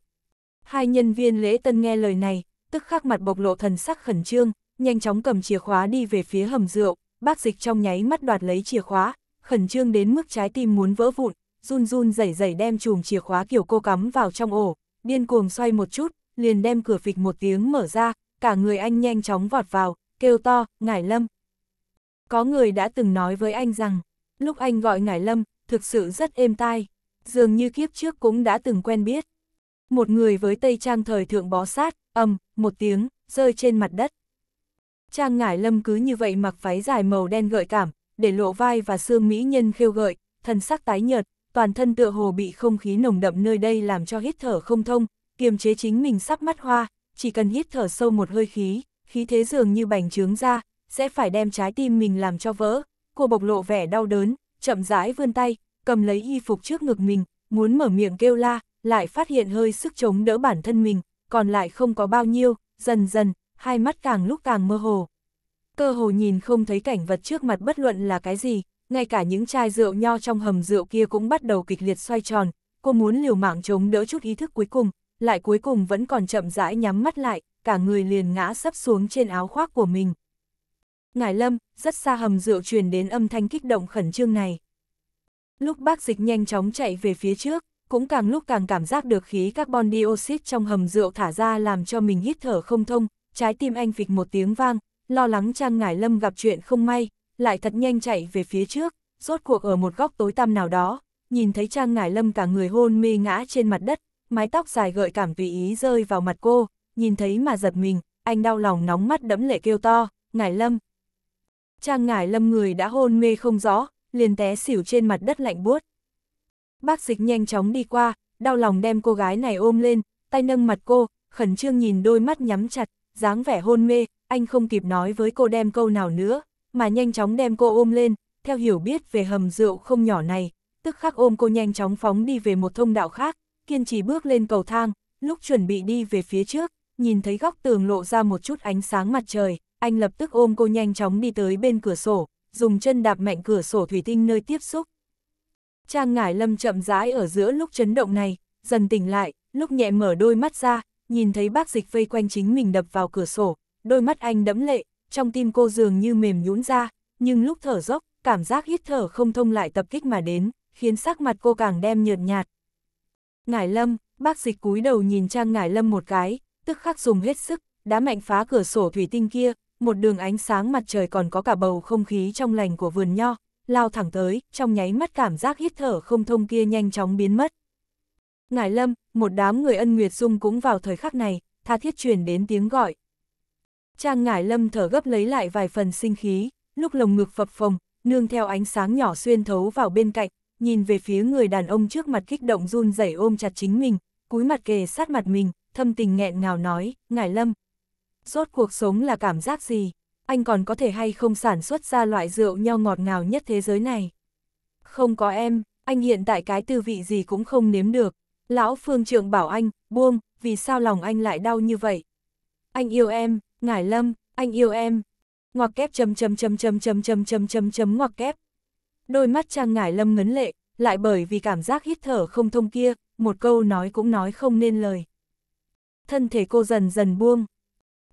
Hai nhân viên Lê Tân nghe lời này, tức khắc mặt bộc lộ thần sắc khẩn trương, nhanh chóng cầm chìa khóa đi về phía hầm rượu, bác dịch trong nháy mắt đoạt lấy chìa khóa, khẩn trương đến mức trái tim muốn vỡ vụn, run run rẩy rẩy đem chùm chìa khóa kiểu cô cắm vào trong ổ, điên cuồng xoay một chút, liền đem cửa phịch một tiếng mở ra, cả người anh nhanh chóng vọt vào, kêu to, ngải lâm. Có người đã từng nói với anh rằng, lúc anh gọi ngải lâm, thực sự rất êm tai, dường như kiếp trước cũng đã từng quen biết. Một người với tây trang thời thượng bó sát, ầm, một tiếng, rơi trên mặt đất. Trang ngải lâm cứ như vậy mặc váy dài màu đen gợi cảm, để lộ vai và xương mỹ nhân khêu gợi, thần sắc tái nhợt, toàn thân tựa hồ bị không khí nồng đậm nơi đây làm cho hít thở không thông, kiềm chế chính mình sắp mắt hoa, chỉ cần hít thở sâu một hơi khí, khí thế dường như bành trướng ra, sẽ phải đem trái tim mình làm cho vỡ. Cô bộc lộ vẻ đau đớn, chậm rãi vươn tay, cầm lấy y phục trước ngực mình, muốn mở miệng kêu la, lại phát hiện hơi sức chống đỡ bản thân mình, còn lại không có bao nhiêu, dần dần, hai mắt càng lúc càng mơ hồ. Cơ hồ nhìn không thấy cảnh vật trước mặt bất luận là cái gì, ngay cả những chai rượu nho trong hầm rượu kia cũng bắt đầu kịch liệt xoay tròn, cô muốn liều mạng chống đỡ chút ý thức cuối cùng, lại cuối cùng vẫn còn chậm rãi nhắm mắt lại, cả người liền ngã sắp xuống trên áo khoác của mình. ngài Lâm, rất xa hầm rượu truyền đến âm thanh kích động khẩn trương này. Lúc bác dịch nhanh chóng chạy về phía trước, cũng càng lúc càng cảm giác được khí carbon dioxide trong hầm rượu thả ra làm cho mình hít thở không thông, trái tim anh phịch một tiếng vang, lo lắng Trang Ngải Lâm gặp chuyện không may, lại thật nhanh chạy về phía trước, rốt cuộc ở một góc tối tăm nào đó, nhìn thấy Trang Ngải Lâm cả người hôn mê ngã trên mặt đất, mái tóc dài gợi cảm tùy ý rơi vào mặt cô, nhìn thấy mà giật mình, anh đau lòng nóng mắt đẫm lệ kêu to, Ngải Lâm. Trang Ngải Lâm người đã hôn mê không rõ, liền té xỉu trên mặt đất lạnh buốt. Bác dịch nhanh chóng đi qua, đau lòng đem cô gái này ôm lên, tay nâng mặt cô, khẩn trương nhìn đôi mắt nhắm chặt, dáng vẻ hôn mê, anh không kịp nói với cô đem câu nào nữa, mà nhanh chóng đem cô ôm lên, theo hiểu biết về hầm rượu không nhỏ này, tức khắc ôm cô nhanh chóng phóng đi về một thông đạo khác, kiên trì bước lên cầu thang, lúc chuẩn bị đi về phía trước, nhìn thấy góc tường lộ ra một chút ánh sáng mặt trời, anh lập tức ôm cô nhanh chóng đi tới bên cửa sổ, dùng chân đạp mạnh cửa sổ thủy tinh nơi tiếp xúc. Trang ngải lâm chậm rãi ở giữa lúc chấn động này, dần tỉnh lại, lúc nhẹ mở đôi mắt ra, nhìn thấy bác dịch vây quanh chính mình đập vào cửa sổ, đôi mắt anh đẫm lệ, trong tim cô dường như mềm nhũn ra, nhưng lúc thở dốc, cảm giác hít thở không thông lại tập kích mà đến, khiến sắc mặt cô càng đem nhợt nhạt. Ngải Lâm, bác dịch cúi đầu nhìn Trang Ngải Lâm một cái, tức khắc dùng hết sức, đã mạnh phá cửa sổ thủy tinh kia, một đường ánh sáng mặt trời còn có cả bầu không khí trong lành của vườn nho, lao thẳng tới, trong nháy mắt cảm giác hít thở không thông kia nhanh chóng biến mất. Ngải Lâm, một đám người ân nguyệt dung cũng vào thời khắc này, tha thiết truyền đến tiếng gọi. Trang ngải lâm thở gấp lấy lại vài phần sinh khí, lúc lồng ngực phập phồng, nương theo ánh sáng nhỏ xuyên thấu vào bên cạnh, nhìn về phía người đàn ông trước mặt kích động run rẩy ôm chặt chính mình, cúi mặt kề sát mặt mình, thâm tình nghẹn ngào nói, ngải lâm. Rốt cuộc sống là cảm giác gì? Anh còn có thể hay không sản xuất ra loại rượu nho ngọt ngào nhất thế giới này? Không có em, anh hiện tại cái tư vị gì cũng không nếm được. Lão phương trượng bảo anh, buông, vì sao lòng anh lại đau như vậy? Anh yêu em, Ngải Lâm, anh yêu em. Ngoặc kép chấm chấm chấm chấm chấm chấm chấm chấm chấm ngoặc kép. Đôi mắt Trang Ngải Lâm ngấn lệ, lại bởi vì cảm giác hít thở không thông kia, một câu nói cũng nói không nên lời. Thân thể cô dần dần buông.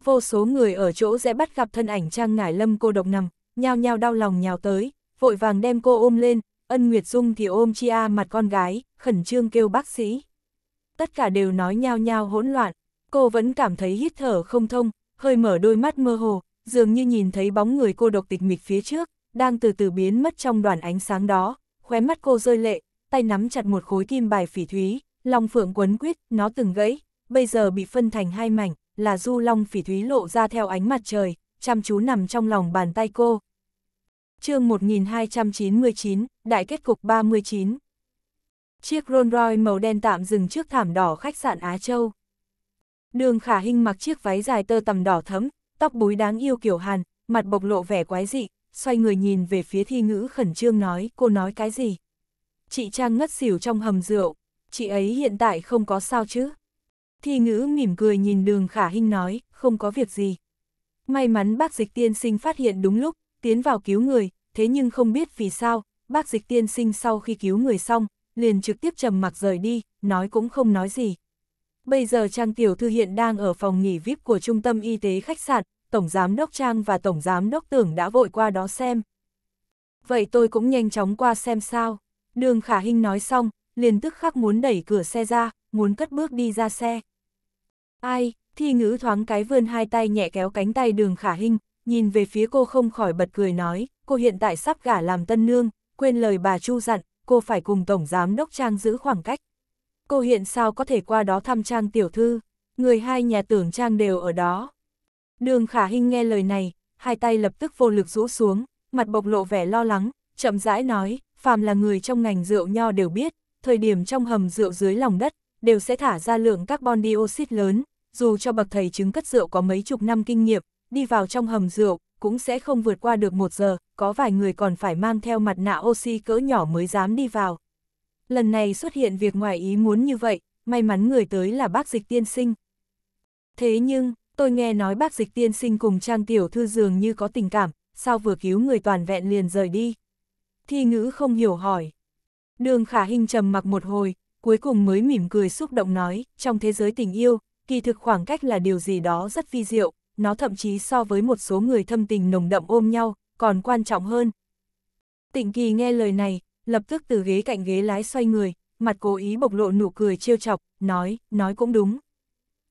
Vô số người ở chỗ sẽ bắt gặp thân ảnh Trang Ngải Lâm cô độc nằm, nhao nhao đau lòng nhào tới, vội vàng đem cô ôm lên, ân Nguyệt Dung thì ôm chi a mặt con gái, khẩn trương kêu bác sĩ. Tất cả đều nói nhao nhao hỗn loạn, cô vẫn cảm thấy hít thở không thông, hơi mở đôi mắt mơ hồ, dường như nhìn thấy bóng người cô độc tịch mịch phía trước, đang từ từ biến mất trong đoàn ánh sáng đó, khóe mắt cô rơi lệ, tay nắm chặt một khối kim bài phỉ thúy, lòng phượng quấn quyết, nó từng gãy, bây giờ bị phân thành hai mảnh, là du long phỉ thúy lộ ra theo ánh mặt trời, chăm chú nằm trong lòng bàn tay cô. chương 1299, Đại kết cục 39 Chiếc Rolls Royce màu đen tạm dừng trước thảm đỏ khách sạn Á Châu. Đường khả hình mặc chiếc váy dài tơ tằm đỏ thấm, tóc búi đáng yêu kiểu hàn, mặt bộc lộ vẻ quái dị, xoay người nhìn về phía thi ngữ khẩn trương nói, cô nói cái gì? Chị Trang ngất xỉu trong hầm rượu, chị ấy hiện tại không có sao chứ? Thi ngữ mỉm cười nhìn đường khả hình nói, không có việc gì. May mắn bác dịch tiên sinh phát hiện đúng lúc, tiến vào cứu người, thế nhưng không biết vì sao, bác dịch tiên sinh sau khi cứu người xong, liền trực tiếp trầm mặc rời đi, nói cũng không nói gì. Bây giờ Trang Tiểu Thư hiện đang ở phòng nghỉ VIP của Trung tâm Y tế khách sạn, Tổng Giám Đốc Trang và Tổng Giám Đốc Tưởng đã vội qua đó xem. Vậy tôi cũng nhanh chóng qua xem sao. Đường Khả Hinh nói xong, liền tức khắc muốn đẩy cửa xe ra, muốn cất bước đi ra xe. Ai, thi ngữ thoáng cái vươn hai tay nhẹ kéo cánh tay đường Khả Hinh, nhìn về phía cô không khỏi bật cười nói, cô hiện tại sắp gả làm tân nương, quên lời bà Chu dặn, cô phải cùng Tổng Giám Đốc Trang giữ khoảng cách cô hiện sao có thể qua đó thăm Trang tiểu thư, người hai nhà tưởng Trang đều ở đó. Đường Khả Hinh nghe lời này, hai tay lập tức vô lực rũ xuống, mặt bộc lộ vẻ lo lắng, chậm rãi nói, phàm là người trong ngành rượu nho đều biết, thời điểm trong hầm rượu dưới lòng đất, đều sẽ thả ra lượng carbon dioxide lớn, dù cho bậc thầy chứng cất rượu có mấy chục năm kinh nghiệm, đi vào trong hầm rượu, cũng sẽ không vượt qua được một giờ, có vài người còn phải mang theo mặt nạ oxy cỡ nhỏ mới dám đi vào, lần này xuất hiện việc ngoài ý muốn như vậy, may mắn người tới là bác dịch tiên sinh. Thế nhưng, tôi nghe nói bác dịch tiên sinh cùng Trang Tiểu Thư dường như có tình cảm, sao vừa cứu người toàn vẹn liền rời đi. Thi ngữ không hiểu hỏi. Đường khả hình trầm mặc một hồi, cuối cùng mới mỉm cười xúc động nói, trong thế giới tình yêu, kỳ thực khoảng cách là điều gì đó rất vi diệu, nó thậm chí so với một số người thâm tình nồng đậm ôm nhau, còn quan trọng hơn. Tịnh kỳ nghe lời này, lập tức từ ghế cạnh ghế lái xoay người, mặt cố ý bộc lộ nụ cười trêu chọc, nói, nói cũng đúng.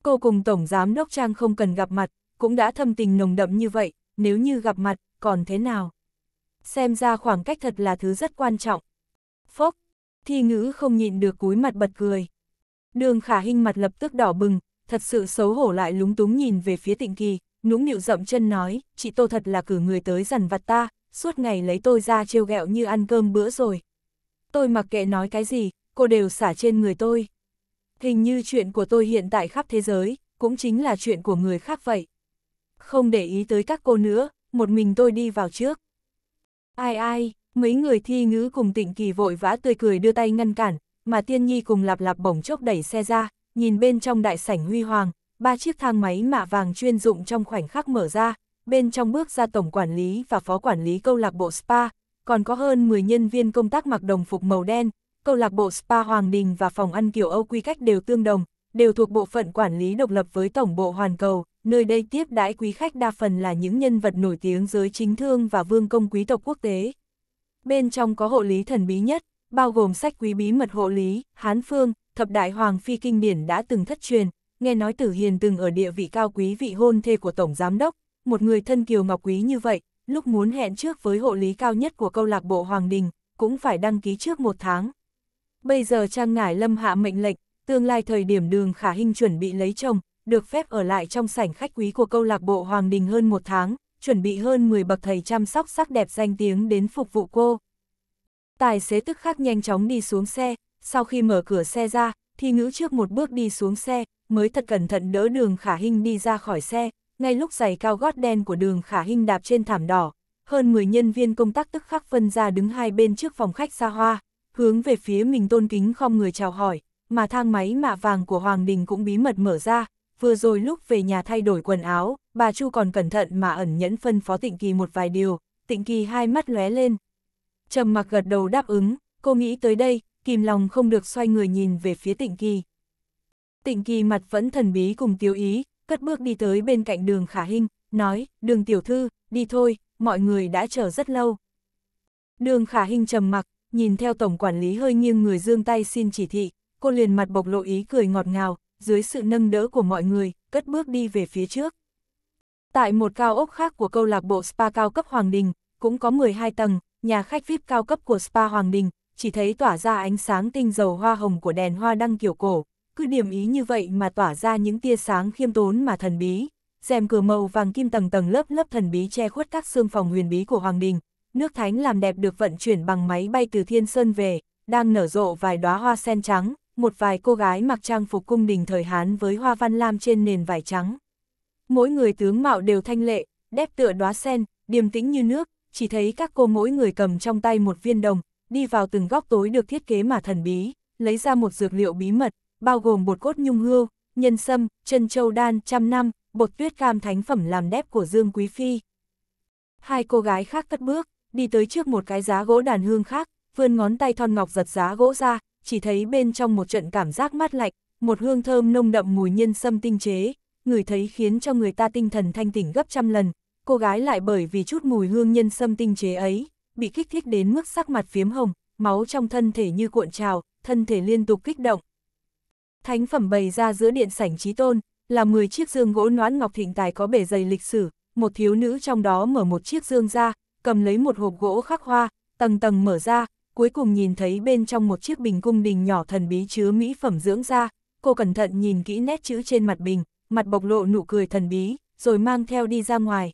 Cô cùng Tổng Giám Đốc Trang không cần gặp mặt, cũng đã thâm tình nồng đậm như vậy, nếu như gặp mặt, còn thế nào? Xem ra khoảng cách thật là thứ rất quan trọng. Phốc, thi ngữ không nhịn được cúi mặt bật cười. Đường khả hình mặt lập tức đỏ bừng, thật sự xấu hổ lại lúng túng nhìn về phía tịnh kỳ, nũng nịu rậm chân nói, chị Tô thật là cử người tới dằn vặt ta, suốt ngày lấy tôi ra trêu ghẹo như ăn cơm bữa rồi tôi mặc kệ nói cái gì, cô đều xả trên người tôi. Hình như chuyện của tôi hiện tại khắp thế giới, cũng chính là chuyện của người khác vậy. Không để ý tới các cô nữa, một mình tôi đi vào trước. Ai ai, mấy người thi ngữ cùng tịnh kỳ vội vã tươi cười đưa tay ngăn cản, mà tiên nhi cùng lạp lạp bổng chốc đẩy xe ra, nhìn bên trong đại sảnh huy hoàng, ba chiếc thang máy mạ vàng chuyên dụng trong khoảnh khắc mở ra, bên trong bước ra tổng quản lý và phó quản lý câu lạc bộ spa, còn có hơn 10 nhân viên công tác mặc đồng phục màu đen, câu lạc bộ Spa Hoàng Đình và phòng ăn kiểu Âu quy cách đều tương đồng, đều thuộc bộ phận quản lý độc lập với tổng bộ Hoàn Cầu, nơi đây tiếp đãi quý khách đa phần là những nhân vật nổi tiếng giới chính thương và vương công quý tộc quốc tế. Bên trong có hộ lý thần bí nhất, bao gồm sách quý bí mật hộ lý, Hán Phương, thập đại hoàng phi kinh điển đã từng thất truyền, nghe nói Tử Hiền từng ở địa vị cao quý vị hôn thê của Tổng Giám Đốc, một người thân kiều ngọc quý như vậy, lúc muốn hẹn trước với hộ lý cao nhất của câu lạc bộ Hoàng Đình, cũng phải đăng ký trước một tháng. Bây giờ Trang Ngải Lâm hạ mệnh lệnh, tương lai thời điểm đường khả hình chuẩn bị lấy chồng, được phép ở lại trong sảnh khách quý của câu lạc bộ Hoàng Đình hơn một tháng, chuẩn bị hơn 10 bậc thầy chăm sóc sắc đẹp danh tiếng đến phục vụ cô. Tài xế tức khắc nhanh chóng đi xuống xe, sau khi mở cửa xe ra, thì ngữ trước một bước đi xuống xe, mới thật cẩn thận đỡ đường khả hình đi ra khỏi xe, ngay lúc giày cao gót đen của đường khả hình đạp trên thảm đỏ, hơn 10 nhân viên công tác tức khắc phân ra đứng hai bên trước phòng khách xa hoa, hướng về phía mình tôn kính không người chào hỏi, mà thang máy mạ vàng của Hoàng Đình cũng bí mật mở ra, vừa rồi lúc về nhà thay đổi quần áo, bà Chu còn cẩn thận mà ẩn nhẫn phân phó tịnh kỳ một vài điều, tịnh kỳ hai mắt lóe lên. trầm mặc gật đầu đáp ứng, cô nghĩ tới đây, kìm lòng không được xoay người nhìn về phía tịnh kỳ. Tịnh kỳ mặt vẫn thần bí cùng tiêu ý, cất bước đi tới bên cạnh đường khả hình, nói, đường tiểu thư, đi thôi, mọi người đã chờ rất lâu. Đường khả hình trầm mặc, nhìn theo tổng quản lý hơi nghiêng người dương tay xin chỉ thị, cô liền mặt bộc lộ ý cười ngọt ngào, dưới sự nâng đỡ của mọi người, cất bước đi về phía trước. Tại một cao ốc khác của câu lạc bộ spa cao cấp Hoàng Đình, cũng có 12 tầng, nhà khách VIP cao cấp của spa Hoàng Đình, chỉ thấy tỏa ra ánh sáng tinh dầu hoa hồng của đèn hoa đăng kiểu cổ, cứ điểm ý như vậy mà tỏa ra những tia sáng khiêm tốn mà thần bí. Rèm cửa màu vàng kim tầng tầng lớp lớp thần bí che khuất các xương phòng huyền bí của Hoàng Đình. Nước thánh làm đẹp được vận chuyển bằng máy bay từ Thiên Sơn về, đang nở rộ vài đóa hoa sen trắng, một vài cô gái mặc trang phục cung đình thời Hán với hoa văn lam trên nền vải trắng. Mỗi người tướng mạo đều thanh lệ, đép tựa đóa sen, điềm tĩnh như nước, chỉ thấy các cô mỗi người cầm trong tay một viên đồng, đi vào từng góc tối được thiết kế mà thần bí, lấy ra một dược liệu bí mật, bao gồm bột cốt nhung hưu, nhân sâm, chân châu đan trăm năm, bột tuyết cam thánh phẩm làm đép của Dương Quý Phi. Hai cô gái khác cất bước, đi tới trước một cái giá gỗ đàn hương khác, vươn ngón tay thon ngọc giật giá gỗ ra, chỉ thấy bên trong một trận cảm giác mát lạnh, một hương thơm nông đậm mùi nhân sâm tinh chế, người thấy khiến cho người ta tinh thần thanh tỉnh gấp trăm lần, cô gái lại bởi vì chút mùi hương nhân sâm tinh chế ấy, bị kích thích đến mức sắc mặt phiếm hồng, máu trong thân thể như cuộn trào, thân thể liên tục kích động, Thánh phẩm bày ra giữa điện sảnh trí tôn, là 10 chiếc dương gỗ noãn ngọc thịnh tài có bể dày lịch sử, một thiếu nữ trong đó mở một chiếc dương ra, cầm lấy một hộp gỗ khắc hoa, tầng tầng mở ra, cuối cùng nhìn thấy bên trong một chiếc bình cung đình nhỏ thần bí chứa mỹ phẩm dưỡng da, cô cẩn thận nhìn kỹ nét chữ trên mặt bình, mặt bộc lộ nụ cười thần bí, rồi mang theo đi ra ngoài.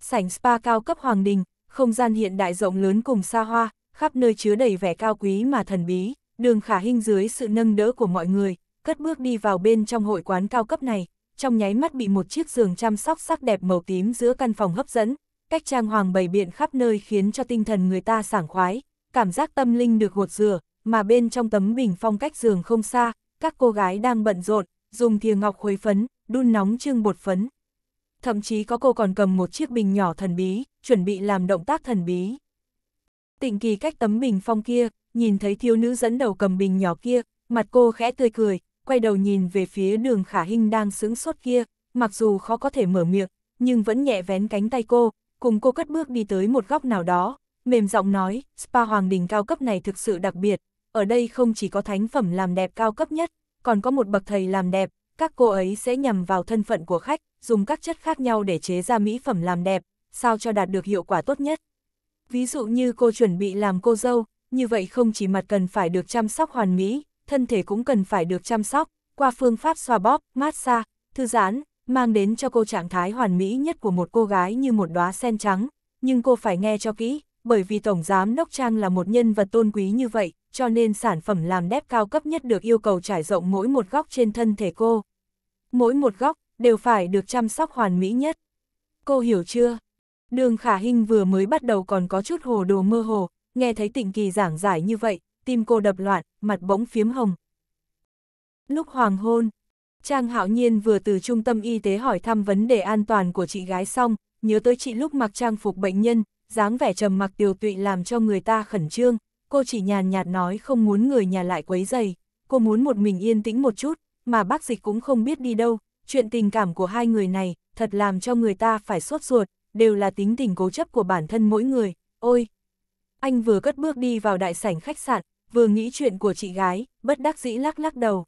Sảnh spa cao cấp hoàng đình, không gian hiện đại rộng lớn cùng xa hoa, khắp nơi chứa đầy vẻ cao quý mà thần bí đường khả hình dưới sự nâng đỡ của mọi người, cất bước đi vào bên trong hội quán cao cấp này, trong nháy mắt bị một chiếc giường chăm sóc sắc đẹp màu tím giữa căn phòng hấp dẫn, cách trang hoàng bày biện khắp nơi khiến cho tinh thần người ta sảng khoái, cảm giác tâm linh được gột rửa, mà bên trong tấm bình phong cách giường không xa, các cô gái đang bận rộn, dùng thìa ngọc khuấy phấn, đun nóng trương bột phấn. Thậm chí có cô còn cầm một chiếc bình nhỏ thần bí, chuẩn bị làm động tác thần bí. Tịnh kỳ cách tấm bình phong kia, nhìn thấy thiếu nữ dẫn đầu cầm bình nhỏ kia, mặt cô khẽ tươi cười, quay đầu nhìn về phía đường khả hình đang sướng sốt kia, mặc dù khó có thể mở miệng, nhưng vẫn nhẹ vén cánh tay cô, cùng cô cất bước đi tới một góc nào đó, mềm giọng nói, spa hoàng đình cao cấp này thực sự đặc biệt, ở đây không chỉ có thánh phẩm làm đẹp cao cấp nhất, còn có một bậc thầy làm đẹp, các cô ấy sẽ nhằm vào thân phận của khách, dùng các chất khác nhau để chế ra mỹ phẩm làm đẹp, sao cho đạt được hiệu quả tốt nhất. Ví dụ như cô chuẩn bị làm cô dâu, như vậy không chỉ mặt cần phải được chăm sóc hoàn mỹ, thân thể cũng cần phải được chăm sóc, qua phương pháp xoa bóp, massage, thư giãn, mang đến cho cô trạng thái hoàn mỹ nhất của một cô gái như một đóa sen trắng. Nhưng cô phải nghe cho kỹ, bởi vì Tổng Giám Đốc Trang là một nhân vật tôn quý như vậy, cho nên sản phẩm làm đẹp cao cấp nhất được yêu cầu trải rộng mỗi một góc trên thân thể cô. Mỗi một góc, đều phải được chăm sóc hoàn mỹ nhất. Cô hiểu chưa? Đường khả hình vừa mới bắt đầu còn có chút hồ đồ mơ hồ, nghe thấy tịnh kỳ giảng giải như vậy, tim cô đập loạn, mặt bỗng phiếm hồng. Lúc hoàng hôn, Trang Hạo Nhiên vừa từ trung tâm y tế hỏi thăm vấn đề an toàn của chị gái xong, nhớ tới chị lúc mặc trang phục bệnh nhân, dáng vẻ trầm mặc tiều tụy làm cho người ta khẩn trương, cô chỉ nhàn nhạt nói không muốn người nhà lại quấy dày, cô muốn một mình yên tĩnh một chút, mà bác dịch cũng không biết đi đâu, chuyện tình cảm của hai người này thật làm cho người ta phải sốt ruột, đều là tính tình cố chấp của bản thân mỗi người, ôi! Anh vừa cất bước đi vào đại sảnh khách sạn, vừa nghĩ chuyện của chị gái, bất đắc dĩ lắc lắc đầu.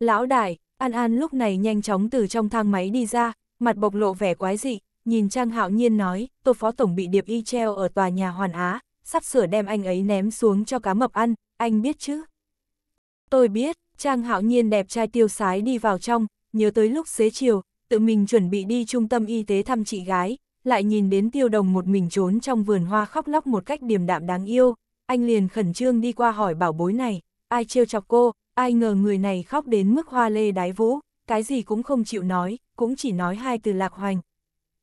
Lão đại, An An lúc này nhanh chóng từ trong thang máy đi ra, mặt bộc lộ vẻ quái dị, nhìn Trang Hạo Nhiên nói, tô phó tổng bị điệp y treo ở tòa nhà Hoàn Á, sắp sửa đem anh ấy ném xuống cho cá mập ăn, anh biết chứ? Tôi biết, Trang Hạo Nhiên đẹp trai tiêu sái đi vào trong, nhớ tới lúc xế chiều, tự mình chuẩn bị đi trung tâm y tế thăm chị gái, lại nhìn đến tiêu đồng một mình trốn trong vườn hoa khóc lóc một cách điềm đạm đáng yêu, anh liền khẩn trương đi qua hỏi bảo bối này, ai trêu chọc cô, ai ngờ người này khóc đến mức hoa lê đái vũ, cái gì cũng không chịu nói, cũng chỉ nói hai từ lạc hoành.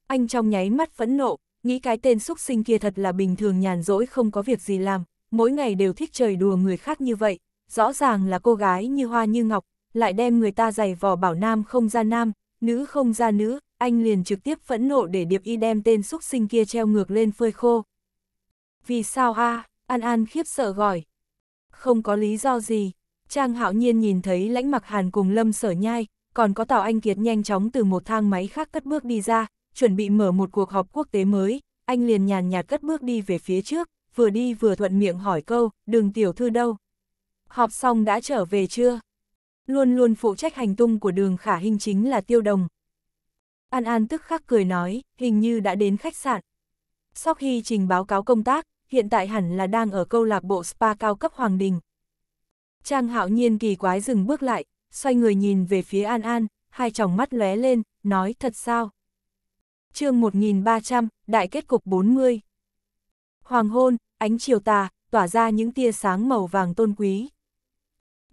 Anh trong nháy mắt phẫn nộ, nghĩ cái tên xúc sinh kia thật là bình thường nhàn rỗi không có việc gì làm, mỗi ngày đều thích trời đùa người khác như vậy, rõ ràng là cô gái như hoa như ngọc, lại đem người ta giày vò bảo nam không ra nam, nữ không ra nữ, anh liền trực tiếp phẫn nộ để Điệp Y đem tên xúc sinh kia treo ngược lên phơi khô. Vì sao a An An khiếp sợ gọi. Không có lý do gì. Trang hạo nhiên nhìn thấy lãnh mặc hàn cùng lâm sở nhai, còn có Tào Anh Kiệt nhanh chóng từ một thang máy khác cất bước đi ra, chuẩn bị mở một cuộc họp quốc tế mới, anh liền nhàn nhạt cất bước đi về phía trước, vừa đi vừa thuận miệng hỏi câu, đường tiểu thư đâu. Họp xong đã trở về chưa? Luôn luôn phụ trách hành tung của đường khả hình chính là tiêu đồng. An An tức khắc cười nói, hình như đã đến khách sạn. sau khi trình báo cáo công tác, hiện tại hẳn là đang ở câu lạc bộ spa cao cấp Hoàng Đình. Trang hạo nhiên kỳ quái dừng bước lại, xoay người nhìn về phía An An, hai tròng mắt lóe lên, nói thật sao? chương 1300, đại kết cục 40. Hoàng hôn, ánh chiều tà, tỏa ra những tia sáng màu vàng tôn quý.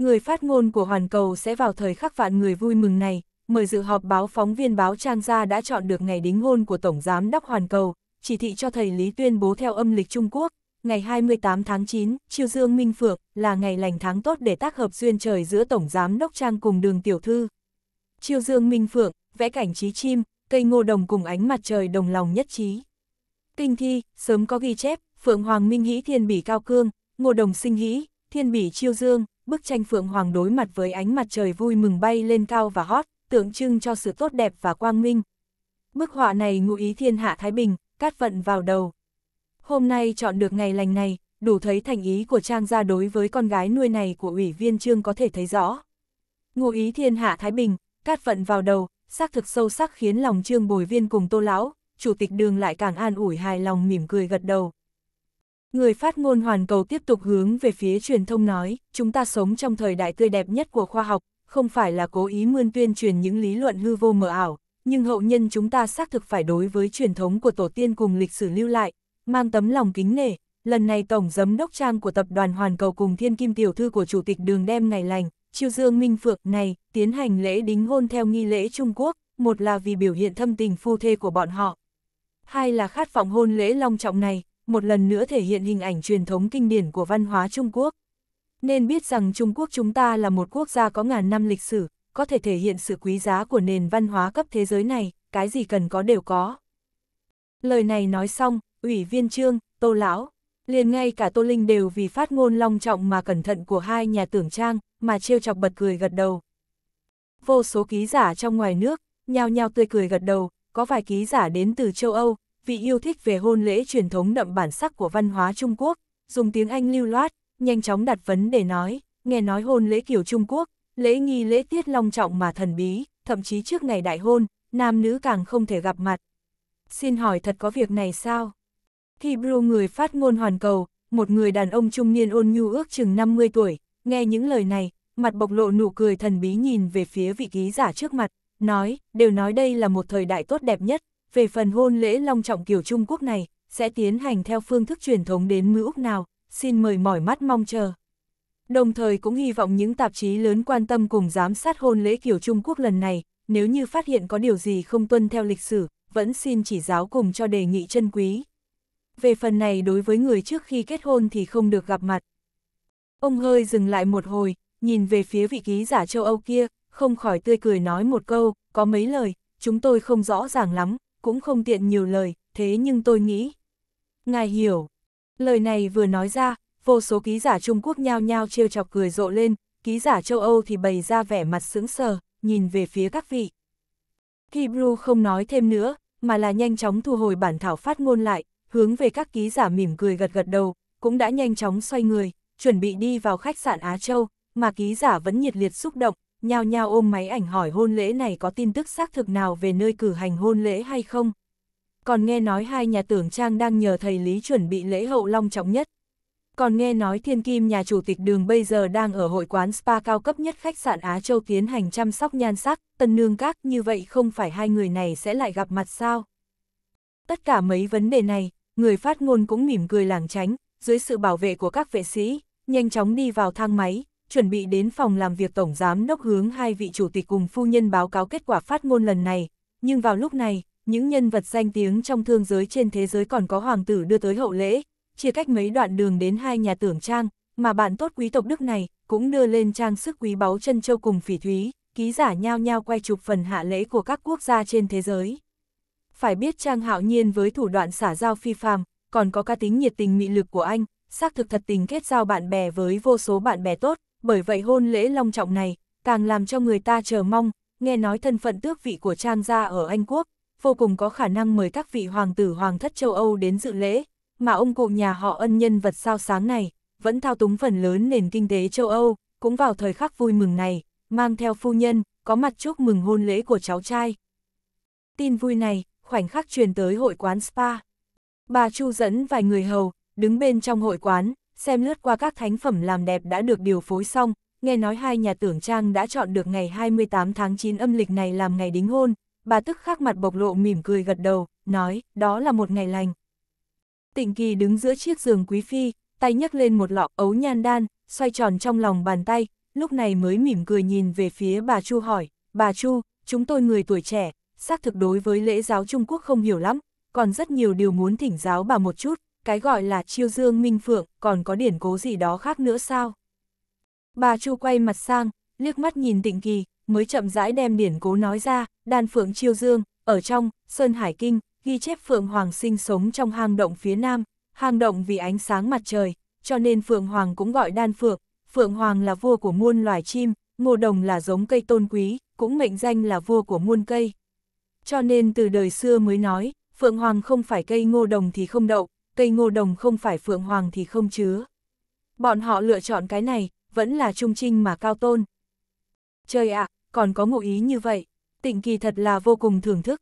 Người phát ngôn của Hoàn Cầu sẽ vào thời khắc vạn người vui mừng này, mời dự họp báo phóng viên báo Trang Gia đã chọn được ngày đính hôn của Tổng Giám đốc Hoàn Cầu, chỉ thị cho thầy Lý tuyên bố theo âm lịch Trung Quốc, ngày 28 tháng 9, Chiêu Dương Minh Phượng, là ngày lành tháng tốt để tác hợp duyên trời giữa Tổng Giám Đốc Trang cùng đường tiểu thư. Chiêu Dương Minh Phượng, vẽ cảnh trí chim, cây ngô đồng cùng ánh mặt trời đồng lòng nhất trí. Kinh thi, sớm có ghi chép, Phượng Hoàng Minh Hĩ Thiên Bỉ Cao Cương, Ngô Đồng Sinh Hĩ, Thiên Bỉ Chiêu Dương, bức tranh Phượng Hoàng đối mặt với ánh mặt trời vui mừng bay lên cao và hót, tượng trưng cho sự tốt đẹp và quang minh. Bức họa này ngụ ý thiên hạ Thái Bình, cát vận vào đầu. Hôm nay chọn được ngày lành này, đủ thấy thành ý của Trang gia đối với con gái nuôi này của ủy viên Trương có thể thấy rõ. Ngụ ý thiên hạ Thái Bình, cát vận vào đầu, xác thực sâu sắc khiến lòng Trương Bồi Viên cùng Tô Lão, chủ tịch đường lại càng an ủi hài lòng mỉm cười gật đầu. Người phát ngôn hoàn cầu tiếp tục hướng về phía truyền thông nói, chúng ta sống trong thời đại tươi đẹp nhất của khoa học, không phải là cố ý mươn tuyên truyền những lý luận hư vô mờ ảo, nhưng hậu nhân chúng ta xác thực phải đối với truyền thống của tổ tiên cùng lịch sử lưu lại, mang tấm lòng kính nể. Lần này Tổng Giám Đốc Trang của Tập đoàn Hoàn Cầu cùng Thiên Kim Tiểu Thư của Chủ tịch Đường Đem Ngày Lành, Chiêu Dương Minh Phượng này, tiến hành lễ đính hôn theo nghi lễ Trung Quốc, một là vì biểu hiện thâm tình phu thê của bọn họ. Hai là khát vọng hôn lễ long trọng này, một lần nữa thể hiện hình ảnh truyền thống kinh điển của văn hóa Trung Quốc. Nên biết rằng Trung Quốc chúng ta là một quốc gia có ngàn năm lịch sử, có thể thể hiện sự quý giá của nền văn hóa cấp thế giới này, cái gì cần có đều có. Lời này nói xong, Ủy viên Trương, Tô Lão, liền ngay cả Tô Linh đều vì phát ngôn long trọng mà cẩn thận của hai nhà tưởng trang, mà trêu chọc bật cười gật đầu. Vô số ký giả trong ngoài nước, nhao nhao tươi cười gật đầu, có vài ký giả đến từ châu Âu, vì yêu thích về hôn lễ truyền thống đậm bản sắc của văn hóa Trung Quốc, dùng tiếng Anh lưu loát, nhanh chóng đặt vấn để nói, nghe nói hôn lễ kiểu Trung Quốc, lễ nghi lễ tiết long trọng mà thần bí, thậm chí trước ngày đại hôn, nam nữ càng không thể gặp mặt. Xin hỏi thật có việc này sao? Hebrew người phát ngôn hoàn cầu, một người đàn ông trung niên ôn nhu ước chừng 50 tuổi, nghe những lời này, mặt bộc lộ nụ cười thần bí nhìn về phía vị ký giả trước mặt, nói, đều nói đây là một thời đại tốt đẹp nhất, về phần hôn lễ long trọng kiểu Trung Quốc này, sẽ tiến hành theo phương thức truyền thống đến mưu úc nào, xin mời mỏi mắt mong chờ. Đồng thời cũng hy vọng những tạp chí lớn quan tâm cùng giám sát hôn lễ kiểu Trung Quốc lần này, nếu như phát hiện có điều gì không tuân theo lịch sử, vẫn xin chỉ giáo cùng cho đề nghị chân quý. Về phần này đối với người trước khi kết hôn thì không được gặp mặt. Ông hơi dừng lại một hồi, nhìn về phía vị ký giả châu Âu kia, không khỏi tươi cười nói một câu, có mấy lời, chúng tôi không rõ ràng lắm, cũng không tiện nhiều lời, thế nhưng tôi nghĩ. Ngài hiểu. Lời này vừa nói ra, vô số ký giả Trung Quốc nhao nhao trêu chọc cười rộ lên, ký giả châu Âu thì bày ra vẻ mặt sững sờ, nhìn về phía các vị. Hebrew không nói thêm nữa, mà là nhanh chóng thu hồi bản thảo phát ngôn lại, hướng về các ký giả mỉm cười gật gật đầu, cũng đã nhanh chóng xoay người, chuẩn bị đi vào khách sạn Á Châu, mà ký giả vẫn nhiệt liệt xúc động, nhao nhao ôm máy ảnh hỏi hôn lễ này có tin tức xác thực nào về nơi cử hành hôn lễ hay không. Còn nghe nói hai nhà tưởng trang đang nhờ thầy Lý chuẩn bị lễ hậu long trọng nhất. Còn nghe nói thiên kim nhà chủ tịch đường bây giờ đang ở hội quán spa cao cấp nhất khách sạn Á Châu tiến hành chăm sóc nhan sắc, tân nương các như vậy không phải hai người này sẽ lại gặp mặt sao? Tất cả mấy vấn đề này, người phát ngôn cũng mỉm cười làng tránh, dưới sự bảo vệ của các vệ sĩ, nhanh chóng đi vào thang máy, chuẩn bị đến phòng làm việc Tổng Giám đốc hướng hai vị chủ tịch cùng phu nhân báo cáo kết quả phát ngôn lần này, nhưng vào lúc này, những nhân vật danh tiếng trong thương giới trên thế giới còn có hoàng tử đưa tới hậu lễ, chia cách mấy đoạn đường đến hai nhà tưởng trang, mà bạn tốt quý tộc Đức này cũng đưa lên trang sức quý báu chân châu cùng phỉ thúy, ký giả nhao nhao quay chụp phần hạ lễ của các quốc gia trên thế giới. Phải biết Trang Hạo Nhiên với thủ đoạn xả giao phi phàm, còn có ca tính nhiệt tình mị lực của anh, xác thực thật tình kết giao bạn bè với vô số bạn bè tốt, bởi vậy hôn lễ long trọng này, càng làm cho người ta chờ mong, nghe nói thân phận tước vị của Trang gia ở Anh Quốc, vô cùng có khả năng mời các vị hoàng tử hoàng thất châu Âu đến dự lễ, mà ông cụ nhà họ ân nhân vật sao sáng này, vẫn thao túng phần lớn nền kinh tế châu Âu, cũng vào thời khắc vui mừng này, mang theo phu nhân, có mặt chúc mừng hôn lễ của cháu trai. Tin vui này, khoảnh khắc truyền tới hội quán spa. Bà Chu dẫn vài người hầu, đứng bên trong hội quán, xem lướt qua các thánh phẩm làm đẹp đã được điều phối xong, nghe nói hai nhà tưởng trang đã chọn được ngày 28 tháng 9 âm lịch này làm ngày đính hôn, bà tức khắc mặt bộc lộ mỉm cười gật đầu, nói, đó là một ngày lành. Tịnh kỳ đứng giữa chiếc giường quý phi, tay nhấc lên một lọ ấu nhan đan, xoay tròn trong lòng bàn tay, lúc này mới mỉm cười nhìn về phía bà Chu hỏi, bà Chu, chúng tôi người tuổi trẻ, xác thực đối với lễ giáo Trung Quốc không hiểu lắm, còn rất nhiều điều muốn thỉnh giáo bà một chút, cái gọi là chiêu dương minh phượng, còn có điển cố gì đó khác nữa sao? Bà Chu quay mặt sang, liếc mắt nhìn tịnh kỳ, mới chậm rãi đem điển cố nói ra, đan phượng chiêu dương, ở trong, Sơn Hải Kinh, ghi chép Phượng Hoàng sinh sống trong hang động phía nam, hang động vì ánh sáng mặt trời, cho nên Phượng Hoàng cũng gọi đan phượng, Phượng Hoàng là vua của muôn loài chim, ngô đồng là giống cây tôn quý, cũng mệnh danh là vua của muôn cây. Cho nên từ đời xưa mới nói, Phượng Hoàng không phải cây ngô đồng thì không đậu, cây ngô đồng không phải phượng hoàng thì không chứa. Bọn họ lựa chọn cái này, vẫn là trung trinh mà cao tôn. Trời ạ, còn có ngụ ý như vậy, tịnh kỳ thật là vô cùng thưởng thức.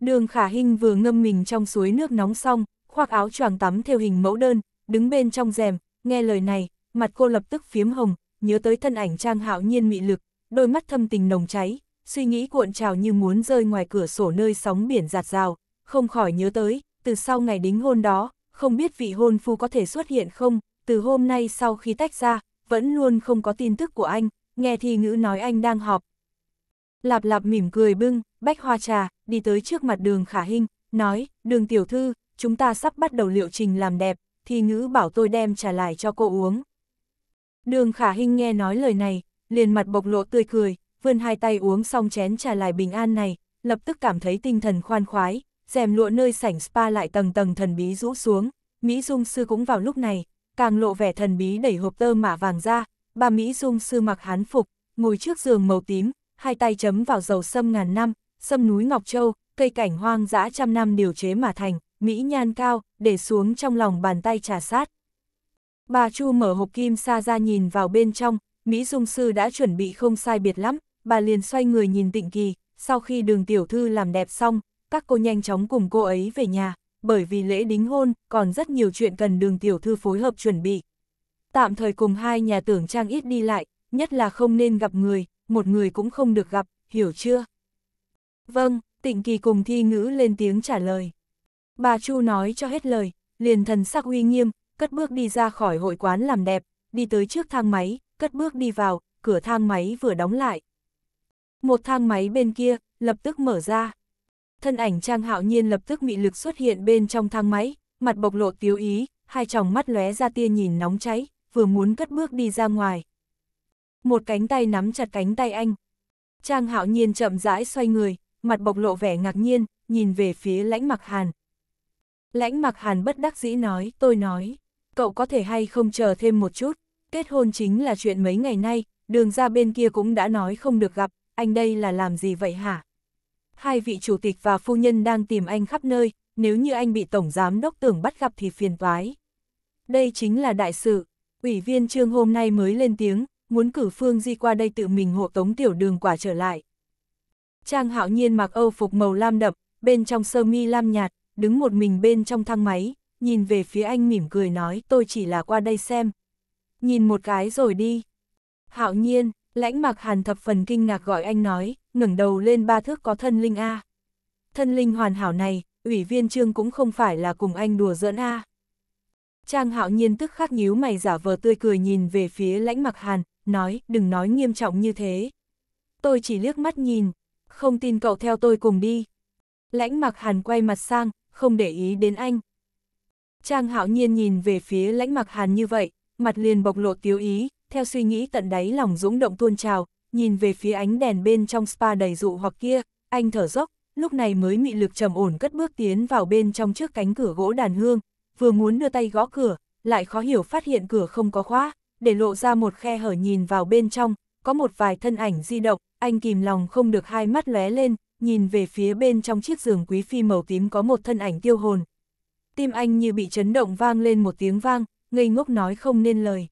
Đường khả hình vừa ngâm mình trong suối nước nóng xong, khoác áo choàng tắm theo hình mẫu đơn, đứng bên trong rèm, nghe lời này, mặt cô lập tức phiếm hồng, nhớ tới thân ảnh trang hạo nhiên mị lực, đôi mắt thâm tình nồng cháy, suy nghĩ cuộn trào như muốn rơi ngoài cửa sổ nơi sóng biển giạt rào, không khỏi nhớ tới, từ sau ngày đính hôn đó, không biết vị hôn phu có thể xuất hiện không, từ hôm nay sau khi tách ra, vẫn luôn không có tin tức của anh, nghe Thi ngữ nói anh đang họp. Lạp lạp mỉm cười bưng, bách hoa trà, đi tới trước mặt đường khả hinh, nói, đường tiểu thư, chúng ta sắp bắt đầu liệu trình làm đẹp, Thi ngữ bảo tôi đem trà lại cho cô uống. Đường khả hinh nghe nói lời này, liền mặt bộc lộ tươi cười, vươn hai tay uống xong chén trà lại bình an này, lập tức cảm thấy tinh thần khoan khoái, rèm lụa nơi sảnh spa lại tầng tầng thần bí rũ xuống, Mỹ Dung Sư cũng vào lúc này, càng lộ vẻ thần bí đẩy hộp tơ mạ vàng ra, bà Mỹ Dung Sư mặc hán phục, ngồi trước giường màu tím, hai tay chấm vào dầu sâm ngàn năm, sâm núi Ngọc Châu, cây cảnh hoang dã trăm năm điều chế mà thành, Mỹ nhan cao, để xuống trong lòng bàn tay trà sát. Bà Chu mở hộp kim sa ra nhìn vào bên trong, Mỹ Dung Sư đã chuẩn bị không sai biệt lắm, bà liền xoay người nhìn tịnh kỳ, sau khi đường tiểu thư làm đẹp xong, các cô nhanh chóng cùng cô ấy về nhà, bởi vì lễ đính hôn còn rất nhiều chuyện cần đường tiểu thư phối hợp chuẩn bị. Tạm thời cùng hai nhà tưởng trang ít đi lại, nhất là không nên gặp người, một người cũng không được gặp, hiểu chưa? Vâng, tịnh kỳ cùng thi ngữ lên tiếng trả lời. Bà Chu nói cho hết lời, liền thần sắc uy nghiêm, cất bước đi ra khỏi hội quán làm đẹp, đi tới trước thang máy, cất bước đi vào, cửa thang máy vừa đóng lại. Một thang máy bên kia, lập tức mở ra thân ảnh Trang Hạo Nhiên lập tức mị lực xuất hiện bên trong thang máy, mặt bộc lộ tiếu ý, hai tròng mắt lóe ra tia nhìn nóng cháy, vừa muốn cất bước đi ra ngoài. Một cánh tay nắm chặt cánh tay anh. Trang Hạo Nhiên chậm rãi xoay người, mặt bộc lộ vẻ ngạc nhiên, nhìn về phía lãnh mặc hàn. Lãnh mặc hàn bất đắc dĩ nói, tôi nói, cậu có thể hay không chờ thêm một chút, kết hôn chính là chuyện mấy ngày nay, đường ra bên kia cũng đã nói không được gặp, anh đây là làm gì vậy hả? hai vị chủ tịch và phu nhân đang tìm anh khắp nơi, nếu như anh bị Tổng Giám Đốc Tưởng bắt gặp thì phiền toái. Đây chính là đại sự, ủy viên trương hôm nay mới lên tiếng, muốn cử Phương Di qua đây tự mình hộ tống tiểu đường quả trở lại. Trang hạo nhiên mặc âu phục màu lam đậm, bên trong sơ mi lam nhạt, đứng một mình bên trong thang máy, nhìn về phía anh mỉm cười nói tôi chỉ là qua đây xem. Nhìn một cái rồi đi. Hạo nhiên, Lãnh mạc hàn thập phần kinh ngạc gọi anh nói, ngẩng đầu lên ba thước có thân linh A. Thân linh hoàn hảo này, ủy viên trương cũng không phải là cùng anh đùa giỡn A. Trang hạo nhiên tức khắc nhíu mày giả vờ tươi cười nhìn về phía lãnh mặc hàn, nói, đừng nói nghiêm trọng như thế. Tôi chỉ liếc mắt nhìn, không tin cậu theo tôi cùng đi. Lãnh mặc hàn quay mặt sang, không để ý đến anh. Trang hạo nhiên nhìn về phía lãnh mặc hàn như vậy, mặt liền bộc lộ tiếu ý, theo suy nghĩ tận đáy lòng dũng động tuôn trào, nhìn về phía ánh đèn bên trong spa đầy dụ hoặc kia, anh thở dốc, lúc này mới mị lực trầm ổn cất bước tiến vào bên trong trước cánh cửa gỗ đàn hương, vừa muốn đưa tay gõ cửa, lại khó hiểu phát hiện cửa không có khóa, để lộ ra một khe hở nhìn vào bên trong, có một vài thân ảnh di động, anh kìm lòng không được hai mắt lóe lên, nhìn về phía bên trong chiếc giường quý phi màu tím có một thân ảnh tiêu hồn. Tim anh như bị chấn động vang lên một tiếng vang, ngây ngốc nói không nên lời.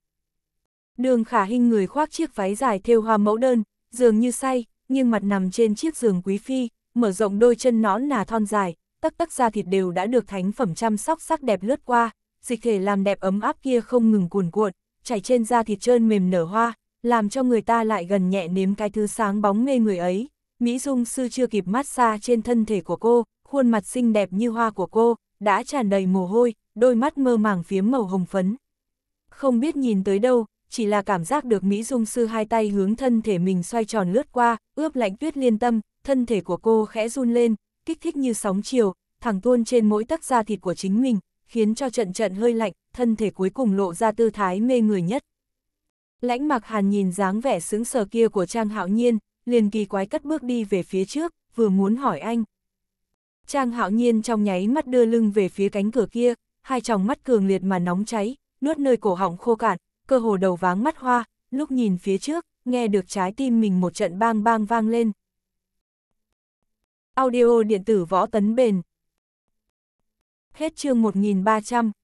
Đường khả hình người khoác chiếc váy dài thêu hoa mẫu đơn, dường như say, nhưng mặt nằm trên chiếc giường quý phi, mở rộng đôi chân nõn nà thon dài, tắc tắc da thịt đều đã được thánh phẩm chăm sóc sắc đẹp lướt qua, dịch thể làm đẹp ấm áp kia không ngừng cuồn cuộn, chảy trên da thịt trơn mềm nở hoa, làm cho người ta lại gần nhẹ nếm cái thứ sáng bóng mê người ấy. Mỹ Dung sư chưa kịp mát xa trên thân thể của cô, khuôn mặt xinh đẹp như hoa của cô, đã tràn đầy mồ hôi, đôi mắt mơ màng phiếm màu hồng phấn. Không biết nhìn tới đâu, chỉ là cảm giác được Mỹ Dung Sư hai tay hướng thân thể mình xoay tròn lướt qua, ướp lạnh tuyết liên tâm, thân thể của cô khẽ run lên, kích thích như sóng chiều, thẳng tuôn trên mỗi tắc da thịt của chính mình, khiến cho trận trận hơi lạnh, thân thể cuối cùng lộ ra tư thái mê người nhất. Lãnh mặc hàn nhìn dáng vẻ sững sờ kia của Trang Hạo Nhiên, liền kỳ quái cất bước đi về phía trước, vừa muốn hỏi anh. Trang Hạo Nhiên trong nháy mắt đưa lưng về phía cánh cửa kia, hai tròng mắt cường liệt mà nóng cháy, nuốt nơi cổ họng khô cạn, cơ hồ đầu váng mắt hoa, lúc nhìn phía trước, nghe được trái tim mình một trận bang bang vang lên. Audio điện tử võ tấn bền. Hết chương 1300.